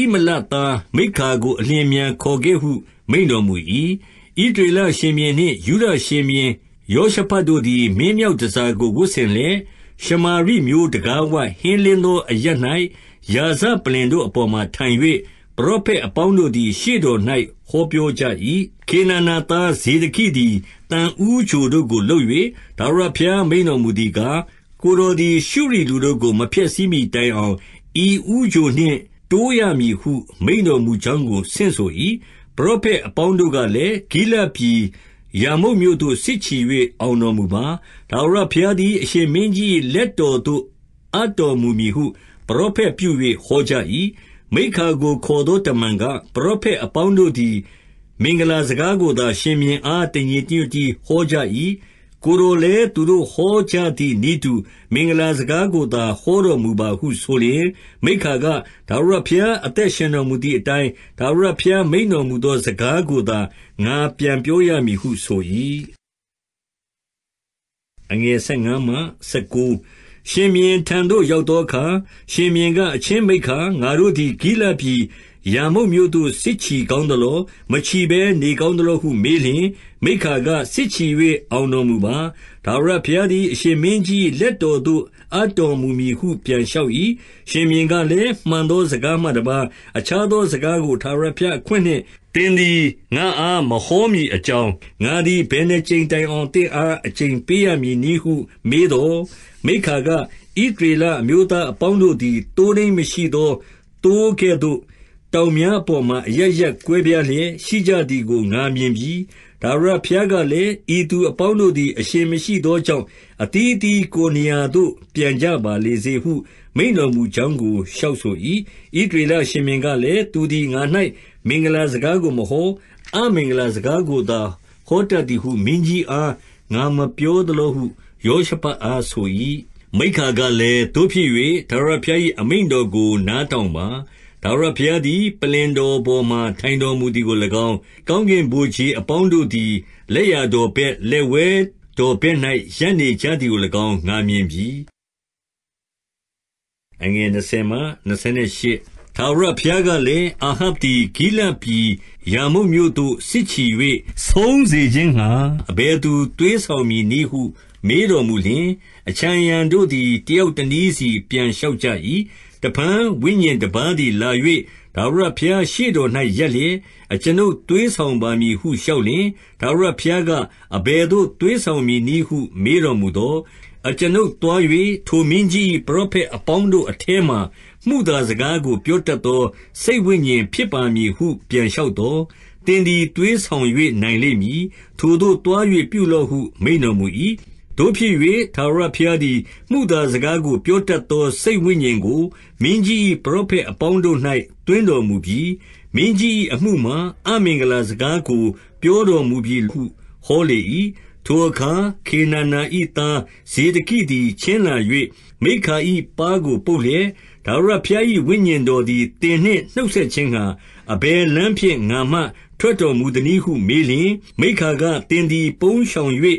၊ဣမလသားမိက္ခာကိုအလျင်အမြန်ခေါ်ခဲ့ဟုမိန့်တော်မူ၏။ဣသရေလရှင်ဘုရင်နှင့်ယုဒရှင်ဘုရင်ယောရှဖတ်တို့သည်မင်းမြောက်တန်ဆာကိုဝတ်ဆင်လျက်၊ရှမာရိမြို့တံခါးဝဟင်းလင်းသောအရပ်၌ရာဇပလ္လင်တို့အပေါ်မှာထိုင်၍၊ပရောဖက်အပေါင်းတို့သည် ရှေ့တော်၌ဟောပြောကြ၏။ခေနာနာသားဇေဒကိသည်သံဦးချိုတို့ကိုလုပ်၍ထာဝရဘုရားမိန့်တော်မူသည်ကား၊ကိုယ်တော်သည်ရှုရိလူတို့ကိုမဖျက်ဆီးမှီတိုင်အောင်ဤဦးချိုနှင့်တိုးရမည်ဟုမိန့်တော်မူကြောင်းကိုဆင့်ဆို၏။ပရောဖက်အပေါင်းတို့ကလည်း၊ဂိလဒ်ပြည်ရာမုတ်မြို့သို့စစ်ချီ၍အောင်တော်မူပါ။ထာဝရဘုရားသည်အရှင်မင်းကြီး၏လက်တော်သို့အပ်တော်မူမည်ဟုပရောဖက်ပြု၍ဟောကြ၏။မိက္ခာကို ခေါ်သောတမန်က၊ပရောဖက်အပေါင်းတို့သည် မင်္ဂလာစကားကိုသာ ရှင်ဘုရင်အားတညီတညွတ်တည်းဟောကြ၏။ကိုယ်တော်လည်းသူတို့ဟောကြသည်နည်းတူမင်္ဂလာစကားကိုသာဟောတော်မူပါဟုဆိုလျှင်၊မိက္ခာက၊ထာဝရဘုရားအသက်ရှင်တော်မူသည်အတိုင်း၊ထာဝရဘုရားမိန့်တော်မူသောစကားကိုသာငါပြန်ပြောရမည်ဟုဆို၏။ရှင်ဘုရင်ထံသို့ရောက်သောအခါ၊ရှင်ဘုရင်က၊အချင်းမိက္ခာ၊ငါတို့သည်ဂိလဒ်ပြည်ရာမုတ်မြို့သို့စစ်ချီကောင်းသလော။မချီဘဲနေကောင်းသလောဟုမေးလျှင်မိခါကစစ်ချီ၍အောင်တော်မူပါ။ထာဝရဘုရားသည်အရှင်မင်းကြီးလက်တော်သို့အပ်တော်မူမည်ဟုပြန်လျှောက်၏။ရှင်ဘုရင်ကလည်း၊မှန်သောစကားမှတပါးအခြားသောစကားကိုထာဝရဘုရားအခွင့်နှင့်သင်သည်ငါ့အားမဟောမည်အကြောင်း၊ငါသည်ဘယ်နှစ်ကြိမ်တိုင်အောင်သင့်အားအကျိန်ပေးရမည်နည်းဟု မေးသော်၊မိခါက၊ဣသရေလအမျိုးသားအပေါင်းတို့သည်သိုးထိန်းမရှိသောသိုးကဲ့သို့တောင်များပေါ်မှာအရပ်ရပ်ကွဲပြားလျက်ရှိကြသည်ကိုငါမြင်ပြီ။။ထာဝရဘုရားကလည်း၊ဤသူအပေါင်းတို့သည်အရှင်မရှိသောကြောင့်၊အသီးအသီးကိုယ်နေရာသို့ ပြန်ကြပါလေစေဟု မိန့်တော်မူကြောင်းကိုလျှောက်ဆို၏။ဣသရေလရှင်ဘုရင်ကလည်း၊သူသည်ငါ၌မင်္ဂလာစကားကိုမဟော၊အမင်္ဂလာစကားကိုသာဟောတတ်သည်ဟုမင်းကြီးအားငါမပြောသလောဟုယောရှဖတ်အားဆို၏။မိက္ခာကလည်း၊သို့ဖြစ်၍ထာဝရဘုရား၏အမိန့်တော်ကိုနားထောင်ပါထာဝရဘုရားသည်ပလ္လင်တော်ပေါ်မှာထိုင်တော်မူသည်ကို၎င်း၊ကောင်းကင်ဗိုလ်ခြေအပေါင်းတို့သည်လက်ျာတော်ဘက်၊လက်ဝဲတော်ဘက်၌ရပ်နေကြသည်ကို၎င်းငါမြင်ပြီ။20ထာဝရဘုရားကလည်း၊အာဟပ်သည်ဂိလဒ်ပြည်ရာမုတ်မြို့သို့စစ်ချီ၍ဆုံးစေခြင်းငှါအဘယ်သူသွေးဆောင်မည်နည်းဟု မေးတော်မူလျှင်၊အခြံအရံတို့သည်တယောက်တနည်းစီပြန်လျှောက်ကြ၏။တဖန်ဝိညာဉ်တပါးသည်လာ၍ထာဝရဘုရားရှေ့တော်၌ရပ်လျက်၊အကျွန်ုပ်သွေးဆောင်ပါမည်ဟုလျှောက်လျှင်၊ထာဝရဘုရားက၊အဘယ်သို့သွေးဆောင်မည်နည်းဟုမေးတော်မူသော်၊အကျွန်ုပ်သွား၍ထိုမင်းကြီး၏ပရောဖက်အပေါင်းတို့အထဲမှာမုသာစကားကို ပြောတတ်သောစိတ်ဝိညာဉ်ဖြစ်ပါမည်ဟုပြန်လျှောက်သော်၊သင်သည်သွေးဆောင်၍နိုင်လိမ့်မည်။ထိုသို့သွား၍ပြုလော့ဟုမိန့်တော်မူ၏။သို့ဖြစ်၍ထာဝရဘုရားသည်မုသာစကားကိုပြောတတ်သောစိတ်ဝိညာဉ်ကိုမင်းကြီး၏ပရောဖက်အပေါင်းတို့၌သွင်းတော်မူပြီ။မင်းကြီး၏အမှုမှာအမင်္ဂလာစကားကိုပြောတော်မူပြီဟုဟောလေ၏။ထိုအခါခေနာနာ၏သားဇေဒကိသည်ချဉ်းလာ၍မိက္ခာ၏ပါးကိုပုတ်လျက်၊ထာဝရဘုရား၏ဝိညာဉ်တော်သည်သင်နှင့်နှုတ်ဆက်ခြင်းငှါအဘယ်လမ်းဖြင့်ငါမှထွက်တော်မူသနည်းဟုမေးလျှင်၊မိက္ခာက၊သင်သည်ပုန်းရှောင်၍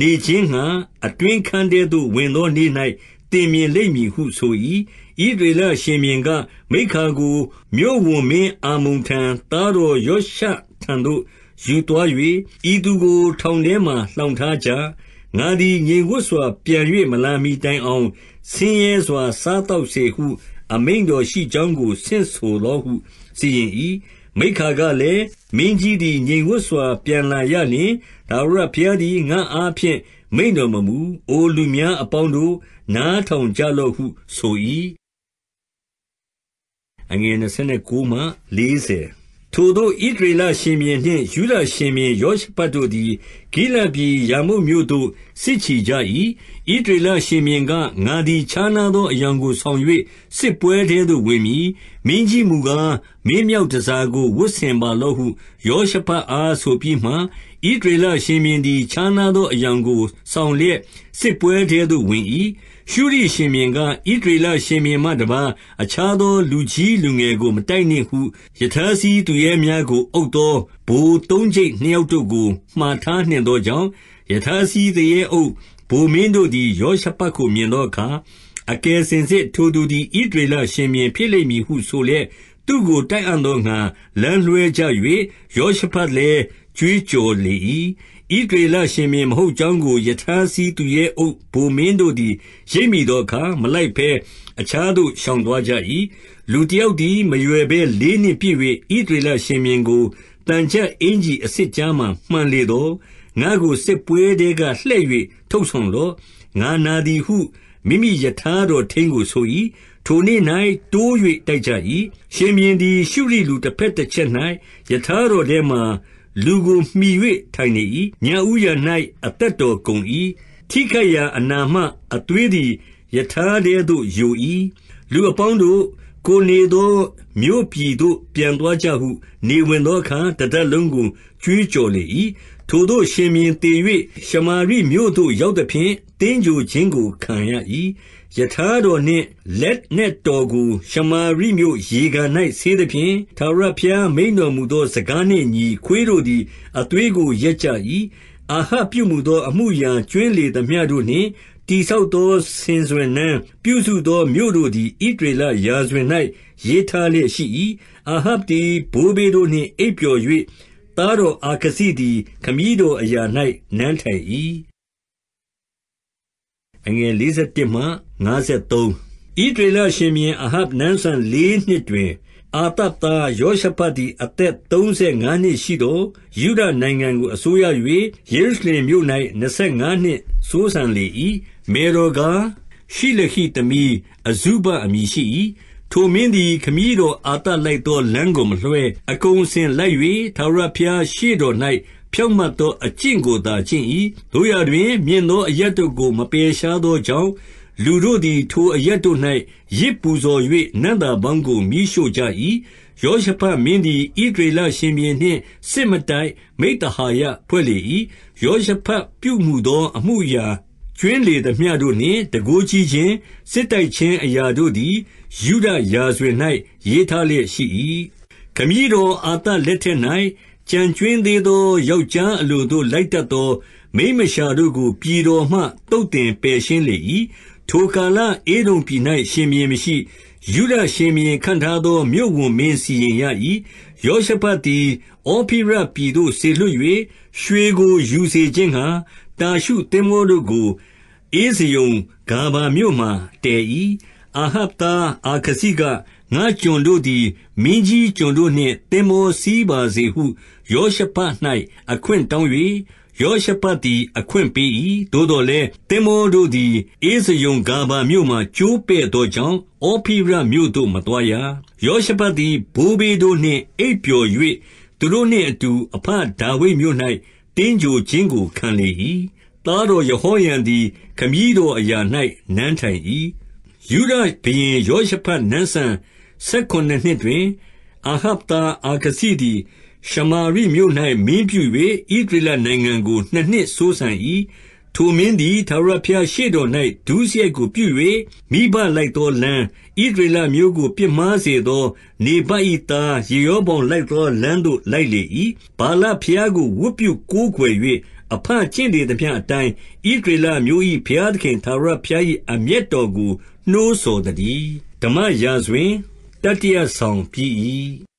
နေခြင်းငှါအတွင်းခန်းထဲသို့ဝင်သောနေ့၌သင်မြင်လိမ့်မည်ဟုဆို၏။ဣသရေလရှင်ဘုရင်က၊မိက္ခာကိုမြို့ဝန်မင်းအာမုန်ထံ၊သားတော်ယောရှထံသို့ယူသွား၍၊ဤသူကို ထောင်ထဲမှာလှောင်ထားကြ။ငါသည်ငြိမ်ဝပ်စွာ ပြန်၍မလာမှီတိုင်အောင်ဆင်းရဲစွာ စားသောက်စေဟု အမိန့်တော်ရှိကြောင်းကိုဆင့်ဆိုလော့ဟုစီရင်၏။မိက္ခာကလည်း၊မင်းကြီးသည်ငြိမ်ဝပ်စွာ ပြန်လာရလျှင်၊ထာဝရဘုရားသည်ငါ့အားဖြင့်မိန့်တော်မမူ။အိုလူများအပေါင်းတို့၊နားထောင်ကြလော့ဟုဆို၏။29ထိုသို့ဣသရေလရှင်ဘုရင်နှင့်ယုဒရှင်ဘုရင်ယောရှဖတ်တို့သည်ဂိလဒ်ပြည်ရာမုတ်မြို့သို့စစ်ချီကြ၏။ဣသရေလရှင်ဘုရင်က၊ငါသည်ခြားနားသောအယောင်ကိုဆောင်၍စစ်ပွဲထဲသို့ဝင်မည်။မင်းကြီးမူကား၊မင်းမြောက်တန်ဆာကိုဝတ်ဆင်ပါလော့ဟုယောရှဖတ်အားဆိုပြီးမှ၊ဣသရေလရှင်ဘုရင်သည်ခြားနားသောအယောင်ကိုဆောင်လျက်စစ်ပွဲထဲသို့ဝင်၏။ရှုရိရှင်ဘုရင်က၊ဣသရေလရှင်ဘုရင်မှတပါးအခြားသောလူကြီးလူငယ်ကိုမတိုက်နှင့်ဟု၊ရထားစီးသူရဲများကိုအုပ်သောဗိုလ်သုံးကျိပ်နှစ်ယောက်တို့ကိုမှာထားနှင့်သောကြောင့်၊ရထားစီးသူရဲအုပ်ဗိုလ်မင်းတို့သည်ယောရှဖတ်ကိုမြင်သောအခါ၊အကယ်စင်စစ်ထိုသူသည်ဣသရေလရှင်ဘုရင်ဖြစ်လိမ့်မည်ဟုဆိုလျက်၊သူ့ကိုတိုက်အံ့သောငှါလမ်းလွှဲကြ၍၊ယောရှဖတ်လည်းကြွေးကြော်လေ၏။ဣသရေလရှင်ဘုရင်မဟုတ်ကြောင်းကိုရထားစီးသူရဲအုပ်ဗိုလ်မင်းတို့သည်ရိပ်မိသောအခါမလိုက်ဘဲအခြားသို့ရှောင်သွားကြ၏။လူတယောက်သည်မရွယ်ဘဲလေးနှင့်ပစ်၍ဣသရေလရှင်ဘုရင်ကိုသံချပ်အင်္ကျီအဆစ်ကြားမှာမှန်လေသော်၊ငါ့ကိုစစ်ပွဲထဲကလှည့်၍ထုတ်ဆောင်လော့။ငါနာသည်ဟုမိမိရထားတော်ထိန်းကိုဆို၏။ထိုနေ့၌တိုး၍တိုက်ကြ၏။ရှင်ဘုရင်သည်ရှုရိလူတဘက်တချက်၌ရထားတော်ထဲမှာလူကိုမှီ၍ထိုင်နေ၏။ညဦးယံ၌အသက်တော်ကုန်၏။ထိခိုက်ရာအနာမှအသွေးသည်ရထားထဲသို့ယို၏။လူအပေါင်းတို့၊ကိုယ်နေသောမြို့ပြည်သို့ပြန်သွားကြဟုနေဝင်သောအခါတတပ်လုံးကိုကြွေးကြော်လေ၏။ထိုသို့ရှင်ဘုရင်သေ၍ရှမာရိမြို့သို့ရောက်သဖြင့်သင်္ဂြိုဟ်ခြင်းကိုခံရ၏။ရထားတော်နှင့်လက်နက်တော်ကိုရှမာရိမြို့ရေကန်၌ဆေးသဖြင့်၊ထာဝရဘုရားမိန့်တော်မူသောစကားနှင့်အညီခွေးတို့သည်အသွေးကိုလျက်ကြ၏။အာဟပ်ပြုမူသောအမှုအရာကြွင်းလေသမျှတို့နှင့်တည်ဆောက်သောဆင်စွယ်နန်း၊ပြုစုသောမြို့တို့သည်ဣသရေလရာဇဝင်၌ရေးထားလျက်ရှိ၏။အာဟပ်သည်ဘိုးဘေးတို့နှင့်အိပ်ပျော်၍၊သားတော်အာခဇိသည်ခမည်းတော်အရာ၌နန်းထိုင်၏။အငယ်၄၁မှ53ဣသရေလရှင်ဘုရင်အာဟပ်နန်းစံလေးနှစ်တွင်၊အာသပ်သားယောရှဖတ်သည်အသက်သုံးဆယ်ငါးနှစ်ရှိသော်၊ယုဒနိုင်ငံကိုအစိုးရ၍ယေရုရှလင်မြို့၌နှစ်ဆယ်ငါးနှစ်စိုးစံလေ၏။မယ်တော်ကား၊ရှိလဟိသမီးအဇုဘအမည်ရှိ၏။ထိုမင်းသည်ခမည်းတော်အာသပ်လိုက်သောလမ်းကိုမလွှဲ၊အကုန်အစင်လိုက်၍ထာဝရဘုရားရှေ့တော်၌ဖြောင့်မတ်သောအကျင့်ကိုသာကျင့်၏။သို့ရာတွင် မြင့်သောအရပ်တို့ကိုမပယ်ရှားသောကြောင့်၊လူတို့သည် ထိုအရပ်တို့၌ယဇ်ပူဇော်၍နံ့သာပေါင်းကိုမီးရှို့ကြ၏။ယောရှဖတ်မင်းသည်ဣသရေလရှင်ဘုရင်နှင့်စစ်မတိုက်မိဿဟာယဖွဲ့လေ၏။ယောရှဖတ်ပြုမူသောအမှုအရာကြွင်းလေသမျှတို့နှင့်တန်ခိုးကြီးခြင်း၊စစ်တိုက်ခြင်းအရာတို့သည်ယုဒရာဇဝင်၌ရေးထားလျက်ရှိ၏။ခမည်းတော်အာသလက်ထက်၌ကျန်ကြွင်းသေးသောယောက်ျားအလိုသို့လိုက်တတ်သောမိန်းမလျှာတို့ကိုပြည်တော်မှသုတ်သင်ပယ်ရှင်းလေ၏။ထိုကာလဧဒုံပြည်၌ရှင်ဘုရင်မရှိ။ယုဒရှင်ဘုရင်ခန့်ထားသောမြို့ဝန်မင်းစီရင်ရ၏။ယောရှဖတ်သည်ဩဖိရပြည်သို့စေလွှတ်၍ရွှေကိုယူစေခြင်းငှါတာရှုသင်္ဘောတို့ကိုဧဇယုန်ဂါဗမြို့မှာတည်၏။အာဟပ်သားအာခဇိက၊ငါ့ကျွန်တို့သည်မင်းကြီးကျွန်တို့နှင့်သင်္ဘောစီးပါစေဟုယောရှဖတ်၌အခွင့်တောင်း၍ယောရှဖတ်သည် အခွင့်ပေး၏။သို့သော်လည်း၊သင်္ဘောတို့သည်ဧဇယုန်ဂါဗာမြို့မှာကျိုးပဲ့သောကြောင့်၊ဩဖိရမြို့သို့မသွားရ။ယောရှဖတ်သည်ဘိုးဘေးတို့နှင့်အိပ်ပျော်၍သူတို့နှင့်အတူအဘဒါဝိဒ်မြို့၌သင်္ဂြိုဟ်ခြင်းကိုခံလေ၏။သားတော်ယဟောရံသည်ခမည်းတော်အရာ၌နန်းထိုင်၏။ယုဒရှင်ဘုရင်ယောရှဖတ်နန်းစံဆယ်ခုနစ်နှစ်တွင်၊အာဟပ်သားအာခဇိသည်ရှမာရိမြို့၌မင်းပြု၍ဣသရေလနိုင်ငံကို နှစ်နှစ်စိုးစံ၏။ထိုမင်းသည်ထာဝရဘုရားရှေ့တော်၌ဒုစရိုက်ကိုပြု၍၊မိဘလိုက်သောလမ်း၊ဣသရေလအမျိုးကိုပြစ်မှားစေသော နေဗတ်၏သားယေရောဗောင်လိုက်သောလမ်းသို့လိုက်လေ၏။ဗာလဘုရားကိုဝတ်ပြုကိုးကွယ်၍၊အဘကျင့်လေသမျှအတိုင်းဣသရေလအမျိုး၏ဘုရားသခင်ထာဝရဘုရား၏အမျက်တော်ကိုနှိုးဆော်သတည်း။ဓမ္မရာဇဝင်တတိယဆောင်ပြီး၏။